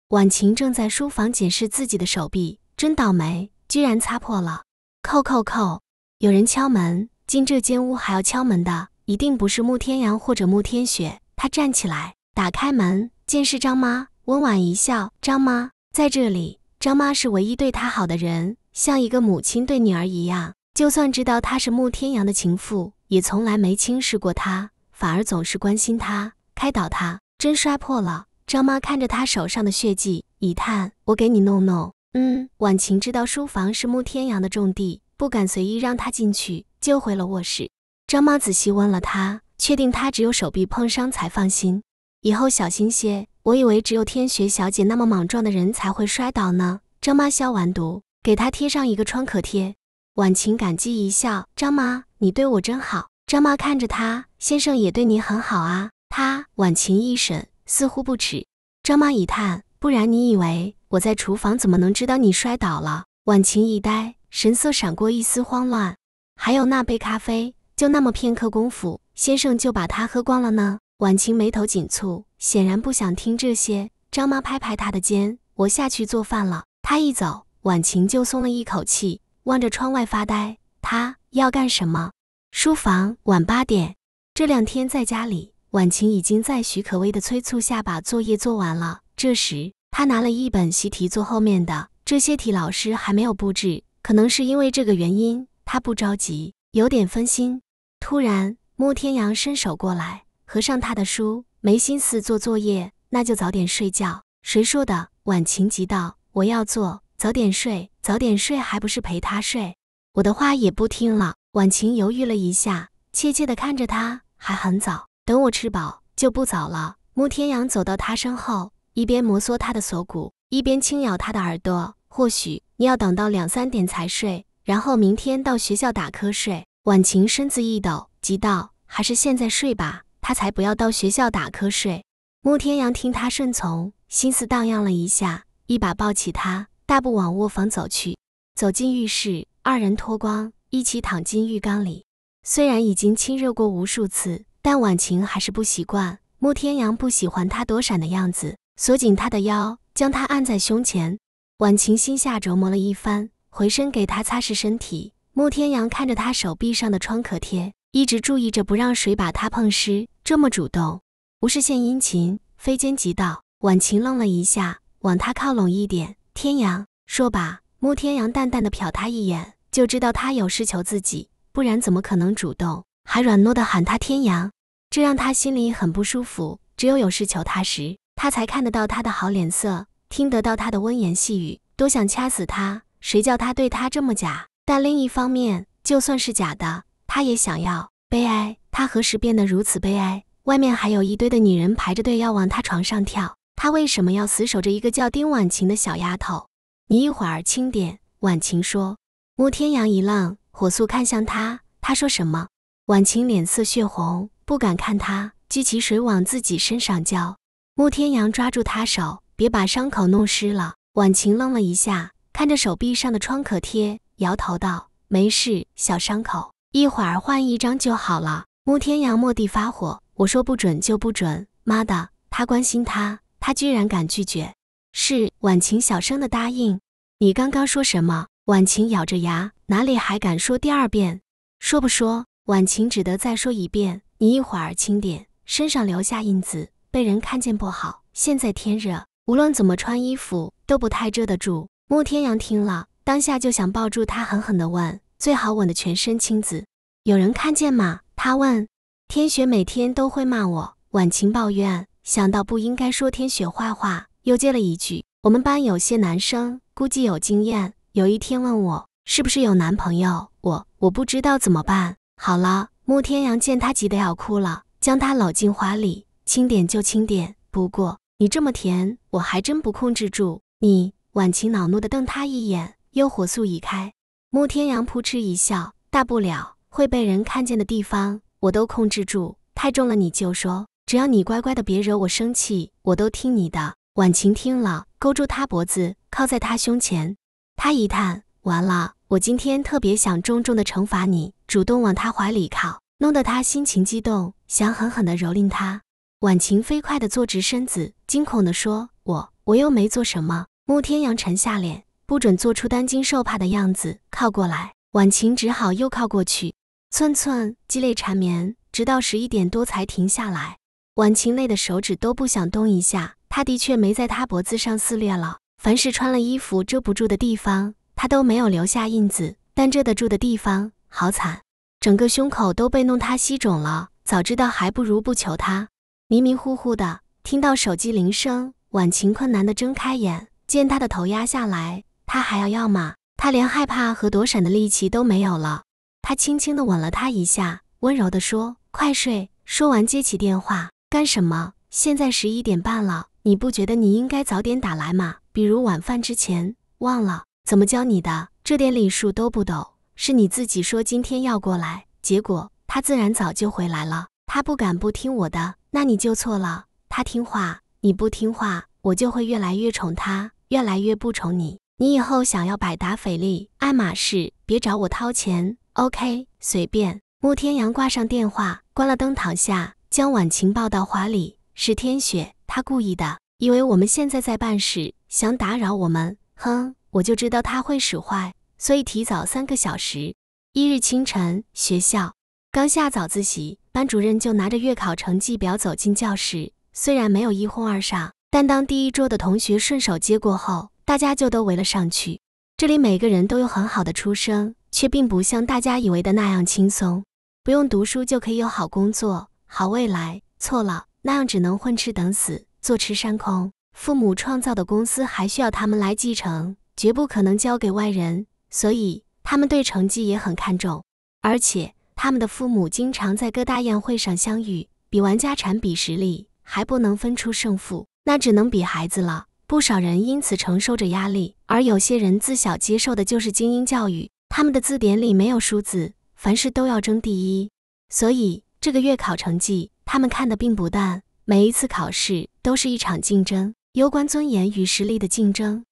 Speaker 1: 婉晴正在书房检视自己的手臂，真倒霉，居然擦破了。叩叩叩，有人敲门。进这间屋还要敲门的，一定不是穆天阳或者穆天雪。他站起来，打开门。见是张妈，温婉一笑。张妈在这里，张妈是唯一对她好的人，像一个母亲对女儿一样。就算知道她是慕天阳的情妇，也从来没轻视过她，反而总是关心她、开导她。真摔破了，张妈看着她手上的血迹，一叹：“我给你弄弄。”嗯，婉晴知道书房是慕天阳的重地，不敢随意让他进去，就回了卧室。张妈仔细问了他，确定他只有手臂碰伤才放心。以后小心些，我以为只有天雪小姐那么莽撞的人才会摔倒呢。张妈消完毒，给她贴上一个创可贴。婉晴感激一笑：“张妈，你对我真好。”张妈看着她，先生也对你很好啊。她婉晴一审，似乎不耻。张妈一叹：“不然你以为我在厨房怎么能知道你摔倒了？”婉晴一呆，神色闪过一丝慌乱。还有那杯咖啡，就那么片刻功夫，先生就把它喝光了呢。婉晴眉头紧蹙，显然不想听这些。张妈拍拍她的肩：“我下去做饭了。”她一走，婉晴就松了一口气，望着窗外发呆。她要干什么？书房晚八点。这两天在家里，婉晴已经在徐可薇的催促下把作业做完了。这时，她拿了一本习题做后面的这些题，老师还没有布置，可能是因为这个原因，她不着急，有点分心。突然，慕天阳伸手过来。合上他的书，没心思做作业，那就早点睡觉。谁说的？婉晴急道：“我要做，早点睡，早点睡，还不是陪他睡？”我的话也不听了。婉晴犹豫了一下，怯怯地看着他，还很早，等我吃饱就不早了。慕天阳走到他身后，一边摩挲他的锁骨，一边轻咬他的耳朵。或许你要等到两三点才睡，然后明天到学校打瞌睡。婉晴身子一抖，急道：“还是现在睡吧。”他才不要到学校打瞌睡。慕天阳听他顺从，心思荡漾了一下，一把抱起他，大步往卧房走去。走进浴室，二人脱光，一起躺进浴缸里。虽然已经亲热过无数次，但婉晴还是不习惯。慕天阳不喜欢他躲闪的样子，锁紧他的腰，将他按在胸前。婉晴心下琢磨了一番，回身给他擦拭身体。慕天阳看着他手臂上的创可贴。一直注意着，不让谁把他碰湿。这么主动，无事献殷勤，非奸即盗。婉晴愣了一下，往他靠拢一点。天阳，说吧。慕天阳淡淡的瞟他一眼，就知道他有事求自己，不然怎么可能主动，还软糯的喊他天阳？这让他心里很不舒服。只有有事求他时，他才看得到他的好脸色，听得到他的温言细语。多想掐死他，谁叫他对他这么假？但另一方面，就算是假的。他也想要悲哀，他何时变得如此悲哀？外面还有一堆的女人排着队要往他床上跳，他为什么要死守着一个叫丁婉晴的小丫头？你一会儿轻点，婉晴说。慕天阳一愣，火速看向他，他说什么？婉晴脸色血红，不敢看他，激起水往自己身上浇。慕天阳抓住他手，别把伤口弄湿了。婉晴愣了一下，看着手臂上的创可贴，摇头道：“没事，小伤口。”一会儿换一张就好了。慕天阳蓦地发火：“我说不准就不准！妈的，他关心他，他居然敢拒绝！”是婉晴小声的答应。你刚刚说什么？婉晴咬着牙，哪里还敢说第二遍？说不说？婉晴只得再说一遍。你一会儿轻点，身上留下印子，被人看见不好。现在天热，无论怎么穿衣服都不太遮得住。慕天阳听了，当下就想抱住他，狠狠地问。最好吻的全身青紫，有人看见吗？他问。天雪每天都会骂我，婉晴抱怨。想到不应该说天雪坏话，又接了一句：我们班有些男生估计有经验。有一天问我是不是有男朋友，我我不知道怎么办。好了，慕天阳见他急得要哭了，将他搂进怀里，亲点就亲点。不过你这么甜，我还真不控制住你。婉晴恼怒地瞪他一眼，又火速移开。慕天阳扑哧一笑，大不了会被人看见的地方我都控制住，太重了你就说，只要你乖乖的，别惹我生气，我都听你的。婉晴听了，勾住他脖子，靠在他胸前，他一叹，完了，我今天特别想重重的惩罚你，主动往他怀里靠，弄得他心情激动，想狠狠的蹂躏他。婉晴飞快的坐直身子，惊恐的说：“我我又没做什么。”慕天阳沉下脸。不准做出担惊受怕的样子，靠过来。婉晴只好又靠过去，寸寸鸡肋缠绵，直到十一点多才停下来。婉晴累的手指都不想动一下，他的确没在他脖子上撕裂了。凡是穿了衣服遮不住的地方，他都没有留下印子，但遮得住的地方好惨，整个胸口都被弄塌吸肿了。早知道还不如不求他。迷迷糊糊的听到手机铃声，婉晴困难的睁开眼，见他的头压下来。他还要要吗？他连害怕和躲闪的力气都没有了。他轻轻地吻了他一下，温柔地说：“快睡。”说完接起电话：“干什么？现在十一点半了，你不觉得你应该早点打来吗？比如晚饭之前。”忘了怎么教你的，这点礼数都不懂。是你自己说今天要过来，结果他自然早就回来了。他不敢不听我的，那你就错了。他听话，你不听话，我就会越来越宠他，越来越不宠你。你以后想要百达翡丽、爱马仕，别找我掏钱。OK，随便。慕天阳挂上电话，关了灯，躺下，将晚晴抱到怀里。是天雪，她故意的，以为我们现在在办事，想打扰我们。哼，我就知道他会使坏，所以提早三个小时。一日清晨，学校刚下早自习，班主任就拿着月考成绩表走进教室。虽然没有一哄而上，但当第一桌的同学顺手接过后，大家就都围了上去。这里每个人都有很好的出生，却并不像大家以为的那样轻松，不用读书就可以有好工作、好未来。错了，那样只能混吃等死、坐吃山空。父母创造的公司还需要他们来继承，绝不可能交给外人。所以他们对成绩也很看重。而且他们的父母经常在各大宴会上相遇，比完家产、比实力，还不能分出胜负，那只能比孩子了。不少人因此承受着压力，而有些人自小接受的就是精英教育，他们的字典里没有输字，凡事都要争第一。所以这个月考成绩，他们看的并不淡。每一次考试都是一场竞争，攸关尊严与实力的竞争。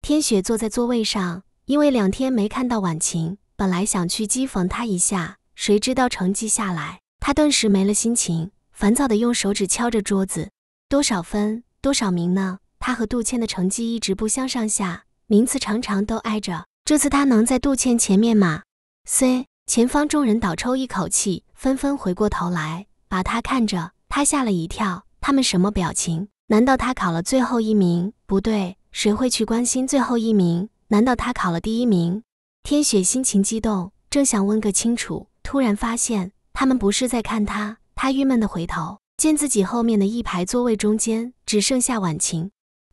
Speaker 1: 天雪坐在座位上，因为两天没看到婉晴，本来想去讥讽她一下，谁知道成绩下来，她顿时没了心情，烦躁的用手指敲着桌子。多少分，多少名呢？他和杜倩的成绩一直不相上下，名次常常都挨着。这次他能在杜倩前面吗？C 前方众人倒抽一口气，纷纷回过头来把他看着，他吓了一跳。他们什么表情？难道他考了最后一名？不对，谁会去关心最后一名？难道他考了第一名？天雪心情激动，正想问个清楚，突然发现他们不是在看他。他郁闷的回头，见自己后面的一排座位中间只剩下婉晴。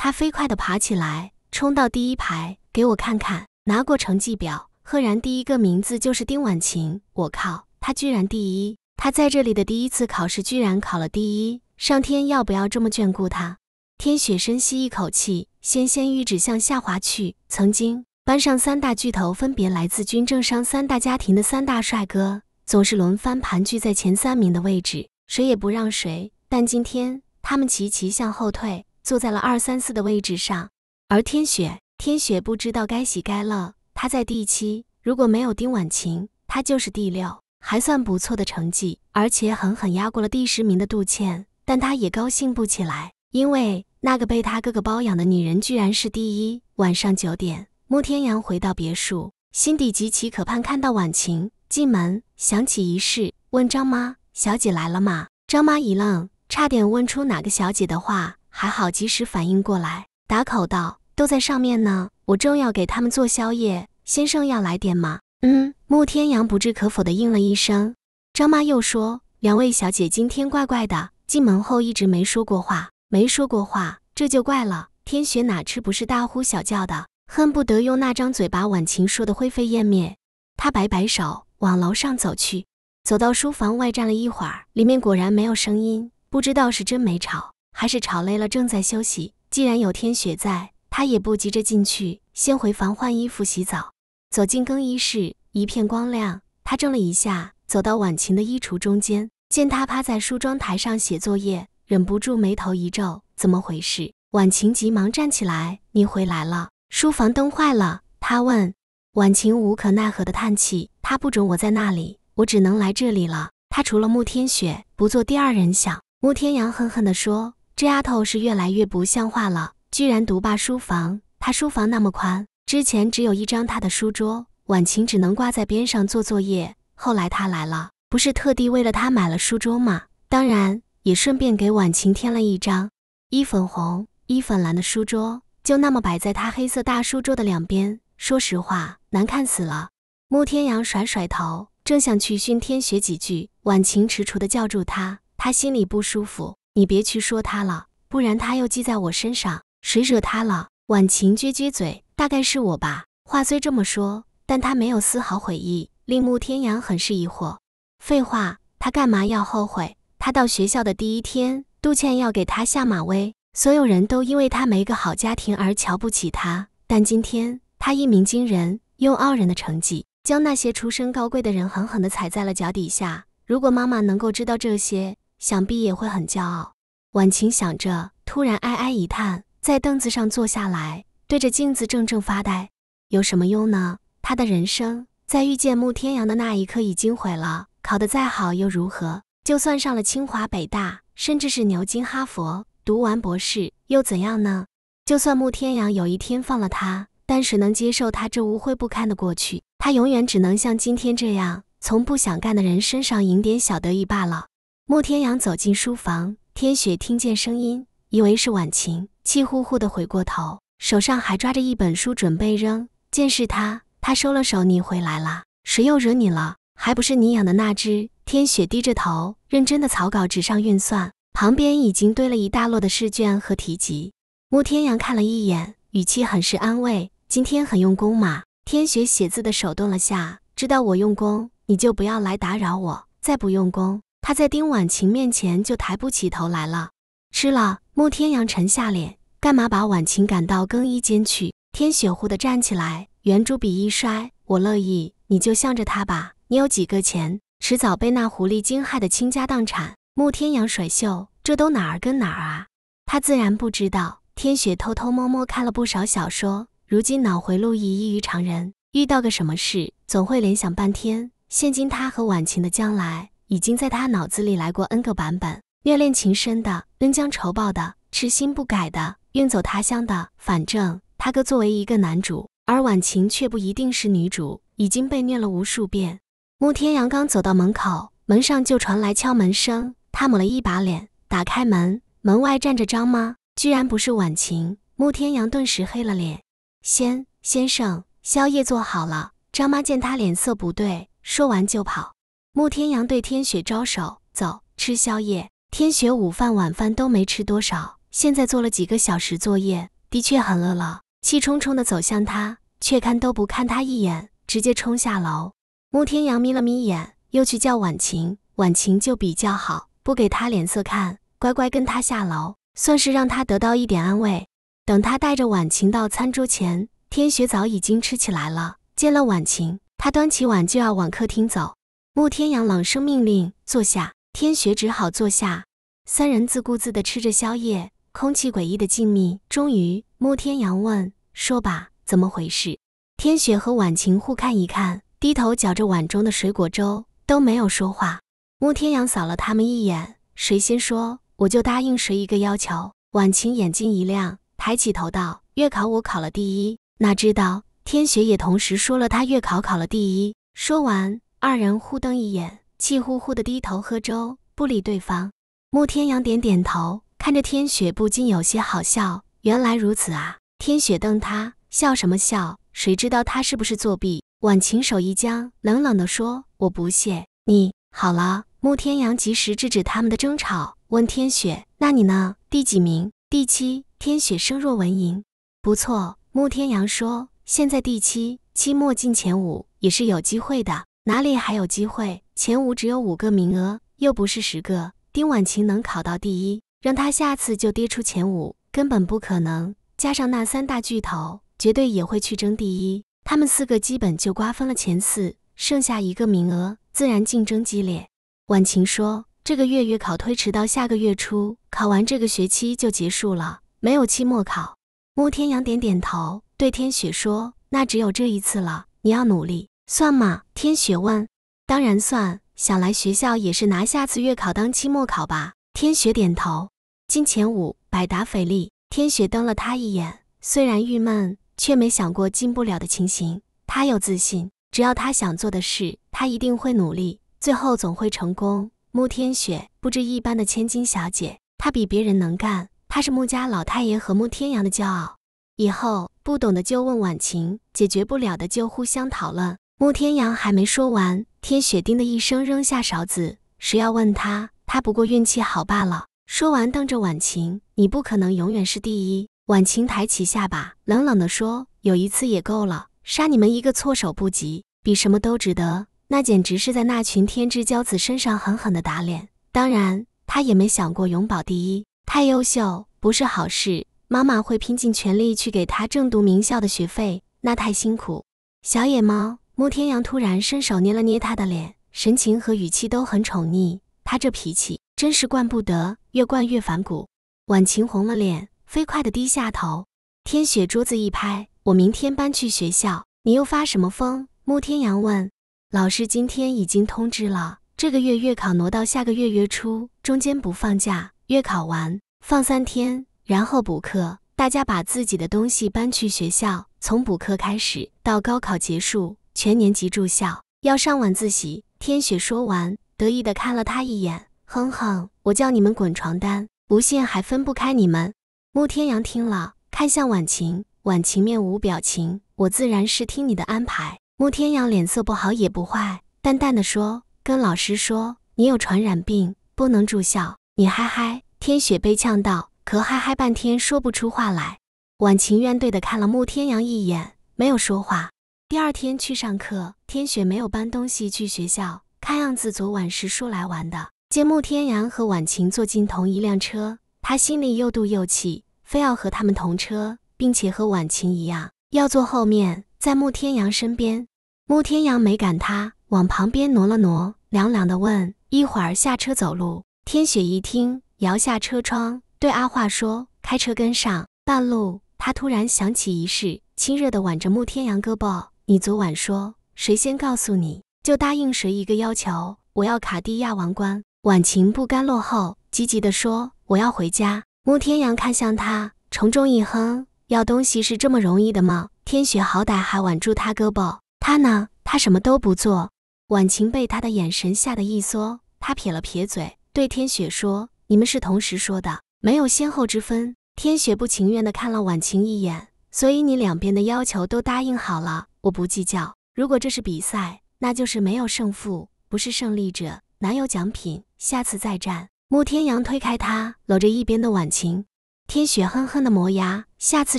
Speaker 1: 他飞快地爬起来，冲到第一排，给我看看。拿过成绩表，赫然第一个名字就是丁婉晴。我靠，他居然第一！他在这里的第一次考试居然考了第一，上天要不要这么眷顾他？天雪深吸一口气，纤纤玉指向下滑去。曾经班上三大巨头，分别来自军政商三大家庭的三大帅哥，总是轮番盘踞在前三名的位置，谁也不让谁。但今天，他们齐齐向后退。坐在了二三四的位置上，而天雪天雪不知道该喜该乐。她在第七，如果没有丁婉晴，她就是第六，还算不错的成绩，而且狠狠压过了第十名的杜倩。但她也高兴不起来，因为那个被她哥哥包养的女人居然是第一。晚上九点，穆天阳回到别墅，心底极其渴盼看到婉晴进门，想起一事，问张妈：“小姐来了吗？”张妈一愣，差点问出哪个小姐的话。还好，及时反应过来，打口道：“都在上面呢，我正要给他们做宵夜，先生要来点吗？”嗯，慕天阳不置可否的应了一声。张妈又说：“两位小姐今天怪怪的，进门后一直没说过话，没说过话，这就怪了。天雪哪次不是大呼小叫的，恨不得用那张嘴把婉晴说的灰飞烟灭。”她摆摆手，往楼上走去。走到书房外站了一会儿，里面果然没有声音，不知道是真没吵。还是吵累了，正在休息。既然有天雪在，他也不急着进去，先回房换衣服、洗澡。走进更衣室，一片光亮。他怔了一下，走到婉晴的衣橱中间，见她趴在梳妆台上写作业，忍不住眉头一皱，怎么回事？婉晴急忙站起来：“你回来了，书房灯坏了。”他问婉晴，无可奈何地叹气：“他不准我在那里，我只能来这里了。他除了慕天雪，不做第二人想。”慕天阳恨恨地说。这丫头是越来越不像话了，居然独霸书房。她书房那么宽，之前只有一张她的书桌，婉晴只能挂在边上做作业。后来她来了，不是特地为了她买了书桌吗？当然，也顺便给婉晴添了一张一粉红一粉蓝的书桌，就那么摆在她黑色大书桌的两边。说实话，难看死了。慕天阳甩甩头，正想去训天学几句，婉晴迟蹰的叫住他，他心里不舒服。你别去说他了，不然他又记在我身上。谁惹他了？婉晴撅撅嘴，大概是我吧。话虽这么说，但他没有丝毫悔意，令慕天阳很是疑惑。废话，他干嘛要后悔？他到学校的第一天，杜倩要给他下马威，所有人都因为他没个好家庭而瞧不起他。但今天他一鸣惊人，用傲人的成绩将那些出身高贵的人狠狠地踩在了脚底下。如果妈妈能够知道这些，想必也会很骄傲。婉晴想着，突然哀哀一叹，在凳子上坐下来，对着镜子怔怔发呆。有什么用呢？他的人生在遇见慕天阳的那一刻已经毁了。考得再好又如何？就算上了清华、北大，甚至是牛津、哈佛，读完博士又怎样呢？就算慕天阳有一天放了他，但谁能接受他这无悔不堪的过去？他永远只能像今天这样，从不想干的人身上赢点小得意罢了。慕天阳走进书房，天雪听见声音，以为是婉晴，气呼呼地回过头，手上还抓着一本书，准备扔，见是她，她收了手。你回来了，谁又惹你了？还不是你养的那只？天雪低着头，认真的草稿纸上运算，旁边已经堆了一大摞的试卷和题集。慕天阳看了一眼，语气很是安慰：“今天很用功嘛。”天雪写字的手动了下，知道我用功，你就不要来打扰我。再不用功。他在丁婉晴面前就抬不起头来了。吃了，慕天阳沉下脸，干嘛把婉晴赶到更衣间去？天雪忽地站起来，圆珠笔一摔：“我乐意，你就向着他吧。你有几个钱，迟早被那狐狸精害得倾家荡产。”慕天阳甩袖：“这都哪儿跟哪儿啊？”他自然不知道，天雪偷偷摸摸看了不少小说，如今脑回路已异于常人，遇到个什么事，总会联想半天。现今他和婉晴的将来。已经在他脑子里来过 n 个版本：虐恋情深的、恩将仇报的、痴心不改的、远走他乡的。反正他哥作为一个男主，而婉晴却不一定是女主，已经被虐了无数遍。穆天阳刚走到门口，门上就传来敲门声。他抹了一把脸，打开门，门外站着张妈，居然不是婉晴。穆天阳顿时黑了脸：“先先生，宵夜做好了。”张妈见他脸色不对，说完就跑。慕天阳对天雪招手，走，吃宵夜。天雪午饭、晚饭都没吃多少，现在做了几个小时作业，的确很饿了。气冲冲地走向他，却看都不看他一眼，直接冲下楼。慕天阳眯了眯眼，又去叫婉晴。婉晴就比较好，不给他脸色看，乖乖跟他下楼，算是让他得到一点安慰。等他带着婉晴到餐桌前，天雪早已经吃起来了。见了婉晴，他端起碗就要往客厅走。慕天阳朗声命令：“坐下。”天雪只好坐下。三人自顾自地吃着宵夜，空气诡异的静谧。终于，慕天阳问：“说吧，怎么回事？”天雪和晚晴互看一看，低头搅着碗中的水果粥，都没有说话。慕天阳扫了他们一眼：“谁先说，我就答应谁一个要求。”晚晴眼睛一亮，抬起头道：“月考我考了第一。”哪知道天雪也同时说了：“她月考考了第一。”说完。二人互瞪一眼，气呼呼地低头喝粥，不理对方。穆天阳点点头，看着天雪，不禁有些好笑。原来如此啊！天雪瞪他，笑什么笑？谁知道他是不是作弊？婉晴手一僵，冷冷地说：“我不屑你。”好了，穆天阳及时制止他们的争吵，问天雪：“那你呢？第几名？”第七。天雪声若蚊蝇：“不错。”穆天阳说：“现在第七，期末进前五也是有机会的。”哪里还有机会？前五只有五个名额，又不是十个。丁婉晴能考到第一，让她下次就跌出前五，根本不可能。加上那三大巨头，绝对也会去争第一。他们四个基本就瓜分了前四，剩下一个名额，自然竞争激烈。婉晴说：“这个月月考推迟到下个月初，考完这个学期就结束了，没有期末考。”慕天阳点点头，对天雪说：“那只有这一次了，你要努力。”算吗？天雪问。当然算。想来学校也是拿下次月考当期末考吧。天雪点头。金钱五百达翡丽，天雪瞪了他一眼，虽然郁闷，却没想过进不了的情形。他有自信，只要他想做的事，他一定会努力，最后总会成功。穆天雪不知一般的千金小姐，她比别人能干。她是穆家老太爷和穆天阳的骄傲。以后不懂的就问婉晴，解决不了的就互相讨论。慕天阳还没说完，天雪“叮”的一声扔下勺子。谁要问他，他不过运气好罢了。说完，瞪着婉晴：“你不可能永远是第一。”婉晴抬起下巴，冷冷地说：“有一次也够了，杀你们一个措手不及，比什么都值得。”那简直是在那群天之骄子身上狠狠地打脸。当然，他也没想过永保第一。太优秀不是好事，妈妈会拼尽全力去给他挣读名校的学费，那太辛苦。小野猫。慕天阳突然伸手捏了捏他的脸，神情和语气都很宠溺。他这脾气真是惯不得，越惯越反骨。婉晴红了脸，飞快地低下头。天雪桌子一拍：“我明天搬去学校，你又发什么疯？”慕天阳问：“老师今天已经通知了，这个月月考挪到下个月月初，中间不放假。月考完放三天，然后补课。大家把自己的东西搬去学校，从补课开始到高考结束。”全年级住校要上晚自习。天雪说完，得意的看了他一眼，哼哼，我叫你们滚床单，不信还分不开你们。慕天阳听了，看向婉晴，婉晴面无表情，我自然是听你的安排。慕天阳脸色不好也不坏，淡淡的说：“跟老师说你有传染病，不能住校。”你嗨嗨，天雪被呛到，咳嗨嗨半天说不出话来。婉晴怨怼的看了慕天阳一眼，没有说话。第二天去上课，天雪没有搬东西去学校，看样子昨晚是说来玩的。见慕天阳和婉晴坐进同一辆车，他心里又妒又气，非要和他们同车，并且和婉晴一样要坐后面，在慕天阳身边。慕天阳没赶他，往旁边挪了挪，凉凉的问：“一会儿下车走路。”天雪一听，摇下车窗，对阿华说：“开车跟上。”半路，他突然想起一事，亲热的挽着慕天阳胳膊。你昨晚说谁先告诉你，就答应谁一个要求。我要卡地亚王冠。婉晴不甘落后，积极地说：“我要回家。”慕天阳看向他，从中一哼：“要东西是这么容易的吗？”天雪好歹还挽住他胳膊，他呢？他什么都不做。婉晴被他的眼神吓得一缩，他撇了撇嘴，对天雪说：“你们是同时说的，没有先后之分。”天雪不情愿地看了婉晴一眼。所以你两边的要求都答应好了，我不计较。如果这是比赛，那就是没有胜负，不是胜利者哪有奖品？下次再战。穆天阳推开他，搂着一边的婉晴。天雪恨恨的磨牙，下次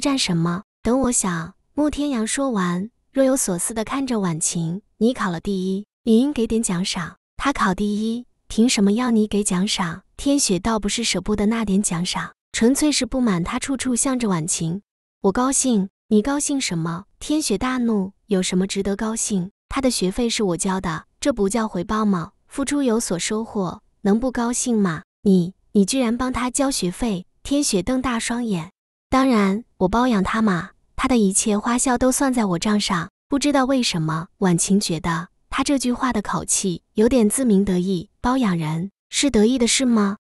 Speaker 1: 战什么？等我想。穆天阳说完，若有所思的看着婉晴。你考了第一，理应给点奖赏。他考第一，凭什么要你给奖赏？天雪倒不是舍不得那点奖赏，纯粹是不满他处处向着婉晴。我高兴，你高兴什么？天雪大怒，有什么值得高兴？他的学费是我交的，这不叫回报吗？付出有所收获，能不高兴吗？你，你居然帮他交学费？天雪瞪大双眼。当然，我包养他嘛，他的一切花销都算在我账上。不知道为什么，婉晴觉得他这句话的口气有点自鸣得意。包养人是得意的事吗？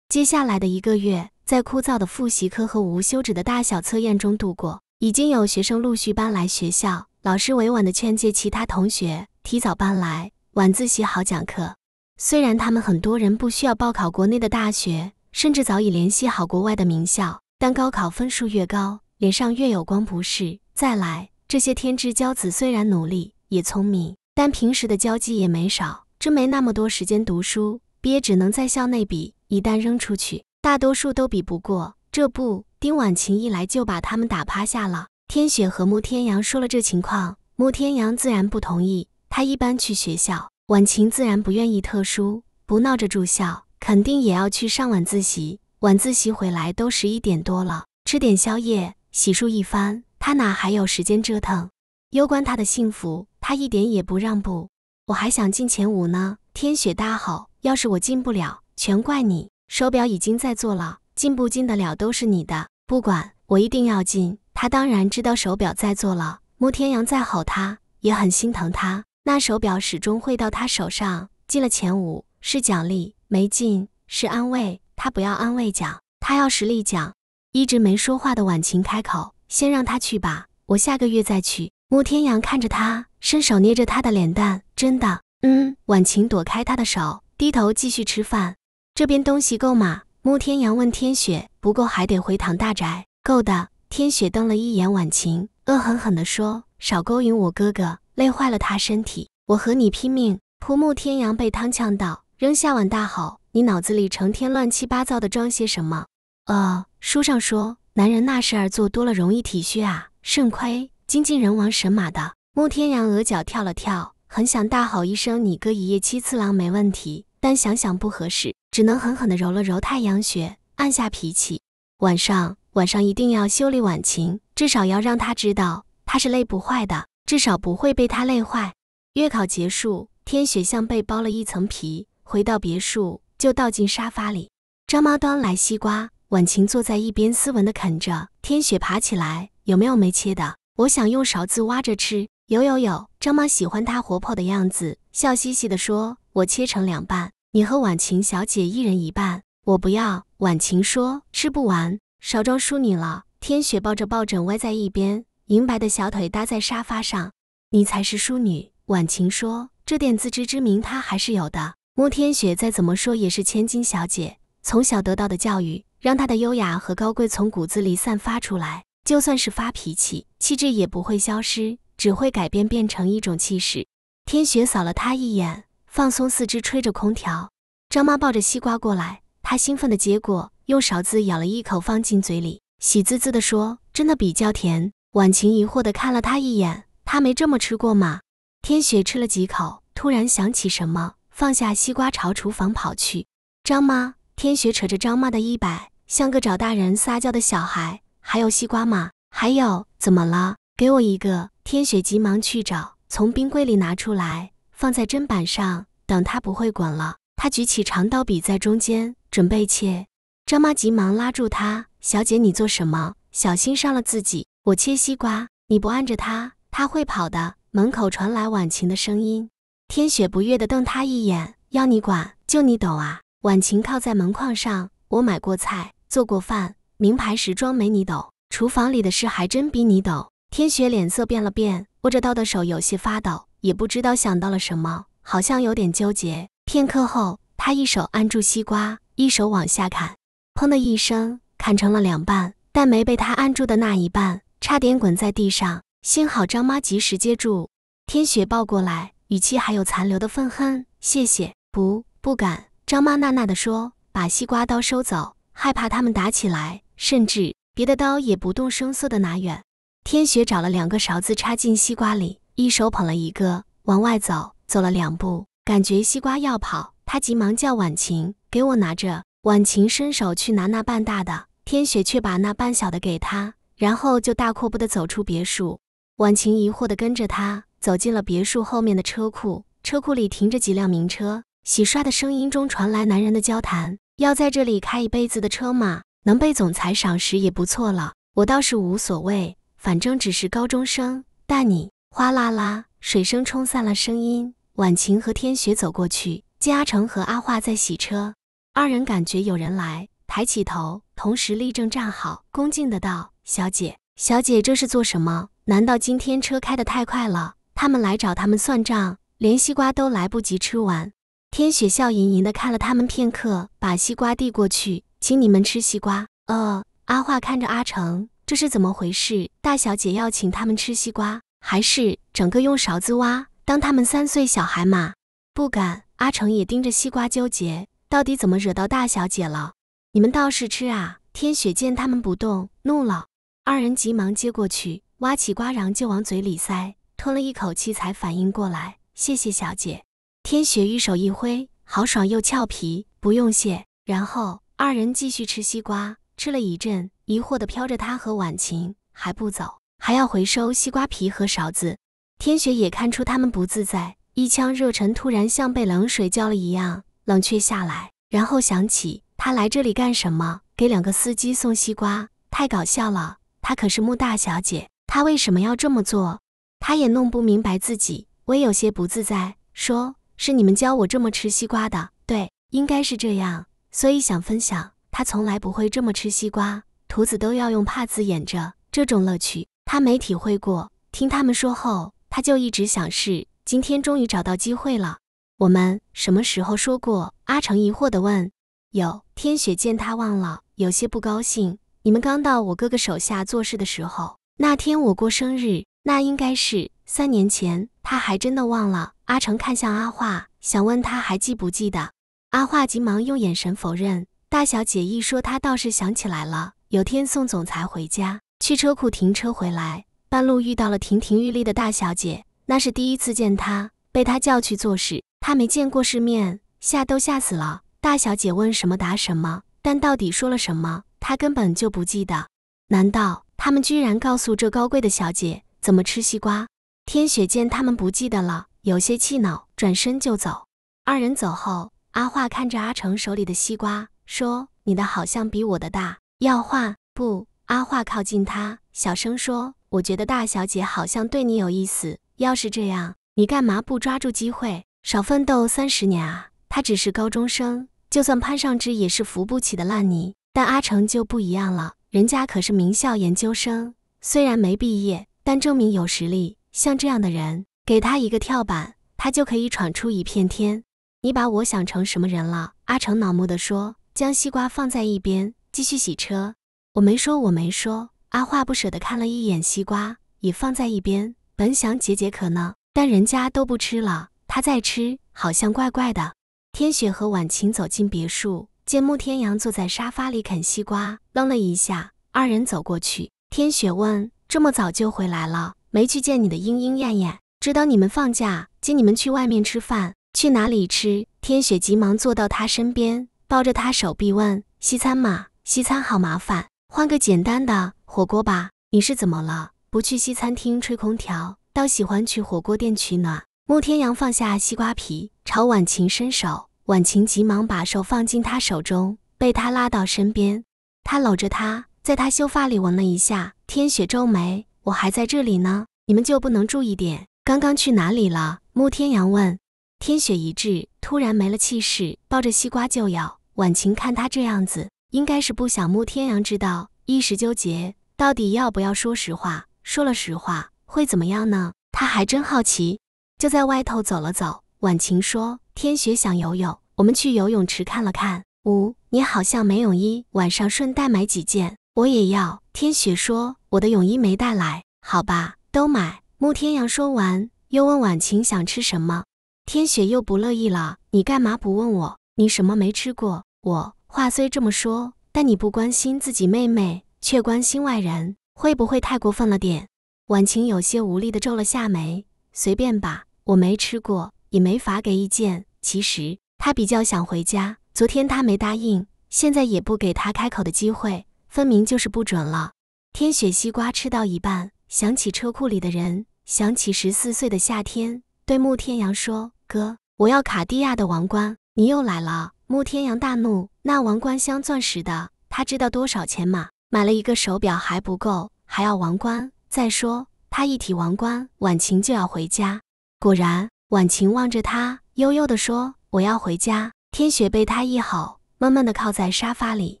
Speaker 1: 接下来的一个月。在枯燥的复习课和无休止的大小测验中度过，已经有学生陆续搬来学校。老师委婉地劝诫其他同学提早搬来晚自习好讲课。虽然他们很多人不需要报考国内的大学，甚至早已联系好国外的名校，但高考分数越高，脸上越有光，不是？再来，这些天之骄子虽然努力也聪明，但平时的交际也没少，真没那么多时间读书。毕业只能在校内比，一旦扔出去。大多数都比不过，这不，丁婉晴一来就把他们打趴下了。天雪和慕天阳说了这情况，慕天阳自然不同意。他一般去学校，婉晴自然不愿意特殊，不闹着住校，肯定也要去上晚自习。晚自习回来都十一点多了，吃点宵夜，洗漱一番，他哪还有时间折腾？攸关他的幸福，他一点也不让步。我还想进前五呢！天雪大吼：“要是我进不了，全怪你。”手表已经在做了，进不进得了都是你的，不管我一定要进。他当然知道手表在做了。穆天阳再吼他，也很心疼他。那手表始终会到他手上。进了前五是奖励，没进是安慰。他不要安慰奖，他要实力奖。一直没说话的婉晴开口：“先让他去吧，我下个月再去。”穆天阳看着他，伸手捏着他的脸蛋：“真的？”嗯。婉晴躲开他的手，低头继续吃饭。这边东西够吗？慕天阳问天雪。不够，还得回唐大宅。够的。天雪瞪了一眼婉晴，恶狠狠地说：“少勾引我哥哥，累坏了他身体。我和你拼命。”扑慕天阳被汤呛到，扔下碗大吼：“你脑子里成天乱七八糟的装些什么？呃，书上说男人那事儿做多了容易体虚啊，肾亏，精尽人亡神马的。”慕天阳额角跳了跳，很想大吼一声：“你哥一夜七次郎没问题。”但想想不合适，只能狠狠地揉了揉太阳穴，按下脾气。晚上，晚上一定要修理婉晴，至少要让她知道她是累不坏的，至少不会被她累坏。月考结束，天雪像被剥了一层皮，回到别墅就倒进沙发里。张妈端来西瓜，婉晴坐在一边斯文地啃着。天雪爬起来，有没有没切的？我想用勺子挖着吃。有有有，张妈喜欢她活泼的样子，笑嘻嘻地说：“我切成两半。”你和婉晴小姐一人一半，我不要。婉晴说：“吃不完，少装淑女了。”天雪抱着抱枕歪在一边，银白的小腿搭在沙发上。你才是淑女，婉晴说。这点自知之明她还是有的。莫天雪再怎么说也是千金小姐，从小得到的教育让她的优雅和高贵从骨子里散发出来，就算是发脾气，气质也不会消失，只会改变变成一种气势。天雪扫了她一眼。放松四肢，吹着空调。张妈抱着西瓜过来，她兴奋的接过，用勺子咬了一口，放进嘴里，喜滋滋地说：“真的比较甜。”婉晴疑惑地看了她一眼，她没这么吃过吗？天雪吃了几口，突然想起什么，放下西瓜朝厨房跑去。张妈，天雪扯着张妈的衣摆，像个找大人撒娇的小孩。还有西瓜吗？还有怎么了？给我一个！天雪急忙去找，从冰柜里拿出来。放在砧板上，等它不会滚了。他举起长刀，笔在中间准备切。张妈急忙拉住他：“小姐，你做什么？小心伤了自己。我切西瓜，你不按着它，它会跑的。”门口传来婉晴的声音。天雪不悦地瞪他一眼：“要你管，就你懂啊！”婉晴靠在门框上：“我买过菜，做过饭，名牌时装没你懂，厨房里的事还真比你懂。”天雪脸色变了变，握着刀的手有些发抖。也不知道想到了什么，好像有点纠结。片刻后，他一手按住西瓜，一手往下砍，砰的一声，砍成了两半。但没被他按住的那一半，差点滚在地上，幸好张妈及时接住。天雪抱过来，语气还有残留的愤恨：“谢谢，不，不敢。”张妈呐呐的说：“把西瓜刀收走，害怕他们打起来，甚至别的刀也不动声色的拿远。”天雪找了两个勺子插进西瓜里。一手捧了一个往外走，走了两步，感觉西瓜要跑，他急忙叫婉晴给我拿着。婉晴伸手去拿那半大的，天雪却把那半小的给他，然后就大阔步的走出别墅。婉晴疑惑的跟着他走进了别墅后面的车库，车库里停着几辆名车，洗刷的声音中传来男人的交谈：“要在这里开一辈子的车吗？能被总裁赏识也不错了。我倒是无所谓，反正只是高中生，但你……”哗啦啦，水声冲散了声音。婉晴和天雪走过去，见阿成和阿化在洗车，二人感觉有人来，抬起头，同时立正站好，恭敬的道：“小姐，小姐，这是做什么？难道今天车开的太快了？他们来找他们算账，连西瓜都来不及吃完。”天雪笑盈盈的看了他们片刻，把西瓜递过去，请你们吃西瓜。呃，阿化看着阿成，这是怎么回事？大小姐要请他们吃西瓜？还是整个用勺子挖。当他们三岁小孩嘛，不敢。阿成也盯着西瓜纠结，到底怎么惹到大小姐了？你们倒是吃啊！天雪见他们不动，怒了。二人急忙接过去，挖起瓜瓤就往嘴里塞，吞了一口气才反应过来，谢谢小姐。天雪玉手一挥，豪爽又俏皮，不用谢。然后二人继续吃西瓜，吃了一阵，疑惑地飘着他和婉晴，还不走。还要回收西瓜皮和勺子。天雪也看出他们不自在，一腔热忱突然像被冷水浇了一样冷却下来。然后想起他来这里干什么？给两个司机送西瓜，太搞笑了！他可是穆大小姐，他为什么要这么做？他也弄不明白自己，也有些不自在，说是你们教我这么吃西瓜的。对，应该是这样，所以想分享。他从来不会这么吃西瓜，徒子都要用帕子掩着，这种乐趣。他没体会过，听他们说后，他就一直想试。今天终于找到机会了。我们什么时候说过？阿成疑惑地问。有天雪见他忘了，有些不高兴。你们刚到我哥哥手下做事的时候，那天我过生日，那应该是三年前。他还真的忘了。阿成看向阿化，想问他还记不记得。阿化急忙用眼神否认。大小姐一说，他倒是想起来了。有天送总裁回家。去车库停车回来，半路遇到了亭亭玉立的大小姐，那是第一次见她，被她叫去做事，她没见过世面，吓都吓死了。大小姐问什么答什么，但到底说了什么，她根本就不记得。难道他们居然告诉这高贵的小姐怎么吃西瓜？天雪见他们不记得了，有些气恼，转身就走。二人走后，阿化看着阿成手里的西瓜，说：“你的好像比我的大，要换不？”阿化靠近他，小声说：“我觉得大小姐好像对你有意思，要是这样，你干嘛不抓住机会，少奋斗三十年啊？”她只是高中生，就算攀上枝也是扶不起的烂泥。但阿成就不一样了，人家可是名校研究生，虽然没毕业，但证明有实力。像这样的人，给他一个跳板，他就可以闯出一片天。你把我想成什么人了？阿成恼怒地说：“将西瓜放在一边，继续洗车。”我没说，我没说。阿画不舍得看了一眼西瓜，已放在一边。本想解解渴呢，但人家都不吃了，他再吃好像怪怪的。天雪和婉晴走进别墅，见慕天阳坐在沙发里啃西瓜，愣了一下。二人走过去，天雪问：“这么早就回来了？没去见你的莺莺燕燕？知道你们放假，接你们去外面吃饭？去哪里吃？”天雪急忙坐到他身边，抱着他手臂问：“西餐嘛？西餐好麻烦。”换个简单的火锅吧。你是怎么了？不去西餐厅吹空调，倒喜欢去火锅店取暖。慕天阳放下西瓜皮，朝婉晴伸手，婉晴急忙把手放进他手中，被他拉到身边。他搂着她，在她秀发里闻了一下。天雪皱眉：“我还在这里呢，你们就不能注意点？刚刚去哪里了？”慕天阳问。天雪一滞，突然没了气势，抱着西瓜就咬。婉晴看他这样子。应该是不想慕天阳知道，一时纠结到底要不要说实话。说了实话会怎么样呢？他还真好奇。就在外头走了走。婉晴说：“天雪想游泳，我们去游泳池看了看。”五，你好像没泳衣，晚上顺带买几件。我也要。天雪说：“我的泳衣没带来。”好吧，都买。慕天阳说完，又问婉晴想吃什么。天雪又不乐意了：“你干嘛不问我？你什么没吃过？我。”话虽这么说，但你不关心自己妹妹，却关心外人，会不会太过分了点？婉晴有些无力地皱了下眉：“随便吧，我没吃过，也没法给意见。其实他比较想回家，昨天他没答应，现在也不给他开口的机会，分明就是不准了。”天雪西瓜吃到一半，想起车库里的人，想起十四岁的夏天，对慕天阳说：“哥，我要卡地亚的王冠。”你又来了。慕天阳大怒：“那王冠镶钻石的，他知道多少钱吗？买了一个手表还不够，还要王冠。再说，他一提王冠，婉晴就要回家。”果然，婉晴望着他，悠悠地说：“我要回家。”天雪被他一吼，闷闷的靠在沙发里。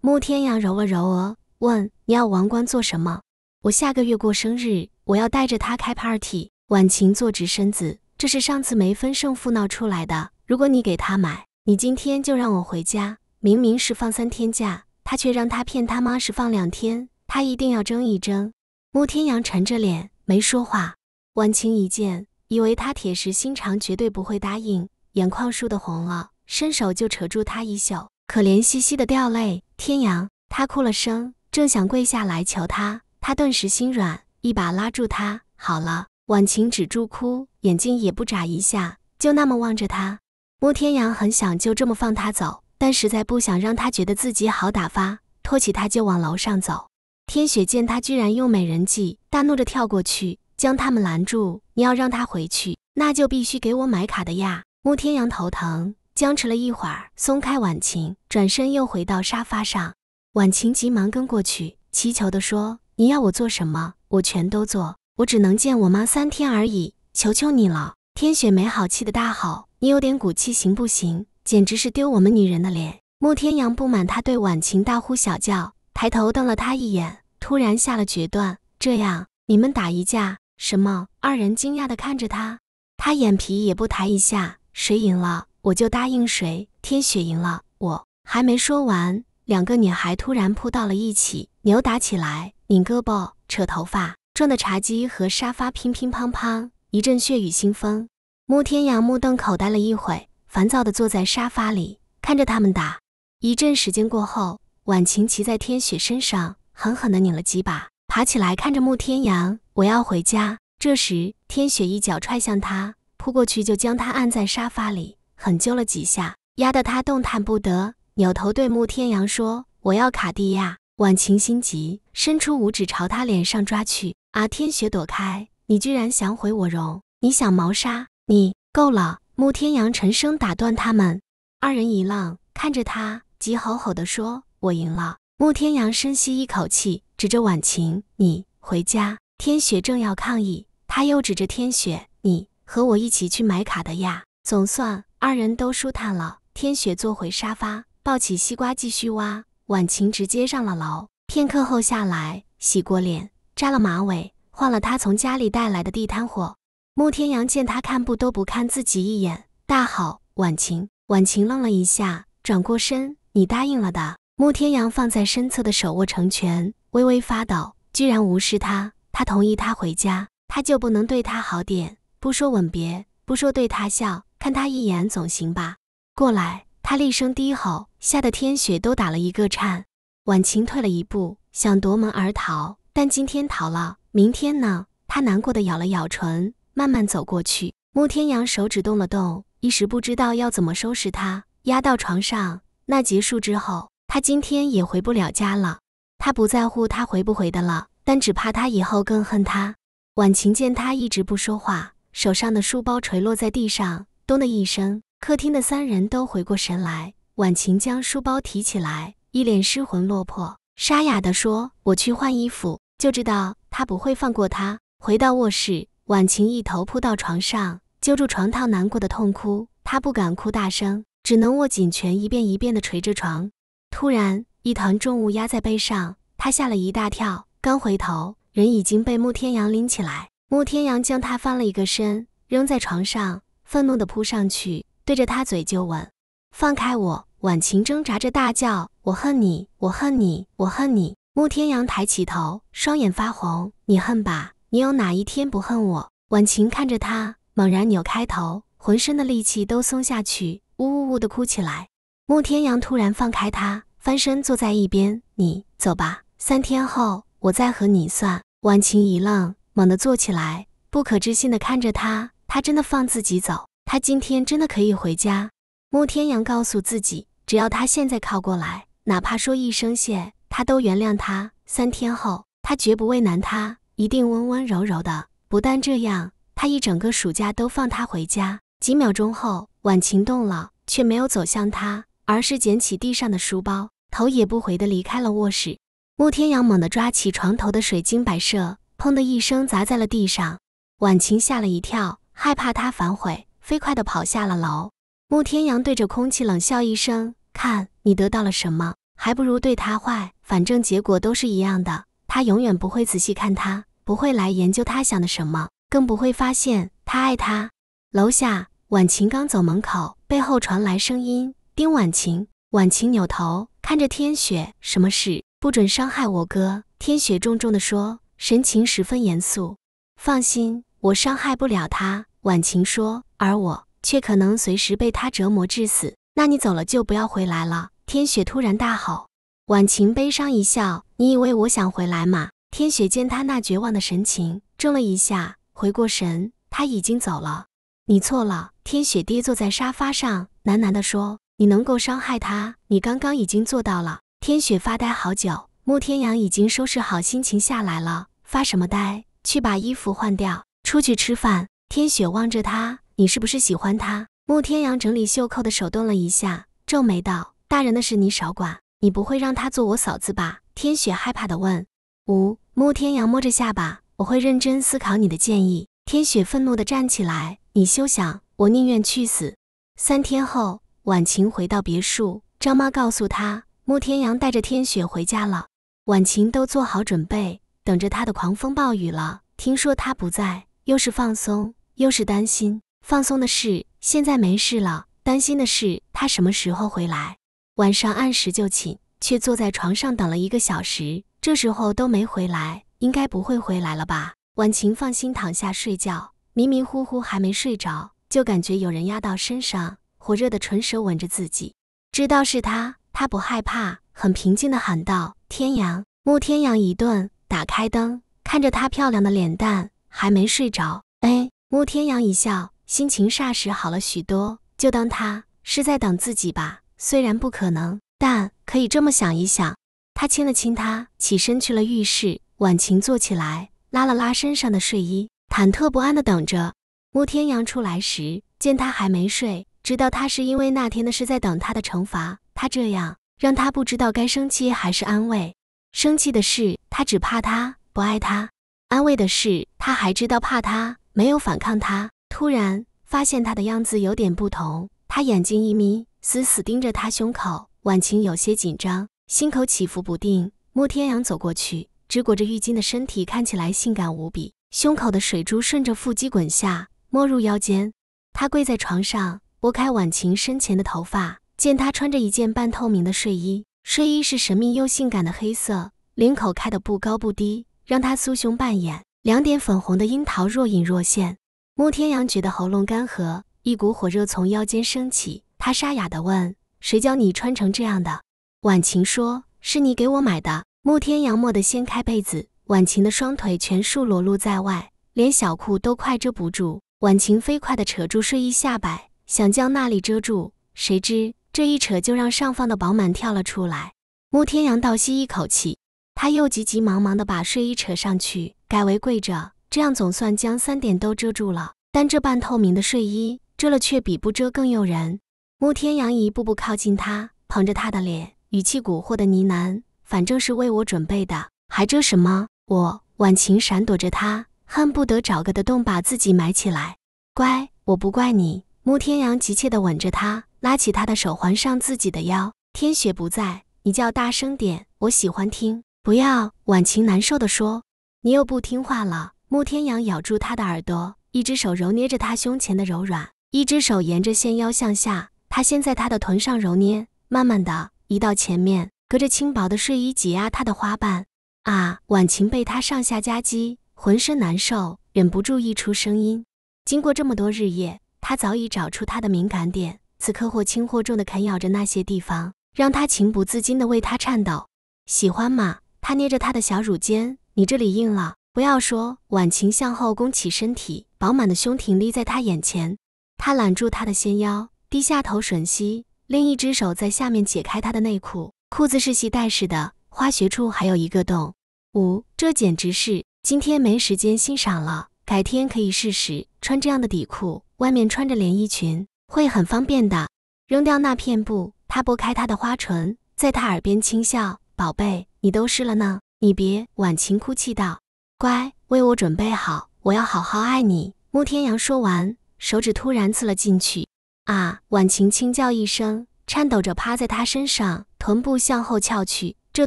Speaker 1: 慕天阳揉了揉额，问：“你要王冠做什么？”“我下个月过生日，我要带着他开 party。”婉晴坐直身子：“这是上次没分胜负闹出来的。如果你给他买……”你今天就让我回家，明明是放三天假，他却让他骗他妈是放两天，他一定要争一争。慕天阳沉着脸没说话，婉晴一见，以为他铁石心肠，绝对不会答应，眼眶竖得红了，伸手就扯住他衣袖，可怜兮兮的掉泪。天阳，他哭了声，正想跪下来求他，他顿时心软，一把拉住他。好了，婉晴止住哭，眼睛也不眨一下，就那么望着他。穆天阳很想就这么放他走，但实在不想让他觉得自己好打发，托起他就往楼上走。天雪见他居然用美人计，大怒着跳过去，将他们拦住。你要让他回去，那就必须给我买卡的呀！穆天阳头疼，僵持了一会儿，松开婉晴，转身又回到沙发上。婉晴急忙跟过去，祈求地说：“你要我做什么，我全都做。我只能见我妈三天而已，求求你了。”天雪没好气的大吼：“你有点骨气行不行？简直是丢我们女人的脸！”慕天阳不满他对婉晴大呼小叫，抬头瞪了他一眼，突然下了决断：“这样，你们打一架。”什么？二人惊讶地看着他，他眼皮也不抬一下：“谁赢了，我就答应谁。”天雪赢了，我还没说完，两个女孩突然扑到了一起，扭打起来，拧胳膊，扯头发，撞的茶几和沙发乒乒乓乓，一阵血雨腥风。穆天阳目瞪口呆了一会，烦躁地坐在沙发里看着他们打。一阵时间过后，婉晴骑在天雪身上，狠狠地拧了几把，爬起来看着穆天阳，我要回家。这时，天雪一脚踹向他，扑过去就将他按在沙发里，狠揪了几下，压得他动弹不得。扭头对穆天阳说：“我要卡地亚。”婉晴心急，伸出五指朝他脸上抓去。啊！天雪躲开，你居然想毁我容？你想谋杀？你够了！慕天阳沉声打断他们。二人一愣，看着他，急吼吼地说：“我赢了！”慕天阳深吸一口气，指着晚晴：“你回家。”天雪正要抗议，他又指着天雪：“你和我一起去买卡的呀！”总算，二人都舒坦了。天雪坐回沙发，抱起西瓜继续挖。晚晴直接上了楼，片刻后下来，洗过脸，扎了马尾，换了她从家里带来的地摊货。穆天阳见他看不都不看自己一眼，大吼：“婉晴，婉晴愣了一下，转过身。你答应了的。穆天阳放在身侧的手握成拳，微微发抖，居然无视他。他同意他回家，他就不能对他好点？不说吻别，不说对他笑，看他一眼总行吧？过来！他厉声低吼，吓得天雪都打了一个颤。婉晴退了一步，想夺门而逃，但今天逃了，明天呢？他难过的咬了咬唇。慢慢走过去，慕天阳手指动了动，一时不知道要怎么收拾他。压到床上，那结束之后，他今天也回不了家了。他不在乎他回不回的了，但只怕他以后更恨他。婉晴见他一直不说话，手上的书包垂落在地上，咚的一声，客厅的三人都回过神来。婉晴将书包提起来，一脸失魂落魄，沙哑地说：“我去换衣服。”就知道他不会放过他。回到卧室。婉晴一头扑到床上，揪住床套，难过的痛哭。她不敢哭大声，只能握紧拳，一遍一遍地捶着床。突然，一团重物压在背上，她吓了一大跳。刚回头，人已经被慕天阳拎起来。慕天阳将她翻了一个身，扔在床上，愤怒地扑上去，对着她嘴就吻。放开我！婉晴挣扎着大叫：“我恨你！我恨你！我恨你！”慕天阳抬起头，双眼发红：“你恨吧。”你有哪一天不恨我？婉晴看着他，猛然扭开头，浑身的力气都松下去，呜呜呜的哭起来。慕天阳突然放开他，翻身坐在一边：“你走吧，三天后我再和你算。”婉晴一愣，猛地坐起来，不可置信地看着他。他真的放自己走？他今天真的可以回家？慕天阳告诉自己，只要他现在靠过来，哪怕说一声谢，他都原谅他。三天后，他绝不为难他。一定温温柔柔的，不但这样，他一整个暑假都放他回家。几秒钟后，婉晴动了，却没有走向他，而是捡起地上的书包，头也不回的离开了卧室。慕天阳猛地抓起床头的水晶摆设，砰的一声砸在了地上。婉晴吓了一跳，害怕他反悔，飞快的跑下了楼。慕天阳对着空气冷笑一声，看，你得到了什么？还不如对他坏，反正结果都是一样的，他永远不会仔细看他。不会来研究他想的什么，更不会发现他爱他。楼下，婉晴刚走门口，背后传来声音：“丁婉晴。”婉晴扭头看着天雪，什么事？不准伤害我哥！天雪重重地说，神情十分严肃。放心，我伤害不了他。婉晴说，而我却可能随时被他折磨致死。那你走了就不要回来了！天雪突然大吼。婉晴悲伤一笑：“你以为我想回来吗？”天雪见他那绝望的神情，怔了一下，回过神，他已经走了。你错了。天雪跌坐在沙发上，喃喃地说：“你能够伤害他，你刚刚已经做到了。”天雪发呆好久。慕天阳已经收拾好心情下来了，发什么呆？去把衣服换掉，出去吃饭。天雪望着他：“你是不是喜欢他？”慕天阳整理袖扣的手顿了一下，皱眉道：“大人的事你少管，你不会让他做我嫂子吧？”天雪害怕地问：“五。”慕天阳摸着下巴，我会认真思考你的建议。天雪愤怒地站起来，你休想！我宁愿去死。三天后，晚晴回到别墅，张妈告诉她，慕天阳带着天雪回家了。晚晴都做好准备，等着他的狂风暴雨了。听说他不在，又是放松，又是担心。放松的是现在没事了，担心的是他什么时候回来。晚上按时就寝，却坐在床上等了一个小时。这时候都没回来，应该不会回来了吧？婉晴放心躺下睡觉，迷迷糊糊还没睡着，就感觉有人压到身上，火热的唇舌吻着自己，知道是他，他不害怕，很平静的喊道：“天阳。”慕天阳一顿，打开灯，看着她漂亮的脸蛋，还没睡着。哎，慕天阳一笑，心情霎时好了许多，就当他是在等自己吧，虽然不可能，但可以这么想一想。他亲了亲她，起身去了浴室。婉晴坐起来，拉了拉身上的睡衣，忐忑不安地等着。穆天阳出来时，见他还没睡，知道他是因为那天的事在等他的惩罚。他这样让他不知道该生气还是安慰。生气的是他，只怕他不爱他；安慰的是他还知道怕他，没有反抗他。突然发现他的样子有点不同，他眼睛一眯，死死盯着他胸口。婉晴有些紧张。心口起伏不定，慕天阳走过去，只裹着浴巾的身体看起来性感无比，胸口的水珠顺着腹肌滚下，没入腰间。他跪在床上，拨开婉晴身前的头发，见她穿着一件半透明的睡衣，睡衣是神秘又性感的黑色，领口开的不高不低，让她酥胸半掩，两点粉红的樱桃若隐若现。慕天阳觉得喉咙干涸，一股火热从腰间升起，他沙哑地问：“谁教你穿成这样的？”婉晴说：“是你给我买的。”沐天阳蓦地掀开被子，婉晴的双腿全数裸露在外，连小裤都快遮不住。婉晴飞快地扯住睡衣下摆，想将那里遮住，谁知这一扯就让上方的饱满跳了出来。慕天阳倒吸一口气，他又急急忙忙地把睡衣扯上去，改为跪着，这样总算将三点都遮住了。但这半透明的睡衣遮了，却比不遮更诱人。慕天阳一步步靠近他，捧着他的脸。语气蛊惑的呢喃，反正是为我准备的，还遮什么？我婉晴闪躲着他，恨不得找个的洞把自己埋起来。乖，我不怪你。慕天阳急切的吻着她，拉起她的手环上自己的腰。天雪不在，你叫大声点，我喜欢听。不要！婉晴难受的说。你又不听话了。慕天阳咬住她的耳朵，一只手揉捏着她胸前的柔软，一只手沿着纤腰向下。他先在她的臀上揉捏，慢慢的。移到前面，隔着轻薄的睡衣挤压她的花瓣。啊，婉晴被他上下夹击，浑身难受，忍不住溢出声音。经过这么多日夜，他早已找出她的敏感点，此刻或轻或重的啃咬着那些地方，让她情不自禁地为他颤抖。喜欢吗？他捏着她的小乳尖，你这里硬了。不要说。婉晴向后弓起身体，饱满的胸挺立在她眼前。他揽住她的纤腰，低下头吮吸。另一只手在下面解开她的内裤，裤子是系带式的，花穴处还有一个洞。五，这简直是今天没时间欣赏了，改天可以试试穿这样的底裤，外面穿着连衣裙会很方便的。扔掉那片布，他拨开她的花唇，在她耳边轻笑：“宝贝，你都湿了呢，你别。”婉晴哭泣道：“乖，为我准备好，我要好好爱你。”慕天阳说完，手指突然刺了进去。啊！婉晴轻叫一声，颤抖着趴在他身上，臀部向后翘起。这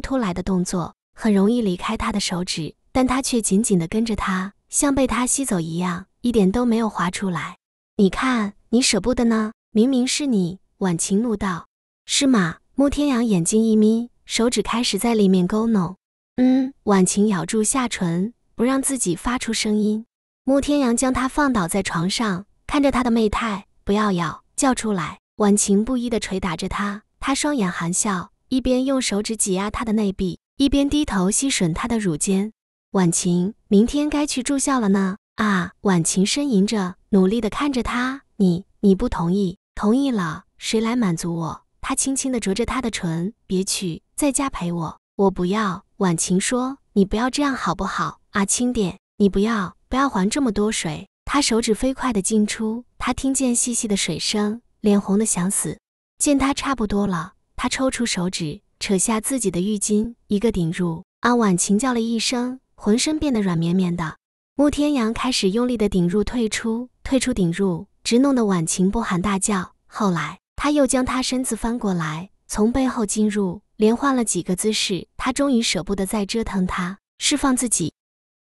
Speaker 1: 突来的动作很容易离开他的手指，但他却紧紧地跟着他，像被他吸走一样，一点都没有滑出来。你看，你舍不得呢？明明是你！婉晴怒道。是吗？慕天阳眼睛一眯，手指开始在里面勾弄。嗯。婉晴咬住下唇，不让自己发出声音。慕天阳将她放倒在床上，看着她的媚态，不要咬。叫出来！婉晴不依地捶打着他，他双眼含笑，一边用手指挤压她的内壁，一边低头吸吮她的乳尖。婉晴，明天该去住校了呢。啊！婉晴呻吟着，努力地看着他：“你你不同意？同意了，谁来满足我？”他轻轻地啄着她的唇：“别去，在家陪我。”我不要。婉晴说：“你不要这样，好不好？阿青点，你不要，不要还这么多水。”他手指飞快地进出。他听见细细的水声，脸红的想死。见他差不多了，他抽出手指，扯下自己的浴巾，一个顶入。阿婉晴叫了一声，浑身变得软绵绵的。穆天阳开始用力的顶入、退出、退出、顶入，直弄得婉晴不喊大叫。后来他又将他身子翻过来，从背后进入，连换了几个姿势，他终于舍不得再折腾他，释放自己。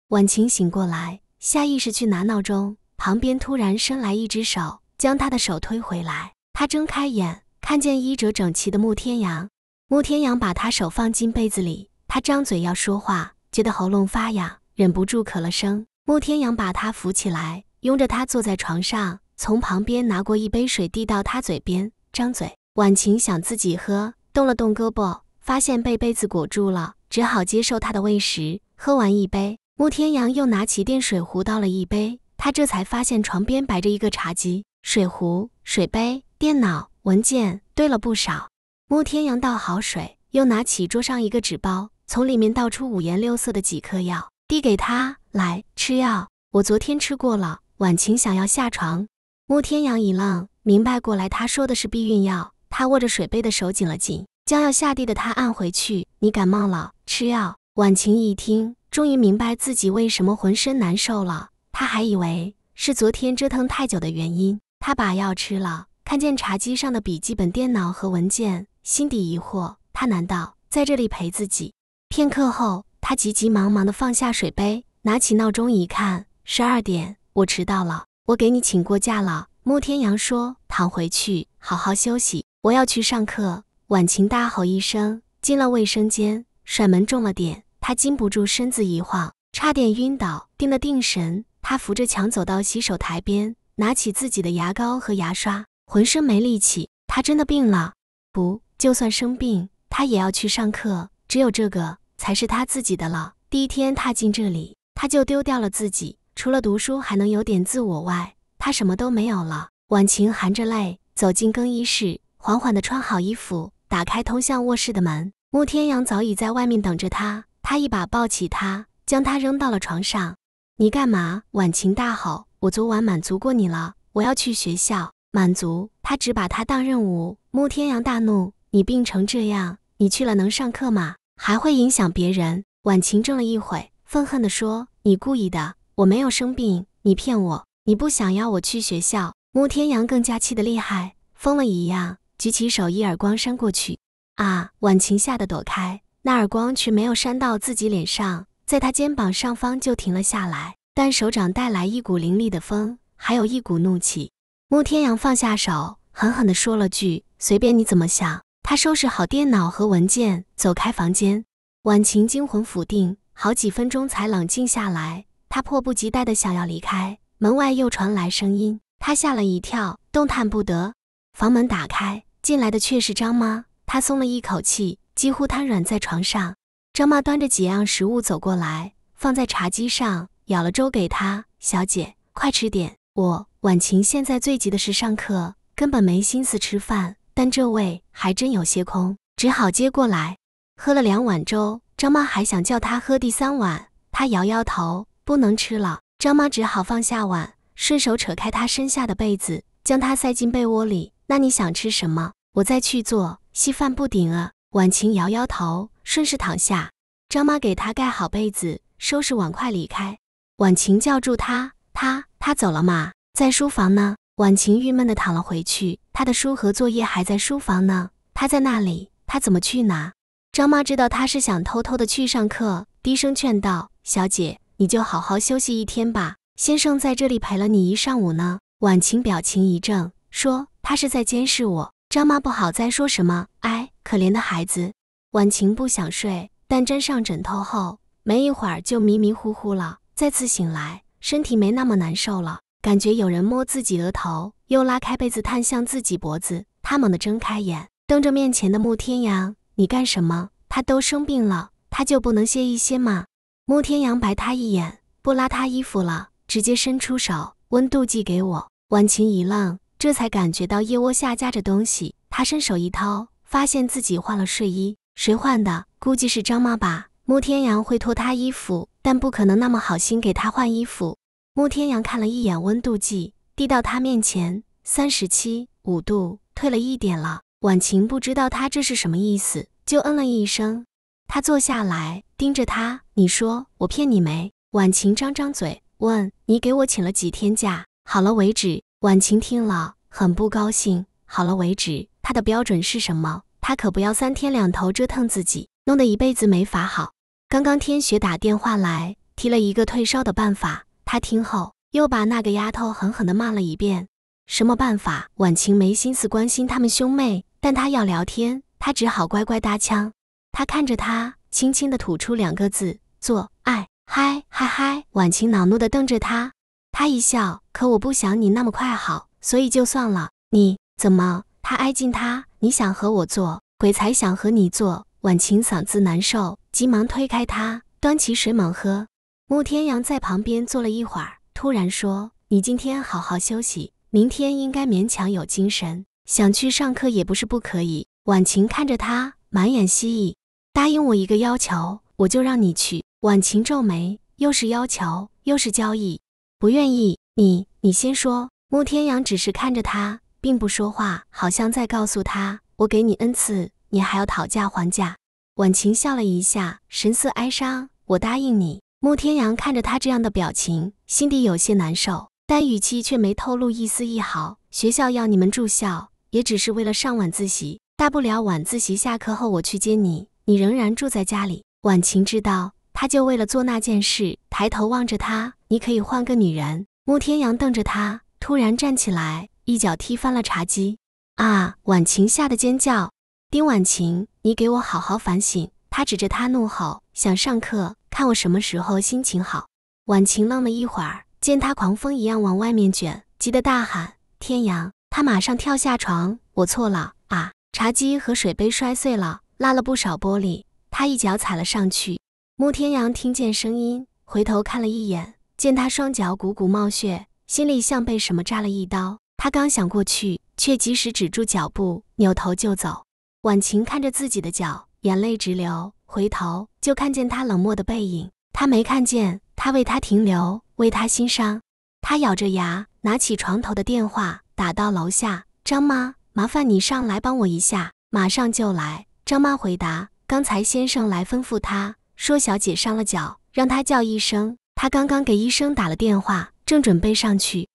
Speaker 1: 婉晴醒过来，下意识去拿闹钟。旁边突然伸来一只手，将他的手推回来。他睁开眼，看见衣着整齐的慕天阳。慕天阳把他手放进被子里。他张嘴要说话，觉得喉咙发痒，忍不住咳了声。慕天阳把他扶起来，拥着他坐在床上，从旁边拿过一杯水，递到他嘴边，张嘴。婉晴想自己喝，动了动胳膊，发现被被子裹住了，只好接受他的喂食。喝完一杯，慕天阳又拿起电水壶倒了一杯。他这才发现床边摆着一个茶几，水壶、水杯、电脑、文件堆了不少。慕天阳倒好水，又拿起桌上一个纸包，从里面倒出五颜六色的几颗药，递给他：“来，吃药。”我昨天吃过了。婉晴想要下床，慕天阳一愣，明白过来，他说的是避孕药。他握着水杯的手紧了紧，将要下地的他按回去：“你感冒了，吃药。”婉晴一听，终于明白自己为什么浑身难受了。他还以为是昨天折腾太久的原因，他把药吃了，看见茶几上的笔记本电脑和文件，心底疑惑：他难道在这里陪自己？片刻后，他急急忙忙地放下水杯，拿起闹钟一看，十二点，我迟到了。我给你请过假了，慕天阳说。躺回去，好好休息，我要去上课。晚晴大吼一声，进了卫生间，甩门重了点，他禁不住身子一晃，差点晕倒，定了定神。他扶着墙走到洗手台边，拿起自己的牙膏和牙刷，浑身没力气。他真的病了，不，就算生病，他也要去上课。只有这个才是他自己的了。第一天踏进这里，他就丢掉了自己，除了读书还能有点自我外，他什么都没有了。婉晴含着泪走进更衣室，缓缓地穿好衣服，打开通向卧室的门。慕天阳早已在外面等着他，他一把抱起他，将他扔到了床上。你干嘛？婉晴大吼：“我昨晚满足过你了，我要去学校满足。”他只把他当任务。慕天阳大怒：“你病成这样，你去了能上课吗？还会影响别人。”婉晴怔了一会，愤恨地说：“你故意的！我没有生病，你骗我！你不想要我去学校？”慕天阳更加气得厉害，疯了一样举起手一耳光扇过去。啊！婉晴吓得躲开，那耳光却没有扇到自己脸上。在他肩膀上方就停了下来，但手掌带来一股凌厉的风，还有一股怒气。穆天阳放下手，狠狠地说了句：“随便你怎么想。”他收拾好电脑和文件，走开房间。晚晴惊魂甫定，好几分钟才冷静下来。她迫不及待地想要离开，门外又传来声音，她吓了一跳，动弹不得。房门打开，进来的却是张妈。她松了一口气，几乎瘫软在床上。张妈端着几样食物走过来，放在茶几上，舀了粥给她。小姐，快吃点。我婉晴现在最急的是上课，根本没心思吃饭。但这胃还真有些空，只好接过来。喝了两碗粥，张妈还想叫她喝第三碗，她摇摇头，不能吃了。张妈只好放下碗，顺手扯开她身下的被子，将她塞进被窝里。那你想吃什么？我再去做稀饭布丁啊。婉晴摇摇头。顺势躺下，张妈给她盖好被子，收拾碗筷离开。婉晴叫住她，她她走了吗？在书房呢。婉晴郁闷的躺了回去，她的书和作业还在书房呢，她在那里，她怎么去拿？张妈知道她是想偷偷的去上课，低声劝道：“小姐，你就好好休息一天吧，先生在这里陪了你一上午呢。”婉晴表情一怔，说：“他是在监视我。”张妈不好再说什么，哎，可怜的孩子。婉晴不想睡，但沾上枕头后没一会儿就迷迷糊糊了。再次醒来，身体没那么难受了，感觉有人摸自己额头，又拉开被子探向自己脖子。他猛地睁开眼，瞪着面前的慕天阳：“你干什么？他都生病了，他就不能歇一歇吗？”慕天阳白他一眼，不拉他衣服了，直接伸出手，温度计给我。婉晴一愣，这才感觉到腋窝下夹着东西。他伸手一掏，发现自己换了睡衣。谁换的？估计是张妈吧。慕天阳会脱他衣服，但不可能那么好心给他换衣服。慕天阳看了一眼温度计，递到他面前，三十七五度，退了一点了。婉晴不知道他这是什么意思，就嗯了一声。他坐下来，盯着他，你说我骗你没？婉晴张张嘴，问你给我请了几天假，好了为止。婉晴听了很不高兴，好了为止，他的标准是什么？他可不要三天两头折腾自己，弄得一辈子没法好。刚刚天雪打电话来，提了一个退烧的办法，他听后又把那个丫头狠狠地骂了一遍。什么办法？婉晴没心思关心他们兄妹，但她要聊天，她只好乖乖搭腔。他看着他，轻轻地吐出两个字：做爱。嗨嗨嗨！婉晴恼怒地瞪着他，他一笑，可我不想你那么快好，所以就算了。你怎么？他挨近他，你想和我做，鬼才想和你做。婉晴嗓子难受，急忙推开他，端起水猛喝。穆天阳在旁边坐了一会儿，突然说：“你今天好好休息，明天应该勉强有精神，想去上课也不是不可以。”婉晴看着他，满眼希冀，答应我一个要求，我就让你去。婉晴皱眉，又是要求，又是交易，不愿意。你你先说。穆天阳只是看着他。并不说话，好像在告诉他：“我给你恩赐，你还要讨价还价。”婉晴笑了一下，神色哀伤。我答应你。穆天阳看着她这样的表情，心底有些难受，但语气却没透露一丝一毫。学校要你们住校，也只是为了上晚自习，大不了晚自习下课后我去接你，你仍然住在家里。婉晴知道，他就为了做那件事，抬头望着他：“你可以换个女人。”穆天阳瞪着他，突然站起来。一脚踢翻了茶几，啊！婉晴吓得尖叫。丁婉晴，你给我好好反省！他指着他怒吼，想上课看我什么时候心情好。婉晴愣了一会儿，见他狂风一样往外面卷，急得大喊：“天阳！”他马上跳下床，我错了啊！茶几和水杯摔碎了，拉了不少玻璃。他一脚踩了上去。穆天阳听见声音，回头看了一眼，见他双脚鼓鼓冒血，心里像被什么扎了一刀。他刚想过去，却及时止住脚步，扭头就走。婉晴看着自己的脚，眼泪直流，回头就看见他冷漠的背影。他没看见，他为他停留，为他心伤。他咬着牙，拿起床头的电话，打到楼下。张妈，麻烦你上来帮我一下，马上就来。张妈回答：“刚才先生来吩咐他说，小姐伤了脚，让他叫医生。他刚刚给医生打了电话，正准备上去，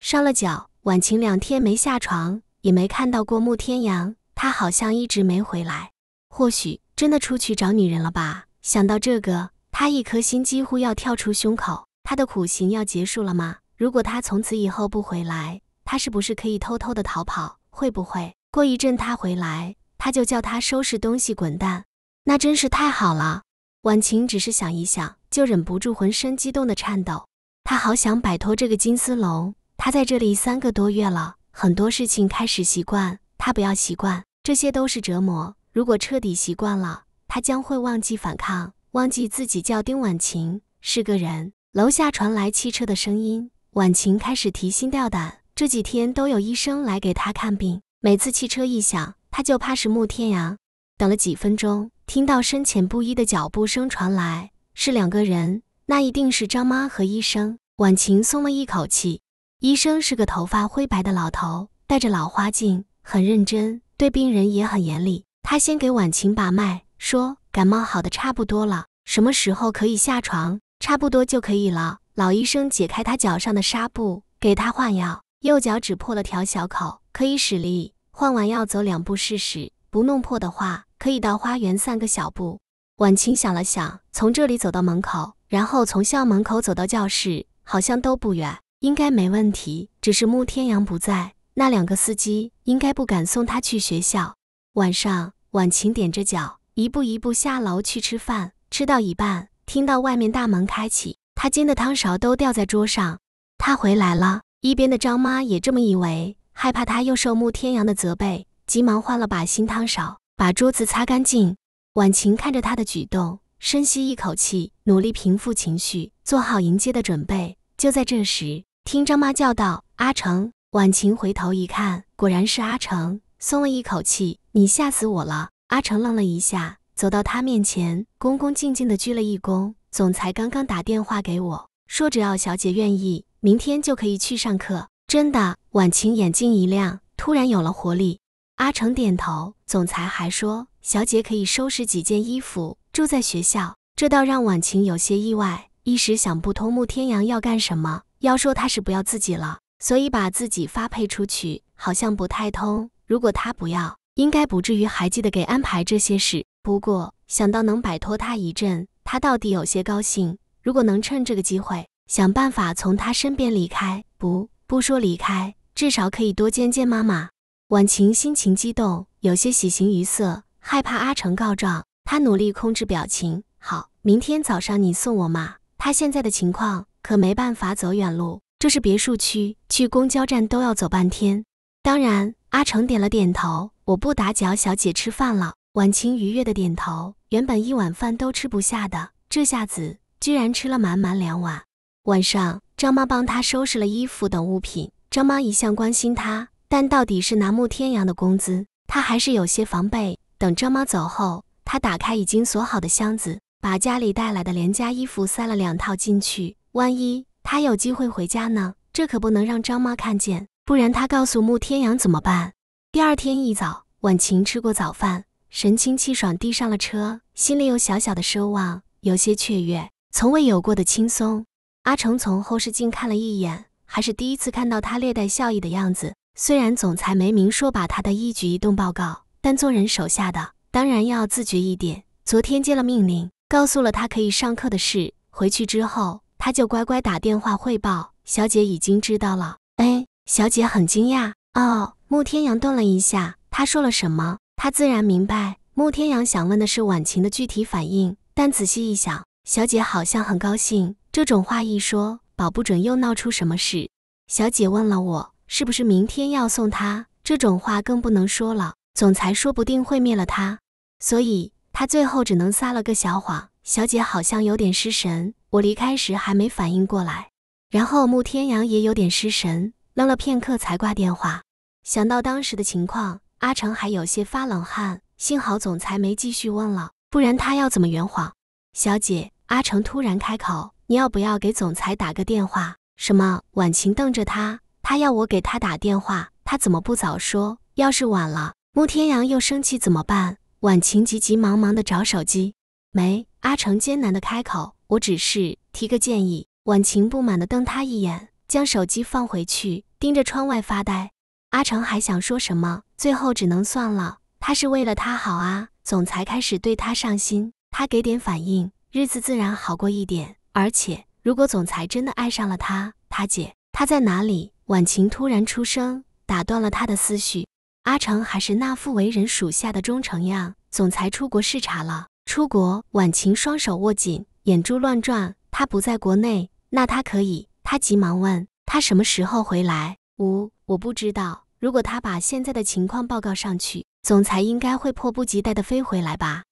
Speaker 1: 伤了脚。”晚晴两天没下床，也没看到过慕天阳，他好像一直没回来。或许真的出去找女人了吧？想到这个，他一颗心几乎要跳出胸口。他的苦刑要结束了吗？如果他从此以后不回来，他是不是可以偷偷的逃跑？会不会过一阵他回来，他就叫他收拾东西滚蛋？那真是太好了！婉晴只是想一想，就忍不住浑身激动的颤抖。他好想摆脱这个金丝笼。他在这里三个多月了，很多事情开始习惯。他不要习惯，这些都是折磨。如果彻底习惯了，他将会忘记反抗，忘记自己叫丁婉晴是个人。楼下传来汽车的声音，婉晴开始提心吊胆。这几天都有医生来给他看病，每次汽车一响，他就怕是慕天阳。等了几分钟，听到深浅不一的脚步声传来，是两个人，那一定是张妈和医生。婉晴松了一口气。医生是个头发灰白的老头，戴着老花镜，很认真，对病人也很严厉。他先给婉晴把脉，说：“感冒好的差不多了，什么时候可以下床？差不多就可以了。”老医生解开他脚上的纱布，给他换药，右脚只破了条小口，可以使力。换完药，走两步试试，不弄破的话，可以到花园散个小步。婉晴想了想，从这里走到门口，然后从校门口走到教室，好像都不远。应该没问题，只是慕天阳不在，那两个司机应该不敢送他去学校。晚上，婉晴踮着脚，一步一步下楼去吃饭。吃到一半，听到外面大门开启，她煎的汤勺都掉在桌上。他回来了。一边的张妈也这么以为，害怕他又受慕天阳的责备，急忙换了把新汤勺，把桌子擦干净。婉晴看着他的举动，深吸一口气，努力平复情绪，做好迎接的准备。就在这时，听张妈叫道：“阿成，婉晴！”回头一看，果然是阿成，松了一口气：“你吓死我了！”阿成愣了一下，走到她面前，恭恭敬敬地鞠了一躬：“总裁刚刚打电话给我，说只要小姐愿意，明天就可以去上课，真的。”婉晴眼睛一亮，突然有了活力。阿成点头。总裁还说：“小姐可以收拾几件衣服，住在学校。”这倒让婉晴有些意外，一时想不通穆天阳要干什么。要说他是不要自己了，所以把自己发配出去，好像不太通。如果他不要，应该不至于还记得给安排这些事。不过想到能摆脱他一阵，他到底有些高兴。如果能趁这个机会想办法从他身边离开，不不说离开，至少可以多见见妈妈。婉晴心情激动，有些喜形于色，害怕阿成告状，她努力控制表情。好，明天早上你送我妈。她现在的情况。可没办法走远路，这是别墅区，去公交站都要走半天。当然，阿成点了点头，我不打搅小姐吃饭了。婉晴愉悦的点头，原本一碗饭都吃不下的，这下子居然吃了满满两碗。晚上，张妈帮她收拾了衣服等物品。张妈一向关心她，但到底是拿慕天阳的工资，她还是有些防备。等张妈走后，她打开已经锁好的箱子，把家里带来的廉价衣服塞了两套进去。万一他有机会回家呢？这可不能让张妈看见，不然她告诉穆天阳怎么办？第二天一早，婉晴吃过早饭，神清气爽地上了车，心里有小小的奢望，有些雀跃，从未有过的轻松。阿成从后视镜看了一眼，还是第一次看到他略带笑意的样子。虽然总裁没明说把他的一举一动报告，但做人手下的当然要自觉一点。昨天接了命令，告诉了他可以上课的事，回去之后。他就乖乖打电话汇报，小姐已经知道了。哎，小姐很惊讶。哦，慕天阳顿了一下，他说了什么？他自然明白，慕天阳想问的是婉晴的具体反应。但仔细一想，小姐好像很高兴。这种话一说，保不准又闹出什么事。小姐问了我，是不是明天要送他？这种话更不能说了，总裁说不定会灭了他。所以他最后只能撒了个小谎。小姐好像有点失神，我离开时还没反应过来。然后穆天阳也有点失神，愣了片刻才挂电话。想到当时的情况，阿成还有些发冷汗。幸好总裁没继续问了，不然他要怎么圆谎？小姐，阿成突然开口：“你要不要给总裁打个电话？”什么？婉晴瞪着他，他要我给他打电话，他怎么不早说？要是晚了，穆天阳又生气怎么办？婉晴急急忙忙地找手机。没，阿成艰难的开口，我只是提个建议。婉晴不满的瞪他一眼，将手机放回去，盯着窗外发呆。阿成还想说什么，最后只能算了。他是为了他好啊，总裁开始对他上心，他给点反应，日子自然好过一点。而且如果总裁真的爱上了他，他姐他在哪里？婉晴突然出声打断了他的思绪。阿成还是那副为人属下的忠诚样。总裁出国视察了。出国，婉晴双手握紧，眼珠乱转。他不在国内，那他可以？他急忙问。他什么时候回来？五，我不知道。如果他把现在的情况报告上去，总裁应该会迫不及待地飞回来吧？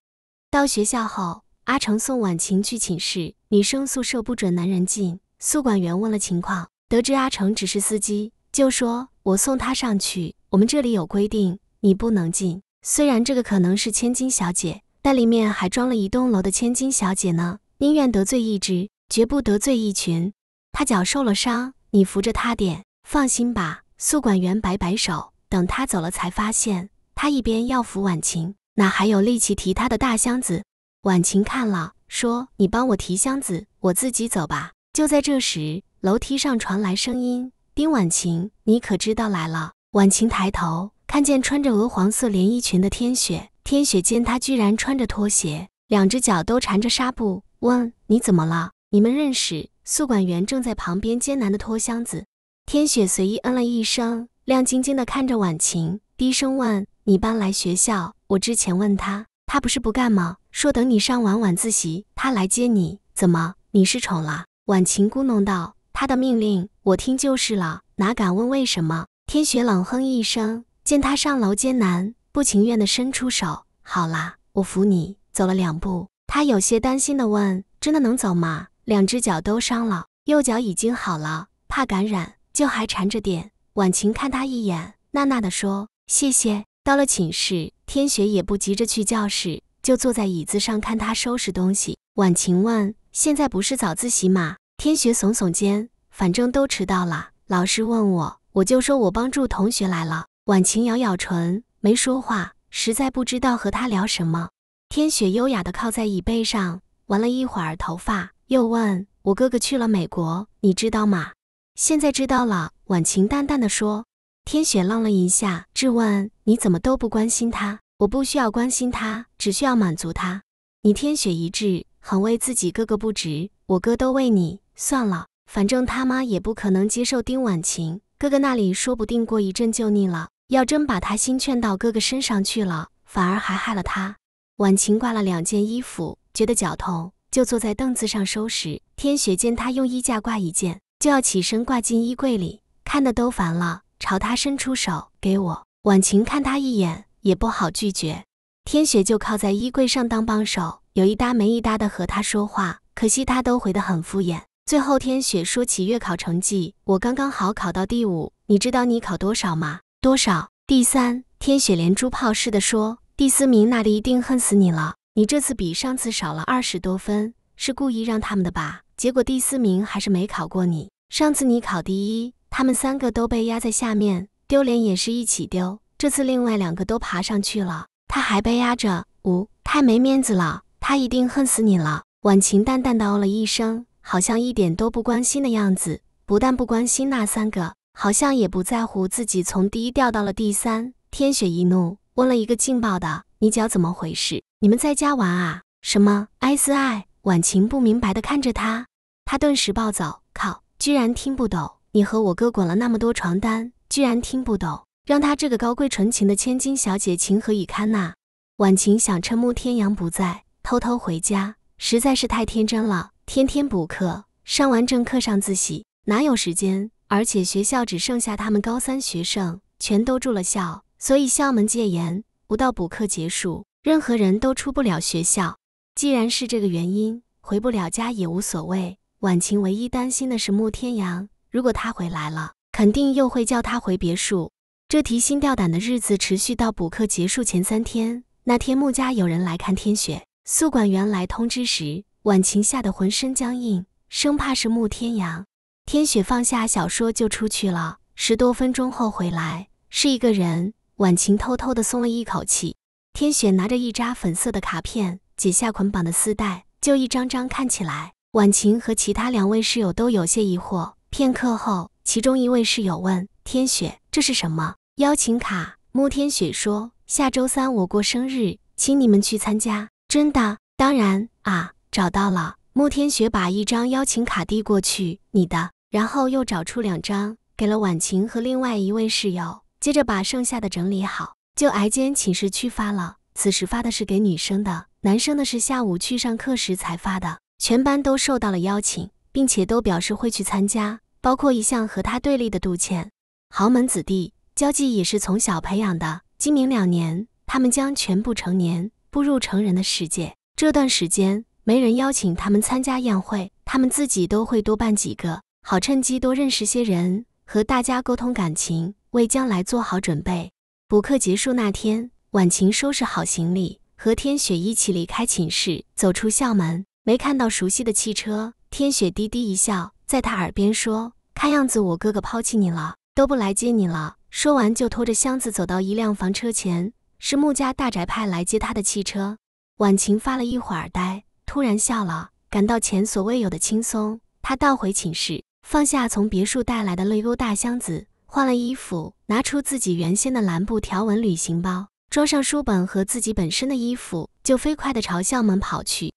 Speaker 1: 到学校后，阿成送婉晴去寝室。女生宿舍不准男人进。宿管员问了情况，得知阿成只是司机，就说：“我送他上去。我们这里有规定，你不能进。虽然这个可能是千金小姐。”但里面还装了一栋楼的千金小姐呢，宁愿得罪一只，绝不得罪一群。他脚受了伤，你扶着他点。放心吧，宿管员摆摆手。等他走了，才发现他一边要扶婉晴，哪还有力气提他的大箱子？婉晴看了，说：“你帮我提箱子，我自己走吧。”就在这时，楼梯上传来声音：“丁婉晴，你可知道来了？”婉晴抬头看见穿着鹅黄色连衣裙的天雪。天雪见他居然穿着拖鞋，两只脚都缠着纱布，问：“你怎么了？你们认识？”宿管员正在旁边艰难地拖箱子。天雪随意嗯了一声，亮晶晶地看着婉晴，低声问：“你搬来学校？我之前问他，他不是不干吗？说等你上完晚自习，他来接你。怎么，你失宠了？”婉晴咕哝道：“他的命令我听就是了，哪敢问为什么？”天雪冷哼一声，见他上楼艰难。不情愿地伸出手，好啦，我扶你走了两步。他有些担心地问：“真的能走吗？两只脚都伤了，右脚已经好了，怕感染就还缠着点。”婉晴看他一眼，娜娜地说：“谢谢。”到了寝室，天雪也不急着去教室，就坐在椅子上看他收拾东西。婉晴问：“现在不是早自习吗？”天雪耸耸肩：“反正都迟到了，老师问我，我就说我帮助同学来了。”婉晴咬咬唇。没说话，实在不知道和他聊什么。天雪优雅的靠在椅背上，玩了一会儿头发，又问我哥哥去了美国，你知道吗？现在知道了。婉晴淡淡的说。天雪愣了一下，质问你怎么都不关心他？我不需要关心他，只需要满足他。你天雪一致，很为自己哥哥不值。我哥都为你，算了，反正他妈也不可能接受丁婉晴哥哥那里，说不定过一阵就腻了。要真把他心劝到哥哥身上去了，反而还害了他。婉晴挂了两件衣服，觉得脚痛，就坐在凳子上收拾。天雪见她用衣架挂一件，就要起身挂进衣柜里，看的都烦了，朝她伸出手，给我。婉晴看他一眼，也不好拒绝。天雪就靠在衣柜上当帮手，有一搭没一搭的和他说话，可惜他都回得很敷衍。最后天雪说起月考成绩，我刚刚好考到第五，你知道你考多少吗？多少？第三，天雪连珠炮似的说，第四名那里一定恨死你了。你这次比上次少了二十多分，是故意让他们的吧？结果第四名还是没考过你。上次你考第一，他们三个都被压在下面，丢脸也是一起丢。这次另外两个都爬上去了，他还被压着，五，太没面子了。他一定恨死你了。婉晴淡淡的哦了一声，好像一点都不关心的样子，不但不关心那三个。好像也不在乎自己从第一掉到了第三。天雪一怒，问了一个劲爆的：“你脚怎么回事？你们在家玩啊？”什么？艾斯爱晚晴不明白的看着他，他顿时暴躁：“靠！居然听不懂！你和我哥滚了那么多床单，居然听不懂！让他这个高贵纯情的千金小姐情何以堪呐？”晚晴想趁慕天阳不在偷偷回家，实在是太天真了。天天补课，上完正课上自习，哪有时间？而且学校只剩下他们高三学生，全都住了校，所以校门戒严，不到补课结束，任何人都出不了学校。既然是这个原因，回不了家也无所谓。婉晴唯一担心的是穆天阳，如果他回来了，肯定又会叫他回别墅。这提心吊胆的日子持续到补课结束前三天。那天穆家有人来看天雪，宿管员来通知时，婉晴吓得浑身僵硬，生怕是穆天阳。天雪放下小说就出去了，十多分钟后回来是一个人。婉晴偷偷的松了一口气。天雪拿着一扎粉色的卡片，解下捆绑的丝带，就一张张看起来。婉晴和其他两位室友都有些疑惑。片刻后，其中一位室友问天雪：“这是什么邀请卡？”穆天雪说：“下周三我过生日，请你们去参加。”“真的？”“当然啊。”找到了。穆天雪把一张邀请卡递过去：“你的。”然后又找出两张，给了婉晴和另外一位室友，接着把剩下的整理好，就挨间寝室区发了。此时发的是给女生的，男生的是下午去上课时才发的。全班都受到了邀请，并且都表示会去参加，包括一向和他对立的杜倩。豪门子弟交际也是从小培养的。今明两年，他们将全部成年，步入成人的世界。这段时间，没人邀请他们参加宴会，他们自己都会多办几个。好趁机多认识些人，和大家沟通感情，为将来做好准备。补课结束那天，婉晴收拾好行李，和天雪一起离开寝室，走出校门，没看到熟悉的汽车。天雪低低一笑，在她耳边说：“看样子我哥哥抛弃你了，都不来接你了。”说完就拖着箱子走到一辆房车前，是穆家大宅派来接她的汽车。婉晴发了一会儿呆，突然笑了，感到前所未有的轻松。她倒回寝室。放下从别墅带来的泪沟大箱子，换了衣服，拿出自己原先的蓝布条纹旅行包，装上书本和自己本身的衣服，就飞快地朝校门跑去。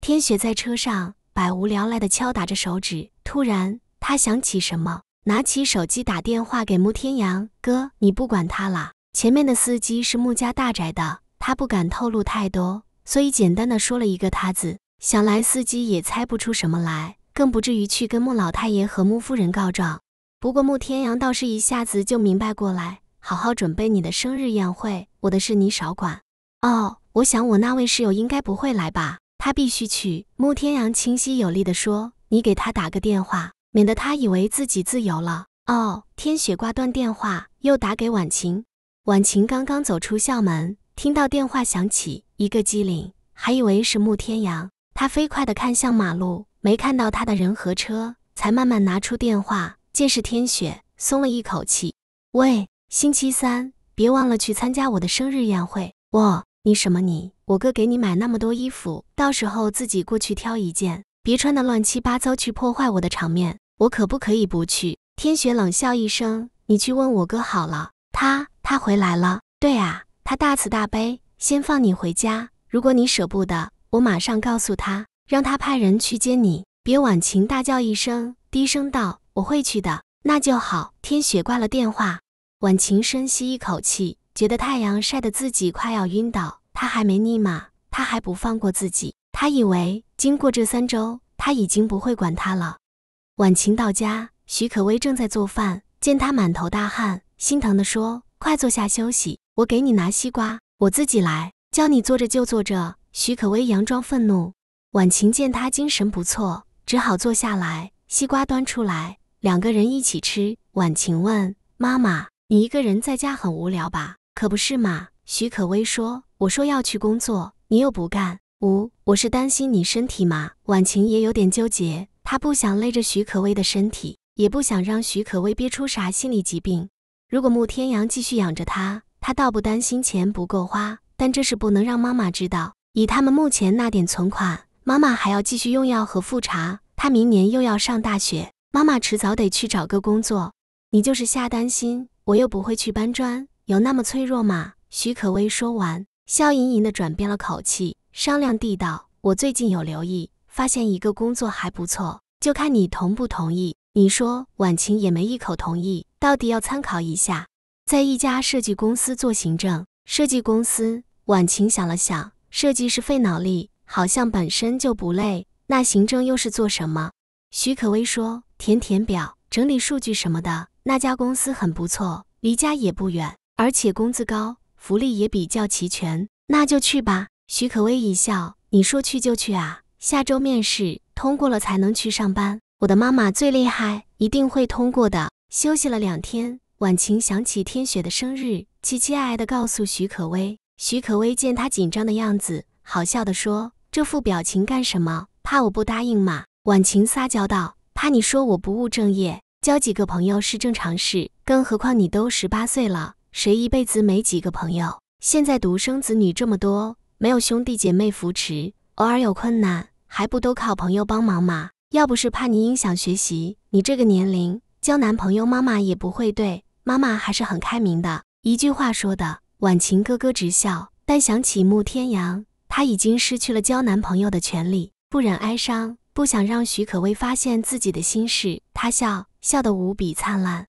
Speaker 1: 天雪在车上百无聊赖地敲打着手指，突然他想起什么，拿起手机打电话给穆天阳哥：“你不管他了，前面的司机是穆家大宅的，他不敢透露太多，所以简单的说了一个‘他’字，想来司机也猜不出什么来。”更不至于去跟穆老太爷和穆夫人告状。不过穆天阳倒是一下子就明白过来，好好准备你的生日宴会，我的事你少管。哦，我想我那位室友应该不会来吧？他必须去。穆天阳清晰有力地说：“你给他打个电话，免得他以为自己自由了。”哦，天雪挂断电话，又打给婉晴。婉晴刚刚走出校门，听到电话响起，一个机灵，还以为是穆天阳。他飞快地看向马路，没看到他的人和车，才慢慢拿出电话，见是天雪，松了一口气。喂，星期三，别忘了去参加我的生日宴会。我，你什么你？我哥给你买那么多衣服，到时候自己过去挑一件，别穿的乱七八糟去破坏我的场面。我可不可以不去？天雪冷笑一声，你去问我哥好了。他，他回来了。对啊，他大慈大悲，先放你回家。如果你舍不得。我马上告诉他，让他派人去接你。别，婉晴大叫一声，低声道：“我会去的，那就好。”天雪挂了电话，婉晴深吸一口气，觉得太阳晒得自己快要晕倒。他还没腻吗？他还不放过自己？他以为经过这三周，他已经不会管他了。婉晴到家，许可薇正在做饭，见他满头大汗，心疼地说：“快坐下休息，我给你拿西瓜，我自己来。叫你坐着就坐着。”徐可薇佯装愤怒，婉晴见他精神不错，只好坐下来。西瓜端出来，两个人一起吃。婉晴问：“妈妈，你一个人在家很无聊吧？”“可不是嘛。”徐可薇说，“我说要去工作，你又不干。我我是担心你身体嘛。”婉晴也有点纠结，她不想勒着徐可薇的身体，也不想让徐可薇憋出啥心理疾病。如果慕天阳继续养着她，她倒不担心钱不够花，但这事不能让妈妈知道。以他们目前那点存款，妈妈还要继续用药和复查，他明年又要上大学，妈妈迟早得去找个工作。你就是瞎担心，我又不会去搬砖，有那么脆弱吗？徐可薇说完，笑盈盈地转变了口气，商量地道：“我最近有留意，发现一个工作还不错，就看你同不同意。”你说，婉晴也没一口同意，到底要参考一下，在一家设计公司做行政。设计公司，婉晴想了想。设计是费脑力，好像本身就不累。那行政又是做什么？徐可微说：“填填表，整理数据什么的。”那家公司很不错，离家也不远，而且工资高，福利也比较齐全。那就去吧。徐可微一笑：“你说去就去啊？下周面试，通过了才能去上班。”我的妈妈最厉害，一定会通过的。休息了两天，晚晴想起天雪的生日，期期艾艾地告诉徐可微。徐可薇见他紧张的样子，好笑地说：“这副表情干什么？怕我不答应吗？”婉晴撒娇道：“怕你说我不务正业，交几个朋友是正常事，更何况你都十八岁了，谁一辈子没几个朋友？现在独生子女这么多，没有兄弟姐妹扶持，偶尔有困难还不都靠朋友帮忙吗？要不是怕你影响学习，你这个年龄交男朋友，妈妈也不会对。妈妈还是很开明的，一句话说的。”婉晴咯咯直笑，但想起慕天阳，她已经失去了交男朋友的权利，不忍哀伤，不想让徐可薇发现自己的心事，她笑笑得无比灿烂。